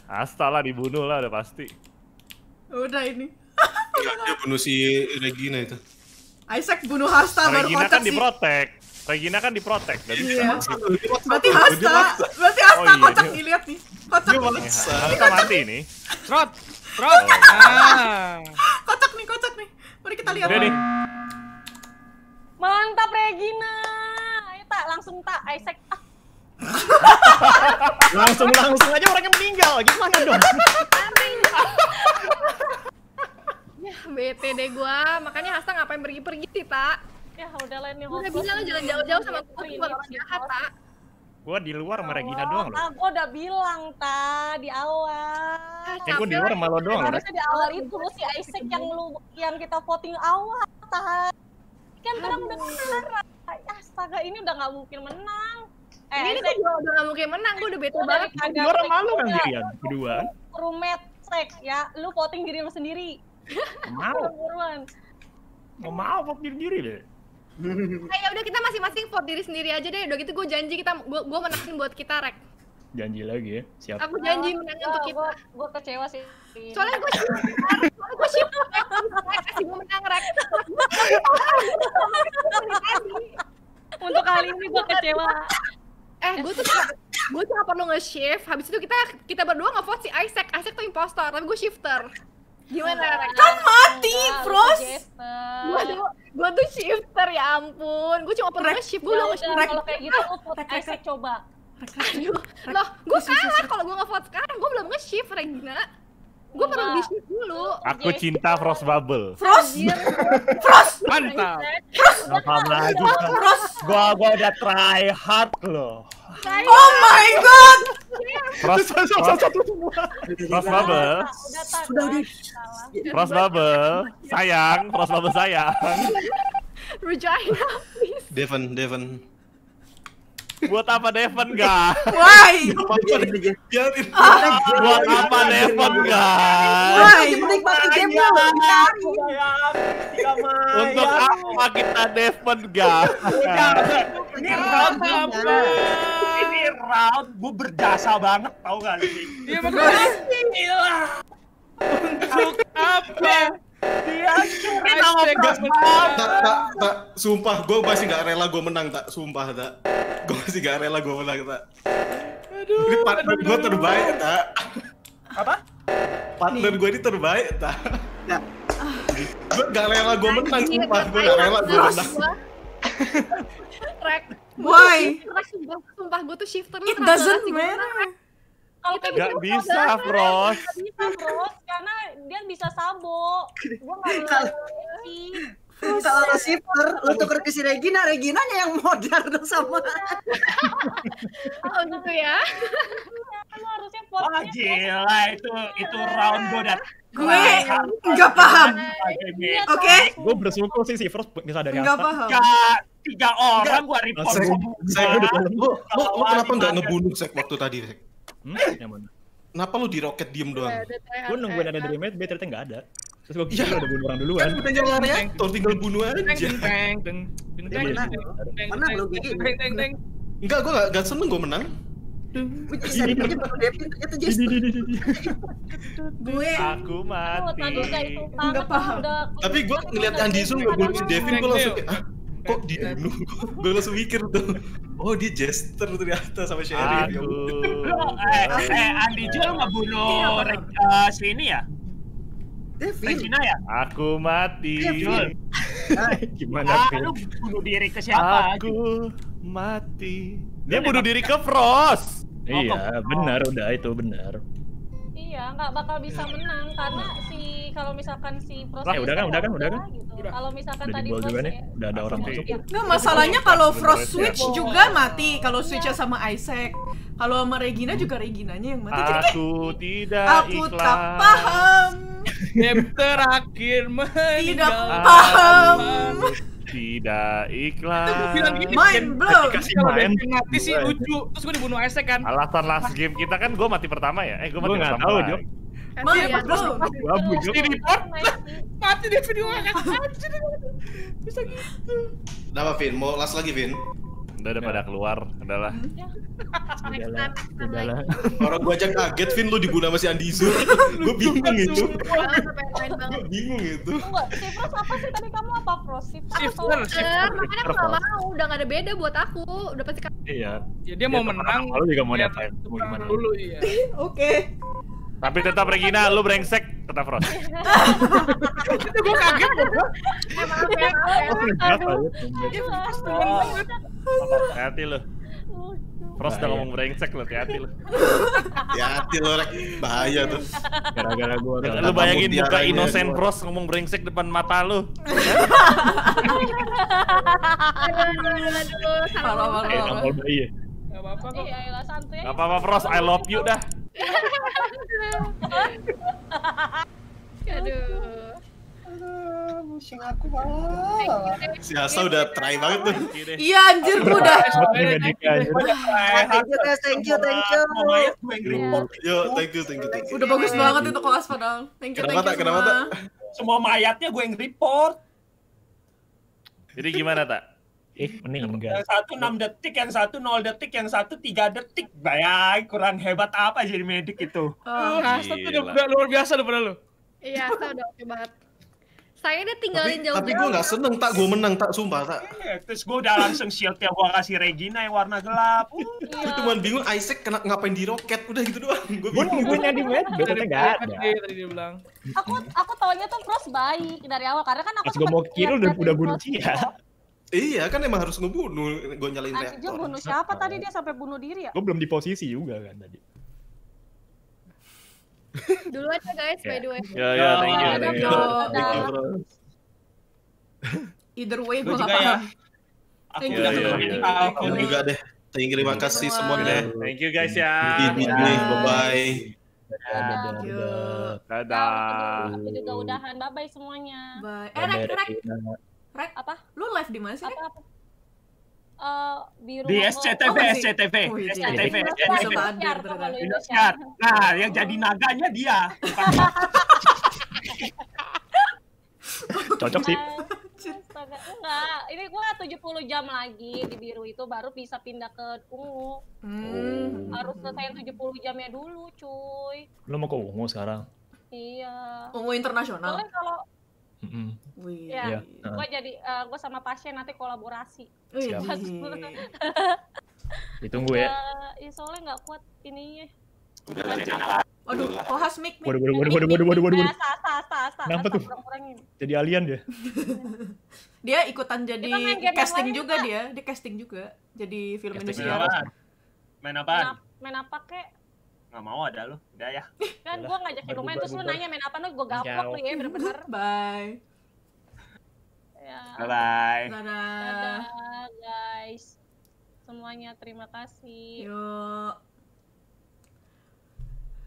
Astaga, dibunuh lah udah pasti. Udah ini. Iya, dia bunuh si Regina itu. Isaac bunuh Hasta baru Regina kan diprotek. Regina kan diprotek. Gak bisa. Iya. Berarti Hasta, berarti oh Hasta iya, kocak nih lihat nih. Kocak. Dia maksa. Iya, ini mati nih. Trot, trot. Ah. kocak nih, kocak nih. Mari kita lihat. Udah Mantap Regina. Ayo tak langsung tak Isaac. Ah. langsung langsung aja orangnya meninggal gimana dong? Ya bete deh gua, makanya Hasta ngapain pergi-pergi sih, Tak? Ya udah lain nih Udah bilang jalan jauh-jauh sama gua gua orang jahat, Tak. Gua di luar sama ya Regina doang loh. Gua udah bilang, Ta, di awal. Eh, gua di luar sama lo doang loh. Harusnya di awal itu si Isaac yang lu yang kita voting awal, Ta. Kan sekarang udah menang. Ya, astaga, ini udah gak mungkin menang. Eh, ini gue udah gak mungkin menang, gue udah bete banget. Gua orang malu kan dirian, kedua. rumet cek ya, lu voting diri lu sendiri mau. Buruan. Mau mau vote diri sendiri deh. Nah, ya udah kita masing-masing vote diri sendiri aja deh. Udah gitu gue janji kita gue gue menangin buat kita rek. Janji lagi ya. Siap. Aku janji oh, menang oh, untuk kita. Gue kecewa sih. Soalnya gue soalnya gue sih kasih gue menang rek. untuk kali ini gue kecewa. Eh, gue tuh gue tuh gak perlu nge-shift. Habis itu kita kita berdua nge-vote si Isaac. Isaac tuh impostor, tapi gue shifter. Gimana? Kan mati, Frost. Gua tuh tuh shifter ya ampun. Gua cuma pernah shift gua ya udah nge Kalau kayak gitu lu vote e coba. Aduh, loh, gue kalah kalau gue nge-vote sekarang, gue belum nge-shift, Regina. Gue pernah bisnis dulu. Aku cinta Frost Bubble. Frost. Frost. Mantap. Frost. paham lagi? Frost. Gua gua udah try hard loh. Try oh my god. Frost. Frost Frost, Frost, Frost Bubble. Sudah di. Frost Bubble. Sayang, Frost Bubble sayang. Regina, please. Devon, Devon buat apa Devon gak? Why? Buat apa Devon gak? Iya, iya, iya. Why? Menikmati game Untuk apa kita Devon gak? Ini round apa? Ini round gue berdasa banget tau gak sih? Iya makasih. Untuk apa? Dia tak, tak, tak, sumpah gue masih gak rela gue menang tak, sumpah tak Gue masih gak rela gue menang tak Aduh, ini partner gue terbaik tak Apa? Partner gue ini terbaik tak nah. Gue gak rela gue nah, iya, iya, iya. menang sumpah, gue gak rela gue menang Rek, Why? Sumpah, sumpah gue tuh shifter It doesn't matter kalau kayak bisa, Frost. bisa, Frost, karena dia bisa sabo. Gue gak boleh kalau receiver tuker ke si Regina, Reginanya yang modar dong sama. Iya. oh gitu ya. Iya, Kamu harusnya Wah gila itu itu round gue dan gue nggak paham. Iya, Oke. Gue bersyukur sih si Frost bisa dari Gak paham. Tiga orang gue report. Saya, saya bilang lu, lu, kenapa nggak ngebunuh sek waktu tadi sek? Hmm? Eh! Kenapa lu di roket diem iya, doang? Gue nungguin ada dreammate, mate, ternyata nggak ada. Terus gue iya. kira udah bunuh orang duluan. Kan udah nyala reaktor, tinggal bunuh aja. Teng, teng, teng, teng, teng, Teng, teng, teng. Enggak, gue gak seneng gue menang. Iya. Gue aku mati. Enggak paham. Tapi gue ngeliat Andi Zoom gue bunuh Devin, gue langsung ah, kok dia dulu gue langsung mikir tuh oh dia jester ternyata sama Sherry aduh eh, eh Andi juga gak bunuh iya, eh, si ini ya Regina ya? Aku mati. Gimana? Ah, bunuh diri ke siapa? Aku mati. Dia bunuh diri ke Frost. Oh, iya, benar udah itu benar. Iya, nggak bakal bisa iya. menang karena iya. si kalau misalkan si Frost eh, udah kan, udah kan, udah kan. Gitu. Kalau misalkan udah tadi Frost juga nih, ya. udah ada orang iya. masuk. Ya. masalahnya kalau Frost Switch ya. juga mati kalau ya. sama Isaac. Kalau sama Regina juga Reginanya yang mati. Jadi aku tidak aku tak paham. Game terakhir meninggal. Tidak paham tidak ikhlas. Main belum. Kasih main. Mati sih lucu. Terus gue dibunuh Esek kan. Alasan last game kita kan gue mati pertama ya. Eh gue mati gua pertama. Gue nggak tahu Main gue mati di report. Mati di video kan. Bisa gitu. Kenapa Vin? Mau last lagi Vin? udah ada pada keluar adalah udahlah udahlah orang gua aja kaget fin lu diguna masih Andi Zul gua bingung itu gua bingung itu sih apa sih tadi kamu apa Pros Sifros makanya aku gak mau udah gak ada beda buat aku udah pasti iya ya, dia mau menang lu juga mau nyatain gimana dulu iya oke tapi tetap Regina, lu brengsek, tetap Frost. Itu gue kaget loh, Maaf ya, Hati lu. Frost udah ngomong brengsek lo, hati-hati lo. Hati-hati lo, Rek. Bahaya tuh. Gara-gara gua. Lu bayangin muka innocent Frost ngomong brengsek depan mata lu. Aduh, salah banget. Eh, iya. apa-apa kok. Iya, iya santai. apa-apa Frost, I love you dah. Aduh. Aduh, aku Si Asa udah try banget tuh. Iya anjir gue udah. Thank you, thank you, thank you. Yo, thank you, thank you, thank you. Udah bagus banget itu kelas padahal. Thank you, thank you. Kenapa tak? Semua mayatnya gue yang report. Jadi gimana tak? eh meninggal. Yang satu enam detik, yang satu nol detik, yang satu tiga detik. Bayang kurang hebat apa jadi medik itu. Oh, Hasta ah, tuh udah luar biasa daripada lu. Iya, saya udah oke Saya udah tinggalin jauh-jauh. Tapi, gue gak seneng, tak gue menang, tak sumpah, tak. Yeah, terus gue udah langsung shield yang gue kasih Regina yang warna gelap. Uh. gue cuma iya. bingung Isaac kena ngapain di roket, udah gitu doang. Gue bingung. Gue nyari med, gue kata gak ada. Tadi dia bilang. Aku, aku taunya tuh Frost baik dari awal, karena kan aku... Pas gue mau kill udah, udah bunuh dia. Iya kan emang harus ngebunuh, gue nyalain Anjir, bunuh siapa oh. tadi dia sampai bunuh diri ya? Gue belum di posisi juga kan tadi. Dulu aja guys, yeah. by the way. Ya ya, thank you. Thank you. Thank you Either way gue gak apa Thank you. Ya, ya, ya. Aku juga deh. Thank you, terima kasih semuanya. Thank you guys ya. Bye-bye. Dadah. Dadah. Dadah. Dadah. Dadah. Bye eh, Bye bye Bye. Bye. Dadah. Dadah. Red, apa? Lu live di mana sih? Apa, apa? Uh, biru di SCTV, oh, SCTV, oh, iya, SCTV, iya, iya. SCTV, Nah, yang jadi naganya dia. Cocok sih. Nah, enggak. Ini gua 70 jam lagi di biru itu baru bisa pindah ke ungu. Hmm. Harus selesaiin 70 jamnya dulu, cuy. lu mau ke ungu sekarang? Iya. Ungu internasional. kalau mm Wih. Ya, yeah. gue jadi uh, eh, gue sama pasien nanti kolaborasi. Ditunggu ya. Uh, ya soalnya nggak kuat ininya. Udah Aduh, kohas mik mik. Waduh, waduh, waduh, waduh, waduh, waduh, waduh. Asa, asa, asa, asa. Kenapa tuh? Jadi alien dia. dia ikutan jadi casting juga dia, dia casting juga. Jadi film Indonesia. Main apaan? Main apa kek? Gak mau ada lu udah ya kan gue ngajakin main, terus lu nanya main apa lu gue gapok lu ya bener-bener bye ya. bye bye guys semuanya terima kasih yuk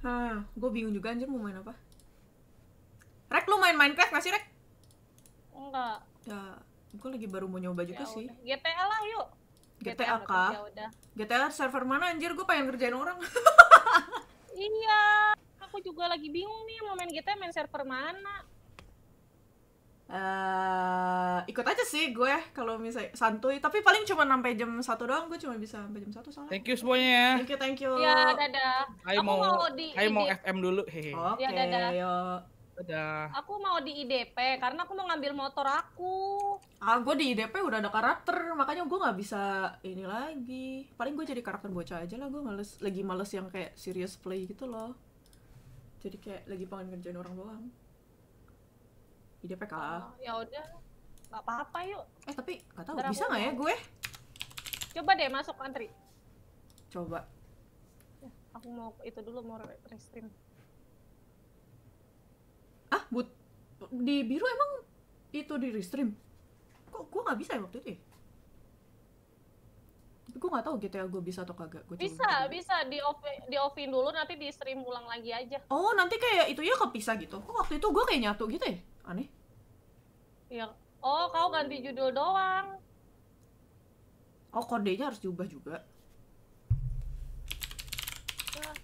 Hah, gue bingung juga anjir mau main apa Rek, lu main Minecraft gak sih, Rek? Enggak Ya, gue lagi baru mau nyoba juga ya sih udah. GTA lah yuk GTA, gitu GTA ya, kah? GTA ya server mana anjir? Gue pengen kerjain orang. iya, aku juga lagi bingung nih mau main GTA main server mana. Uh, ikut aja sih gue kalau misalnya santuy tapi paling cuma sampai jam satu doang gue cuma bisa sampai jam satu soalnya thank you semuanya ya thank you thank you Iya, dadah ayo mau, mau di ayo mau FM dulu hehe oke okay, ya, yuk Udah. Aku mau di IDP karena aku mau ngambil motor aku. Ah, gue di IDP udah ada karakter, makanya gue nggak bisa ini lagi. Paling gue jadi karakter bocah aja lah, gue males lagi males yang kayak serious play gitu loh. Jadi kayak lagi pengen kerjain orang doang. IDP kalah. Oh, ya udah. Gak apa-apa yuk. Eh, tapi gak tahu Darah bisa nggak ya gue? Coba deh masuk antri. Coba. Ya, aku mau itu dulu mau restream ah but di biru emang itu di restream kok gue nggak bisa ya waktu itu ya? gue nggak tahu gitu ya gue bisa atau kagak gua bisa coba. bisa di off di offin dulu nanti di stream ulang lagi aja oh nanti kayak itu ya kepisah gitu kok waktu itu gue kayak nyatu gitu ya aneh ya oh kau ganti judul doang oh kodenya harus diubah juga nah.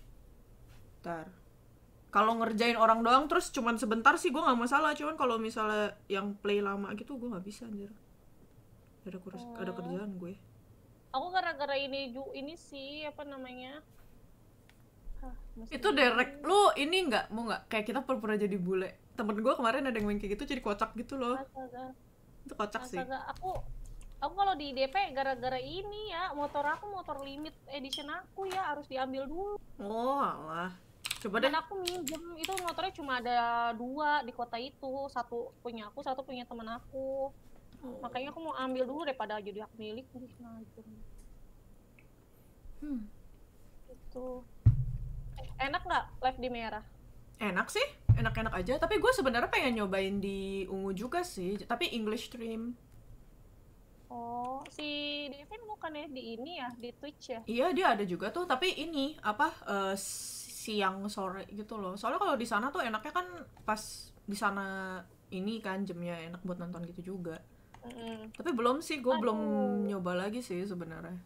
Bentar kalau ngerjain orang doang terus cuman sebentar sih gue nggak masalah cuman kalau misalnya yang play lama gitu gue nggak bisa anjir ada kurus hmm. ada oh. kerjaan gue aku gara-gara ini ju ini sih apa namanya Hah, itu Derek lu ini nggak mau nggak kayak kita pernah pura jadi bule temen gue kemarin ada yang main kayak gitu jadi kocak gitu loh itu kocak sih aku aku kalau di DP gara-gara ini ya motor aku motor limit edition aku ya harus diambil dulu oh alah coba deh Dan aku minjem itu motornya cuma ada dua di kota itu satu punya aku satu punya teman aku oh. makanya aku mau ambil dulu daripada jadi hak milik di nah, gitu. hmm. itu enak nggak live di merah enak sih enak-enak aja tapi gue sebenarnya pengen nyobain di ungu juga sih tapi English stream Oh, si Devin bukan ya di ini ya, di Twitch ya? Iya, dia ada juga tuh, tapi ini apa uh, siang sore gitu loh soalnya kalau di sana tuh enaknya kan pas di sana ini kan jamnya enak buat nonton gitu juga mm. tapi belum sih gue belum nyoba lagi sih sebenarnya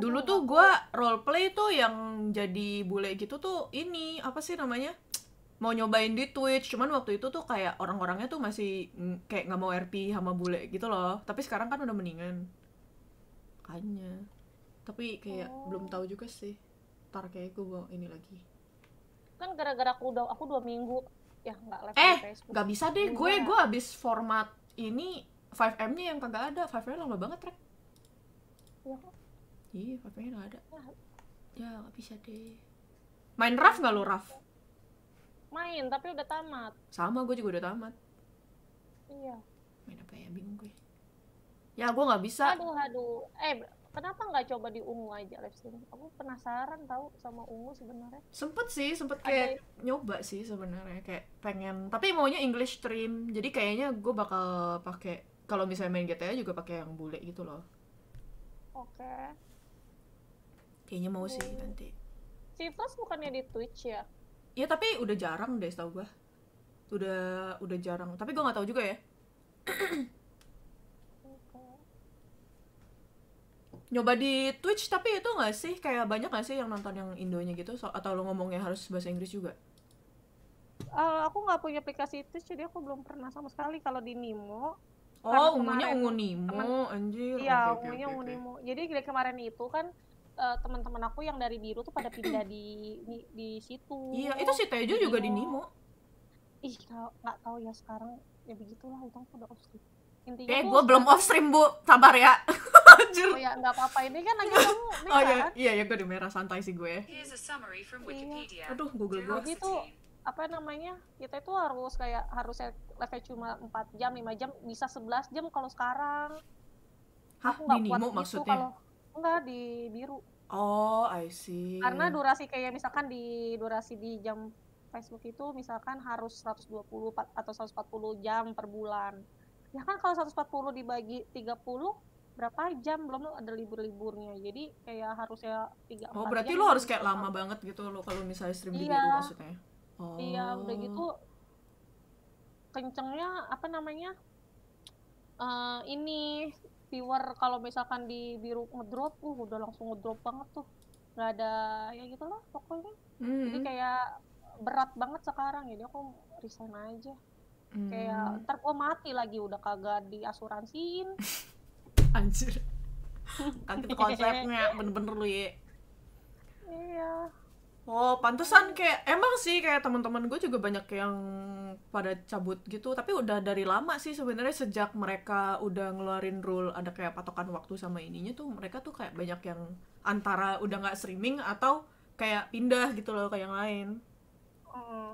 dulu tuh gue role play tuh yang jadi bule gitu tuh ini apa sih namanya mau nyobain di Twitch cuman waktu itu tuh kayak orang-orangnya tuh masih kayak nggak mau RP sama bule gitu loh tapi sekarang kan udah mendingan kayaknya tapi kayak oh. belum tahu juga sih ntar kayak gue ini lagi kan gara-gara udah aku dua minggu ya nggak live eh nggak bisa deh gue iya. gue abis format ini 5M nya yang kagak ada 5M lama banget rek iya 5M iya, nya nggak ada nah. ya nggak bisa deh main raf nggak lo raf main tapi udah tamat sama gue juga udah tamat iya main apa ya bingung gue ya gue nggak bisa aduh aduh eh kenapa nggak coba di ungu aja live streaming aku penasaran tahu sama ungu sebenarnya sempet sih sempet kayak Ada... nyoba sih sebenarnya kayak pengen tapi maunya English stream jadi kayaknya gue bakal pakai kalau misalnya main GTA juga pakai yang bule gitu loh oke okay. kayaknya mau hmm. sih nanti Si Sivas bukannya di Twitch ya Iya tapi udah jarang deh tau gue udah udah jarang tapi gue nggak tahu juga ya nyoba di Twitch tapi itu nggak sih kayak banyak nggak sih yang nonton yang Indonya gitu so, atau lo ngomongnya harus bahasa Inggris juga? Uh, aku nggak punya aplikasi itu jadi aku belum pernah sama sekali kalau di Nimo. Oh ungunya ungu Nimo anjir. Iya okay, ungunya okay, ungu okay. Jadi dari kemarin itu kan uh, teman-teman aku yang dari biru tuh pada pindah di, di di situ. Iya itu si Tejo juga di Nimo. Ih nggak tahu ya sekarang ya begitulah itu aku udah Intinya eh, gue belum off stream bu, sabar ya. Anjir. Oh ya, nggak apa-apa. Ini kan lagi kamu merah. Oh kan? iya, iya, ya, gue di merah santai sih gue. Iya. Aduh, Google gue. Jadi tuh apa namanya kita itu harus kayak harusnya live cuma 4 jam 5 jam bisa 11 jam kalau sekarang Hah, aku nggak kuat gitu maksudnya? itu kalau enggak di biru oh I see karena durasi kayak misalkan di durasi di jam Facebook itu misalkan harus 120 atau 140 jam per bulan ya kan kalau 140 dibagi 30 berapa jam belum lo ada libur-liburnya jadi kayak harusnya tiga oh berarti lu gitu harus kayak kan. lama banget gitu lo kalau misalnya stream iya. di rumah maksudnya iya, oh. iya udah gitu kencengnya apa namanya uh, ini viewer kalau misalkan di biru ngedrop uh udah langsung ngedrop banget tuh nggak ada ya gitu loh pokoknya mm -hmm. jadi mm-hmm. kayak berat banget sekarang jadi aku resign aja Hmm. Kayak ntar gue mati lagi udah kagak diasuransin. Anjir. Kan itu konsepnya bener-bener lu ya. Iya. Oh, pantesan kayak emang sih kayak teman-teman gue juga banyak yang pada cabut gitu, tapi udah dari lama sih sebenarnya sejak mereka udah ngeluarin rule ada kayak patokan waktu sama ininya tuh mereka tuh kayak banyak yang antara udah nggak streaming atau kayak pindah gitu loh kayak yang lain. Mm.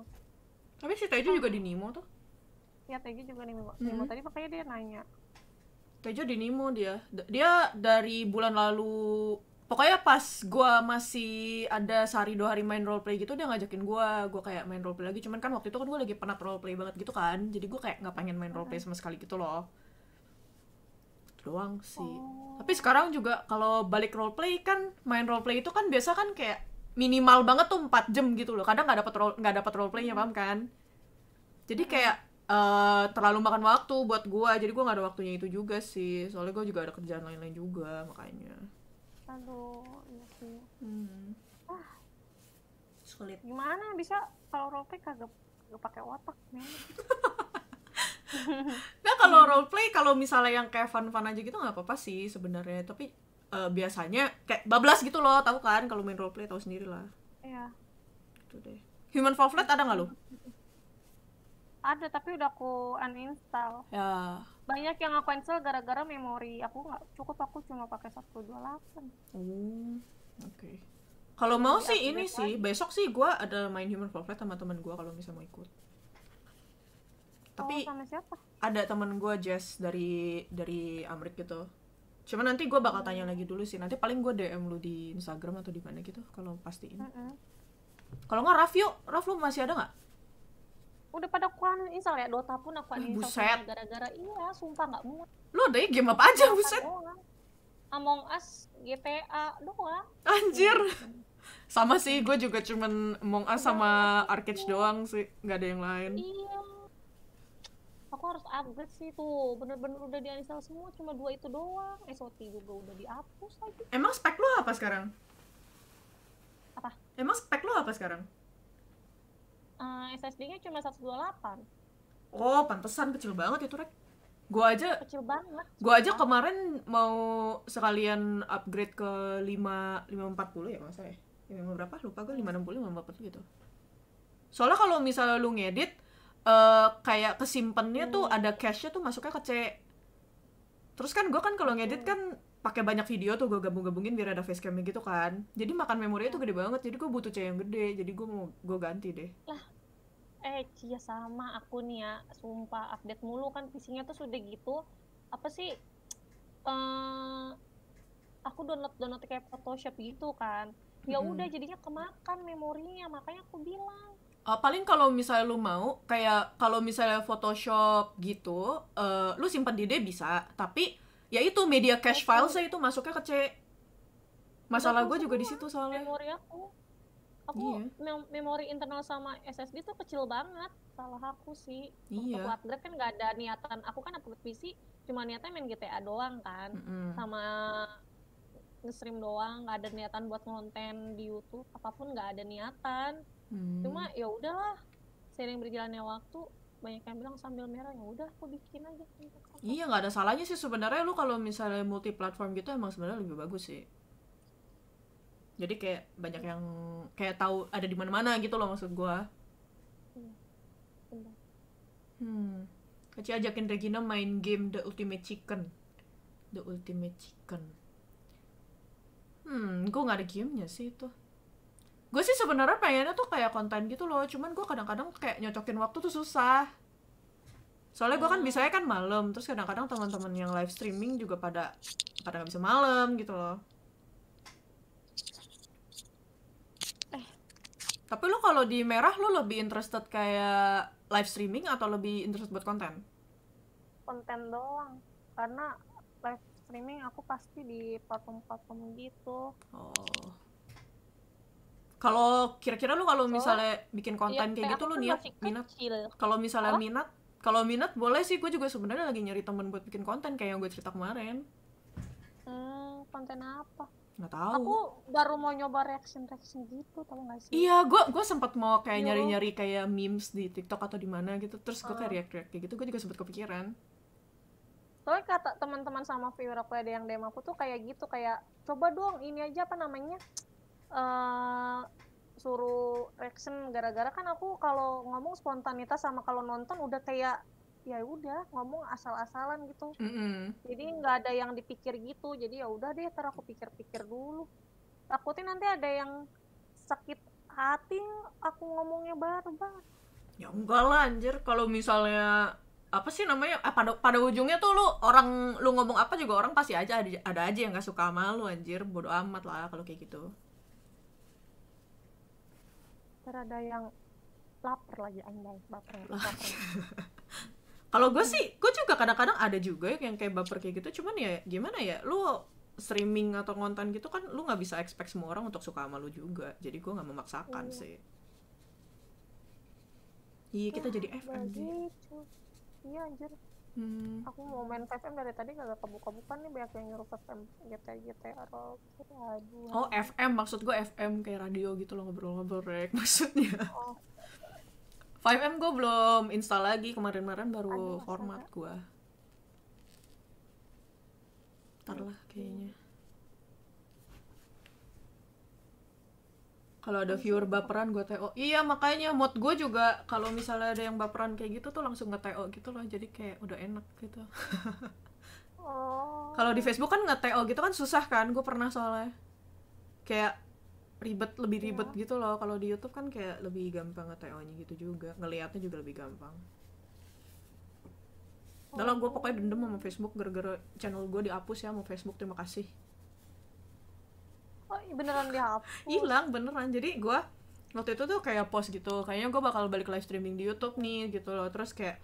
Tapi si Tejo juga di Nimo tuh ya Tejo juga Nimo. hmm. Nimo tadi makanya dia nanya Tejo di Nimo dia dia dari bulan lalu pokoknya pas gue masih ada sehari dua hari main role play gitu dia ngajakin gue gue kayak main role play lagi cuman kan waktu itu kan gue lagi penat role play banget gitu kan jadi gue kayak nggak pengen main role play sama sekali gitu loh gitu doang sih oh. tapi sekarang juga kalau balik role play kan main role play itu kan biasa kan kayak minimal banget tuh 4 jam gitu loh kadang nggak dapat nggak dapat role playnya paham kan jadi kayak Uh, terlalu makan waktu buat gue jadi gue gak ada waktunya itu juga sih soalnya gue juga ada kerjaan lain-lain juga makanya aduh iya sih hmm. ah. sulit gimana ya, bisa kalau role play kagak gak pakai otak nih nah kalau hmm. role play kalau misalnya yang kayak fun-fun aja gitu nggak apa-apa sih sebenarnya tapi uh, biasanya kayak bablas gitu loh tahu kan kalau main role play tahu sendiri lah iya itu deh human fall flat ada nggak lo ada tapi udah aku uninstall. Ya. Banyak yang aku install gara-gara memori aku nggak cukup aku cuma pakai 128. Hmm. Oke. Okay. Kalau mau sih ini lagi. sih, besok sih gue ada main Human Profile sama teman gue kalau misalnya mau ikut. Tapi oh, sama siapa? Ada teman gue Jess dari dari Amrik gitu. Cuma nanti gue bakal tanya hmm. lagi dulu sih. Nanti paling gue DM lu di Instagram atau di mana gitu kalau pastiin. Mm -hmm. Kalau nggak Raf yuk, Raf lu masih ada nggak? udah pada aku uninstall ya Dota pun aku uninstall uh, gara-gara iya sumpah nggak muat lu ada game apa aja buset doang. Among Us GTA doang anjir iya. sama sih gue juga cuman Among Us sama Arcade doang sih nggak ada yang lain iya aku harus upgrade sih tuh bener-bener udah di uninstall semua cuma dua itu doang SOT juga udah dihapus lagi emang spek lu apa sekarang apa emang spek lo apa sekarang uh, eh, SSD-nya cuma 128. Oh, pantesan kecil banget itu, Rek. Gua aja kecil banget. Gua aja kemarin mau sekalian upgrade ke 5 540 ya, Mas Ya, Ya, berapa? Lupa gue 560 540 gitu. Soalnya kalau misalnya lu ngedit uh, kayak kesimpannya hmm. tuh ada cache-nya tuh masuknya ke C. Terus kan gue kan kalau ngedit kan pakai banyak video tuh gue gabung-gabungin biar ada face facecamnya gitu kan jadi makan memori itu gede banget jadi gue butuh cewek yang gede jadi gue mau gue ganti deh lah eh cia sama aku nih ya sumpah update mulu kan visinya tuh sudah gitu apa sih uh, aku download download kayak Photoshop gitu kan ya udah hmm. jadinya kemakan memorinya makanya aku bilang uh, paling kalau misalnya lu mau kayak kalau misalnya Photoshop gitu uh, lu simpan di D bisa tapi ya itu media iya, cache file saya itu masuknya ke C masalah gue juga di situ soalnya memori aku aku yeah. Iya. memori internal sama SSD tuh kecil banget salah aku sih iya. waktu upgrade kan nggak ada niatan aku kan upgrade PC cuma niatnya main GTA doang kan mm -hmm. sama nge-stream doang nggak ada niatan buat konten di YouTube apapun nggak ada niatan hmm. cuma ya udahlah sering berjalannya waktu banyak yang bilang sambil merah ya udah aku bikin aja iya nggak ada salahnya sih sebenarnya lu kalau misalnya multi platform gitu emang sebenarnya lebih bagus sih jadi kayak banyak yang kayak tahu ada di mana-mana gitu loh maksud gua iya, hmm Kaci ajakin Regina main game The Ultimate Chicken The Ultimate Chicken hmm gua nggak ada gamenya sih itu gue sih sebenarnya pengennya tuh kayak konten gitu loh cuman gue kadang-kadang kayak nyocokin waktu tuh susah soalnya gue kan oh. biasanya kan malam terus kadang-kadang teman-teman yang live streaming juga pada pada nggak bisa malam gitu loh eh. tapi lo kalau di merah lo lebih interested kayak live streaming atau lebih interested buat konten konten doang karena live streaming aku pasti di platform-platform gitu oh kalau kira-kira lu kalau misalnya bikin iya, konten ya, kayak gitu lu kan niat minat. Kalau misalnya oh? minat, kalau minat boleh sih gue juga sebenarnya lagi nyari temen buat bikin konten kayak yang gue cerita kemarin. Hmm, konten apa? Nggak tahu. Aku baru mau nyoba reaction reaction gitu, tau nggak sih? Iya, gue gue sempat mau kayak iya. nyari-nyari kayak memes di TikTok atau di mana gitu, terus gue kayak react-react kayak gitu, gue juga sempat kepikiran. Soalnya kata teman-teman sama viewer aku ada yang DM aku tuh kayak gitu, kayak coba dong ini aja apa namanya? uh, suruh reaction gara-gara kan aku kalau ngomong spontanitas sama kalau nonton udah kayak ya udah ngomong asal-asalan gitu mm -hmm. jadi nggak ada yang dipikir gitu jadi ya udah deh ntar aku pikir-pikir dulu takutnya nanti ada yang sakit hati aku ngomongnya baru banget ya enggak lah anjir kalau misalnya apa sih namanya eh, pada pada ujungnya tuh lu orang lu ngomong apa juga orang pasti aja ada, ada aja yang nggak suka sama lu anjir bodoh amat lah kalau kayak gitu terada yang lapar lagi anjay baper, baper. kalau gue sih gue juga kadang-kadang ada juga ya yang kayak baper kayak gitu cuman ya gimana ya lu streaming atau konten gitu kan lu nggak bisa expect semua orang untuk suka sama lu juga jadi gue nggak memaksakan iya. sih iya kita ya, jadi FM iya anjir Hmm. Aku mau main FM dari tadi gak kebuka-buka nih banyak yang nyuruh FM GTA GTA aduh. Oh FM maksud gue FM kayak radio gitu loh ngobrol-ngobrol rek maksudnya. Oh. 5M gue belum install lagi kemarin-kemarin baru aduh, format gue. Ntar lah kayaknya. kalau ada viewer baperan gue TO iya makanya mood gue juga kalau misalnya ada yang baperan kayak gitu tuh langsung nge TO gitu loh jadi kayak udah enak gitu oh. kalau di Facebook kan nge TO gitu kan susah kan gue pernah soalnya kayak ribet lebih iya. ribet yeah. gitu loh kalau di YouTube kan kayak lebih gampang nge TO nya gitu juga ngelihatnya juga lebih gampang Dalam oh. gue pokoknya dendam sama Facebook gara-gara channel gue dihapus ya sama Facebook terima kasih oh, iya, beneran dihapus hilang beneran jadi gua waktu itu tuh kayak post gitu kayaknya gua bakal balik live streaming di YouTube nih gitu loh terus kayak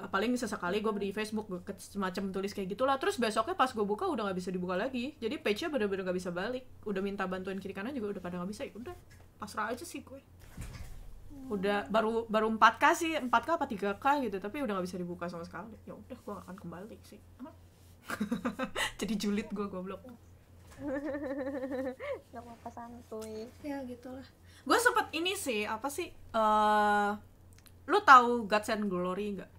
eh, paling sesekali gue di Facebook gue semacam tulis kayak gitulah terus besoknya pas gue buka udah nggak bisa dibuka lagi jadi page-nya bener-bener nggak bisa balik udah minta bantuan kiri kanan juga udah pada nggak bisa ya udah pasrah aja sih gue hmm. udah baru baru empat k sih empat k apa tiga k gitu tapi udah nggak bisa dibuka sama sekali ya udah gue akan kembali sih jadi julid gue goblok gak apa-apa santuy ya gitulah gue sempet ini sih apa sih uh, lu tahu Gods and Glory nggak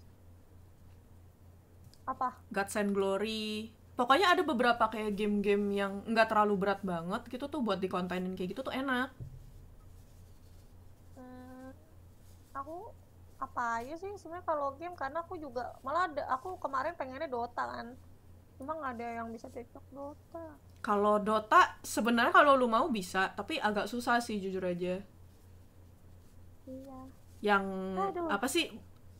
apa Gods and Glory pokoknya ada beberapa kayak game-game yang nggak terlalu berat banget gitu tuh buat dikontenin kayak gitu tuh enak hmm, aku apa aja sih sebenarnya kalau game karena aku juga malah ada aku kemarin pengennya Dota kan cuma nggak ada yang bisa cocok Dota kalau Dota sebenarnya kalau lu mau bisa, tapi agak susah sih jujur aja. Iya. Yang Aduh. apa sih?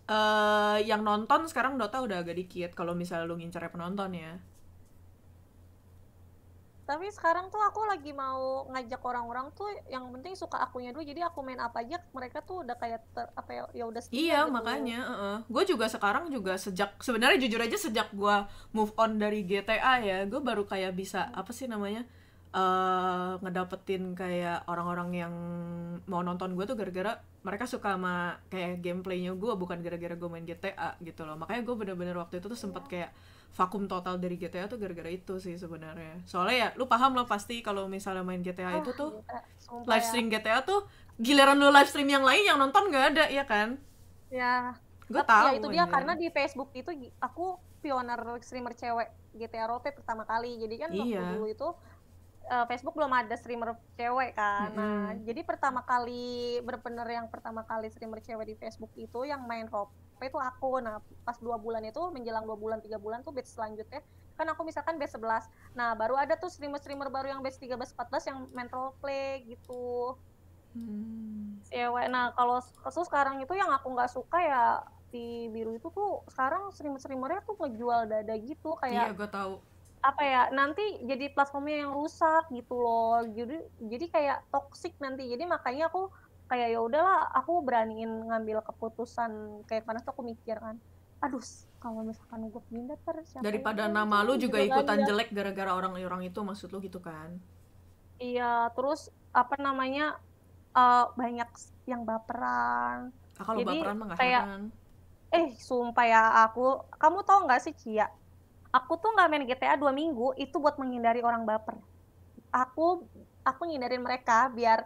Uh, yang nonton sekarang Dota udah agak dikit kalau misalnya lu ngincar penonton ya tapi sekarang tuh aku lagi mau ngajak orang-orang tuh yang penting suka akunya dulu jadi aku main apa aja mereka tuh udah kayak ter, apa ya ya udah iya gitu. makanya uh -uh. gue juga sekarang juga sejak sebenarnya jujur aja sejak gue move on dari GTA ya gue baru kayak bisa hmm. apa sih namanya uh, ngedapetin kayak orang-orang yang mau nonton gue tuh gara-gara mereka suka sama kayak gameplaynya gue bukan gara-gara gue main GTA gitu loh makanya gue bener-bener waktu itu tuh sempat iya. kayak vakum total dari GTA tuh gara-gara itu sih sebenarnya. Soalnya ya lu paham lah pasti kalau misalnya main GTA ah, itu tuh iya, ya, live stream ya. GTA tuh giliran lu live stream yang lain yang nonton nggak ada ya kan? Ya. Gue tahu. Ya itu dia aja. karena di Facebook itu aku pioner streamer cewek GTA Rote ya pertama kali. Jadi kan iya. waktu dulu itu eh, Facebook belum ada streamer cewek kan. -hmm. Nah, jadi pertama kali berpener yang pertama kali streamer cewek di Facebook itu yang main Rob apa itu aku nah pas dua bulan itu menjelang dua bulan tiga bulan tuh batch selanjutnya kan aku misalkan batch 11 nah baru ada tuh streamer streamer baru yang batch 13 14 yang main role play gitu hmm. ya nah kalau kasus sekarang itu yang aku nggak suka ya di biru itu tuh sekarang streamer streamernya tuh ngejual dada gitu kayak iya gue tahu apa ya nanti jadi platformnya yang rusak gitu loh jadi jadi kayak toxic nanti jadi makanya aku kayak ya udahlah aku beraniin ngambil keputusan kayak mana tuh aku mikir kan aduh kalau misalkan gue pindah terus daripada ini? nama lu juga, juga ikutan jelek gara-gara orang-orang itu maksud lu gitu kan iya terus apa namanya uh, banyak yang baperan ah, kalau Jadi, baperan mah kayak, heran. eh sumpah ya aku kamu tau nggak sih Cia aku tuh nggak main GTA dua minggu itu buat menghindari orang baper aku aku ngindarin mereka biar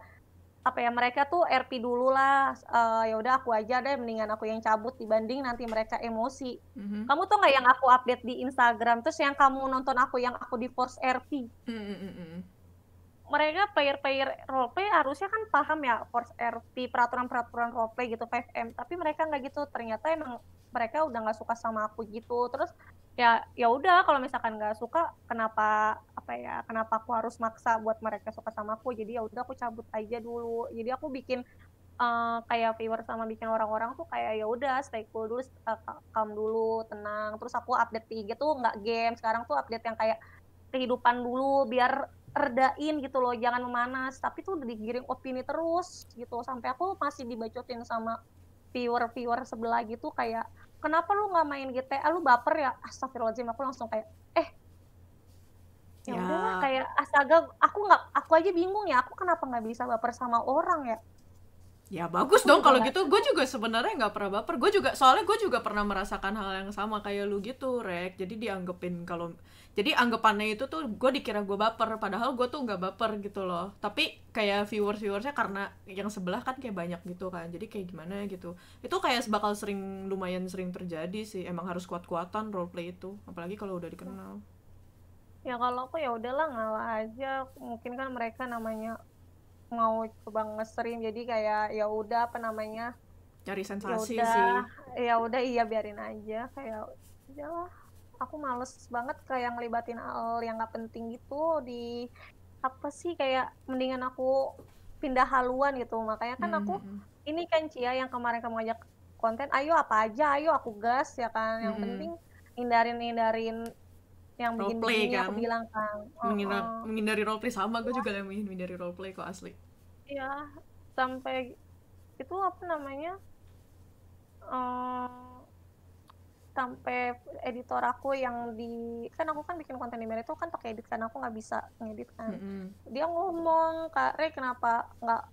apa ya mereka tuh RP dulu lah uh, ya udah aku aja deh mendingan aku yang cabut dibanding nanti mereka emosi mm-hmm. kamu tuh nggak yang aku update di Instagram terus yang kamu nonton aku yang aku di force RP mm-hmm mereka player-player roleplay harusnya kan paham ya force RP peraturan-peraturan roleplay gitu 5M tapi mereka nggak gitu ternyata emang mereka udah nggak suka sama aku gitu terus ya ya udah kalau misalkan nggak suka kenapa apa ya kenapa aku harus maksa buat mereka suka sama aku jadi ya udah aku cabut aja dulu jadi aku bikin uh, kayak viewer sama bikin orang-orang tuh kayak ya udah stay cool dulu eh, calm dulu tenang terus aku update di IG tuh nggak game sekarang tuh update yang kayak kehidupan dulu biar redain gitu loh jangan memanas tapi tuh udah digiring opini terus gitu sampai aku masih dibacotin sama viewer-viewer sebelah gitu kayak kenapa lu nggak main GTA lu baper ya astagfirullahaladzim aku langsung kayak eh ya, ya. kayak astaga aku nggak aku aja bingung ya aku kenapa nggak bisa baper sama orang ya Ya bagus dong kalau iya. gitu. Gue juga sebenarnya nggak pernah baper. Gue juga soalnya gue juga pernah merasakan hal yang sama kayak lu gitu, Rek. Jadi dianggepin kalau jadi anggapannya itu tuh gue dikira gue baper padahal gue tuh nggak baper gitu loh tapi kayak viewers viewersnya karena yang sebelah kan kayak banyak gitu kan jadi kayak gimana gitu itu kayak bakal sering lumayan sering terjadi sih emang harus kuat kuatan role play itu apalagi kalau udah dikenal ya kalau aku ya udahlah ngalah aja mungkin kan mereka namanya mau coba nge-stream jadi kayak ya udah apa namanya cari sensasi yaudah, sih ya udah iya biarin aja kayak udahlah aku males banget kayak ngelibatin hal yang nggak penting gitu di apa sih kayak mendingan aku pindah haluan gitu makanya kan aku -hmm. hmm, hmm. ini kan Cia yang kemarin kamu ajak konten ayo apa aja ayo aku gas ya kan yang -hmm. hmm. penting hindarin hindarin yang bikin play, kan? aku bilang kan oh, menghindari, oh. menghindari role sama gue iya. juga yang menghindari roleplay kok asli iya sampai itu apa namanya um, sampai editor aku yang di kan aku kan bikin konten di media itu kan pakai edit kan aku nggak bisa ngedit kan mm -hmm. dia ngomong kak Rey kenapa nggak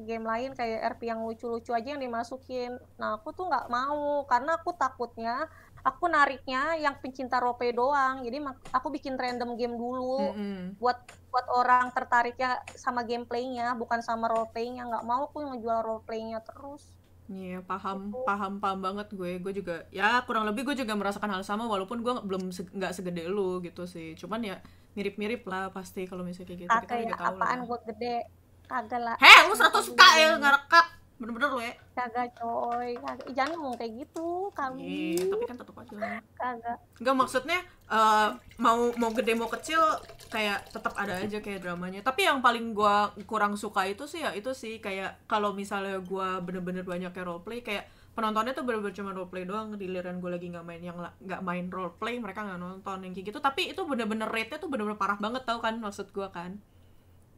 game lain kayak RP yang lucu-lucu aja yang dimasukin nah aku tuh nggak mau karena aku takutnya aku nariknya yang pencinta rope doang jadi aku bikin random game dulu mm -hmm. buat buat orang tertariknya sama gameplaynya bukan sama roleplaynya nggak mau aku ngejual roleplaynya terus Iya yeah, paham itu, paham paham banget gue gue juga ya kurang lebih gue juga merasakan hal sama walaupun gue belum nggak se segede lu gitu sih cuman ya mirip-mirip lah pasti kalau misalnya kayak gitu kita ya, apaan gue gede kagak lah heh lu 100 k ya ngerekap Bener-bener lo ya? Kagak coy, kagak. jangan ngomong kayak gitu kami. Iya, tapi kan tetap aja. Kagak. Enggak maksudnya uh, mau mau gede mau kecil kayak tetap ada aja kayak dramanya. Tapi yang paling gua kurang suka itu sih ya itu sih kayak kalau misalnya gua bener-bener banyak kayak role play kayak penontonnya tuh bener-bener cuma role play doang giliran gue lagi nggak main yang nggak main role play mereka nggak nonton yang kayak gitu tapi itu bener-bener rate-nya tuh bener-bener parah banget tau kan maksud gue kan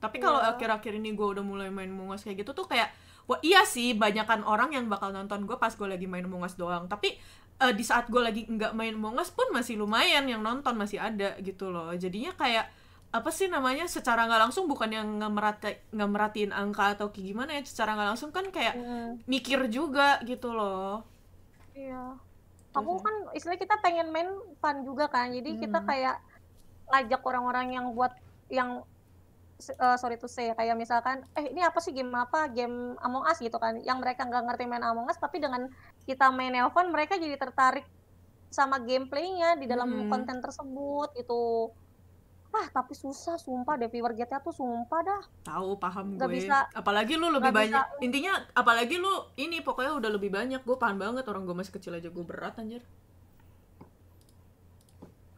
tapi kalau yeah. akhir-akhir ini gue udah mulai main mungos kayak gitu tuh kayak Wah, iya sih, banyakan orang yang bakal nonton gue pas gue lagi main mongas doang. Tapi uh, di saat gue lagi nggak main mongas pun masih lumayan yang nonton masih ada gitu loh. Jadinya kayak apa sih namanya secara nggak langsung bukan yang nggak merhatiin angka atau kayak gimana ya secara nggak langsung kan kayak yeah. mikir juga gitu loh iya yeah. Gitu aku kan istilah kita pengen main fun juga kan jadi hmm. kita kayak ngajak orang-orang yang buat yang uh, sorry to say kayak misalkan eh ini apa sih game apa game Among Us gitu kan yang mereka nggak ngerti main Among Us tapi dengan kita main nelpon mereka jadi tertarik sama gameplaynya di dalam hmm. konten tersebut itu ah tapi susah sumpah deh viewer GTA tuh sumpah dah tahu paham gak gue bisa, apalagi lu lebih banyak bisa. intinya apalagi lu ini pokoknya udah lebih banyak gue paham banget orang gue masih kecil aja gue berat anjir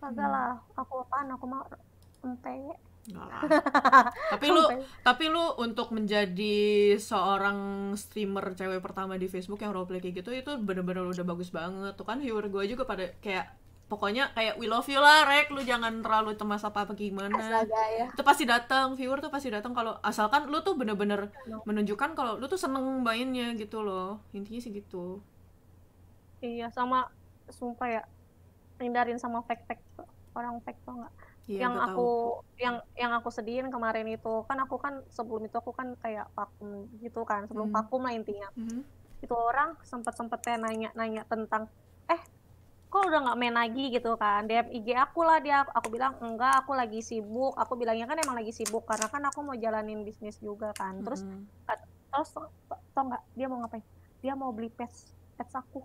kagak hmm. aku apaan aku mau empe Enggak lah. tapi lu tapi lu untuk menjadi seorang streamer cewek pertama di Facebook yang roleplay kayak gitu itu bener-bener udah bagus banget. Tuh kan viewer gue juga pada kayak pokoknya kayak we love you lah rek lu jangan terlalu cemas apa apa gimana Astaga, ya. itu pasti datang viewer tuh pasti datang kalau asalkan lu tuh bener-bener menunjukkan kalau lu tuh seneng mainnya gitu loh intinya sih gitu iya sama sumpah ya hindarin sama fake fake orang fake tuh nggak Iya, yang aku tahu. yang yang aku sedihin kemarin itu kan aku kan sebelum itu aku kan kayak vakum gitu kan sebelum hmm. vakum lah intinya hmm. itu orang sempet sempetnya nanya nanya tentang eh kok udah nggak main lagi gitu kan DM IG aku lah dia aku bilang enggak aku lagi sibuk aku bilangnya kan emang lagi sibuk karena kan aku mau jalanin bisnis juga kan terus hmm. terus tau, nggak dia mau ngapain dia mau beli pets pets aku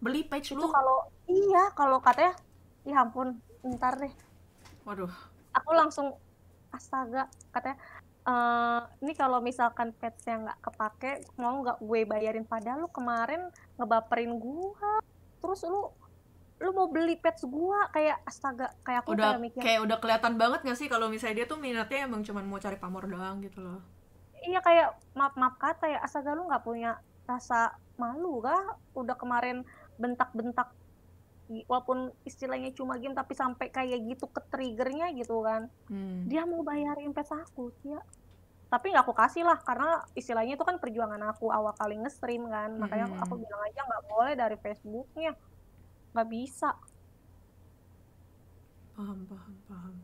beli pets lu kalau iya kalau katanya ya ampun ntar deh Waduh. Aku langsung astaga katanya e, ini kalau misalkan pets yang nggak kepake, mau nggak gue bayarin pada lu kemarin ngebaperin gua, terus lu lu mau beli pets gua kayak astaga kayak aku udah mikir. kayak udah kelihatan banget gak sih kalau misalnya dia tuh minatnya emang cuma mau cari pamor doang gitu loh iya kayak maaf maaf kata ya astaga lu nggak punya rasa malu kah udah kemarin bentak-bentak walaupun istilahnya cuma game tapi sampai kayak gitu ke triggernya gitu kan hmm. dia mau bayarin pes aku ya tapi nggak aku kasih lah karena istilahnya itu kan perjuangan aku awal kali nge-stream kan hmm. makanya aku, hmm. bilang aja nggak boleh dari Facebooknya nggak bisa paham paham paham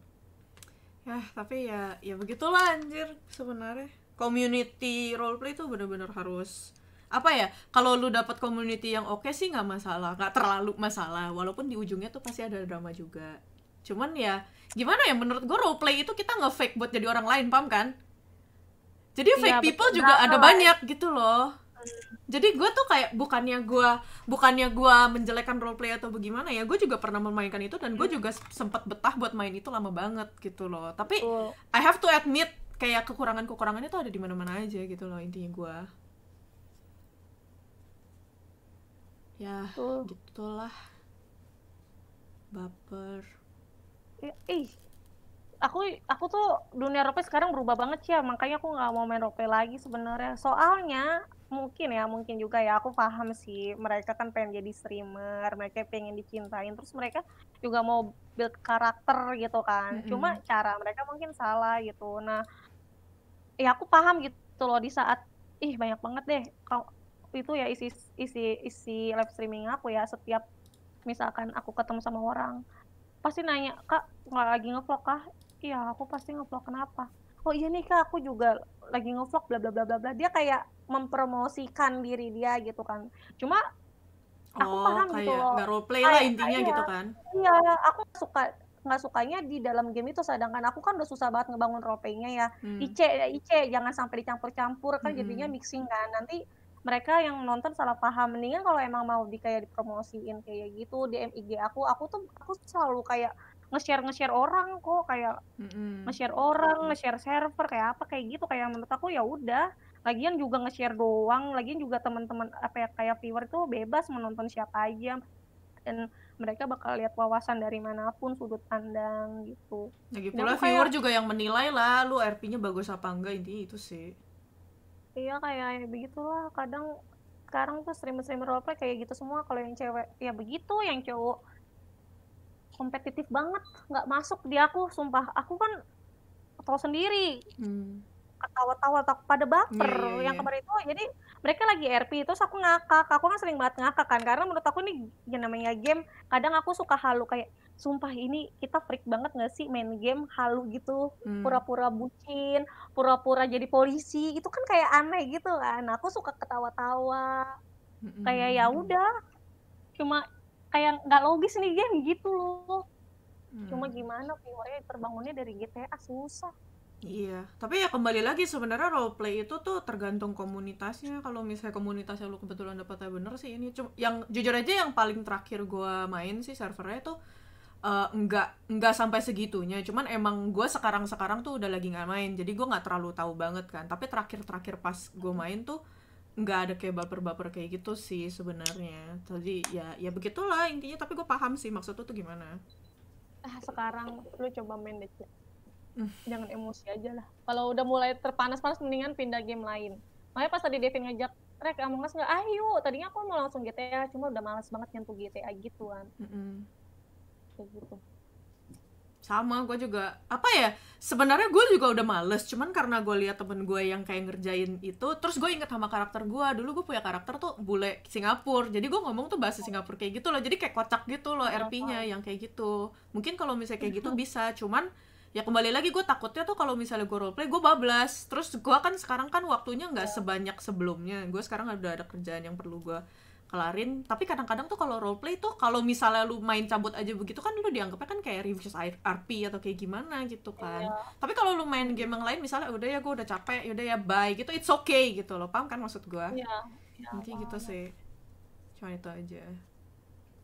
ya tapi ya ya begitulah anjir sebenarnya community roleplay itu bener-bener harus apa ya kalau lu dapat community yang oke okay sih nggak masalah nggak terlalu masalah walaupun di ujungnya tuh pasti ada drama juga cuman ya gimana ya menurut gue role play itu kita nge fake buat jadi orang lain paham kan jadi iya, fake people juga nah, ada banyak gitu loh jadi gue tuh kayak bukannya gue bukannya gue menjelekan role play atau bagaimana ya gue juga pernah memainkan itu dan gue hmm. juga sempat betah buat main itu lama banget gitu loh tapi oh. I have to admit kayak kekurangan kekurangannya tuh ada di mana mana aja gitu loh intinya gue ya gitu gitulah baper ya, ih aku aku tuh dunia rope sekarang berubah banget sih ya makanya aku nggak mau main rope lagi sebenarnya soalnya mungkin ya mungkin juga ya aku paham sih mereka kan pengen jadi streamer mereka pengen dicintain terus mereka juga mau build karakter gitu kan mm -hmm. cuma cara mereka mungkin salah gitu nah ya aku paham gitu loh di saat ih banyak banget deh itu ya isi isi isi live streaming aku ya setiap misalkan aku ketemu sama orang pasti nanya kak nggak lagi ngevlog kah iya aku pasti ngevlog kenapa oh iya nih kak aku juga lagi ngevlog bla bla bla bla bla dia kayak mempromosikan diri dia gitu kan cuma aku oh, paham gitu kayak gitu loh gak role play lah intinya iya, gitu kan iya aku suka nggak sukanya di dalam game itu sedangkan aku kan udah susah banget ngebangun role playnya ya hmm. IC IC jangan sampai dicampur-campur kan hmm. jadinya mixing kan nanti mereka yang nonton salah paham mendingan kalau emang mau di kayak dipromosiin kayak gitu di MIG aku aku tuh aku selalu kayak nge-share nge-share orang kok kayak mm-hmm. nge-share orang nge-share server kayak apa kayak gitu kayak menurut aku ya udah lagian juga nge-share doang lagian juga teman-teman apa ya kayak viewer tuh bebas menonton siapa aja dan mereka bakal lihat wawasan dari manapun sudut pandang gitu. Ya gitu Lagi pula viewer kayak... juga yang menilai lah, lu RP-nya bagus apa enggak intinya itu sih iya kayak ya begitulah kadang sekarang tuh streamer-streamer roleplay kayak gitu semua kalau yang cewek ya begitu yang cowok kompetitif banget nggak masuk di aku sumpah aku kan tahu sendiri hmm ketawa-tawa tak pada baper yeah, yeah, yang iya. kemarin itu jadi mereka lagi RP terus aku ngakak aku kan sering banget ngakak kan karena menurut aku nih yang namanya game kadang aku suka halu kayak sumpah ini kita freak banget gak sih main game halu gitu hmm. pura-pura hmm. bucin pura-pura jadi polisi itu kan kayak aneh gitu kan aku suka ketawa-tawa hmm. kayak ya udah cuma kayak nggak logis nih game gitu loh hmm. cuma gimana viewernya terbangunnya dari GTA susah Iya, tapi ya kembali lagi sebenarnya role play itu tuh tergantung komunitasnya. Kalau misalnya komunitasnya lu kebetulan dapetnya bener sih ini cuma yang jujur aja yang paling terakhir gua main sih servernya tuh uh, eh, enggak enggak sampai segitunya. Cuman emang gua sekarang-sekarang tuh udah lagi nggak main. Jadi gua nggak terlalu tahu banget kan. Tapi terakhir-terakhir pas gua main tuh nggak ada kayak baper-baper kayak gitu sih sebenarnya Jadi ya ya begitulah intinya tapi gue paham sih maksud tuh gimana ah sekarang lu coba main deh Hmm. jangan emosi aja lah kalau udah mulai terpanas-panas mendingan pindah game lain makanya pas tadi Devin ngajak Rek Among Us nggak ayo tadinya aku mau langsung GTA cuma udah males banget nyentuh GTA gitu kan mm -hmm. kayak gitu sama gue juga apa ya sebenarnya gue juga udah males cuman karena gue lihat temen gue yang kayak ngerjain itu terus gue inget sama karakter gue dulu gue punya karakter tuh bule Singapura jadi gue ngomong tuh bahasa Singapura kayak gitu loh jadi kayak kocak gitu loh iya, RP-nya yang kayak gitu mungkin kalau misalnya kayak gitu bisa cuman ya kembali lagi gue takutnya tuh kalau misalnya gue roleplay gue bablas terus gue kan sekarang kan waktunya nggak sebanyak sebelumnya gue sekarang udah ada kerjaan yang perlu gue kelarin tapi kadang-kadang tuh kalau roleplay tuh kalau misalnya lu main cabut aja begitu kan lu dianggapnya kan kayak reviews RP atau kayak gimana gitu kan yeah. tapi kalau lu main game yang lain misalnya udah ya gue udah capek ya udah ya bye gitu it's okay gitu loh paham kan maksud gue yeah. yeah, mungkin gitu sih cuma itu aja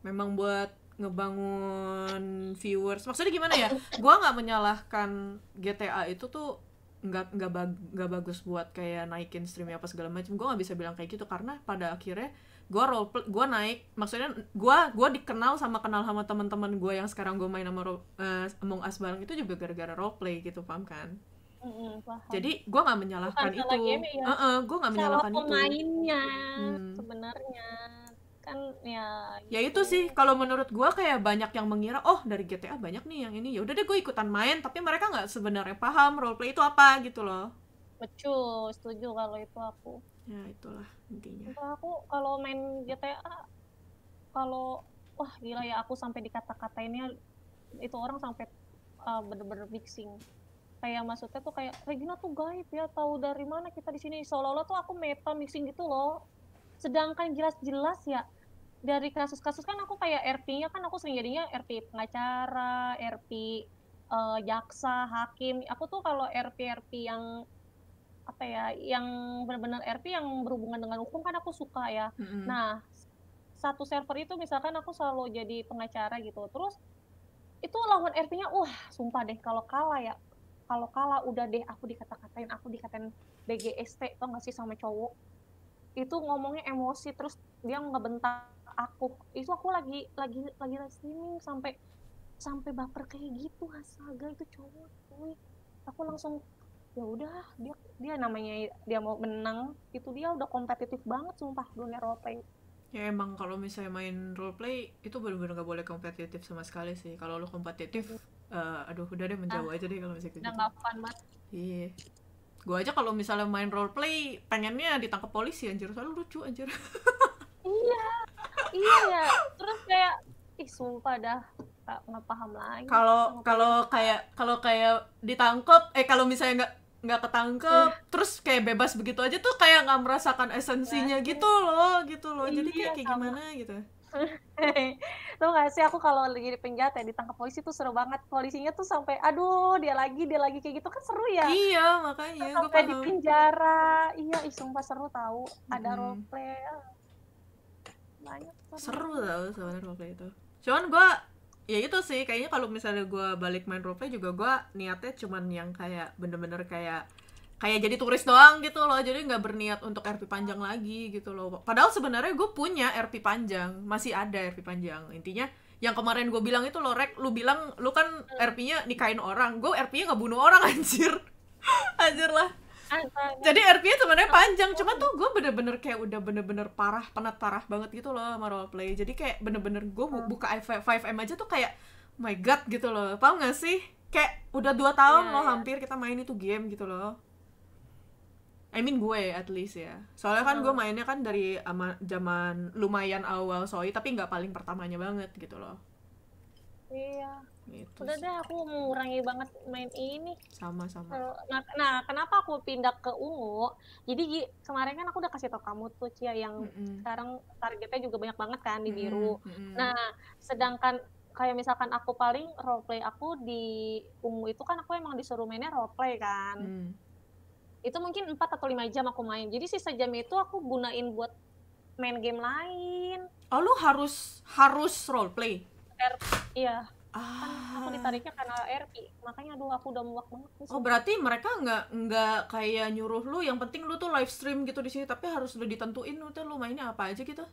memang buat ngebangun viewers maksudnya gimana ya gue nggak menyalahkan GTA itu tuh nggak nggak bag, nggak bagus buat kayak naikin streamnya apa segala macam gue nggak bisa bilang kayak gitu karena pada akhirnya gue role gue naik maksudnya gue gue dikenal sama kenal sama teman-teman gue yang sekarang gue main sama uh, Among Us bareng itu juga gara-gara role play gitu paham kan mm-hmm, paham. jadi gue nggak menyalahkan Bukan itu ya. uh-uh, gue nggak menyalahkan pemainnya, itu pemainnya hmm. sebenarnya kan ya, ya gitu. ya itu sih ya. kalau menurut gue kayak banyak yang mengira oh dari GTA banyak nih yang ini ya udah deh gue ikutan main tapi mereka nggak sebenarnya paham roleplay itu apa gitu loh lucu setuju kalau itu aku ya itulah intinya Entah aku kalau main GTA kalau wah gila ya aku sampai dikata-katainnya itu orang sampai uh, bener-bener mixing kayak maksudnya tuh kayak Regina tuh gaib ya tahu dari mana kita di sini seolah-olah tuh aku meta mixing gitu loh sedangkan jelas-jelas ya dari kasus-kasus kan aku kayak RP-nya kan aku sering jadinya RP pengacara, RP uh, eh, jaksa, hakim. Aku tuh kalau RP-RP yang apa ya, yang benar-benar RP yang berhubungan dengan hukum kan aku suka ya. Mm-hmm. Nah, satu server itu misalkan aku selalu jadi pengacara gitu. Terus itu lawan RP-nya, wah sumpah deh kalau kalah ya, kalau kalah udah deh aku dikata-katain, aku dikatain DGST tau gak sih sama cowok. Itu ngomongnya emosi terus dia ngebentak aku itu aku lagi lagi lagi live streaming sampai sampai baper kayak gitu astaga itu cowok cuy aku langsung ya udah dia dia namanya dia mau menang itu dia udah kompetitif banget sumpah dunia roleplay ya emang kalau misalnya main roleplay itu benar-benar gak boleh kompetitif sama sekali sih kalau lo kompetitif uh, aduh udah deh menjawab ah, aja deh kalau misalnya gitu. nggak banget iya yeah. gue aja kalau misalnya main roleplay pengennya ditangkap polisi anjir soalnya lucu anjir iya iya terus kayak ih sumpah dah nggak paham lagi kalau kalau kayak kalau kayak ditangkap eh kalau misalnya nggak nggak ketangkep yeah. terus kayak bebas begitu aja tuh kayak nggak merasakan esensinya yeah. gitu loh gitu loh jadi kayak, iya, kayak gimana gitu Tuh gak sih aku kalau lagi di penjara ya, ditangkap polisi tuh seru banget polisinya tuh sampai aduh dia lagi dia lagi kayak gitu kan seru ya iya makanya sampai di penjara iya ih sumpah seru tahu ada hmm. role play ah banyak seru, tau sebenarnya roleplay itu cuman gue ya itu sih kayaknya kalau misalnya gue balik main roleplay juga gue niatnya cuman yang kayak bener-bener kayak kayak jadi turis doang gitu loh jadi nggak berniat untuk RP panjang lagi gitu loh padahal sebenarnya gue punya RP panjang masih ada RP panjang intinya yang kemarin gue bilang itu loh rek lu bilang lu kan hmm. RP-nya nikahin orang gue RP-nya nggak bunuh orang anjir anjir lah jadi RP-nya sebenarnya panjang cuma tuh gue bener-bener kayak udah bener-bener parah penat parah banget gitu loh sama roleplay. play jadi kayak bener-bener gue bu hmm. buka 5M aja tuh kayak oh my god gitu loh paham gak sih kayak udah dua tahun yeah, loh yeah. hampir kita main itu game gitu loh I mean gue at least ya soalnya kan oh. gue hmm. mainnya kan dari ama, zaman lumayan awal soi tapi nggak paling pertamanya banget gitu loh iya Gitu Udah deh aku mengurangi banget main ini. Sama-sama. Nah, nah, kenapa aku pindah ke ungu? Jadi kemarin kan aku udah kasih tau kamu tuh Cia yang mm -hmm. sekarang targetnya juga banyak banget kan di biru. Mm -hmm. Nah, sedangkan kayak misalkan aku paling role play aku di ungu itu kan aku emang disuruh mainnya role play kan. Mm. Itu mungkin 4 atau lima jam aku main. Jadi sisa jam itu aku gunain buat main game lain. Oh, lu harus harus role play. Er, iya Kan ah. aku ditariknya karena RP. Makanya aduh aku udah muak banget. Nih, oh, berarti mereka nggak nggak kayak nyuruh lu yang penting lu tuh live stream gitu di sini tapi harus udah ditentuin lu tuh lu mainnya apa aja gitu.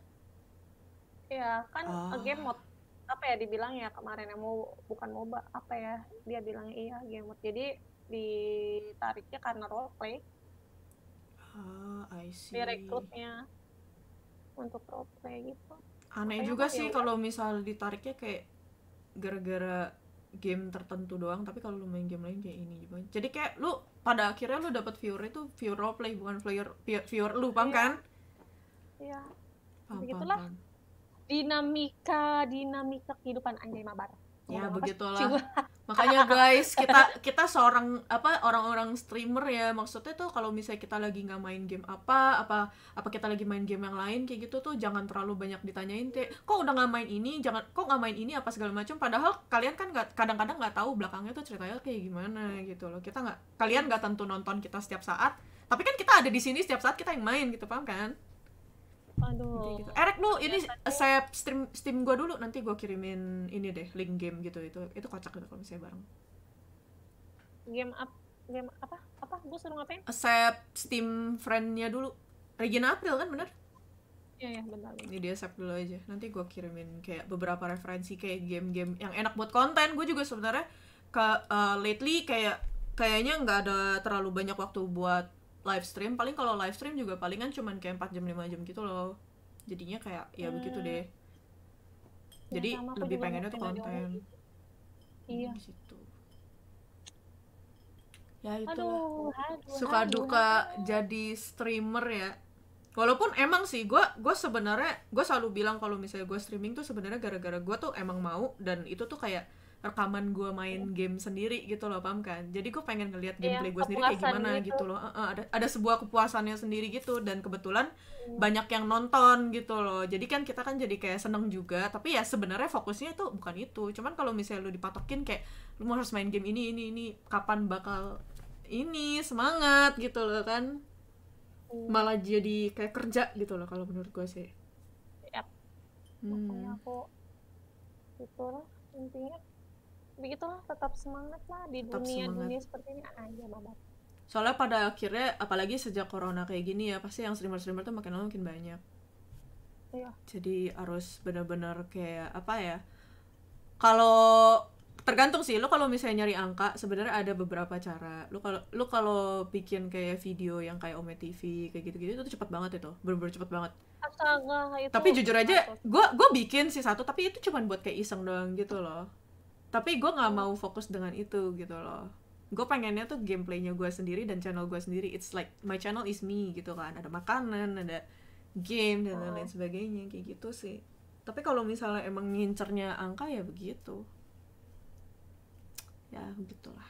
Ya kan ah. game mode apa ya dibilang ya kemarin yang mau bukan MOBA apa ya dia bilang iya game mode jadi ditariknya karena role play ah I see direkrutnya untuk role play gitu aneh Makanya juga sih ya kalau misal ditariknya kayak gara-gara game tertentu doang tapi kalau lu main game lain kayak ini juga jadi kayak lu pada akhirnya lu dapat viewer itu viewer role play bukan player viewer lu paham iya. kan iya begitulah dinamika dinamika kehidupan anjay mabar ya begitulah makanya guys kita kita seorang apa orang-orang streamer ya maksudnya tuh kalau misalnya kita lagi nggak main game apa apa apa kita lagi main game yang lain kayak gitu tuh jangan terlalu banyak ditanyain kayak kok udah nggak main ini jangan kok nggak main ini apa segala macam padahal kalian kan nggak kadang-kadang nggak tahu belakangnya tuh ceritanya kayak gimana gitu loh kita nggak kalian nggak tentu nonton kita setiap saat tapi kan kita ada di sini setiap saat kita yang main gitu paham kan Aduh. Gitu. Erek dulu ini ya, saya stream Steam gua dulu nanti gua kirimin ini deh link game gitu itu. Itu kocak gitu kalau misalnya bareng. Game up game apa? Apa? Gua suruh ngapain? Accept Steam friendnya dulu. Regina April kan bener? Iya, ya, bentar, Ini dia save dulu aja. Nanti gua kirimin kayak beberapa referensi kayak game-game yang enak buat konten. Gue juga sebenarnya ke uh, lately kayak kayaknya nggak ada terlalu banyak waktu buat live stream paling kalau live stream juga palingan cuman kayak 4 jam 5 jam gitu loh jadinya kayak ya hmm. begitu deh ya, jadi gitu. iya. hmm, gitu. ya, lebih pengennya tuh konten iya situ ya itu suka duka jadi streamer ya walaupun emang sih gue gue sebenarnya gue selalu bilang kalau misalnya gue streaming tuh sebenarnya gara-gara gue tuh emang mau dan itu tuh kayak rekaman gue main yeah. game sendiri gitu loh paham kan jadi gue pengen ngelihat iya, gameplay yeah, gue sendiri kayak gimana gitu, gitu loh uh, uh, ada ada sebuah kepuasannya sendiri gitu dan kebetulan iya. banyak yang nonton gitu loh jadi kan kita kan jadi kayak seneng juga tapi ya sebenarnya fokusnya tuh bukan itu cuman kalau misalnya lu dipatokin kayak lu harus main game ini ini ini kapan bakal ini semangat gitu loh kan iya. malah jadi kayak kerja gitu loh kalau menurut gue sih yep. hmm. makanya aku itu intinya begitulah tetap semangat lah di tetap dunia semangat. dunia seperti ini aja ah, iya, banget soalnya pada akhirnya apalagi sejak corona kayak gini ya pasti yang streamer-streamer tuh makin lama makin banyak iya. jadi harus benar-benar kayak apa ya kalau tergantung sih lo kalau misalnya nyari angka sebenarnya ada beberapa cara Lo kalau lu kalau bikin kayak video yang kayak Ome TV kayak gitu-gitu itu cepat banget itu bener-bener cepat banget Astaga, itu tapi jujur aja gue gue bikin sih satu tapi itu cuma buat kayak iseng doang gitu loh tapi gue nggak mau fokus dengan itu gitu loh gue pengennya tuh gameplaynya gue sendiri dan channel gue sendiri it's like my channel is me gitu kan ada makanan ada game dan oh. lain-lain sebagainya kayak gitu sih tapi kalau misalnya emang ngincernya angka ya begitu ya begitulah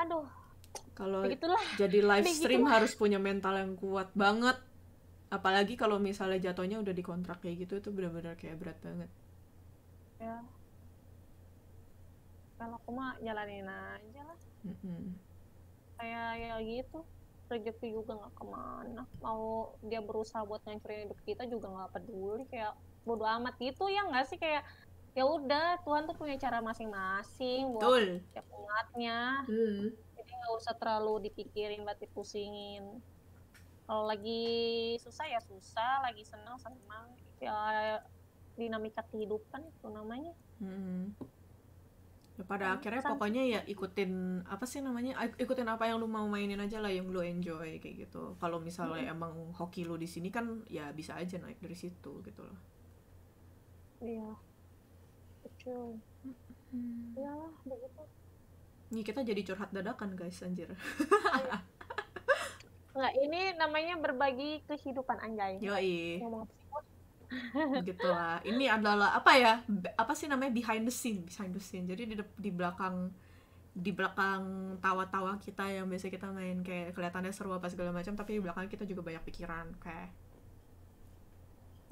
aduh kalau jadi live stream begitulah. harus punya mental yang kuat banget apalagi kalau misalnya jatuhnya udah dikontrak kayak gitu itu benar-benar kayak berat banget ya kalau aku mah jalanin aja lah mm-hmm. kayak ya gitu rezeki juga nggak kemana mau dia berusaha buat ngancurin hidup kita juga nggak peduli kayak bodo amat gitu ya nggak sih kayak ya udah Tuhan tuh punya cara masing-masing buat Betul. tiap umatnya mm. jadi nggak usah terlalu dipikirin buat pusingin. kalau lagi susah ya susah lagi senang senang ya dinamika kehidupan itu namanya hmm. Ya, pada kan akhirnya kan pokoknya ya hmm. ikutin apa sih namanya ikutin apa yang lu mau mainin aja lah yang lu enjoy kayak gitu kalau misalnya hmm. emang hoki lu di sini kan ya bisa aja naik dari situ gitu loh iya betul hmm. ya begitu nih kita jadi curhat dadakan guys anjir Enggak, iya. ini namanya berbagi kehidupan anjay. Yoi. Ngomong gitu lah ini adalah apa ya apa sih namanya behind the scene behind the scene jadi di di belakang di belakang tawa-tawa kita yang biasa kita main kayak kelihatannya seru apa segala macam tapi di belakang kita juga banyak pikiran kayak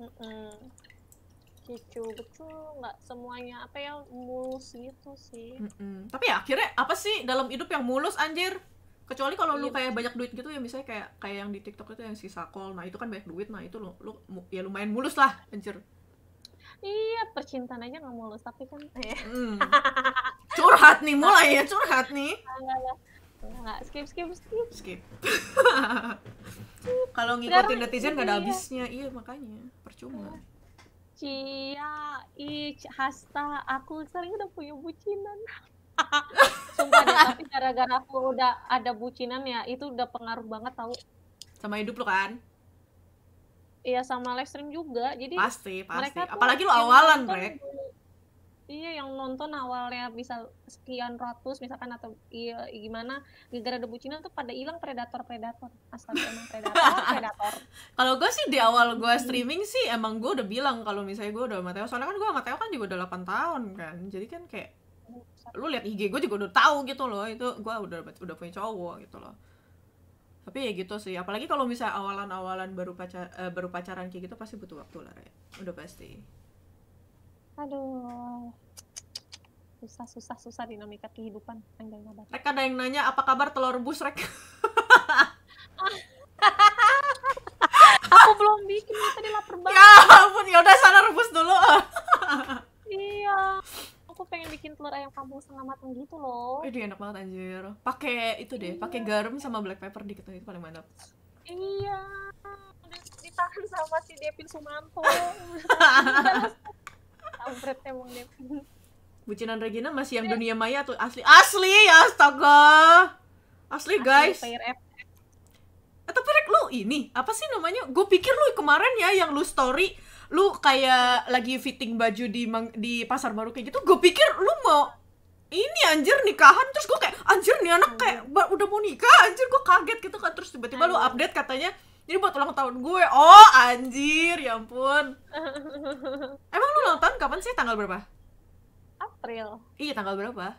mm -mm. betul nggak semuanya apa ya mulus gitu sih mm -mm. tapi ya akhirnya apa sih dalam hidup yang mulus anjir kecuali kalau lu iya, kayak banyak duit gitu ya misalnya kayak kayak yang di TikTok itu yang sisa call nah itu kan banyak duit nah itu lu, lu ya lumayan mulus lah anjir iya percintaan aja nggak mulus tapi kan ya. hmm. curhat nih nah, mulai ya curhat nih nggak skip skip skip skip kalau ngikutin netizen nggak ada habisnya iya makanya percuma Cia, Ich, Hasta, aku sering udah punya bucinan. Sumpah deh, tapi gara-gara aku udah ada bucinan ya, itu udah pengaruh banget tau. Sama hidup lo kan? Iya sama live stream juga. Jadi pasti pasti. Apalagi lu awalan, Brek. Iya, yang nonton awalnya bisa sekian ratus misalkan atau iya gimana gara-gara debu Cina tuh pada hilang predator-predator. Astaga emang predator, predator. kalau gue sih di awal gue streaming sih emang gue udah bilang kalau misalnya gue udah sama Teo. Soalnya kan gue sama Teo kan juga udah delapan tahun kan. Jadi kan kayak lu lihat IG gue juga udah tahu gitu loh itu gue udah udah punya cowok gitu loh tapi ya gitu sih apalagi kalau misalnya awalan-awalan baru pacar eh, baru pacaran kayak gitu pasti butuh waktu lah ya udah pasti aduh susah susah susah dinamika kehidupan ada yang rek ada yang nanya apa kabar telur rebus rek aku belum bikin tadi lapar banget ya ampun ya udah sana rebus dulu iya aku pengen bikin telur ayam kampung setengah matang gitu loh. dia enak banget anjir. Pakai itu deh, iya. pakai garam sama black pepper dikit itu paling mantap. Iya. Ditahan sama si Devin Sumanto. Kampret emang Devin. Bucinan Regina masih yang dunia maya atau asli? Asli ya astaga. Asli guys. Asli, eh, tapi rek lu ini apa sih namanya? Gue pikir lu kemarin ya yang lu story lu kayak lagi fitting baju di di pasar baru kayak gitu gue pikir lu mau ini anjir nikahan terus gue kayak anjir nih anak kayak hmm. udah mau nikah anjir gue kaget gitu kan terus tiba-tiba lu hmm. update katanya ini buat ulang tahun gue oh anjir ya ampun emang lu ulang tahun kapan sih tanggal berapa April iya tanggal berapa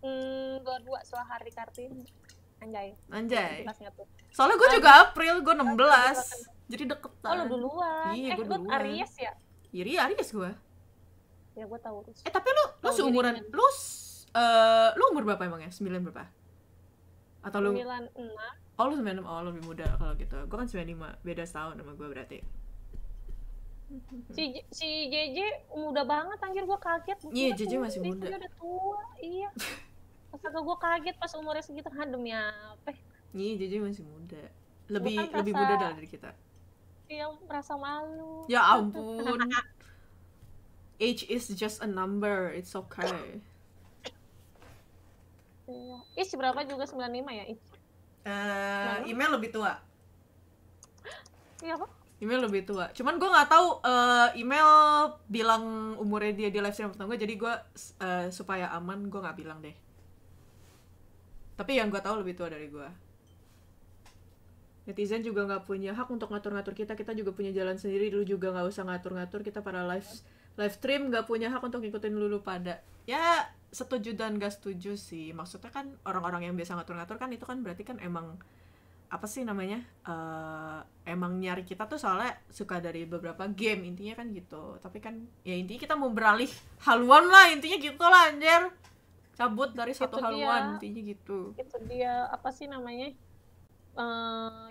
hmm gue dua hari kartini anjay anjay soalnya gue juga April gue 16 belas jadi deketan oh lu kan? duluan iya, eh gue duluan. Aries ya Iya Aries gue ya gue tahu eh tapi lu lu seumuran lu uh, lu umur berapa emangnya sembilan berapa atau lu sembilan enam oh lu sembilan enam oh lu lebih muda kalau gitu gue kan sembilan lima beda setahun sama gue berarti si si JJ muda banget anjir gue kaget iya yeah, JJ masih muda. muda udah tua iya Astaga gue kaget pas umurnya segitu Hadem ya apa iya yeah, JJ masih muda lebih kan lebih rasa... muda dari kita yang merasa malu. Ya ampun. Age is just a number, it's okay. Iya. Age berapa juga 95 ya, Age? Uh, email lebih tua. Iya, Pak. Email lebih tua. Cuman gue nggak tahu uh, email bilang umurnya dia di live stream gue, jadi gue uh, supaya aman gue nggak bilang deh. Tapi yang gue tahu lebih tua dari gue netizen juga nggak punya hak untuk ngatur-ngatur kita kita juga punya jalan sendiri dulu juga nggak usah ngatur-ngatur kita para live live stream nggak punya hak untuk ngikutin lulu pada ya setuju dan gak setuju sih maksudnya kan orang-orang yang biasa ngatur-ngatur kan itu kan berarti kan emang apa sih namanya uh, emang nyari kita tuh soalnya suka dari beberapa game intinya kan gitu tapi kan ya intinya kita mau beralih haluan lah intinya gitu lah anjir cabut dari satu itu haluan dia, intinya gitu itu dia apa sih namanya uh,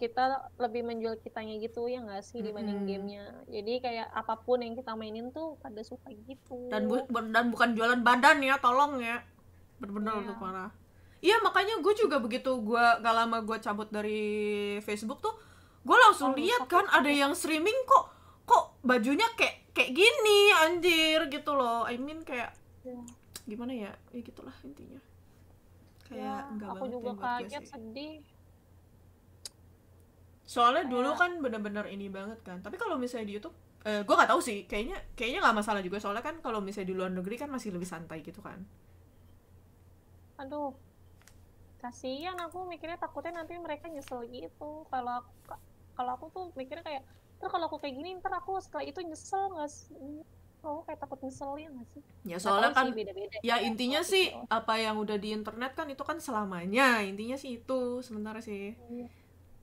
kita lebih menjual kitanya gitu ya nggak sih dibanding hmm. gamenya jadi kayak apapun yang kita mainin tuh pada suka gitu dan bu dan bukan jualan badan ya tolong ya benar-benar yeah. tuh parah iya makanya gue juga begitu gue gak lama gue cabut dari Facebook tuh gue langsung oh, lihat kan ada ya. yang streaming kok kok bajunya kayak kayak gini anjir gitu loh I mean kayak yeah. gimana ya ya gitulah intinya kayak ya, aku juga kaget sedih soalnya kayak... dulu kan bener-bener ini banget kan tapi kalau misalnya di YouTube uh, eh, gue nggak tahu sih kayaknya kayaknya nggak masalah juga soalnya kan kalau misalnya di luar negeri kan masih lebih santai gitu kan aduh kasian aku mikirnya takutnya nanti mereka nyesel gitu kalau aku kalau aku tuh mikirnya kayak terus kalau aku kayak gini ntar aku setelah itu nyesel nggak kamu oh, kayak takut ngeselin gak sih? Ya soalnya kan sih, beda -beda. ya intinya oh, sih gitu. apa yang udah di internet kan itu kan selamanya. Intinya sih itu sementara sih. Hmm.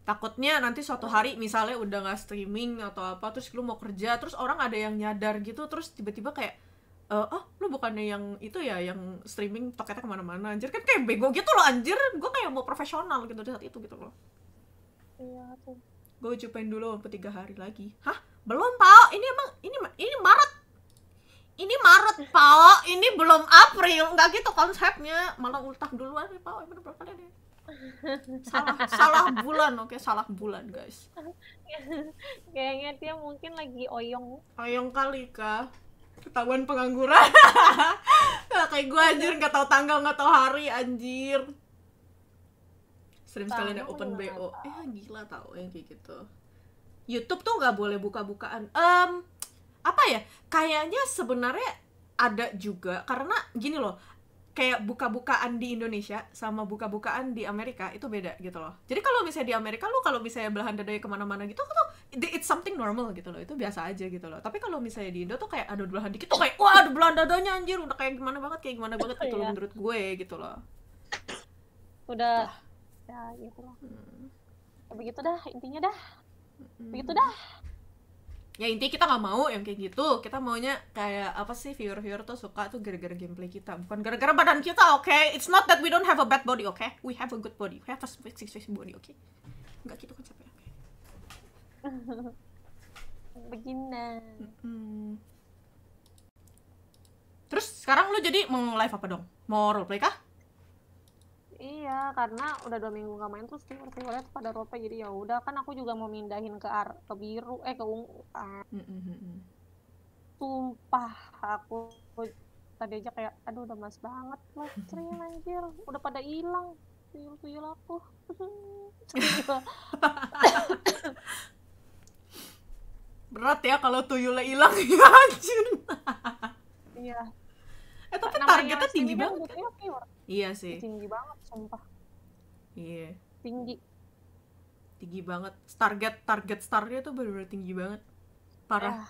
Takutnya nanti suatu iya. hari misalnya udah nggak streaming atau apa terus lu mau kerja terus orang ada yang nyadar gitu terus tiba-tiba kayak Uh, oh lu bukannya yang itu ya yang streaming toketnya kemana-mana anjir kan kayak bego gitu loh anjir gue kayak mau profesional gitu di saat itu gitu loh iya tuh gue ujupain dulu untuk tiga hari lagi hah belum pak ini emang ini ini Maret ini Maret, Pak. Ini belum April. Enggak gitu konsepnya. Malah ultah duluan nih, Pak. Bener berapa kali salah salah bulan oke okay, salah bulan guys kayaknya dia mungkin lagi oyong oyong kali kah ketahuan pengangguran nah, kayak gue anjir nggak tahu tanggal nggak tahu hari anjir sering sekali open bo eh gila tau yang kayak gitu YouTube tuh nggak boleh buka-bukaan um, apa ya kayaknya sebenarnya ada juga karena gini loh kayak buka-bukaan di Indonesia sama buka-bukaan di Amerika itu beda gitu loh. Jadi kalau misalnya di Amerika lu kalau misalnya belahan dadanya kemana-mana gitu tuh it's something normal gitu loh. Itu biasa aja gitu loh. Tapi kalau misalnya di Indo tuh kayak ada belahan dikit tuh kayak wah ada belahan dadanya anjir udah kayak gimana banget kayak gimana banget gitu loh iya. menurut gue gitu loh. Udah ah. ya gitu loh. Hmm. Ya begitu dah intinya dah. Begitu dah ya intinya kita nggak mau yang kayak gitu kita maunya kayak apa sih viewer viewer tuh suka tuh gara-gara gameplay kita bukan gara-gara badan kita oke okay? it's not that we don't have a bad body oke okay? we have a good body we have a specific sexy body oke okay? nggak gitu kan siapa begina mm terus sekarang lu jadi mau live apa dong mau roleplay kah Iya, karena udah dua minggu gak main terus timur lihat pada rope jadi ya udah kan aku juga mau mindahin ke ar ke biru eh ke ungu. Ah. Sumpah aku tadi aja kayak aduh udah mas banget loh sering anjir udah pada hilang tuyul tuyul aku berat ya kalau tuyulnya hilang ya anjir iya eh tapi targetnya tinggi kan banget Iya sih. Tinggi banget, sumpah. Iya. Yeah. Tinggi. Tinggi banget. Target target startnya tuh benar-benar tinggi banget. Parah. Ah,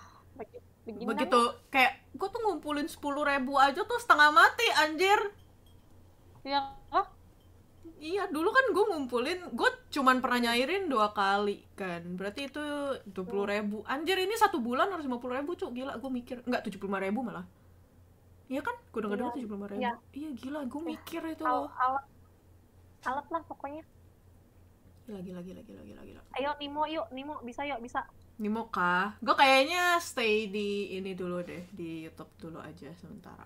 begitu, begitu ya? kayak gue tuh ngumpulin sepuluh ribu aja tuh setengah mati anjir. Iya. Oh. Iya, dulu kan gue ngumpulin, gue cuman pernah nyairin dua kali kan. Berarti itu dua puluh hmm. ribu. Anjir ini satu bulan harus lima puluh ribu cuk, gila gue mikir. Enggak tujuh puluh lima ribu malah. Iya kan? Gue udah dengar iya. tujuh puluh lima Iya. iya gila, gue iya. mikir itu loh. Alat, alat lah pokoknya. lagi lagi lagi lagi lagi gila. Ayo Nimo, yuk Nimo, bisa yuk, bisa. Nimo kah? Gue kayaknya stay di ini dulu deh, di YouTube dulu aja sementara.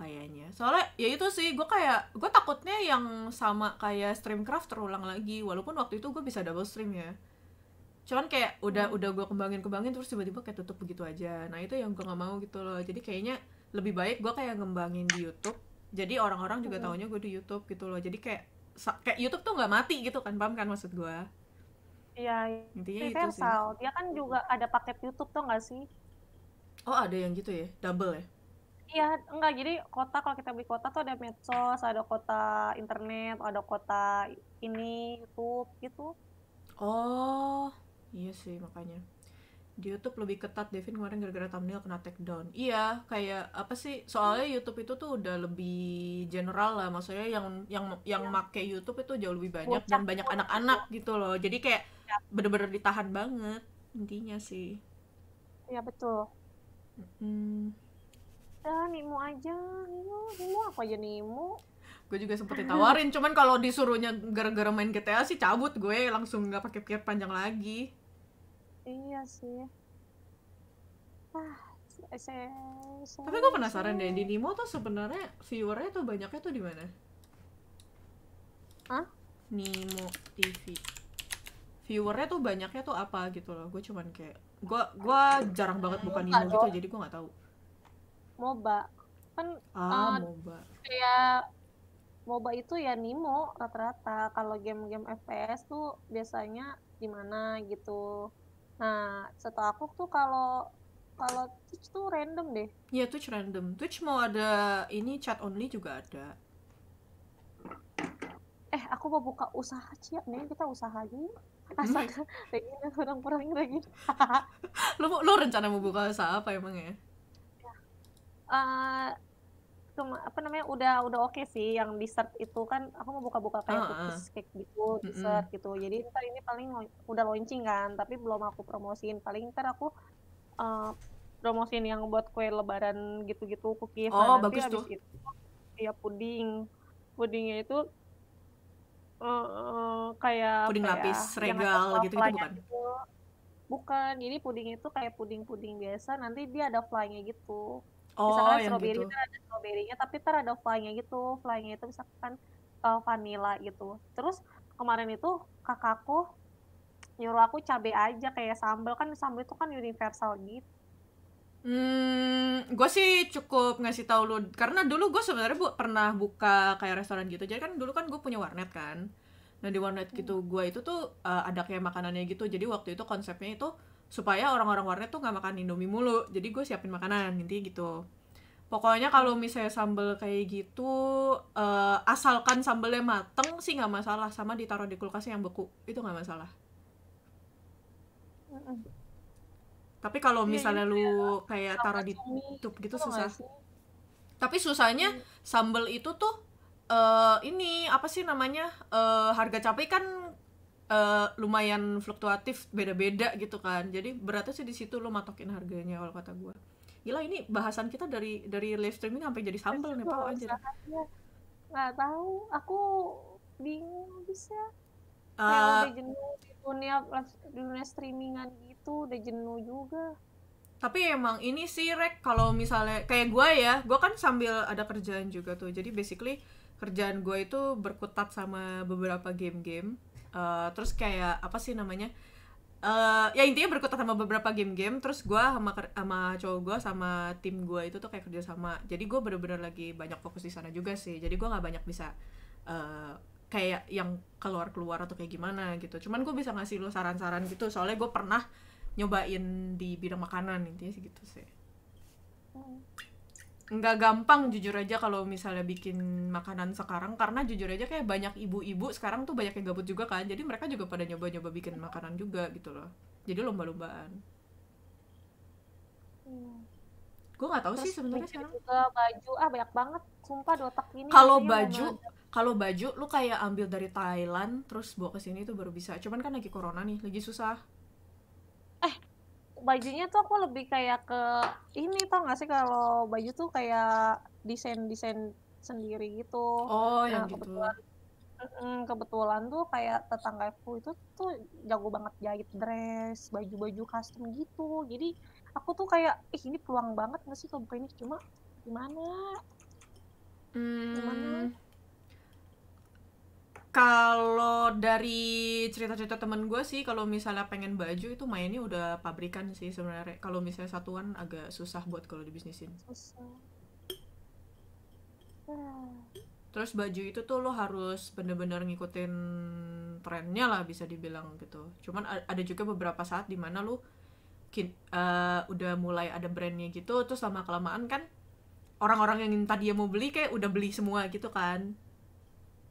Kayaknya. Soalnya ya itu sih, gue kayak gue takutnya yang sama kayak Streamcraft terulang lagi, walaupun waktu itu gue bisa double stream ya cuman kayak udah hmm. udah gue kembangin kembangin terus tiba-tiba kayak tutup begitu aja nah itu yang gue nggak mau gitu loh jadi kayaknya lebih baik gue kayak ngembangin di YouTube jadi orang-orang juga hmm. taunya gue di YouTube gitu loh jadi kayak kayak YouTube tuh nggak mati gitu kan paham kan maksud gue iya, iya intinya itu kan sih dia kan juga ada paket YouTube tuh nggak sih oh ada yang gitu ya double ya Iya, enggak. Jadi kota kalau kita beli kota tuh ada medsos, ada kota internet, ada kota ini, YouTube gitu. Oh. Iya sih makanya. Di YouTube lebih ketat Devin kemarin gara-gara thumbnail kena take down. Iya, kayak apa sih? Soalnya YouTube itu tuh udah lebih general lah, maksudnya yang yang yang ya. make YouTube itu jauh lebih banyak dan banyak anak-anak gitu loh. Jadi kayak iya. bener-bener ditahan banget intinya sih. Iya betul. Mm. Ah, nimu aja, nimu, nimu aku aja nimu? gue juga sempet ditawarin cuman kalau disuruhnya gara-gara main GTA sih cabut gue langsung nggak pakai pikir panjang lagi Iya sih. Ah, saya, Tapi gue penasaran deh, di Nimo tuh sebenarnya viewernya tuh banyaknya tuh di mana? Hah? Nimo TV. Viewernya tuh banyaknya tuh apa gitu loh. Gue cuman kayak gue gue jarang banget buka Nimo Moba gitu, jadi gue nggak tahu. MOBA. Kan ah, uh, MOBA. kayak MOBA itu ya Nimo rata-rata. Kalau game-game FPS tuh biasanya di mana gitu Nah, setelah aku tuh kalau kalau Twitch tuh random deh. Iya, Twitch random. Twitch mau ada ini chat only juga ada. Eh, aku mau buka usaha Cia nih, kita usaha aja. Hmm? Astaga, lagi kurang-kurang lagi. lo, lo rencana mau buka usaha apa emang ya? Uh, cuma apa namanya udah udah oke okay sih yang dessert itu kan aku mau buka-buka kayak uh. cookies cake gitu dessert mm gitu jadi ntar ini paling udah launching kan tapi belum aku promosiin paling ntar aku uh, promosiin yang buat kue lebaran gitu-gitu cookies nah, oh nah, bagus tuh itu, ya puding pudingnya itu uh, uh, kayak puding kayak lapis regal gitu gitu bukan gitu. bukan jadi puding itu kayak puding-puding biasa nanti dia ada flynya gitu Oh, misalkan strawberry gitu. Kan ada strawberry-nya tapi ter ada fly-nya gitu fly-nya itu misalkan uh, vanilla gitu terus kemarin itu kakakku nyuruh aku cabe aja kayak sambal kan sambal itu kan universal gitu Hmm, gue sih cukup ngasih tau lu karena dulu gue sebenarnya bu pernah buka kayak restoran gitu. Jadi kan dulu kan gue punya warnet kan. Nah di warnet hmm. gitu gue itu tuh uh, ada kayak makanannya gitu. Jadi waktu itu konsepnya itu supaya orang-orang warnet tuh nggak makan indomie mulu jadi gue siapin makanan intinya gitu pokoknya kalau misalnya sambel kayak gitu uh, asalkan sambelnya mateng sih nggak masalah sama ditaruh di kulkas yang beku itu nggak masalah tapi kalau iya, misalnya lu kayak taruh di tutup gitu, gitu susah tapi susahnya iya. sambel itu tuh uh, ini apa sih namanya uh, harga cabai kan uh, lumayan fluktuatif beda-beda gitu kan jadi beratnya sih di situ lo matokin harganya kalau kata gue gila ini bahasan kita dari dari live streaming sampai jadi sambel nih pak aja nggak tahu aku bingung bisa uh, udah jenuh di dunia di dunia streamingan gitu udah jenuh juga tapi emang ini sih rek kalau misalnya kayak gue ya gue kan sambil ada kerjaan juga tuh jadi basically kerjaan gue itu berkutat sama beberapa game-game Eh, terus kayak apa sih namanya uh, ya intinya berkutat sama beberapa game-game terus gue sama sama cowok gue sama tim gue itu tuh kayak kerja sama jadi gue bener-bener lagi banyak fokus di sana juga sih jadi gue nggak banyak bisa uh, kayak yang keluar-keluar atau kayak gimana gitu cuman gue bisa ngasih lo saran-saran gitu soalnya gue pernah nyobain di bidang makanan intinya sih gitu sih oh nggak gampang jujur aja kalau misalnya bikin makanan sekarang karena jujur aja kayak banyak ibu-ibu sekarang tuh banyak yang gabut juga kan jadi mereka juga pada nyoba-nyoba bikin makanan juga gitu loh jadi lomba-lombaan hmm. gue nggak tahu sih sebenarnya sekarang juga baju ah banyak banget sumpah di otak ini kalau baju kalau baju lu kayak ambil dari Thailand terus bawa ke sini tuh baru bisa cuman kan lagi corona nih lagi susah eh bajunya tuh aku lebih kayak ke ini tau gak sih kalau baju tuh kayak desain desain sendiri gitu. Oh, nah, yang kebetulan, gitu. Kebetulan, kebetulan tuh kayak tetanggaku itu tuh jago banget jahit dress, baju-baju custom gitu. Jadi aku tuh kayak ih ini peluang banget gak sih kalau ini cuma gimana? Hmm. Gimana? kalau dari cerita-cerita temen gue sih kalau misalnya pengen baju itu mainnya udah pabrikan sih sebenarnya kalau misalnya satuan agak susah buat kalau dibisnisin susah terus baju itu tuh lo harus bener-bener ngikutin trennya lah bisa dibilang gitu cuman ada juga beberapa saat dimana lo uh, udah mulai ada brandnya gitu terus lama kelamaan kan orang-orang yang tadi mau beli kayak udah beli semua gitu kan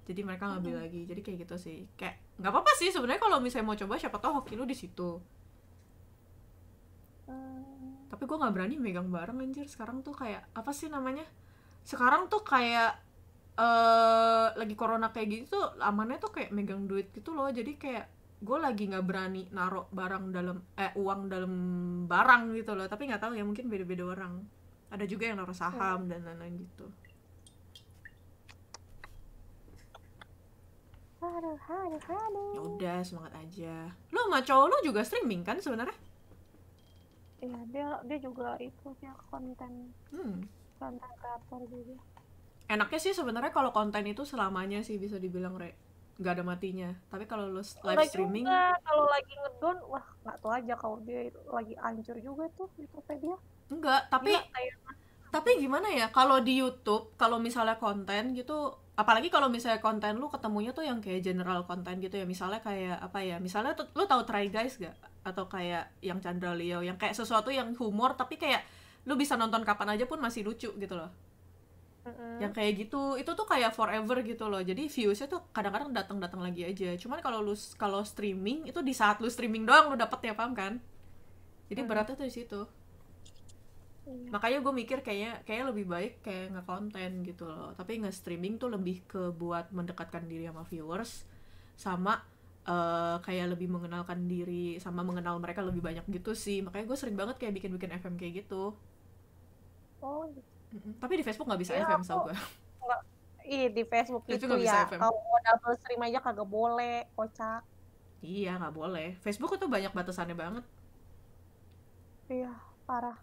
jadi mereka ngambil beli lagi jadi kayak gitu sih kayak nggak apa-apa sih sebenarnya kalau misalnya mau coba siapa tau hoki lu di situ eh. tapi gue nggak berani megang barang anjir sekarang tuh kayak apa sih namanya sekarang tuh kayak uh, lagi corona kayak gitu tuh amannya tuh kayak megang duit gitu loh jadi kayak gue lagi nggak berani narok barang dalam eh uang dalam barang gitu loh tapi nggak tahu ya mungkin beda-beda orang ada juga yang naruh saham iya. dan lain-lain gitu Ya udah semangat aja. Lo sama cowok lo juga streaming kan sebenarnya? Iya dia dia juga itu dia konten hmm. konten kreator juga. Enaknya sih sebenarnya kalau konten itu selamanya sih bisa dibilang re nggak ada matinya. Tapi kalau lo live streaming, kalau lagi ngedon, wah nggak tahu aja kalau dia lagi ancur juga tuh Wikipedia. Enggak, tapi tapi gimana ya kalau di YouTube kalau misalnya konten gitu apalagi kalau misalnya konten lu ketemunya tuh yang kayak general konten gitu ya misalnya kayak apa ya misalnya tuh, lu tahu try guys gak atau kayak yang Chandra Leo yang kayak sesuatu yang humor tapi kayak lu bisa nonton kapan aja pun masih lucu gitu loh mm yang kayak gitu itu tuh kayak forever gitu loh jadi viewsnya tuh kadang-kadang datang datang lagi aja cuman kalau lu kalau streaming itu di saat lu streaming doang lu dapet ya paham kan jadi mm-hmm. beratnya tuh di situ makanya gue mikir kayaknya kayak lebih baik kayak nge konten gitu loh tapi nge streaming tuh lebih ke buat mendekatkan diri sama viewers sama uh, kayak lebih mengenalkan diri sama mengenal mereka lebih banyak gitu sih makanya gue sering banget kayak bikin bikin FM kayak gitu oh iya. tapi di Facebook nggak bisa ya, FM tau gue Iya di Facebook itu, itu ya kalau mau double stream aja kagak boleh kocak iya nggak boleh Facebook itu banyak batasannya banget iya parah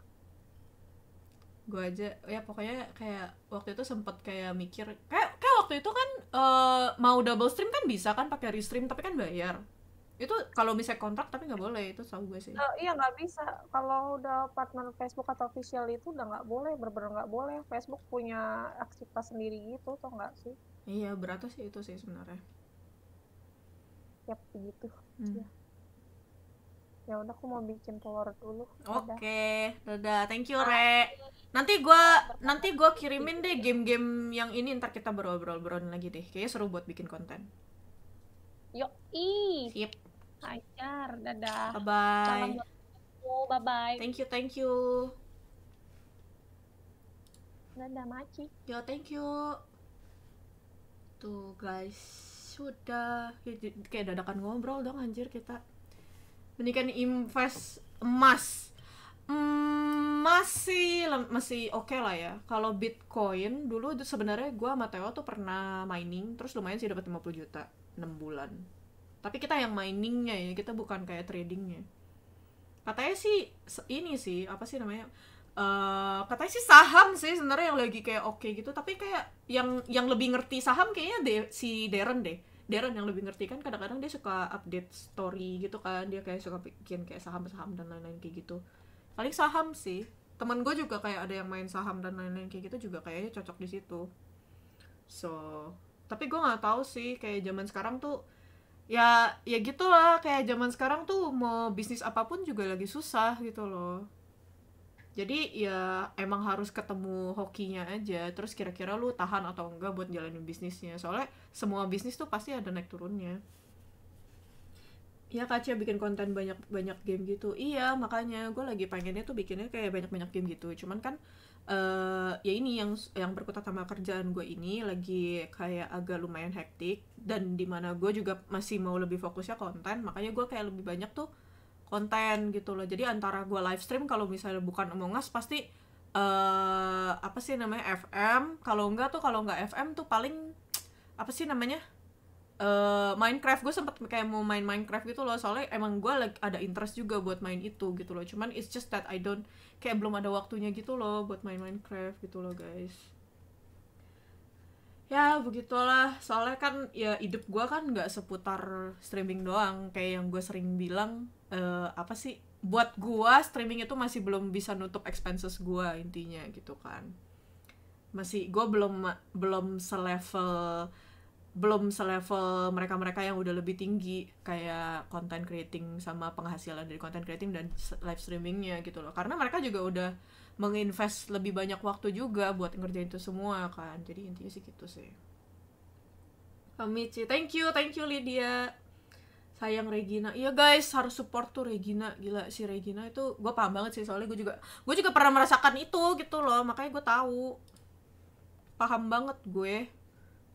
gue aja ya pokoknya kayak waktu itu sempet kayak mikir kayak kayak waktu itu kan uh, mau double stream kan bisa kan pakai restream tapi kan bayar itu kalau misalnya kontrak tapi nggak boleh itu tahu gue sih uh, iya nggak bisa kalau udah partner Facebook atau official itu udah nggak boleh berbeda nggak boleh Facebook punya aktivitas sendiri gitu tau nggak sih iya berat sih itu sih sebenarnya ya begitu hmm. ya ya udah aku mau bikin telur dulu oke okay. dadah thank you re nanti gue nanti gue kirimin deh game-game yang ini ntar kita berobrol-obrolin lagi deh kayaknya seru buat bikin konten yuk i sip ajar dadah bye bye bye bye thank you thank you dadah maci yo thank you tuh guys sudah ya, kayak dadakan ngobrol dong anjir kita pendidikan invest emas Emas hmm, masih masih oke okay lah ya kalau bitcoin dulu itu sebenarnya gua sama Theo tuh pernah mining terus lumayan sih dapat 50 juta 6 bulan tapi kita yang miningnya ya kita bukan kayak tradingnya katanya sih ini sih apa sih namanya Uh, katanya sih saham sih sebenarnya yang lagi kayak oke okay gitu tapi kayak yang yang lebih ngerti saham kayaknya de, si Darren deh Darren yang lebih ngerti kan kadang-kadang dia suka update story gitu kan dia kayak suka bikin kayak saham-saham dan lain-lain kayak gitu paling saham sih temen gue juga kayak ada yang main saham dan lain-lain kayak gitu juga kayaknya cocok di situ so tapi gue nggak tahu sih kayak zaman sekarang tuh ya ya gitulah kayak zaman sekarang tuh mau bisnis apapun juga lagi susah gitu loh jadi ya emang harus ketemu hokinya aja terus kira-kira lu tahan atau enggak buat jalanin bisnisnya soalnya semua bisnis tuh pasti ada naik turunnya Iya Kaca bikin konten banyak-banyak game gitu Iya makanya gue lagi pengennya tuh bikinnya kayak banyak-banyak game gitu Cuman kan uh, ya ini yang yang berkutat sama kerjaan gue ini lagi kayak agak lumayan hektik Dan dimana gue juga masih mau lebih fokusnya konten Makanya gue kayak lebih banyak tuh konten gitu loh jadi antara gue live stream kalau misalnya bukan Among Us pasti uh, apa sih namanya FM kalau enggak tuh kalau enggak FM tuh paling apa sih namanya uh, Minecraft gue sempet kayak mau main Minecraft gitu loh soalnya emang gue like, ada interest juga buat main itu gitu loh cuman it's just that I don't kayak belum ada waktunya gitu loh buat main Minecraft gitu loh guys ya begitulah soalnya kan ya hidup gue kan nggak seputar streaming doang kayak yang gue sering bilang uh, apa sih buat gue streaming itu masih belum bisa nutup expenses gue intinya gitu kan masih gue belum belum selevel belum selevel mereka-mereka yang udah lebih tinggi kayak content creating sama penghasilan dari content creating dan live streamingnya gitu loh karena mereka juga udah menginvest lebih banyak waktu juga buat ngerjain itu semua kan jadi intinya sih gitu sih Michi thank you thank you Lydia sayang Regina iya guys harus support tuh Regina gila si Regina itu gue paham banget sih soalnya gue juga gue juga pernah merasakan itu gitu loh makanya gue tahu paham banget gue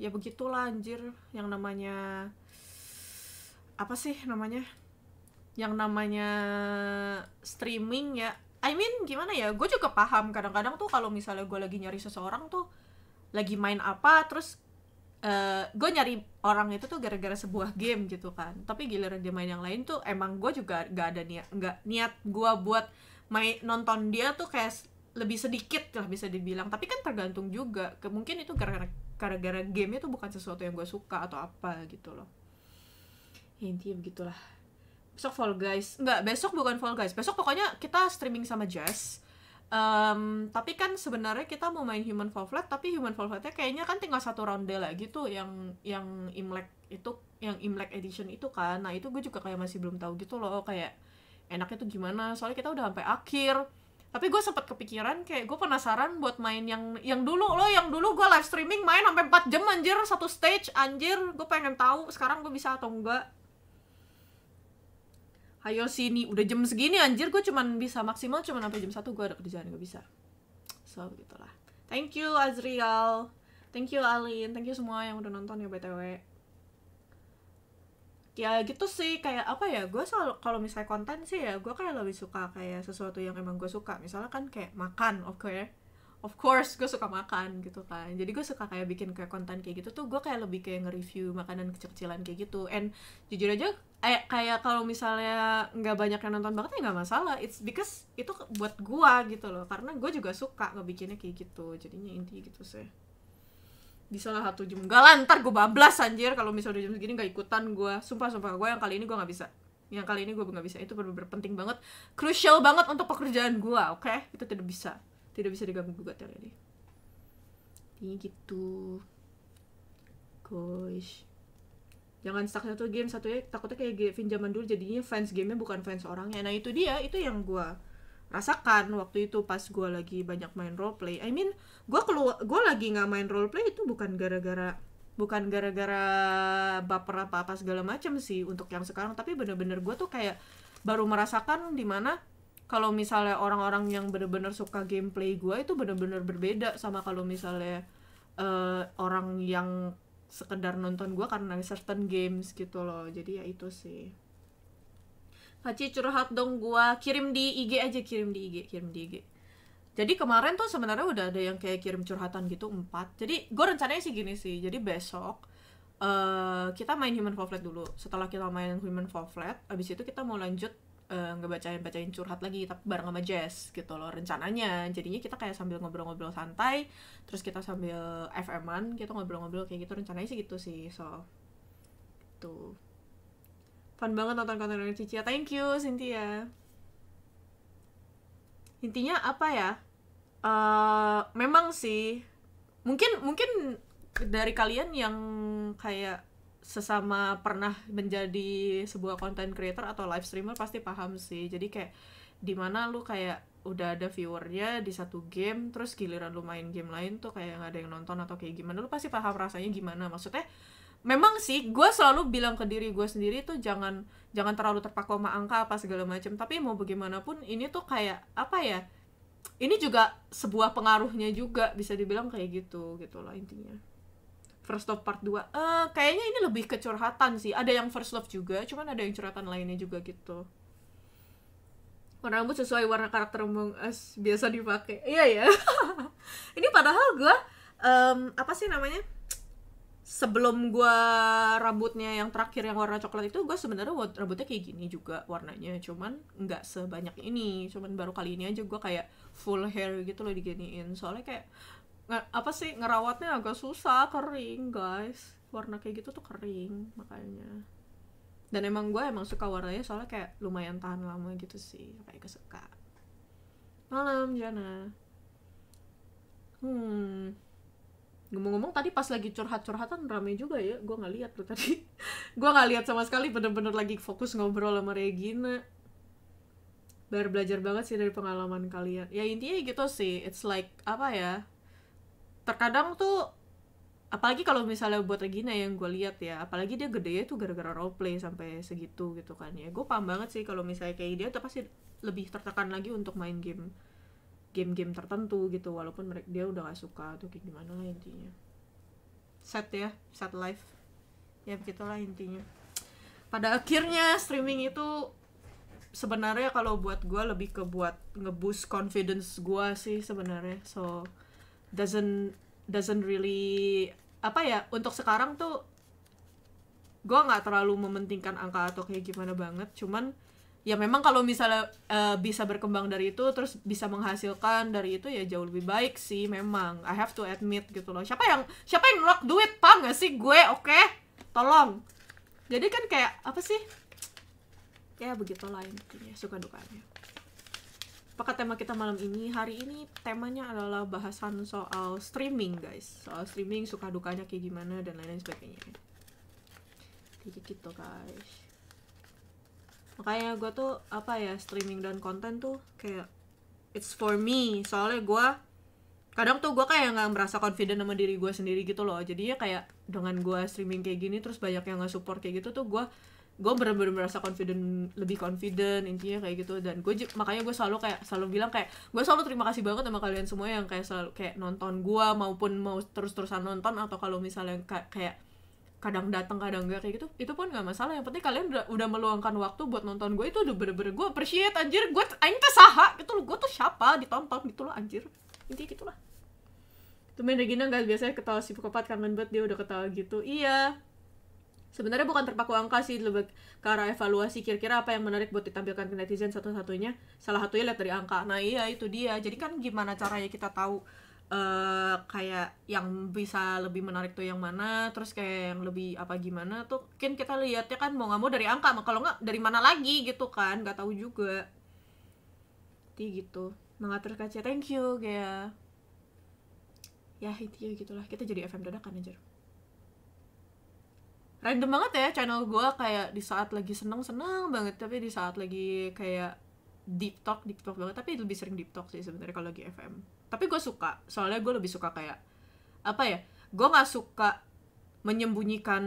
ya begitu anjir yang namanya apa sih namanya yang namanya streaming ya I mean gimana ya gue juga paham kadang-kadang tuh kalau misalnya gue lagi nyari seseorang tuh lagi main apa terus uh, eh, gue nyari orang itu tuh gara-gara sebuah game gitu kan tapi giliran dia main yang lain tuh emang gue juga gak ada niat nggak niat gue buat main nonton dia tuh kayak lebih sedikit lah bisa dibilang tapi kan tergantung juga Ke, mungkin itu gara-gara gara-gara game itu bukan sesuatu yang gue suka atau apa gitu loh intinya begitulah besok Fall Guys nggak besok bukan Fall Guys besok pokoknya kita streaming sama Jazz um, tapi kan sebenarnya kita mau main Human Fall Flat tapi Human Fall Flatnya kayaknya kan tinggal satu ronde lagi tuh yang yang Imlek itu yang Imlek edition itu kan nah itu gue juga kayak masih belum tahu gitu loh kayak enaknya tuh gimana soalnya kita udah sampai akhir tapi gue sempat kepikiran kayak gue penasaran buat main yang yang dulu loh yang dulu gue live streaming main sampai 4 jam anjir satu stage anjir gue pengen tahu sekarang gue bisa atau enggak ayo sini, udah jam segini anjir gue cuman bisa maksimal cuman sampai jam satu gue ada kerjaan gak bisa. So begitulah. Thank you Azriel. Thank you Alin, thank you semua yang udah nonton ya BTW. Ya gitu sih kayak apa ya? Gue selalu kalau misalnya konten sih ya gue kayak lebih suka kayak sesuatu yang emang gue suka. Misalnya kan kayak makan, oke. Okay? of course gue suka makan gitu kan jadi gue suka kayak bikin kayak konten kayak gitu tuh gue kayak lebih kayak nge-review makanan kecil-kecilan kayak gitu and jujur aja eh, kayak kalau misalnya nggak banyak yang nonton banget ya nggak masalah it's because itu buat gue gitu loh karena gue juga suka ngebikinnya kayak gitu jadinya inti gitu sih di salah satu jam gak lah ntar gue bablas anjir kalau misalnya jam segini gak ikutan gue sumpah sumpah gue yang kali ini gue nggak bisa yang kali ini gue nggak bisa itu benar-benar penting banget crucial banget untuk pekerjaan gue oke okay? itu tidak bisa tidak bisa diganggu juga ya ini ini gitu guys. jangan stuck satu game satu ya takutnya kayak game pinjaman dulu jadinya fans gamenya bukan fans orangnya nah itu dia itu yang gue rasakan waktu itu pas gue lagi banyak main role play I mean gue keluar gue lagi nggak main role play itu bukan gara-gara bukan gara-gara baper apa apa segala macam sih untuk yang sekarang tapi bener-bener gue tuh kayak baru merasakan dimana kalau misalnya orang-orang yang bener-bener suka gameplay gue itu bener-bener berbeda sama kalau misalnya uh, orang yang sekedar nonton gue karena certain games gitu loh jadi ya itu sih Haji curhat dong gue, kirim di IG aja kirim di IG kirim di IG jadi kemarin tuh sebenarnya udah ada yang kayak kirim curhatan gitu empat jadi gue rencananya sih gini sih jadi besok uh, kita main Human Fall Flat dulu setelah kita main Human Fall Flat abis itu kita mau lanjut Eh, nggak uh, bacain bacain curhat lagi tapi bareng sama Jess gitu loh rencananya jadinya kita kayak sambil ngobrol-ngobrol santai terus kita sambil FM-an kita gitu, ngobrol-ngobrol kayak gitu rencananya sih gitu sih so tuh gitu. fun banget nonton konten dari Cici ya. thank you Cynthia intinya apa ya uh, memang sih mungkin mungkin dari kalian yang kayak sesama pernah menjadi sebuah content creator atau live streamer pasti paham sih jadi kayak dimana lu kayak udah ada viewernya di satu game terus giliran lu main game lain tuh kayak nggak ada yang nonton atau kayak gimana lu pasti paham rasanya gimana maksudnya memang sih gue selalu bilang ke diri gue sendiri tuh jangan jangan terlalu terpaku sama angka apa segala macam tapi mau bagaimanapun ini tuh kayak apa ya ini juga sebuah pengaruhnya juga bisa dibilang kayak gitu gitu loh intinya First Love Part 2. Uh, eh, kayaknya ini lebih ke curhatan sih. Ada yang First Love juga, cuman ada yang curhatan lainnya juga gitu. Warna rambut sesuai warna karakter Among Us biasa dipakai. Iya ya. ini padahal gue um, apa sih namanya? Sebelum gue rambutnya yang terakhir yang warna coklat itu, gue sebenarnya rambutnya kayak gini juga warnanya, cuman nggak sebanyak ini, cuman baru kali ini aja gue kayak full hair gitu loh diginiin. Soalnya kayak apa sih ngerawatnya agak susah kering guys warna kayak gitu tuh kering makanya dan emang gue emang suka warnanya soalnya kayak lumayan tahan lama gitu sih kayak suka malam Jana hmm ngomong-ngomong tadi pas lagi curhat-curhatan rame juga ya gue nggak lihat tuh tadi gue nggak lihat sama sekali bener-bener lagi fokus ngobrol sama Regina baru belajar banget sih dari pengalaman kalian ya intinya gitu sih it's like apa ya terkadang tuh apalagi kalau misalnya buat Regina yang gue lihat ya apalagi dia gede tuh gara-gara role play sampai segitu gitu kan ya gue paham banget sih kalau misalnya kayak dia tuh pasti lebih tertekan lagi untuk main game game-game tertentu gitu walaupun mereka dia udah gak suka tuh kayak gimana lah intinya set ya set life ya begitulah intinya pada akhirnya streaming itu sebenarnya kalau buat gue lebih ke buat ngebus confidence gue sih sebenarnya so doesn't doesn't really apa ya untuk sekarang tuh gue nggak terlalu mementingkan angka atau kayak gimana banget cuman ya memang kalau misalnya uh, bisa berkembang dari itu terus bisa menghasilkan dari itu ya jauh lebih baik sih memang I have to admit gitu loh siapa yang siapa yang nolak duit paham gak sih gue oke okay? tolong jadi kan kayak apa sih ya lah intinya suka dukanya Apakah tema kita malam ini? Hari ini temanya adalah bahasan soal streaming, guys. Soal streaming, suka dukanya kayak gimana, dan lain-lain sebagainya. Kayak gitu, guys. Makanya gue tuh, apa ya, streaming dan konten tuh kayak, it's for me. Soalnya gue, kadang tuh gue kayak nggak merasa confident sama diri gue sendiri gitu loh. Jadinya kayak, dengan gue streaming kayak gini, terus banyak yang nggak support kayak gitu tuh, gue gue bener-bener merasa confident lebih confident intinya kayak gitu dan gue makanya gue selalu kayak selalu bilang kayak gue selalu terima kasih banget sama kalian semua yang kayak selalu kayak nonton gue maupun mau terus-terusan nonton atau kalau misalnya kayak kadang datang kadang enggak kayak gitu itu pun nggak masalah yang penting kalian udah, udah meluangkan waktu buat nonton gue itu udah bener-bener gue appreciate anjir gue anjir tuh saha gitu loh gue tuh siapa ditonton gitu loh anjir intinya gitulah main Regina nggak biasanya ketawa si pekopat kangen banget dia udah ketawa gitu iya sebenarnya bukan terpaku angka sih lebih ke arah evaluasi kira-kira apa yang menarik buat ditampilkan ke netizen satu-satunya salah satunya lihat dari angka nah iya itu dia jadi kan gimana caranya kita tahu uh, kayak yang bisa lebih menarik tuh yang mana terus kayak yang lebih apa gimana tuh mungkin kita lihatnya kan mau nggak mau dari angka kalau nggak dari mana lagi gitu kan nggak tahu juga jadi gitu mengatur kaca thank you ya ya itu ya, gitulah kita jadi FM dadakan aja random banget ya channel gue kayak di saat lagi seneng seneng banget tapi di saat lagi kayak deep talk deep talk banget tapi lebih sering deep talk sih sebenarnya kalau lagi FM tapi gue suka soalnya gue lebih suka kayak apa ya gue nggak suka menyembunyikan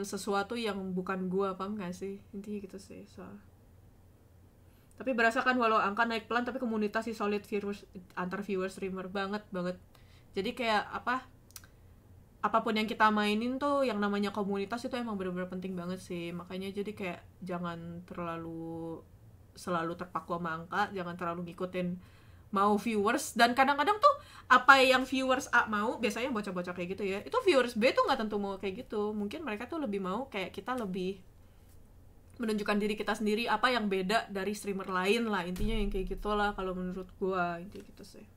sesuatu yang bukan gue apa enggak sih intinya gitu sih so tapi berasa kan walau angka naik pelan tapi komunitas sih solid viewers antar viewers streamer banget banget jadi kayak apa apapun yang kita mainin tuh yang namanya komunitas itu emang bener-bener penting banget sih makanya jadi kayak jangan terlalu selalu terpaku sama angka jangan terlalu ngikutin mau viewers dan kadang-kadang tuh apa yang viewers A mau biasanya bocah-bocah kayak gitu ya itu viewers B tuh nggak tentu mau kayak gitu mungkin mereka tuh lebih mau kayak kita lebih menunjukkan diri kita sendiri apa yang beda dari streamer lain lah intinya yang kayak gitulah kalau menurut gua intinya gitu sih.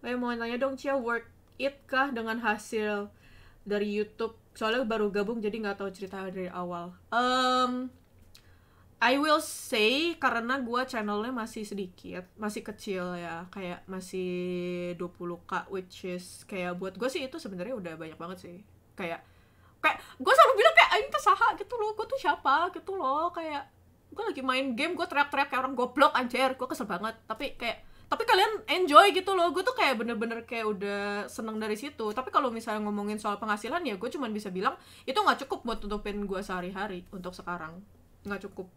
Oke, mau nanya dong Cia work it kah dengan hasil dari YouTube? Soalnya baru gabung jadi nggak tahu cerita dari awal. Um, I will say karena gua channelnya masih sedikit, masih kecil ya, kayak masih 20k which is kayak buat gua sih itu sebenarnya udah banyak banget sih. Kayak kayak gue selalu bilang kayak ah, ini tuh saha gitu loh, gua tuh siapa gitu loh, kayak gua lagi main game gua teriak-teriak kayak orang goblok anjir, gua kesel banget. Tapi kayak tapi kalian enjoy gitu loh gue tuh kayak bener-bener kayak udah seneng dari situ tapi kalau misalnya ngomongin soal penghasilan ya gue cuman bisa bilang itu nggak cukup buat tutupin gue sehari-hari untuk sekarang nggak cukup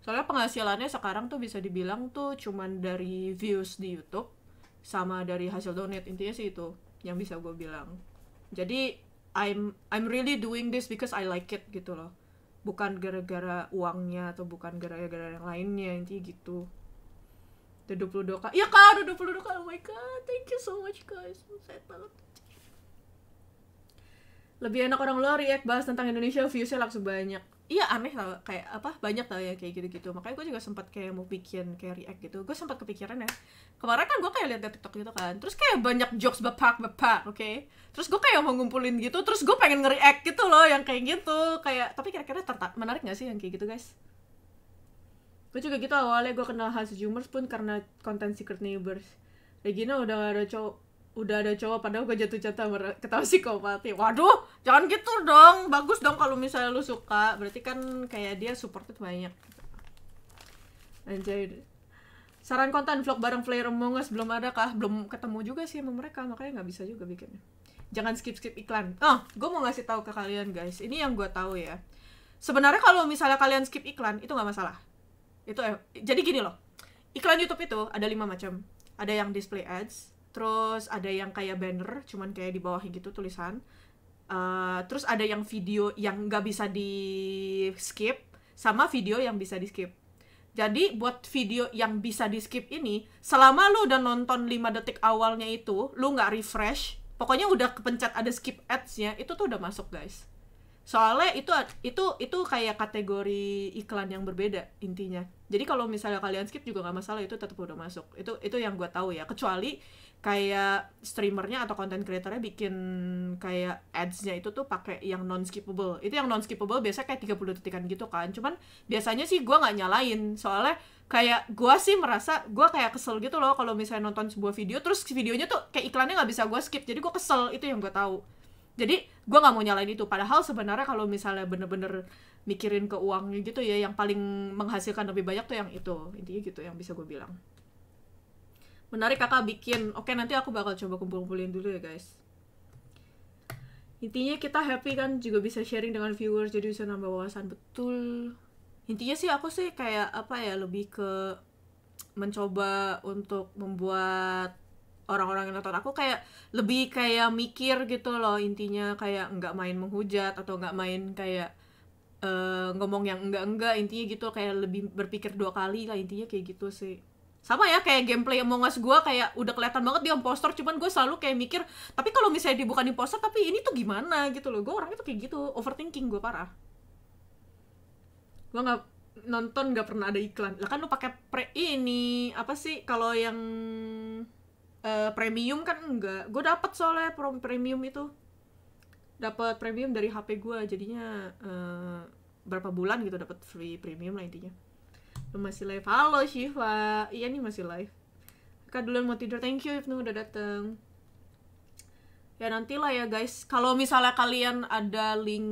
soalnya penghasilannya sekarang tuh bisa dibilang tuh cuman dari views di YouTube sama dari hasil donate intinya sih itu yang bisa gue bilang jadi I'm I'm really doing this because I like it gitu loh bukan gara-gara uangnya atau bukan gara-gara yang lainnya intinya gitu udah 22 kali ya kak udah 22 kali oh my god thank you so much guys oh, sad banget lebih enak orang luar react bahas tentang Indonesia viewsnya langsung banyak iya aneh tau kayak apa banyak tau ya kayak gitu-gitu makanya gue juga sempat kayak mau bikin kayak react gitu gue sempat kepikiran ya kemarin kan gue kayak lihat di tiktok gitu kan terus kayak banyak jokes bepak bepak oke okay? terus gue kayak mau ngumpulin gitu terus gue pengen nge-react gitu loh yang kayak gitu kayak tapi kira-kira menarik gak sih yang kayak gitu guys gue juga gitu awalnya gue kenal Hans Jumers pun karena konten Secret Neighbors Regina udah ada cowok udah ada cowok padahal gue jatuh cinta ketawa psikopati waduh jangan gitu dong bagus dong kalau misalnya lu suka berarti kan kayak dia supportnya banyak anjay saran konten vlog bareng player Among Us belum ada kah belum ketemu juga sih sama mereka makanya nggak bisa juga bikin jangan skip skip iklan oh gue mau ngasih tahu ke kalian guys ini yang gue tahu ya sebenarnya kalau misalnya kalian skip iklan itu nggak masalah itu eh, jadi gini loh iklan YouTube itu ada lima macam ada yang display ads terus ada yang kayak banner cuman kayak di bawah gitu tulisan uh, terus ada yang video yang nggak bisa di skip sama video yang bisa di skip jadi buat video yang bisa di skip ini selama lu udah nonton 5 detik awalnya itu lu nggak refresh pokoknya udah kepencet ada skip adsnya itu tuh udah masuk guys soalnya itu itu itu kayak kategori iklan yang berbeda intinya jadi kalau misalnya kalian skip juga nggak masalah itu tetap udah masuk itu itu yang gue tahu ya kecuali kayak streamernya atau konten creatornya bikin kayak adsnya itu tuh pakai yang non skippable itu yang non skippable biasanya kayak 30 detikan gitu kan cuman biasanya sih gue nggak nyalain soalnya kayak gue sih merasa gue kayak kesel gitu loh kalau misalnya nonton sebuah video terus videonya tuh kayak iklannya nggak bisa gue skip jadi gue kesel itu yang gue tahu jadi gue nggak mau nyalain itu padahal sebenarnya kalau misalnya bener-bener mikirin ke uangnya gitu ya yang paling menghasilkan lebih banyak tuh yang itu intinya gitu yang bisa gue bilang menarik kakak bikin oke nanti aku bakal coba kumpul-kumpulin dulu ya guys intinya kita happy kan juga bisa sharing dengan viewers jadi bisa nambah wawasan betul intinya sih aku sih kayak apa ya lebih ke mencoba untuk membuat orang-orang yang nonton aku kayak lebih kayak mikir gitu loh intinya kayak nggak main menghujat atau nggak main kayak uh, ngomong yang enggak-enggak intinya gitu kayak lebih berpikir dua kali lah intinya kayak gitu sih sama ya kayak gameplay Among Us gue kayak udah kelihatan banget dia impostor cuman gue selalu kayak mikir tapi kalau misalnya dia bukan impostor tapi ini tuh gimana gitu loh gue orangnya tuh kayak gitu overthinking gue parah gue nggak nonton nggak pernah ada iklan lah kan lu pakai pre ini apa sih kalau yang Eh, premium kan enggak gue dapet soalnya prom premium itu dapat premium dari HP gue jadinya uh, berapa bulan gitu dapat free premium lah intinya Lu masih live halo Shiva iya nih masih live kak duluan mau tidur thank you Ibnu udah dateng ya nantilah ya guys kalau misalnya kalian ada link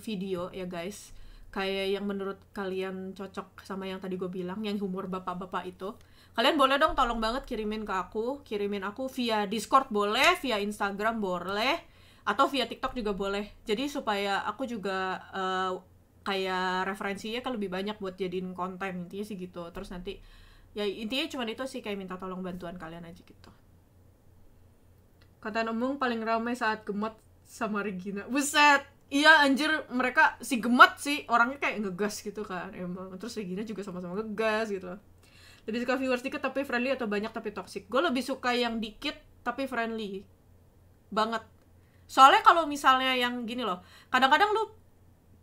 video ya guys kayak yang menurut kalian cocok sama yang tadi gue bilang yang humor bapak-bapak itu kalian boleh dong tolong banget kirimin ke aku kirimin aku via discord boleh via instagram boleh atau via tiktok juga boleh jadi supaya aku juga uh, kayak referensinya kan lebih banyak buat jadiin konten intinya sih gitu terus nanti ya intinya cuma itu sih kayak minta tolong bantuan kalian aja gitu kata umum paling ramai saat gemot sama Regina buset iya anjir mereka si gemot sih orangnya kayak ngegas gitu kan emang terus Regina juga sama-sama ngegas gitu lebih suka viewers dikit tapi friendly atau banyak tapi toxic gue lebih suka yang dikit tapi friendly banget soalnya kalau misalnya yang gini loh kadang-kadang lu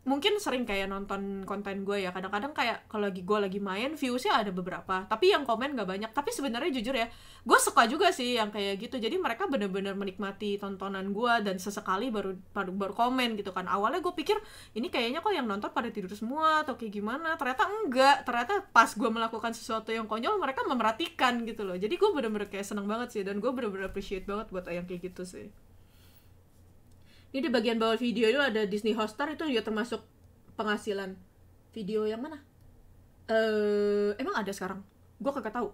mungkin sering kayak nonton konten gue ya kadang-kadang kayak kalau lagi gue lagi main viewsnya ada beberapa tapi yang komen gak banyak tapi sebenarnya jujur ya gue suka juga sih yang kayak gitu jadi mereka bener-bener menikmati tontonan gue dan sesekali baru baru, baru komen gitu kan awalnya gue pikir ini kayaknya kok yang nonton pada tidur semua atau kayak gimana ternyata enggak ternyata pas gue melakukan sesuatu yang konyol mereka memerhatikan gitu loh jadi gue bener-bener kayak seneng banget sih dan gue bener-bener appreciate banget buat yang kayak gitu sih ini di bagian bawah video itu ada Disney Hotstar itu juga termasuk penghasilan. Video yang mana? Eh, emang ada sekarang? Gue kagak tahu.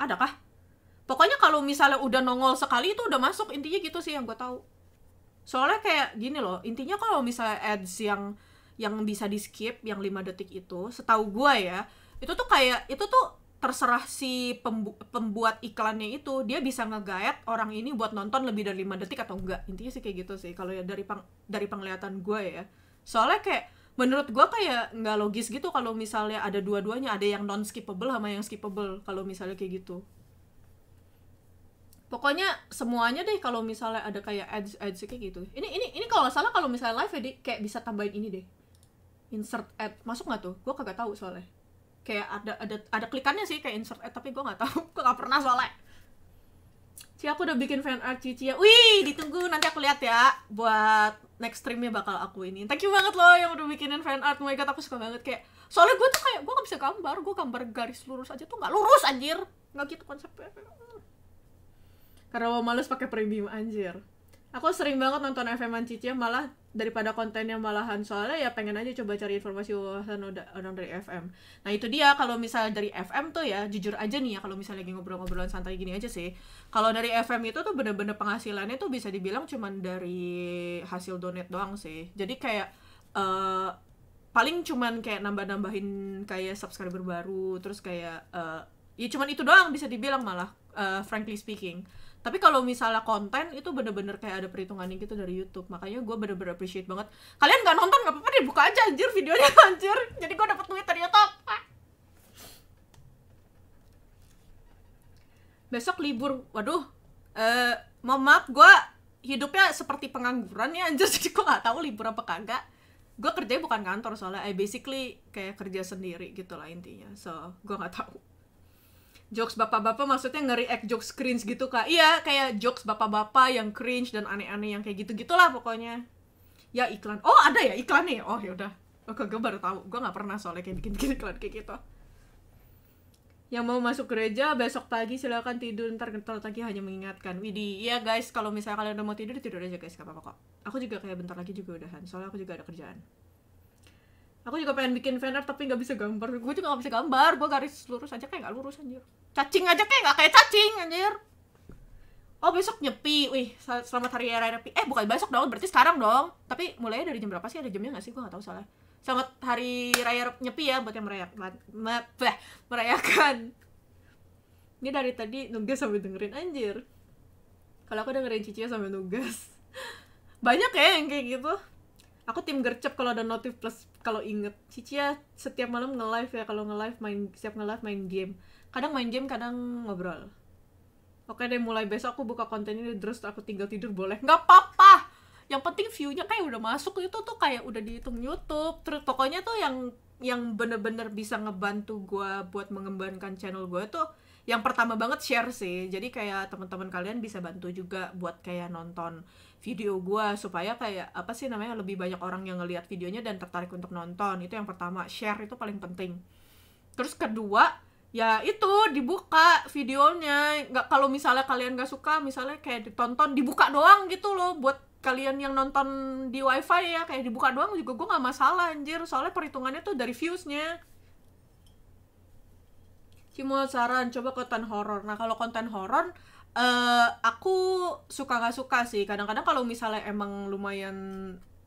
Adakah? Pokoknya kalau misalnya udah nongol sekali itu udah masuk intinya gitu sih yang gue tahu. Soalnya kayak gini loh, intinya kalau misalnya ads yang yang bisa di skip yang 5 detik itu, setahu gue ya, itu tuh kayak itu tuh terserah si pembu pembuat iklannya itu dia bisa ngegaet orang ini buat nonton lebih dari lima detik atau enggak intinya sih kayak gitu sih kalau ya dari pang dari penglihatan gue ya soalnya kayak menurut gue kayak nggak logis gitu kalau misalnya ada dua-duanya ada yang non skippable sama yang skippable kalau misalnya kayak gitu pokoknya semuanya deh kalau misalnya ada kayak ads ads kayak gitu ini ini ini kalau nggak salah kalau misalnya live ya deh, kayak bisa tambahin ini deh insert ad masuk nggak tuh gue kagak tahu soalnya kayak ada ada ada klikannya sih kayak insert eh tapi gue nggak tahu gue nggak pernah soalnya Cia aku udah bikin fan art Cici ya wih ditunggu nanti aku lihat ya buat next streamnya bakal aku ini thank you banget loh yang udah bikinin fan art oh my god aku suka banget kayak soalnya gue tuh kayak gue nggak bisa gambar gue gambar garis lurus aja tuh nggak lurus anjir nggak gitu konsepnya karena mau males pakai premium anjir aku sering banget nonton FM Cici malah daripada kontennya malahan soalnya ya pengen aja coba cari informasi wawasan orang dari FM nah itu dia kalau misalnya dari FM tuh ya jujur aja nih ya kalau misalnya lagi ngobrol-ngobrolan santai gini aja sih kalau dari FM itu tuh bener-bener penghasilannya tuh bisa dibilang cuman dari hasil donate doang sih jadi kayak uh, paling cuman kayak nambah-nambahin kayak subscriber baru terus kayak uh, ya cuman itu doang bisa dibilang malah uh, frankly speaking tapi kalau misalnya konten itu bener-bener kayak ada perhitungannya gitu dari YouTube makanya gue bener-bener appreciate banget kalian nggak nonton nggak apa-apa dibuka aja anjir videonya anjir jadi gue dapet duit dari YouTube besok libur waduh eh uh, maaf gue hidupnya seperti pengangguran ya anjir jadi gue nggak tahu libur apa kagak gue kerjanya bukan kantor soalnya I eh, basically kayak kerja sendiri gitu lah intinya so gue nggak tahu jokes bapak-bapak maksudnya nge-react jokes cringe gitu kak iya kayak jokes bapak-bapak yang cringe dan aneh-aneh yang kayak gitu gitulah pokoknya ya iklan oh ada ya iklan iklannya ya? oh yaudah oke oh, gue baru tahu gue nggak pernah soalnya kayak bikin, bikin iklan kayak gitu yang mau masuk gereja besok pagi silakan tidur ntar kental lagi hanya mengingatkan widi iya guys kalau misalnya kalian udah mau tidur tidur aja guys gak apa-apa kok aku juga kayak bentar lagi juga udahan soalnya aku juga ada kerjaan aku juga pengen bikin fanart tapi nggak bisa gambar gue juga nggak bisa gambar gue garis lurus aja kayak nggak lurus anjir cacing aja kayak nggak kayak cacing anjir oh besok nyepi wih selamat hari raya nyepi eh bukan besok dong berarti sekarang dong tapi mulai dari jam berapa sih ada jamnya nggak sih gue nggak tahu salah selamat hari raya nyepi ya buat yang merayakan merayakan ini dari tadi nugas sambil dengerin anjir kalau aku dengerin cicinya sambil nugas banyak ya yang kayak gitu aku tim gercep kalau ada notif plus kalau inget Cici ya setiap malam nge-live ya kalau nge-live main setiap nge-live main game kadang main game kadang ngobrol oke deh mulai besok aku buka kontennya terus aku tinggal tidur boleh nggak apa-apa yang penting viewnya kayak udah masuk itu tuh kayak udah dihitung YouTube terus pokoknya tuh yang yang bener-bener bisa ngebantu gue buat mengembangkan channel gue tuh yang pertama banget share sih jadi kayak teman-teman kalian bisa bantu juga buat kayak nonton video gue supaya kayak apa sih namanya lebih banyak orang yang ngelihat videonya dan tertarik untuk nonton itu yang pertama share itu paling penting terus kedua ya itu dibuka videonya nggak kalau misalnya kalian nggak suka misalnya kayak ditonton dibuka doang gitu loh buat kalian yang nonton di wifi ya kayak dibuka doang juga gue nggak masalah anjir soalnya perhitungannya tuh dari viewsnya cuma saran coba konten horor nah kalau konten horor uh, aku suka nggak suka sih kadang-kadang kalau misalnya emang lumayan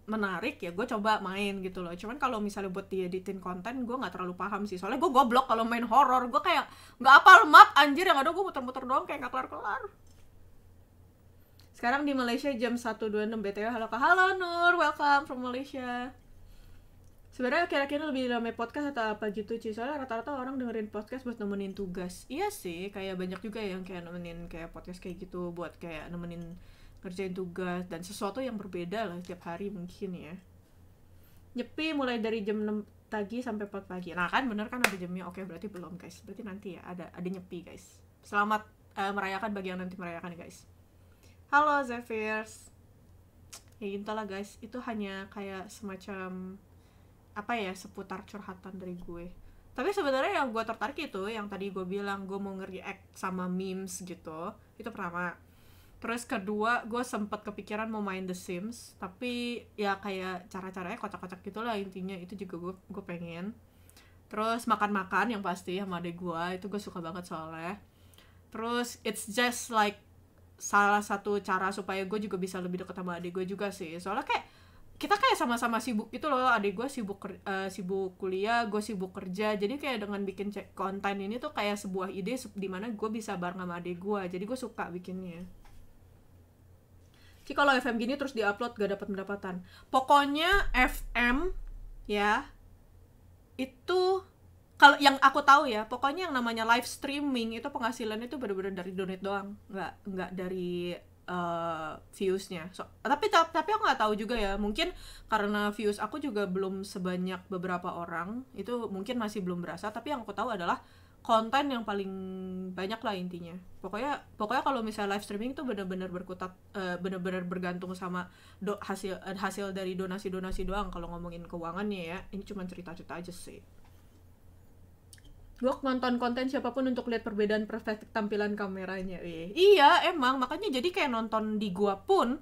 menarik ya gue coba main gitu loh cuman kalau misalnya buat dieditin konten gue nggak terlalu paham sih soalnya gue goblok kalau main horror gue kayak nggak apal map anjir yang ada gue muter-muter doang kayak nggak kelar-kelar sekarang di Malaysia jam 1.26 BTW halo kak halo Nur welcome from Malaysia Sebenarnya akhir-akhir akhir lebih ramai podcast atau apa gitu sih Soalnya rata-rata orang dengerin podcast buat nemenin tugas Iya sih, kayak banyak juga yang kayak nemenin kayak podcast kayak gitu Buat kayak nemenin ngerjain tugas Dan sesuatu yang berbeda lah setiap hari mungkin ya Nyepi mulai dari jam 6 pagi sampai 4 pagi Nah kan bener kan ada jamnya Oke berarti belum guys Berarti nanti ya ada, ada nyepi guys Selamat uh, merayakan bagi yang nanti merayakan guys Halo Zephyrs Ya gitu guys Itu hanya kayak semacam apa ya seputar curhatan dari gue tapi sebenarnya yang gue tertarik itu yang tadi gue bilang gue mau nge-react sama memes gitu itu pertama terus kedua gue sempet kepikiran mau main The Sims tapi ya kayak cara-caranya kocak-kocak gitulah intinya itu juga gue gue pengen terus makan-makan yang pasti sama adek gue itu gue suka banget soalnya terus it's just like salah satu cara supaya gue juga bisa lebih dekat sama adik gue juga sih soalnya kayak kita kayak sama-sama sibuk gitu loh adik gue sibuk uh, sibuk kuliah gue sibuk kerja jadi kayak dengan bikin konten ini tuh kayak sebuah ide di mana gue bisa bareng sama adik gue jadi gue suka bikinnya Ki kalau FM gini terus diupload gak dapat pendapatan pokoknya FM ya itu kalau yang aku tahu ya pokoknya yang namanya live streaming itu penghasilan itu bener-bener dari donate doang nggak nggak dari uh, viewsnya. So, tapi tapi aku nggak tahu juga ya. Mungkin karena views aku juga belum sebanyak beberapa orang itu mungkin masih belum berasa. Tapi yang aku tahu adalah konten yang paling banyak lah intinya. Pokoknya pokoknya kalau misalnya live streaming itu benar-benar berkutat uh, benar-benar bergantung sama do, hasil hasil dari donasi-donasi doang kalau ngomongin keuangannya ya. Ini cuma cerita-cerita aja sih gue nonton konten siapapun untuk lihat perbedaan perspektif tampilan kameranya eh, iya emang makanya jadi kayak nonton di gua pun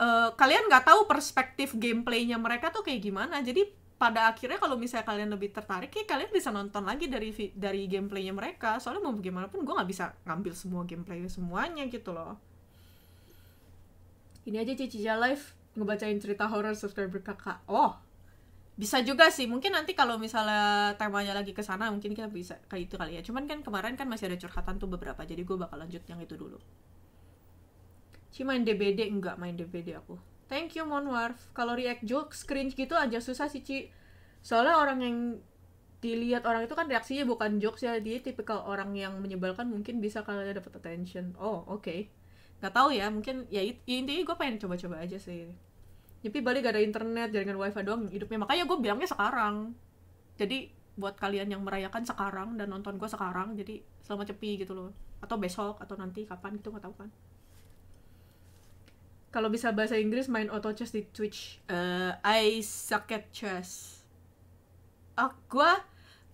uh, kalian nggak tahu perspektif gameplaynya mereka tuh kayak gimana jadi pada akhirnya kalau misalnya kalian lebih tertarik ya kalian bisa nonton lagi dari dari gameplaynya mereka soalnya mau bagaimanapun pun gue nggak bisa ngambil semua gameplay semuanya gitu loh ini aja Cicija Live ngebacain cerita horror subscriber kakak oh bisa juga sih mungkin nanti kalau misalnya temanya lagi ke sana mungkin kita bisa kayak itu kali ya cuman kan kemarin kan masih ada curhatan tuh beberapa jadi gue bakal lanjut yang itu dulu si main DBD enggak main DBD aku thank you Monwarf kalau react jokes cringe gitu aja susah sih Ci soalnya orang yang dilihat orang itu kan reaksinya bukan jokes ya dia tipikal orang yang menyebalkan mungkin bisa kalian dapat attention oh oke okay. nggak tahu ya mungkin ya intinya gue pengen coba-coba aja sih nyepi balik gak ada internet jaringan wifi doang hidupnya makanya gue bilangnya sekarang jadi buat kalian yang merayakan sekarang dan nonton gue sekarang jadi selamat cepi gitu loh atau besok atau nanti kapan gitu nggak tahu kan kalau bisa bahasa Inggris main auto chess di Twitch uh, I suck at chess ah gue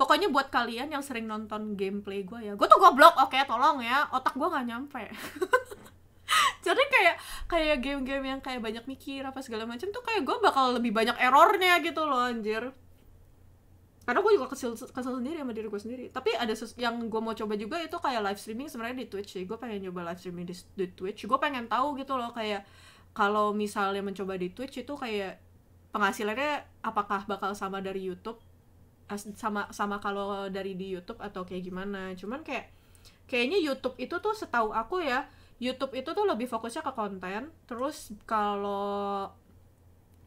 pokoknya buat kalian yang sering nonton gameplay gue ya gue tuh goblok oke okay, tolong ya otak gue nggak nyampe jadi kayak kayak game-game yang kayak banyak mikir apa segala macam tuh kayak gue bakal lebih banyak errornya gitu loh anjir karena gue juga kesel kesel sendiri sama diri gue sendiri tapi ada yang gue mau coba juga itu kayak live streaming sebenarnya di Twitch sih gue pengen nyoba live streaming di, di Twitch gue pengen tahu gitu loh kayak kalau misalnya mencoba di Twitch itu kayak penghasilannya apakah bakal sama dari YouTube sama sama kalau dari di YouTube atau kayak gimana cuman kayak kayaknya YouTube itu tuh setahu aku ya YouTube itu tuh lebih fokusnya ke konten terus kalau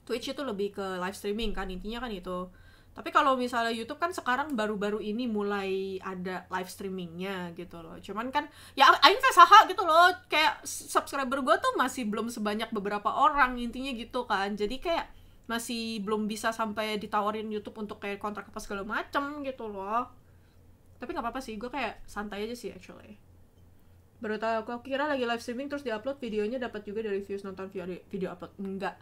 Twitch itu lebih ke live streaming kan intinya kan itu tapi kalau misalnya YouTube kan sekarang baru-baru ini mulai ada live streamingnya gitu loh cuman kan ya Aing saha gitu loh kayak subscriber gue tuh masih belum sebanyak beberapa orang intinya gitu kan jadi kayak masih belum bisa sampai ditawarin YouTube untuk kayak kontrak apa segala macem gitu loh tapi nggak apa-apa sih gue kayak santai aja sih actually baru tahu aku, kira lagi live streaming terus diupload videonya dapat juga dari views nonton video video upload enggak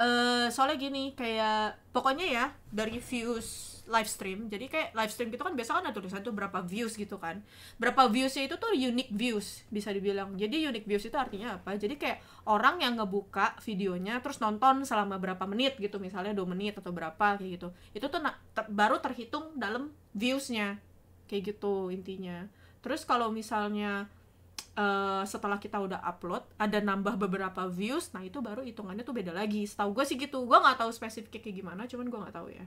uh, soalnya gini kayak pokoknya ya dari views live stream jadi kayak live stream gitu kan biasa kan ada tulisan tuh berapa views gitu kan berapa viewsnya itu tuh unique views bisa dibilang jadi unique views itu artinya apa jadi kayak orang yang ngebuka videonya terus nonton selama berapa menit gitu misalnya dua menit atau berapa kayak gitu itu tuh ter baru terhitung dalam viewsnya kayak gitu intinya terus kalau misalnya Eh, setelah kita udah upload ada nambah beberapa views nah itu baru hitungannya tuh beda lagi setahu gue sih gitu gue nggak tahu spesifiknya kayak gimana cuman gue nggak tahu ya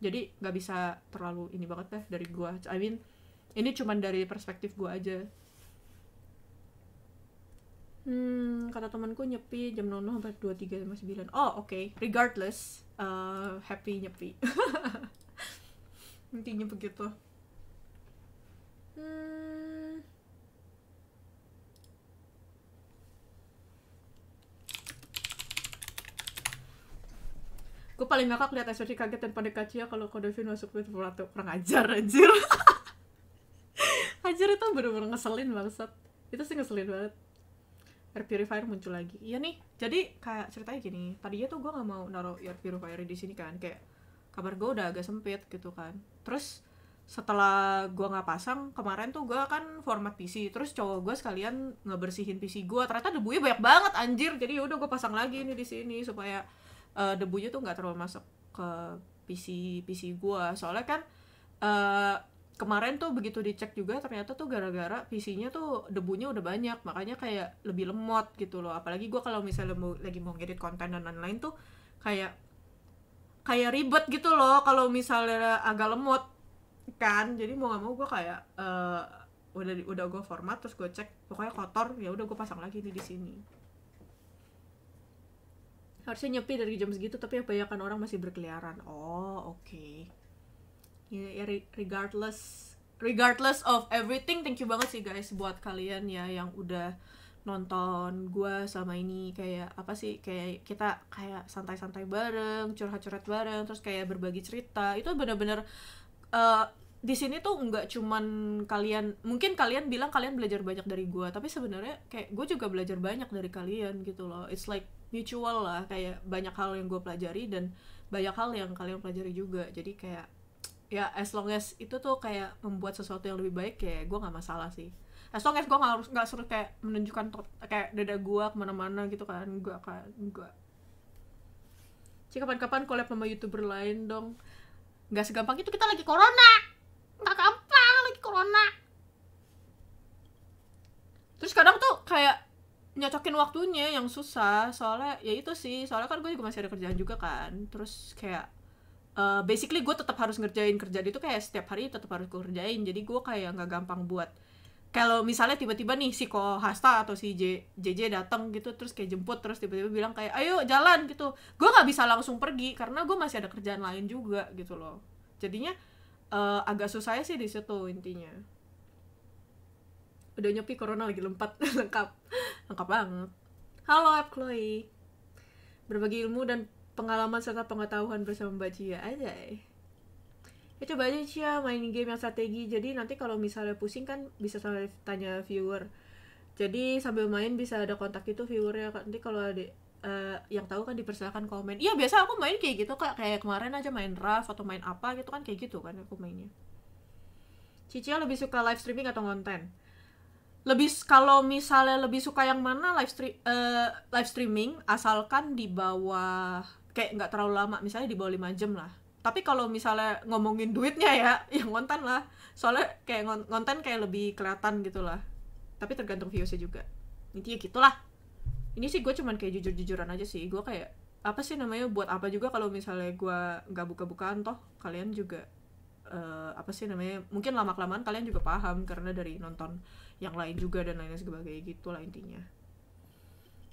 jadi nggak bisa terlalu ini banget deh dari gue I mean ini cuman dari perspektif gue aja Hmm, kata temanku nyepi jam 00 sampai 23 lima 9. Oh, oke. Okay. Regardless, uh, happy nyepi. Intinya begitu. Hmm, gue paling ngakak lihat SOC kaget dan pandai kacia kalau Kodovin masuk ke Purwato kurang ajar anjir anjir itu bener-bener ngeselin banget itu sih ngeselin banget air purifier muncul lagi iya nih jadi kayak ceritanya gini tadinya tuh gue nggak mau naruh air purifier di sini kan kayak kabar gue udah agak sempit gitu kan terus setelah gue nggak pasang kemarin tuh gue kan format PC terus cowok gue sekalian ngebersihin PC gue ternyata debunya banyak banget anjir jadi ya udah gue pasang lagi ini di sini supaya uh, debunya tuh nggak terlalu masuk ke PC PC gua soalnya kan uh, kemarin tuh begitu dicek juga ternyata tuh gara-gara PC-nya tuh debunya udah banyak makanya kayak lebih lemot gitu loh apalagi gua kalau misalnya mau, lagi mau ngedit konten dan lain-lain tuh kayak kayak ribet gitu loh kalau misalnya agak lemot kan jadi mau nggak mau gua kayak uh, udah udah gue format terus gua cek pokoknya kotor ya udah gua pasang lagi nih di sini harusnya nyepi dari jam segitu tapi kebanyakan orang masih berkeliaran oh oke okay. ya, ya regardless regardless of everything thank you banget sih guys buat kalian ya yang udah nonton gue selama ini kayak apa sih kayak kita kayak santai-santai bareng curhat-curhat bareng terus kayak berbagi cerita itu bener-bener uh, di sini tuh nggak cuman kalian mungkin kalian bilang kalian belajar banyak dari gue tapi sebenarnya kayak gue juga belajar banyak dari kalian gitu loh it's like mutual lah kayak banyak hal yang gue pelajari dan banyak hal yang kalian pelajari juga jadi kayak ya as long as itu tuh kayak membuat sesuatu yang lebih baik kayak gue nggak masalah sih as long as gue nggak harus nggak suruh kayak menunjukkan kayak dada gue kemana-mana gitu kan gue kan gue Cik kapan-kapan collab sama youtuber lain dong nggak segampang itu kita lagi corona nggak gampang lagi corona terus kadang tuh kayak nyocokin waktunya yang susah soalnya ya itu sih soalnya kan gue juga masih ada kerjaan juga kan terus kayak uh, basically gue tetap harus ngerjain kerjaan itu kayak setiap hari tetap harus gue kerjain jadi gue kayak nggak gampang buat kalau misalnya tiba-tiba nih si Ko Hasta atau si J, JJ datang gitu terus kayak jemput terus tiba-tiba bilang kayak ayo jalan gitu gue nggak bisa langsung pergi karena gue masih ada kerjaan lain juga gitu loh jadinya uh, agak susah sih di situ intinya udah nyepi corona lagi lempat lengkap lengkap banget halo app Chloe berbagi ilmu dan pengalaman serta pengetahuan bersama Mbak Cia aja eh. ya coba aja Cia main game yang strategi jadi nanti kalau misalnya pusing kan bisa sampai tanya viewer jadi sambil main bisa ada kontak itu viewernya nanti kalau ada uh, yang tahu kan dipersilakan komen iya biasa aku main kayak gitu kak kayak kemarin aja main raft atau main apa gitu kan kayak gitu kan aku mainnya Cicia lebih suka live streaming atau konten lebih kalau misalnya lebih suka yang mana live stream uh, eh, live streaming asalkan di bawah kayak nggak terlalu lama misalnya di bawah 5 jam lah tapi kalau misalnya ngomongin duitnya ya yang ngonten lah soalnya kayak ngon ngonten kayak lebih kelihatan gitu lah tapi tergantung viewsnya juga intinya gitulah ini sih gue cuman kayak jujur-jujuran aja sih gue kayak apa sih namanya buat apa juga kalau misalnya gue nggak buka-bukaan toh kalian juga uh, apa sih namanya mungkin lama kelamaan kalian juga paham karena dari nonton yang lain juga dan lain sebagainya gitu lah intinya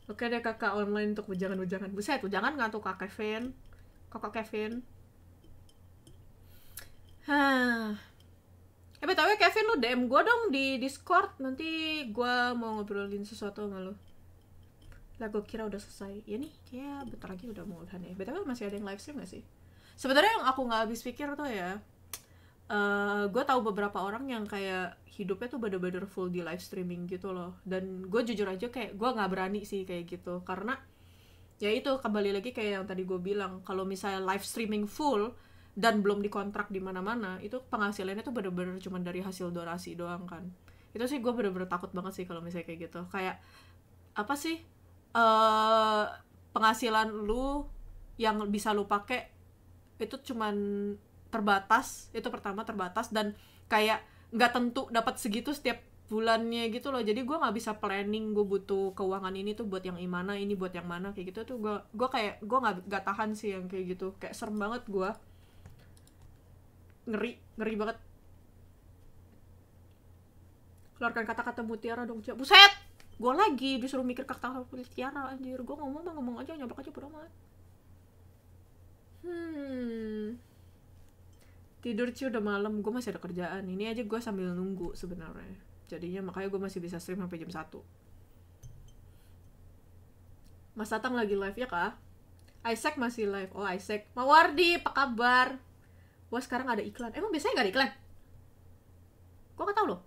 oke deh kakak online untuk ujangan-ujangan buset jangan nggak tuh kak Kevin kakak Kevin Hah. Eh btw Kevin lu DM gue dong di Discord nanti gue mau ngobrolin sesuatu sama lu. Lah gue kira udah selesai. Ya nih kayak bentar lagi udah mau udah ya. Btw masih ada yang live stream gak sih? Sebenarnya yang aku nggak habis pikir tuh ya uh, eh, gue tahu beberapa orang yang kayak hidupnya tuh bener-bener full di live streaming gitu loh dan gue jujur aja kayak gue nggak berani sih kayak gitu karena ya itu kembali lagi kayak yang tadi gue bilang kalau misalnya live streaming full dan belum dikontrak di mana-mana itu penghasilannya tuh bener-bener cuma dari hasil donasi doang kan itu sih gue bener-bener takut banget sih kalau misalnya kayak gitu kayak apa sih uh, penghasilan lu yang bisa lu pakai itu cuman terbatas itu pertama terbatas dan kayak nggak tentu dapat segitu setiap bulannya gitu loh jadi gue nggak bisa planning gue butuh keuangan ini tuh buat yang mana ini buat yang mana kayak gitu tuh gue gue kayak gue nggak nggak tahan sih yang kayak gitu kayak serem banget gue ngeri ngeri banget keluarkan kata-kata mutiara dong cia buset gue lagi disuruh mikir kata-kata mutiara anjir gue ngomong mah ngomong aja nyoba aja beramat hmm tidur sih udah malam gue masih ada kerjaan ini aja gue sambil nunggu sebenarnya jadinya makanya gue masih bisa stream sampai jam satu. Mas Tatang lagi live ya kak? Isaac masih live oh Isaac Mawardi apa kabar? Wah sekarang ada iklan emang biasanya gak ada iklan? Gue gak tau loh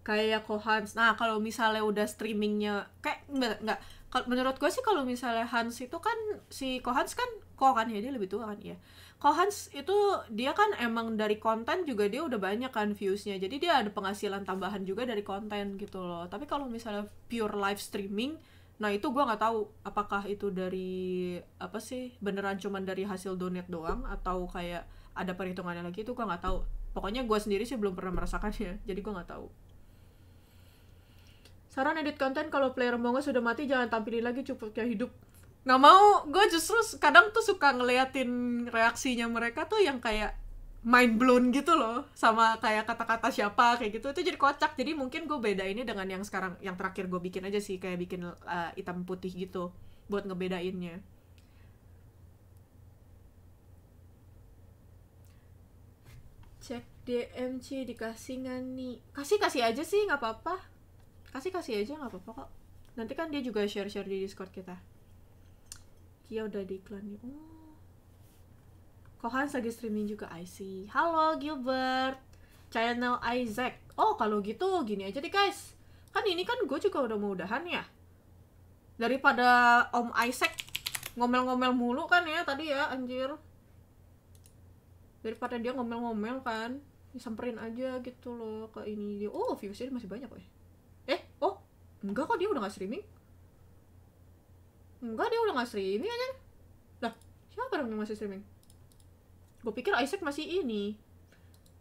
kayak Kohans nah kalau misalnya udah streamingnya kayak enggak enggak menurut gue sih kalau misalnya Hans itu kan si Kohans kan kok kan ya dia lebih tua kan ya kalau Hans itu dia kan emang dari konten juga dia udah banyak kan viewsnya jadi dia ada penghasilan tambahan juga dari konten gitu loh tapi kalau misalnya pure live streaming nah itu gue nggak tahu apakah itu dari apa sih beneran cuman dari hasil donate doang atau kayak ada perhitungannya lagi itu gue nggak tahu pokoknya gue sendiri sih belum pernah merasakan ya jadi gue nggak tahu saran edit konten kalau player monggo sudah mati jangan tampilin lagi cukupnya hidup nggak mau gue justru kadang tuh suka ngeliatin reaksinya mereka tuh yang kayak mind blown gitu loh sama kayak kata-kata siapa kayak gitu itu jadi kocak jadi mungkin gue beda ini dengan yang sekarang yang terakhir gue bikin aja sih kayak bikin uh, hitam putih gitu buat ngebedainnya cek DMC dikasih nggak nih kasih kasih aja sih nggak apa-apa kasih kasih aja nggak apa-apa kok nanti kan dia juga share share di Discord kita ya udah nih. Gitu. Oh. kohan lagi streaming juga IC. Halo Gilbert. Channel Isaac. Oh, kalau gitu gini aja deh guys. Kan ini kan gue juga udah mau udahan ya. Daripada Om Isaac ngomel-ngomel mulu kan ya tadi ya, anjir. Daripada dia ngomel-ngomel kan. Disamperin aja gitu loh ke ini dia. Oh, viewsnya masih banyak, weh. Eh, oh, enggak kok dia udah gak streaming. Enggak, dia udah gak streaming aja. Lah, siapa yang masih streaming? Gue pikir Isaac masih ini.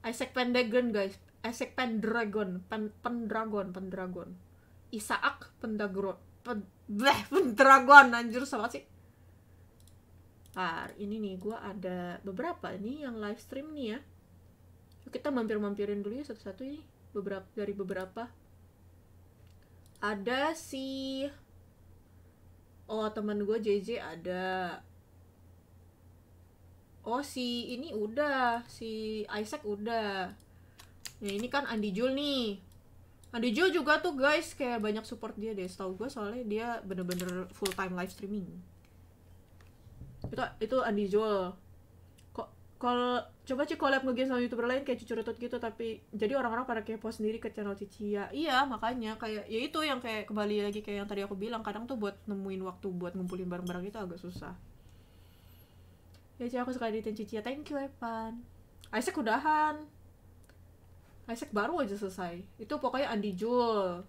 Isaac Pendragon, guys. Isaac Pendragon, Pen Pendragon, Pendragon. Isaac Pendragon. Pen Pendragon anjir sama sih. Ntar, ini nih gue ada beberapa nih yang live stream nih ya. Yuk kita mampir-mampirin dulu ya satu-satu ini beberapa dari beberapa. Ada si oh teman gue JJ ada oh si ini udah si Isaac udah nah ini kan Andi Jul nih Andi Jul juga tuh guys kayak banyak support dia deh Setau gue soalnya dia bener-bener full time live streaming itu itu Andi Jul kalau coba sih collab nge sama youtuber lain kayak cucurutut gitu tapi jadi orang-orang pada kepo sendiri ke channel Cici ya iya makanya kayak ya itu yang kayak kembali lagi kayak yang tadi aku bilang kadang tuh buat nemuin waktu buat ngumpulin barang-barang itu agak susah ya sih aku suka editin Cici ya thank you Evan Isaac udahan Isaac baru aja selesai itu pokoknya Andi Jul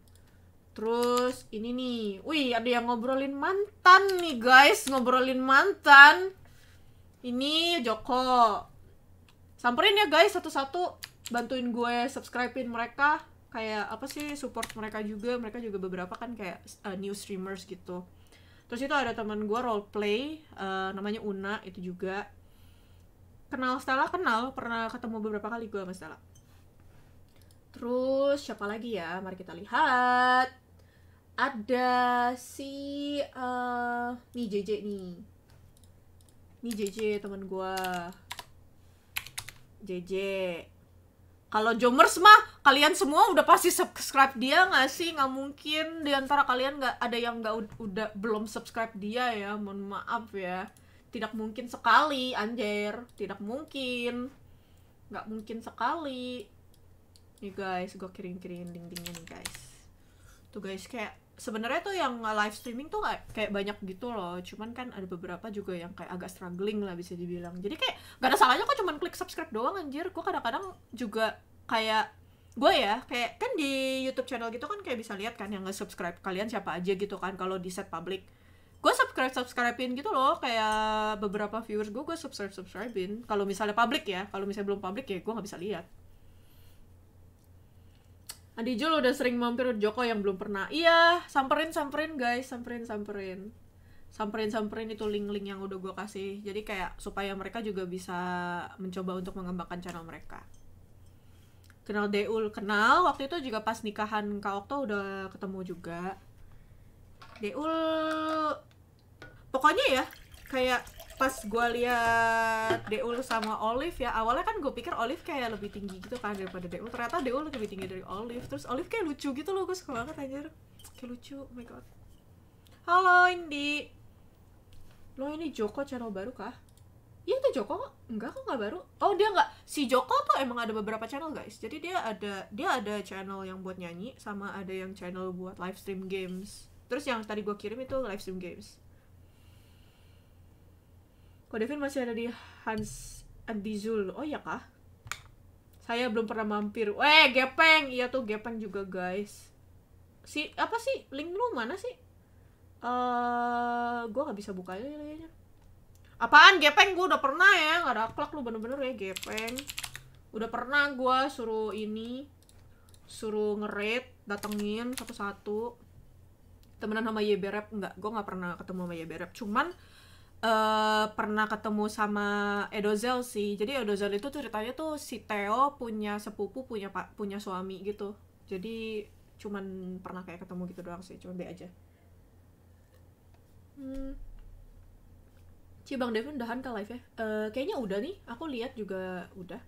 terus ini nih wih ada yang ngobrolin mantan nih guys ngobrolin mantan ini Joko samperin ya guys satu-satu bantuin gue subscribein mereka kayak apa sih support mereka juga mereka juga beberapa kan kayak uh, new streamers gitu terus itu ada teman gue role play uh, eh, namanya Una itu juga kenal Stella kenal pernah ketemu beberapa kali gue sama Stella terus siapa lagi ya mari kita lihat ada si uh, nih JJ nih ini JJ teman gua. JJ. Kalau Jomers mah kalian semua udah pasti subscribe dia nggak sih? Nggak mungkin diantara kalian nggak ada yang nggak udah belum subscribe dia ya. Mohon maaf ya. Tidak mungkin sekali, anjir. Tidak mungkin. Nggak mungkin sekali. Nih guys, gue kirim-kirim dindingnya nih guys. Tuh guys kayak sebenarnya tuh yang live streaming tuh kayak, banyak gitu loh cuman kan ada beberapa juga yang kayak agak struggling lah bisa dibilang jadi kayak gak ada salahnya kok cuman klik subscribe doang anjir gue kadang-kadang juga kayak gue ya kayak kan di YouTube channel gitu kan kayak bisa lihat kan yang nge-subscribe kalian siapa aja gitu kan kalau di set public gue subscribe subscribein gitu loh kayak beberapa viewers gue gue subscribe subscribein kalau misalnya public ya kalau misalnya belum public ya gue nggak bisa lihat Andi Jul udah sering mampir Joko yang belum pernah. Iya, samperin samperin guys, samperin samperin. Samperin samperin itu link-link yang udah gue kasih. Jadi kayak supaya mereka juga bisa mencoba untuk mengembangkan channel mereka. Kenal Deul, kenal. Waktu itu juga pas nikahan Kak Okto udah ketemu juga. Deul pokoknya ya kayak pas gue lihat Deul sama Olive ya awalnya kan gue pikir Olive kayak lebih tinggi gitu kan daripada Deul ternyata Deul lebih tinggi dari Olive terus Olive kayak lucu gitu loh gue suka banget anjir kayak lucu oh my god halo Indi lo ini Joko channel baru kah? Iya itu Joko enggak kok nggak baru oh dia nggak si Joko tuh emang ada beberapa channel guys jadi dia ada dia ada channel yang buat nyanyi sama ada yang channel buat live stream games terus yang tadi gue kirim itu live stream games Kok Devin masih ada di Hans Adizul? Oh iya kah? Saya belum pernah mampir. Weh, gepeng. Iya tuh gepeng juga, guys. Si apa sih? Link lu mana sih? Eh, uh, gua nggak bisa bukanya kayaknya. Apaan gepeng Gua udah pernah ya Gak ada akhlak lu bener-bener ya gepeng Udah pernah gua suruh ini Suruh ngerit Datengin satu-satu Temenan sama YB Rap Enggak, gue gak pernah ketemu sama YB Rap Cuman uh, pernah ketemu sama Edozel sih. Jadi Edozel itu ceritanya tuh si Theo punya sepupu punya pak punya suami gitu. Jadi cuman pernah kayak ketemu gitu doang sih, cuma be aja. Hmm. Bang Devin udahan ke live ya? Uh, eh, kayaknya udah nih, aku lihat juga udah.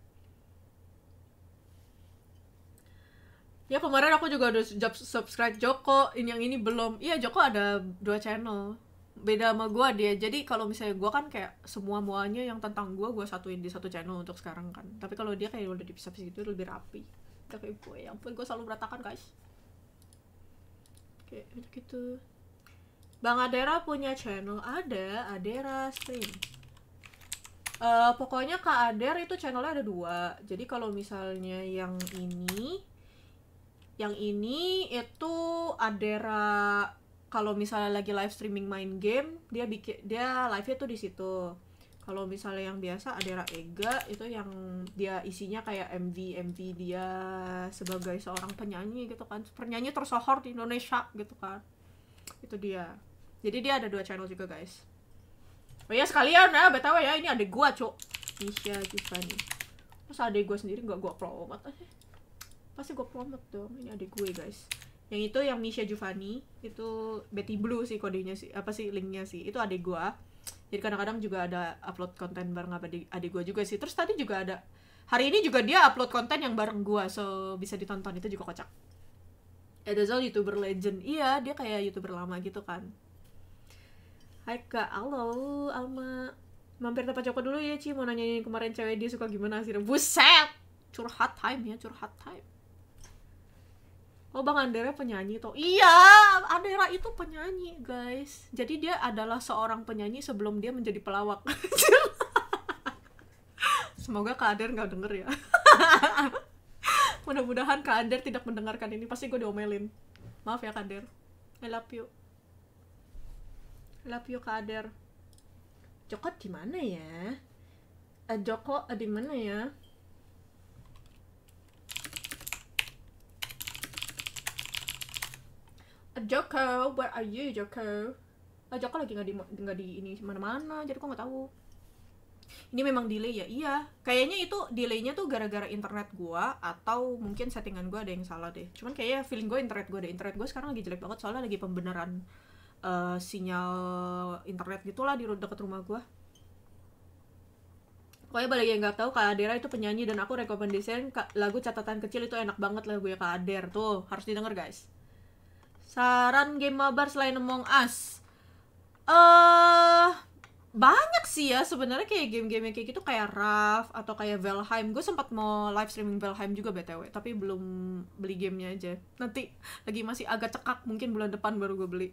Ya kemarin aku juga udah subscribe Joko, ini yang ini belum. Iya Joko ada dua channel beda sama gue dia jadi kalau misalnya gue kan kayak semua muanya yang tentang gue gue satuin di satu channel untuk sekarang kan tapi kalau dia kayak udah dipisah pisah gitu lebih rapi Tapi gue yang pun gue selalu berantakan guys kayak gitu Bang Adera punya channel ada Adera stream uh, pokoknya Kak Ader itu channelnya ada dua jadi kalau misalnya yang ini yang ini itu Adera kalau misalnya lagi live streaming main game dia bikin dia live nya tuh di situ kalau misalnya yang biasa Adera Ega itu yang dia isinya kayak MV MV dia sebagai seorang penyanyi gitu kan penyanyi tersohor di Indonesia gitu kan itu dia jadi dia ada dua channel juga guys oh ya sekalian ya btw ya ini ada gua cok Nisha Tiffany. masa ada gua sendiri nggak gua promote pasti gua promote dong ini ada gue guys yang itu yang Misha Giovanni itu Betty Blue sih kodenya sih apa sih linknya sih itu adik gua jadi kadang-kadang juga ada upload konten bareng apa adik, gua juga sih terus tadi juga ada hari ini juga dia upload konten yang bareng gua so bisa ditonton itu juga kocak Edazol youtuber legend iya dia kayak youtuber lama gitu kan Hai kak, halo Alma Mampir tempat Joko dulu ya Ci Mau nanyain kemarin cewek dia suka gimana sih Buset Curhat time ya, curhat time oh bang Andera penyanyi toh iya Andera itu penyanyi guys jadi dia adalah seorang penyanyi sebelum dia menjadi pelawak semoga Kak Ander nggak denger ya mudah-mudahan Kak Ander tidak mendengarkan ini pasti gue diomelin maaf ya Kak Ander I love you I love you Kak Ander Joko di mana ya? Uh, Joko uh, di mana ya? Joko, where are you Joko? Ah, Joko lagi nggak di nggak di ini mana-mana, jadi kok nggak tahu. Ini memang delay ya, iya. Kayaknya itu delaynya tuh gara-gara internet gua atau mungkin settingan gua ada yang salah deh. Cuman kayaknya feeling gua internet gua ada internet gua sekarang lagi jelek banget soalnya lagi pembenaran uh, sinyal internet gitulah di dekat rumah gua. Pokoknya balik yang nggak tahu Kak Adera itu penyanyi dan aku rekomendasiin lagu catatan kecil itu enak banget lagu ya Kak Ader tuh harus didengar guys. Saran game mabar selain Among Us. Eh uh, banyak sih ya sebenarnya kayak game-game kayak gitu kayak Raf atau kayak Valheim. Gue sempat mau live streaming Valheim juga BTW, tapi belum beli gamenya aja. Nanti lagi masih agak cekak mungkin bulan depan baru gue beli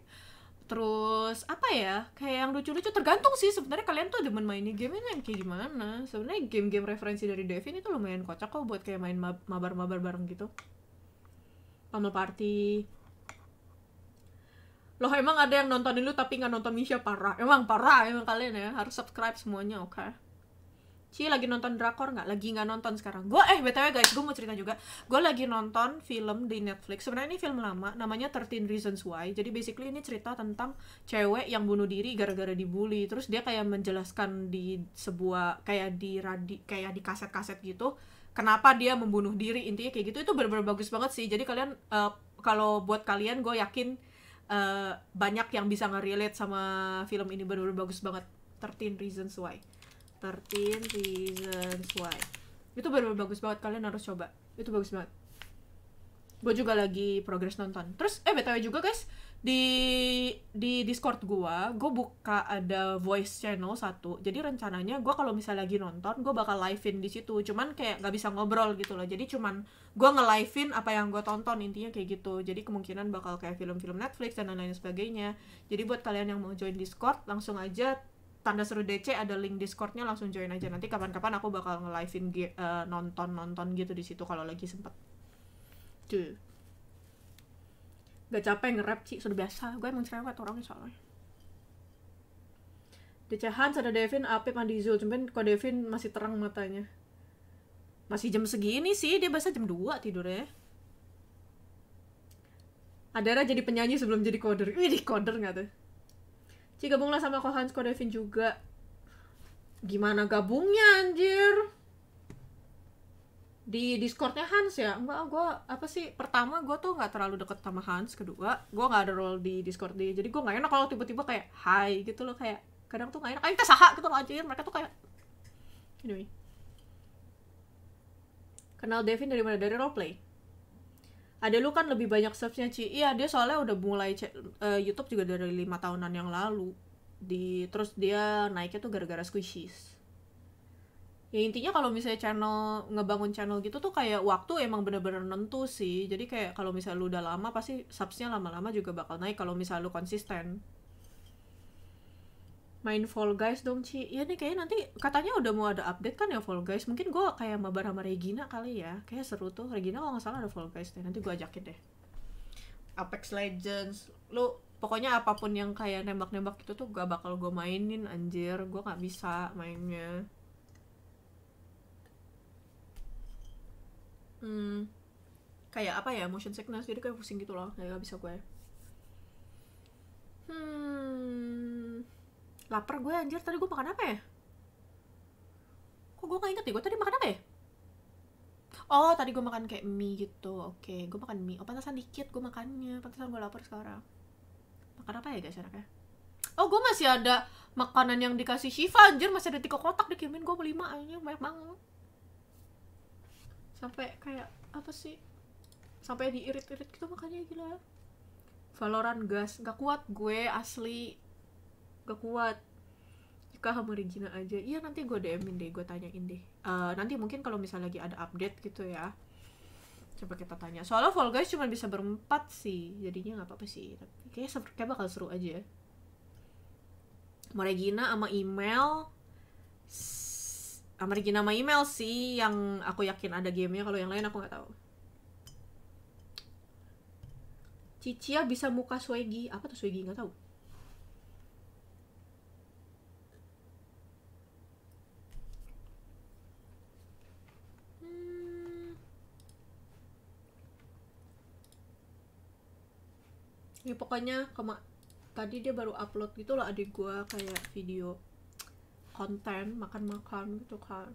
terus apa ya kayak yang lucu-lucu tergantung sih sebenarnya kalian tuh demen mainnya game yang kayak gimana sebenarnya game-game referensi dari Devin itu lumayan kocak kok buat kayak main mabar-mabar bareng gitu Pamel Party loh emang ada yang nontonin lu tapi nggak nonton Misha parah emang parah emang kalian ya harus subscribe semuanya oke okay? Ci lagi nonton drakor nggak? Lagi nggak nonton sekarang. Gue eh btw guys, gue mau cerita juga. Gue lagi nonton film di Netflix. Sebenarnya ini film lama, namanya thirteen Reasons Why. Jadi basically ini cerita tentang cewek yang bunuh diri gara-gara dibully. Terus dia kayak menjelaskan di sebuah kayak di radi kayak di kaset-kaset gitu. Kenapa dia membunuh diri intinya kayak gitu itu bener-bener bagus banget sih. Jadi kalian uh, kalau buat kalian gue yakin Eh, banyak yang bisa nge-relate sama film ini benar-benar bagus banget 13 Reasons Why 13 Reasons Why itu benar-benar bagus banget kalian harus coba itu bagus banget gue juga lagi progress nonton terus eh btw juga guys di di discord gue gue buka ada voice channel satu jadi rencananya gue kalau misalnya lagi nonton gue bakal live in di situ cuman kayak nggak bisa ngobrol gitu loh jadi cuman gue nge-livein apa yang gue tonton intinya kayak gitu jadi kemungkinan bakal kayak film-film Netflix dan lain-lain sebagainya jadi buat kalian yang mau join Discord langsung aja tanda seru DC ada link Discordnya langsung join aja nanti kapan-kapan aku bakal nge-livein uh, nonton-nonton gitu di situ kalau lagi sempet tuh gak capek nge-rap sih sudah biasa gue emang cerewet orangnya soalnya Decehan ada Devin, Apip, Andi Zul Cuman kok Devin masih terang matanya masih jam segini sih, dia bahasa jam 2 tidurnya. Adara jadi penyanyi sebelum jadi coder. ini coder nggak tuh? Ci gabunglah sama Kohans devin juga. Gimana gabungnya anjir? Di Discordnya Hans ya? Enggak, gue apa sih? Pertama gue tuh nggak terlalu deket sama Hans. Kedua, gue nggak ada role di Discord dia. Jadi gue nggak enak kalau tiba-tiba kayak Hai gitu loh kayak kadang tuh nggak enak. Ayo kita saha gitu loh anjir. Mereka tuh kayak anyway. Kenal Devin dari mana? Dari roleplay. Ada lu kan lebih banyak subsnya Ci. Iya, dia soalnya udah mulai uh, YouTube juga dari lima tahunan yang lalu. Di terus dia naiknya tuh gara-gara squishies. Ya intinya kalau misalnya channel ngebangun channel gitu tuh kayak waktu emang bener-bener nentu sih. Jadi kayak kalau misalnya lu udah lama pasti subsnya lama-lama juga bakal naik kalau misalnya lu konsisten main Fall Guys dong Ci ya nih kayaknya nanti katanya udah mau ada update kan ya Fall Guys mungkin gue kayak mabar sama Regina kali ya kayak seru tuh Regina kalau nggak salah ada Fall Guys deh nanti gue ajakin deh Apex Legends lu pokoknya apapun yang kayak nembak-nembak itu tuh gak bakal gue mainin anjir gue nggak bisa mainnya hmm kayak apa ya motion sickness jadi kayak pusing gitu loh nggak bisa gue ya. hmm Lapar gue anjir, tadi gue makan apa ya? Kok gue gak inget ya, gue tadi makan apa ya? Oh, tadi gue makan kayak mie gitu. Oke, okay. gue makan mie. Oh, pantasan dikit gue makannya. Pantasan gue lapar sekarang. Makan apa ya guys enaknya? Oh, gue masih ada makanan yang dikasih Shiva anjir. Masih ada tiga kotak dikirimin gue beli aja banyak banget. Sampai kayak, apa sih? Sampai diirit-irit gitu makanya gila. Valorant gas. Gak kuat gue, asli gak kuat kah sama Regina aja iya nanti gue dmin deh gue tanyain deh uh, nanti mungkin kalau misalnya lagi ada update gitu ya coba kita tanya soalnya Fall Guys cuma bisa berempat sih jadinya nggak apa-apa sih tapi kayaknya kayak bakal seru aja ya. sama Regina sama email sama Regina sama email sih yang aku yakin ada gamenya kalau yang lain aku nggak tahu Cicia bisa muka swaggy apa tuh swaggy nggak tahu ya pokoknya kema tadi dia baru upload gitu loh adik gue kayak video konten makan-makan gitu kan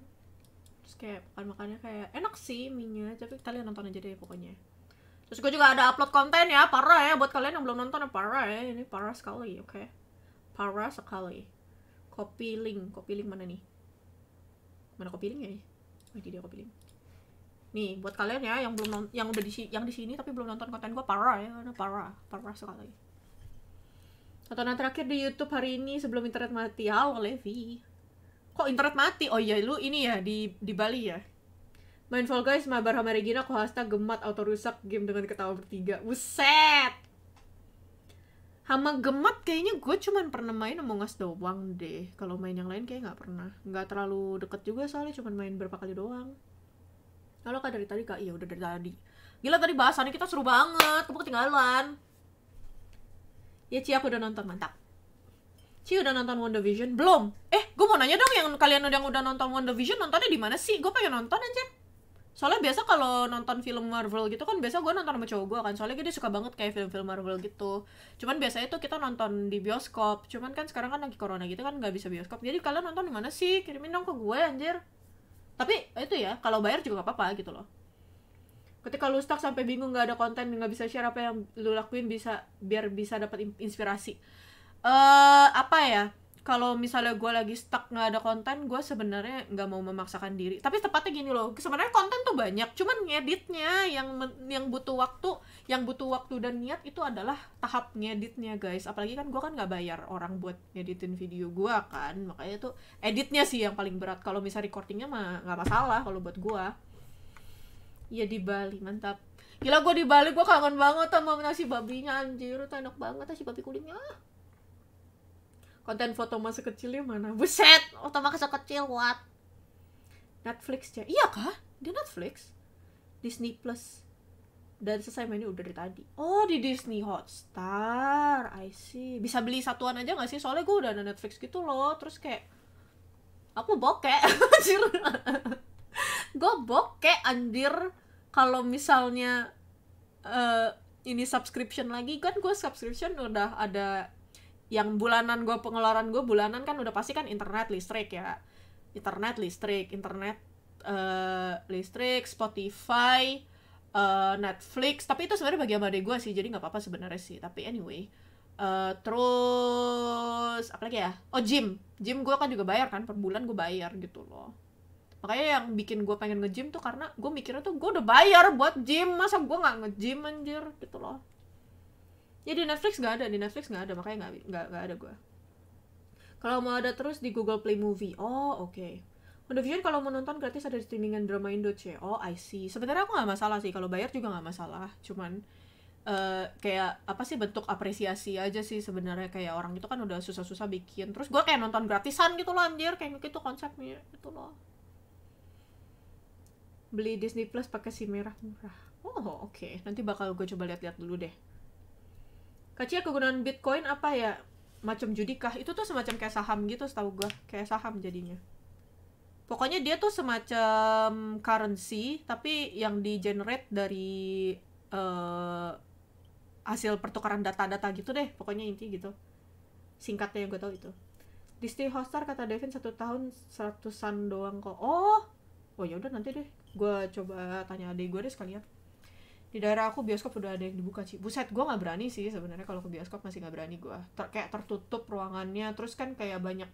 terus kayak makan makannya kayak enak sih minyak tapi kalian nonton aja deh pokoknya terus gue juga ada upload konten ya parah ya buat kalian yang belum nonton ya parah ya ini parah sekali oke okay? parah sekali copy link copy link mana nih mana copy link ya oh, ini dia copy link nih buat kalian ya yang belum yang udah di yang di sini tapi belum nonton konten gue parah ya udah parah parah sekali tontonan terakhir di YouTube hari ini sebelum internet mati halo ya Levi kok internet mati oh iya lu ini ya di di Bali ya main Fall Guys mabar sama Regina kohasta gemat auto rusak game dengan ketawa bertiga buset Hama gemat kayaknya gue cuman pernah main sama Us doang deh. Kalau main yang lain kayak nggak pernah. Nggak terlalu deket juga soalnya cuman main berapa kali doang. Kalau kak dari tadi kak, iya udah dari tadi. Gila tadi bahasannya kita seru banget, kamu ketinggalan. Ya Ci aku udah nonton, mantap. Ci udah nonton Wonder Vision? Belum. Eh, gue mau nanya dong yang kalian yang udah nonton Wonder Vision nontonnya di mana sih? Gue pengen nonton aja. Soalnya biasa kalau nonton film Marvel gitu kan biasa gue nonton sama cowok gue kan. Soalnya dia suka banget kayak film-film Marvel gitu. Cuman biasanya tuh kita nonton di bioskop. Cuman kan sekarang kan lagi corona gitu kan gak bisa bioskop. Jadi kalian nonton di mana sih? Kirimin dong ke gue anjir tapi eh, itu ya kalau bayar juga gak apa-apa gitu loh ketika lu stuck sampai bingung nggak ada konten nggak bisa share apa yang lu lakuin bisa biar bisa dapat inspirasi eh uh, apa ya kalau misalnya gue lagi stuck nggak ada konten gue sebenarnya nggak mau memaksakan diri tapi tepatnya gini loh sebenarnya konten tuh banyak cuman ngeditnya yang yang butuh waktu yang butuh waktu dan niat itu adalah tahap ngeditnya guys apalagi kan gue kan nggak bayar orang buat ngeditin video gue kan makanya tuh editnya sih yang paling berat kalau misal recordingnya mah nggak masalah kalau buat gue ya di Bali mantap Gila gue di Bali gue kangen banget sama nasi babinya anjir, itu banget nasi babi kulitnya konten foto masa kecilnya mana buset oh, foto masa kecil what Netflix ya iya kah di Netflix Disney Plus dan selesai mainnya udah dari tadi oh di Disney Hotstar I see bisa beli satuan aja gak sih soalnya gue udah ada Netflix gitu loh terus kayak aku bokek anjir gue bokek anjir kalau misalnya uh, ini subscription lagi kan gue subscription udah ada yang bulanan gue pengeluaran gue bulanan kan udah pasti kan internet listrik ya internet listrik internet uh, listrik Spotify uh, Netflix tapi itu sebenarnya bagi deh gue sih jadi nggak apa-apa sebenarnya sih tapi anyway uh, terus apa lagi ya oh gym gym gue kan juga bayar kan per bulan gue bayar gitu loh makanya yang bikin gue pengen nge-gym tuh karena gue mikirnya tuh gue udah bayar buat gym masa gue nggak nge-gym anjir gitu loh ya di Netflix nggak ada di Netflix nggak ada makanya nggak nggak ada gue kalau mau ada terus di Google Play Movie oh oke okay. WandaVision kalau mau nonton gratis ada streamingan drama Indo C. oh I see sebenarnya aku nggak masalah sih kalau bayar juga nggak masalah cuman Uh, kayak apa sih bentuk apresiasi aja sih sebenarnya kayak orang itu kan udah susah-susah bikin terus gue kayak nonton gratisan gitu loh anjir kayak gitu, gitu konsepnya itu loh beli Disney Plus pakai si merah murah oh oke okay. nanti bakal gue coba lihat-lihat dulu deh Kacia kegunaan Bitcoin apa ya? Macam judikah? Itu tuh semacam kayak saham gitu setahu gua, kayak saham jadinya. Pokoknya dia tuh semacam currency tapi yang di generate dari uh, hasil pertukaran data-data gitu deh, pokoknya inti gitu. Singkatnya yang gue tahu itu. di stay Hoster kata Devin satu tahun seratusan doang kok. Oh, oh ya udah nanti deh, gue coba tanya adik gue deh sekalian di daerah aku bioskop udah ada yang dibuka sih buset gue nggak berani sih sebenarnya kalau ke bioskop masih nggak berani gue Ter kayak tertutup ruangannya terus kan kayak banyak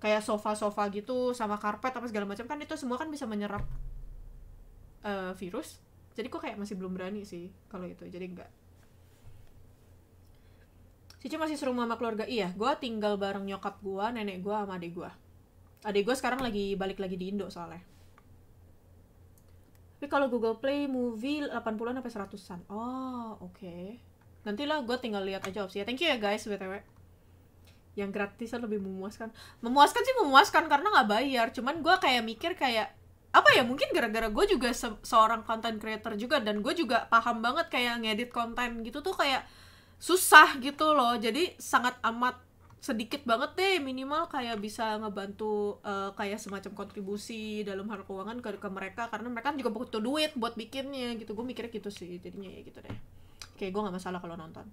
kayak sofa-sofa gitu sama karpet apa segala macam kan itu semua kan bisa menyerap uh, virus jadi kok kayak masih belum berani sih kalau itu jadi enggak Cici masih serumah sama keluarga iya gue tinggal bareng nyokap gue nenek gue sama adik gue adik gue sekarang lagi balik lagi di Indo soalnya tapi kalau Google Play Movie 80-an sampai 100-an. Oh, oke. Okay. Nantilah gue tinggal lihat aja opsi ya, Thank you ya guys, BTW. Yang gratisan lebih memuaskan. Memuaskan sih memuaskan karena nggak bayar. Cuman gue kayak mikir kayak apa ya mungkin gara-gara gue juga se seorang content creator juga dan gue juga paham banget kayak ngedit konten gitu tuh kayak susah gitu loh jadi sangat amat sedikit banget deh minimal kayak bisa ngebantu uh, kayak semacam kontribusi dalam hal keuangan ke, ke mereka karena mereka juga butuh duit buat bikinnya gitu gue mikirnya gitu sih jadinya ya gitu deh kayak gue nggak masalah kalau nonton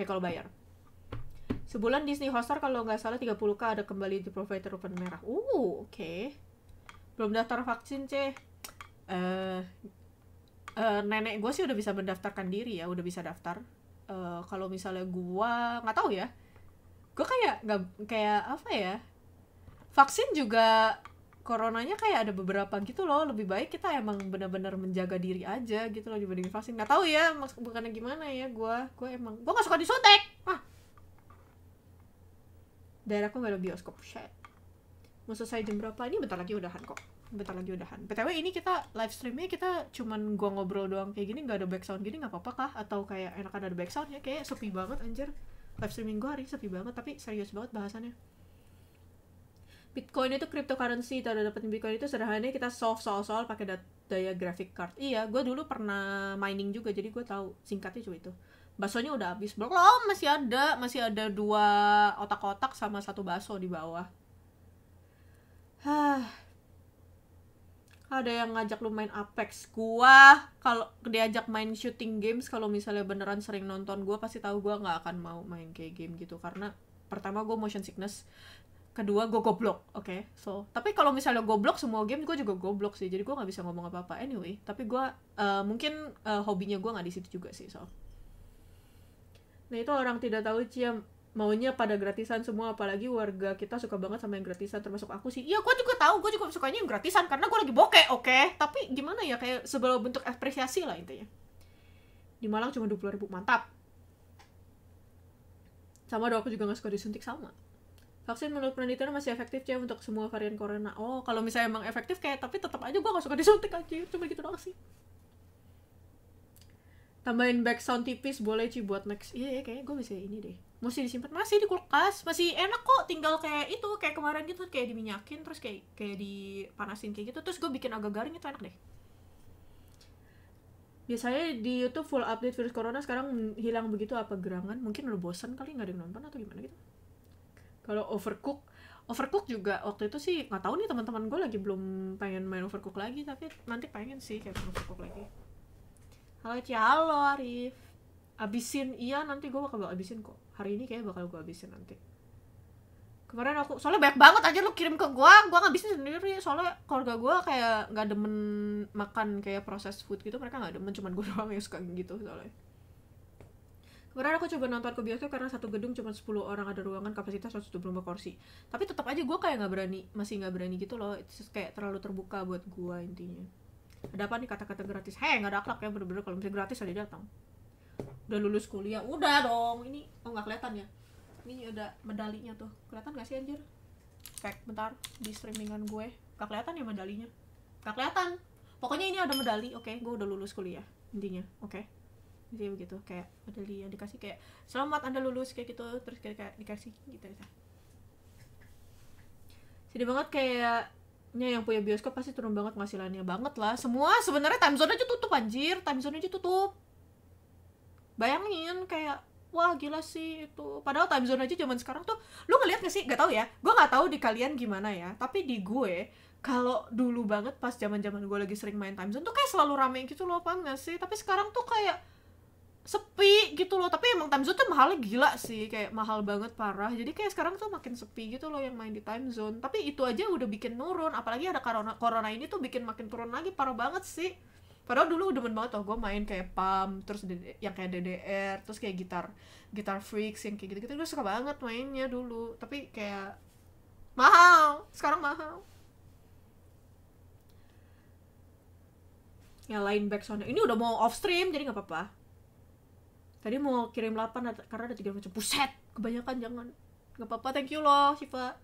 eh kalau bayar sebulan Disney Hotstar kalau nggak salah 30k ada kembali di provider open merah uh oke okay. belum daftar vaksin ceh uh, eh, uh, nenek gue sih udah bisa mendaftarkan diri ya udah bisa daftar uh, kalau misalnya gue nggak tahu ya gue kayak gak kayak apa ya vaksin juga coronanya kayak ada beberapa gitu loh lebih baik kita emang benar-benar menjaga diri aja gitu loh dibanding vaksin nggak tahu ya maksud bukannya gimana ya gue gue emang gue gak suka disuntik ah daerahku gak ada bioskop shit mau selesai jam berapa ini bentar lagi udahan kok bentar lagi udahan btw ini kita live streamnya kita cuman gue ngobrol doang kayak gini nggak ada background gini nggak apa-apa kah atau kayak enakan ada backsoundnya kayak sepi banget anjir live streaming gue hari ini sepi banget tapi serius banget bahasannya Bitcoin itu cryptocurrency cara dapetin Bitcoin itu sederhananya kita solve soal-soal pakai daya graphic card iya gue dulu pernah mining juga jadi gue tahu singkatnya cuma itu baksonya udah habis belum masih ada masih ada dua otak-otak sama satu baso di bawah ada yang ngajak lu main Apex gua kalau diajak main shooting games kalau misalnya beneran sering nonton gua pasti tahu gua nggak akan mau main kayak game gitu karena pertama gua motion sickness kedua gua goblok oke okay? so tapi kalau misalnya goblok semua game gua juga goblok sih jadi gua nggak bisa ngomong apa apa anyway tapi gua uh, mungkin uh, hobinya gua nggak di situ juga sih so nah itu orang tidak tahu ciam maunya pada gratisan semua apalagi warga kita suka banget sama yang gratisan termasuk aku sih iya gue juga tahu gue juga sukanya yang gratisan karena gue lagi bokeh oke okay? tapi gimana ya kayak sebelum bentuk apresiasi lah intinya di Malang cuma dua puluh ribu mantap sama dong aku juga nggak suka disuntik sama vaksin menurut penelitian masih efektif ya untuk semua varian corona oh kalau misalnya emang efektif kayak tapi tetap aja gue nggak suka disuntik aja cuma gitu doang sih tambahin back sound tipis boleh sih buat next iya yeah, kayaknya gue bisa ini deh mesti disimpan masih di kulkas masih enak kok tinggal kayak itu kayak kemarin gitu kayak diminyakin terus kayak kayak dipanasin kayak gitu terus gue bikin agak garing itu enak deh biasanya di YouTube full update virus corona sekarang hilang begitu apa gerangan mungkin udah bosan kali nggak ada yang nonton atau gimana gitu kalau overcook overcook juga waktu itu sih nggak tahu nih teman-teman gue lagi belum pengen main overcook lagi tapi nanti pengen sih kayak overcook lagi halo Ci halo Arif abisin iya nanti gue bakal abisin kok hari ini kayak bakal gue habisin nanti kemarin aku soalnya banyak banget aja lu kirim ke gua gua ngabisin sendiri soalnya keluarga gua kayak nggak demen makan kayak proses food gitu mereka nggak demen cuman gua doang yang suka gitu soalnya kemarin aku coba nonton ke bioskop karena satu gedung cuma 10 orang ada ruangan kapasitas 125 kursi tapi tetap aja gua kayak nggak berani masih nggak berani gitu loh It's kayak terlalu terbuka buat gua intinya ada apa nih kata-kata gratis heh nggak ada akhlak ya bener-bener kalau misalnya gratis aja datang udah lulus kuliah udah dong ini oh nggak kelihatan ya ini ada medalinya tuh kelihatan gak sih anjir kayak bentar di streamingan gue gak kelihatan ya medalinya gak kelihatan pokoknya ini ada medali oke okay, gue udah lulus kuliah intinya oke okay. jadi begitu kayak medali yang dikasih kayak selamat anda lulus kayak gitu terus kayak, kayak dikasih gitu gitu sedih banget kayaknya yang punya bioskop pasti turun banget penghasilannya banget lah semua sebenarnya time zone aja tutup anjir time zone aja tutup bayangin kayak wah gila sih itu padahal time zone aja zaman sekarang tuh lu ngeliat gak sih gak tau ya gue nggak tahu di kalian gimana ya tapi di gue kalau dulu banget pas zaman zaman gue lagi sering main time zone tuh kayak selalu rame gitu loh paham gak sih tapi sekarang tuh kayak sepi gitu loh tapi emang time zone tuh mahalnya gila sih kayak mahal banget parah jadi kayak sekarang tuh makin sepi gitu loh yang main di time zone tapi itu aja udah bikin nurun apalagi ada corona corona ini tuh bikin makin turun lagi parah banget sih padahal dulu demen banget tau gue main kayak pam terus yang kayak DDR terus kayak gitar gitar freaks yang kayak gitu-gitu gue suka banget mainnya dulu tapi kayak mahal sekarang mahal lain back sound ini udah mau off stream jadi nggak apa-apa tadi mau kirim 8 karena ada tiga macam buset kebanyakan jangan nggak apa-apa thank you loh Siva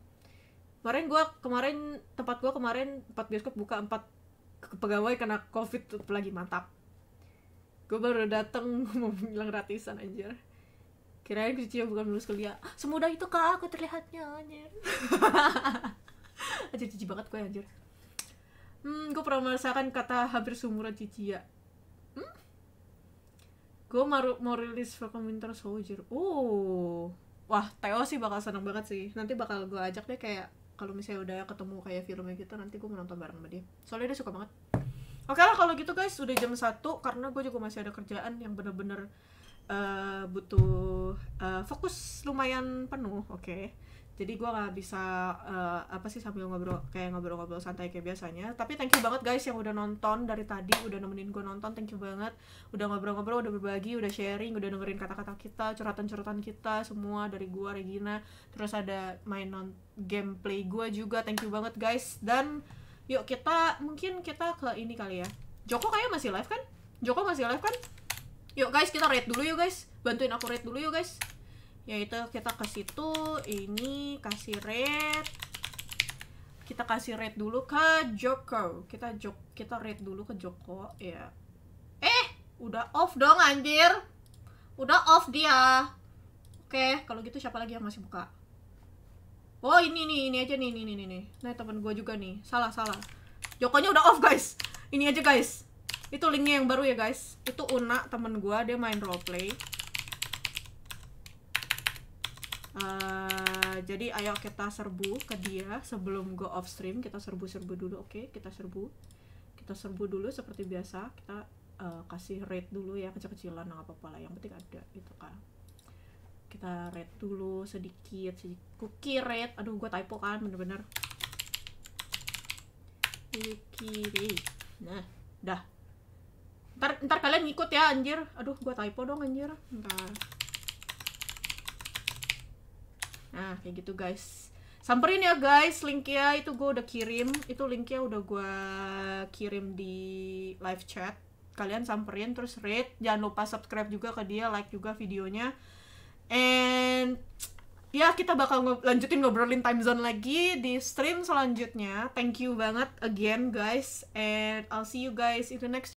kemarin gue kemarin tempat gue kemarin tempat bioskop buka empat pegawai kena covid tuh lagi mantap gue baru dateng mau bilang ratusan anjir kirain cuci bukan lulus kuliah ah, semudah itu kak aku terlihatnya anjir aja cici banget gue anjir hmm gue pernah merasakan kata hampir seumuran cici ya hmm? gue mau mau rilis Falcon Winter Soldier oh wah Teo sih bakal seneng banget sih nanti bakal gue ajak deh kayak kalau misalnya udah ketemu kayak filmnya gitu nanti gue mau nonton bareng sama dia soalnya dia suka banget oke lah kalau gitu guys udah jam satu karena gue juga masih ada kerjaan yang bener-bener uh, butuh uh, fokus lumayan penuh oke okay jadi gue nggak bisa uh, apa sih sambil ngobrol kayak ngobrol-ngobrol santai kayak biasanya tapi thank you banget guys yang udah nonton dari tadi udah nemenin gue nonton thank you banget udah ngobrol-ngobrol udah berbagi udah sharing udah dengerin kata-kata kita curhatan-curhatan kita semua dari gue Regina terus ada main non gameplay gue juga thank you banget guys dan yuk kita mungkin kita ke ini kali ya Joko kayak masih live kan Joko masih live kan yuk guys kita rate dulu yuk guys bantuin aku rate dulu yuk guys yaitu kita ke situ ini kasih red kita kasih red dulu ke Joko kita jok kita red dulu ke Joko ya eh udah off dong anjir udah off dia oke kalau gitu siapa lagi yang masih buka oh ini nih ini aja nih ini nih nih nah teman gue juga nih salah salah Jokonya udah off guys ini aja guys itu linknya yang baru ya guys itu Una temen gue dia main roleplay Uh, jadi ayo kita serbu ke dia sebelum go off stream kita serbu-serbu dulu oke okay? kita serbu kita serbu dulu seperti biasa kita uh, kasih rate dulu ya kecil-kecilan nggak apa-apa lah yang penting ada gitu kan kita rate dulu sedikit sedikit cookie rate aduh gue typo kan bener-bener cookie nah dah ntar ntar kalian ngikut ya anjir aduh gue typo dong anjir ntar Nah, kayak gitu guys. Samperin ya guys, linknya itu gue udah kirim. Itu linknya udah gue kirim di live chat. Kalian samperin terus rate. Jangan lupa subscribe juga ke dia, like juga videonya. And ya kita bakal ng lanjutin ngobrolin time zone lagi di stream selanjutnya. Thank you banget again guys. And I'll see you guys in the next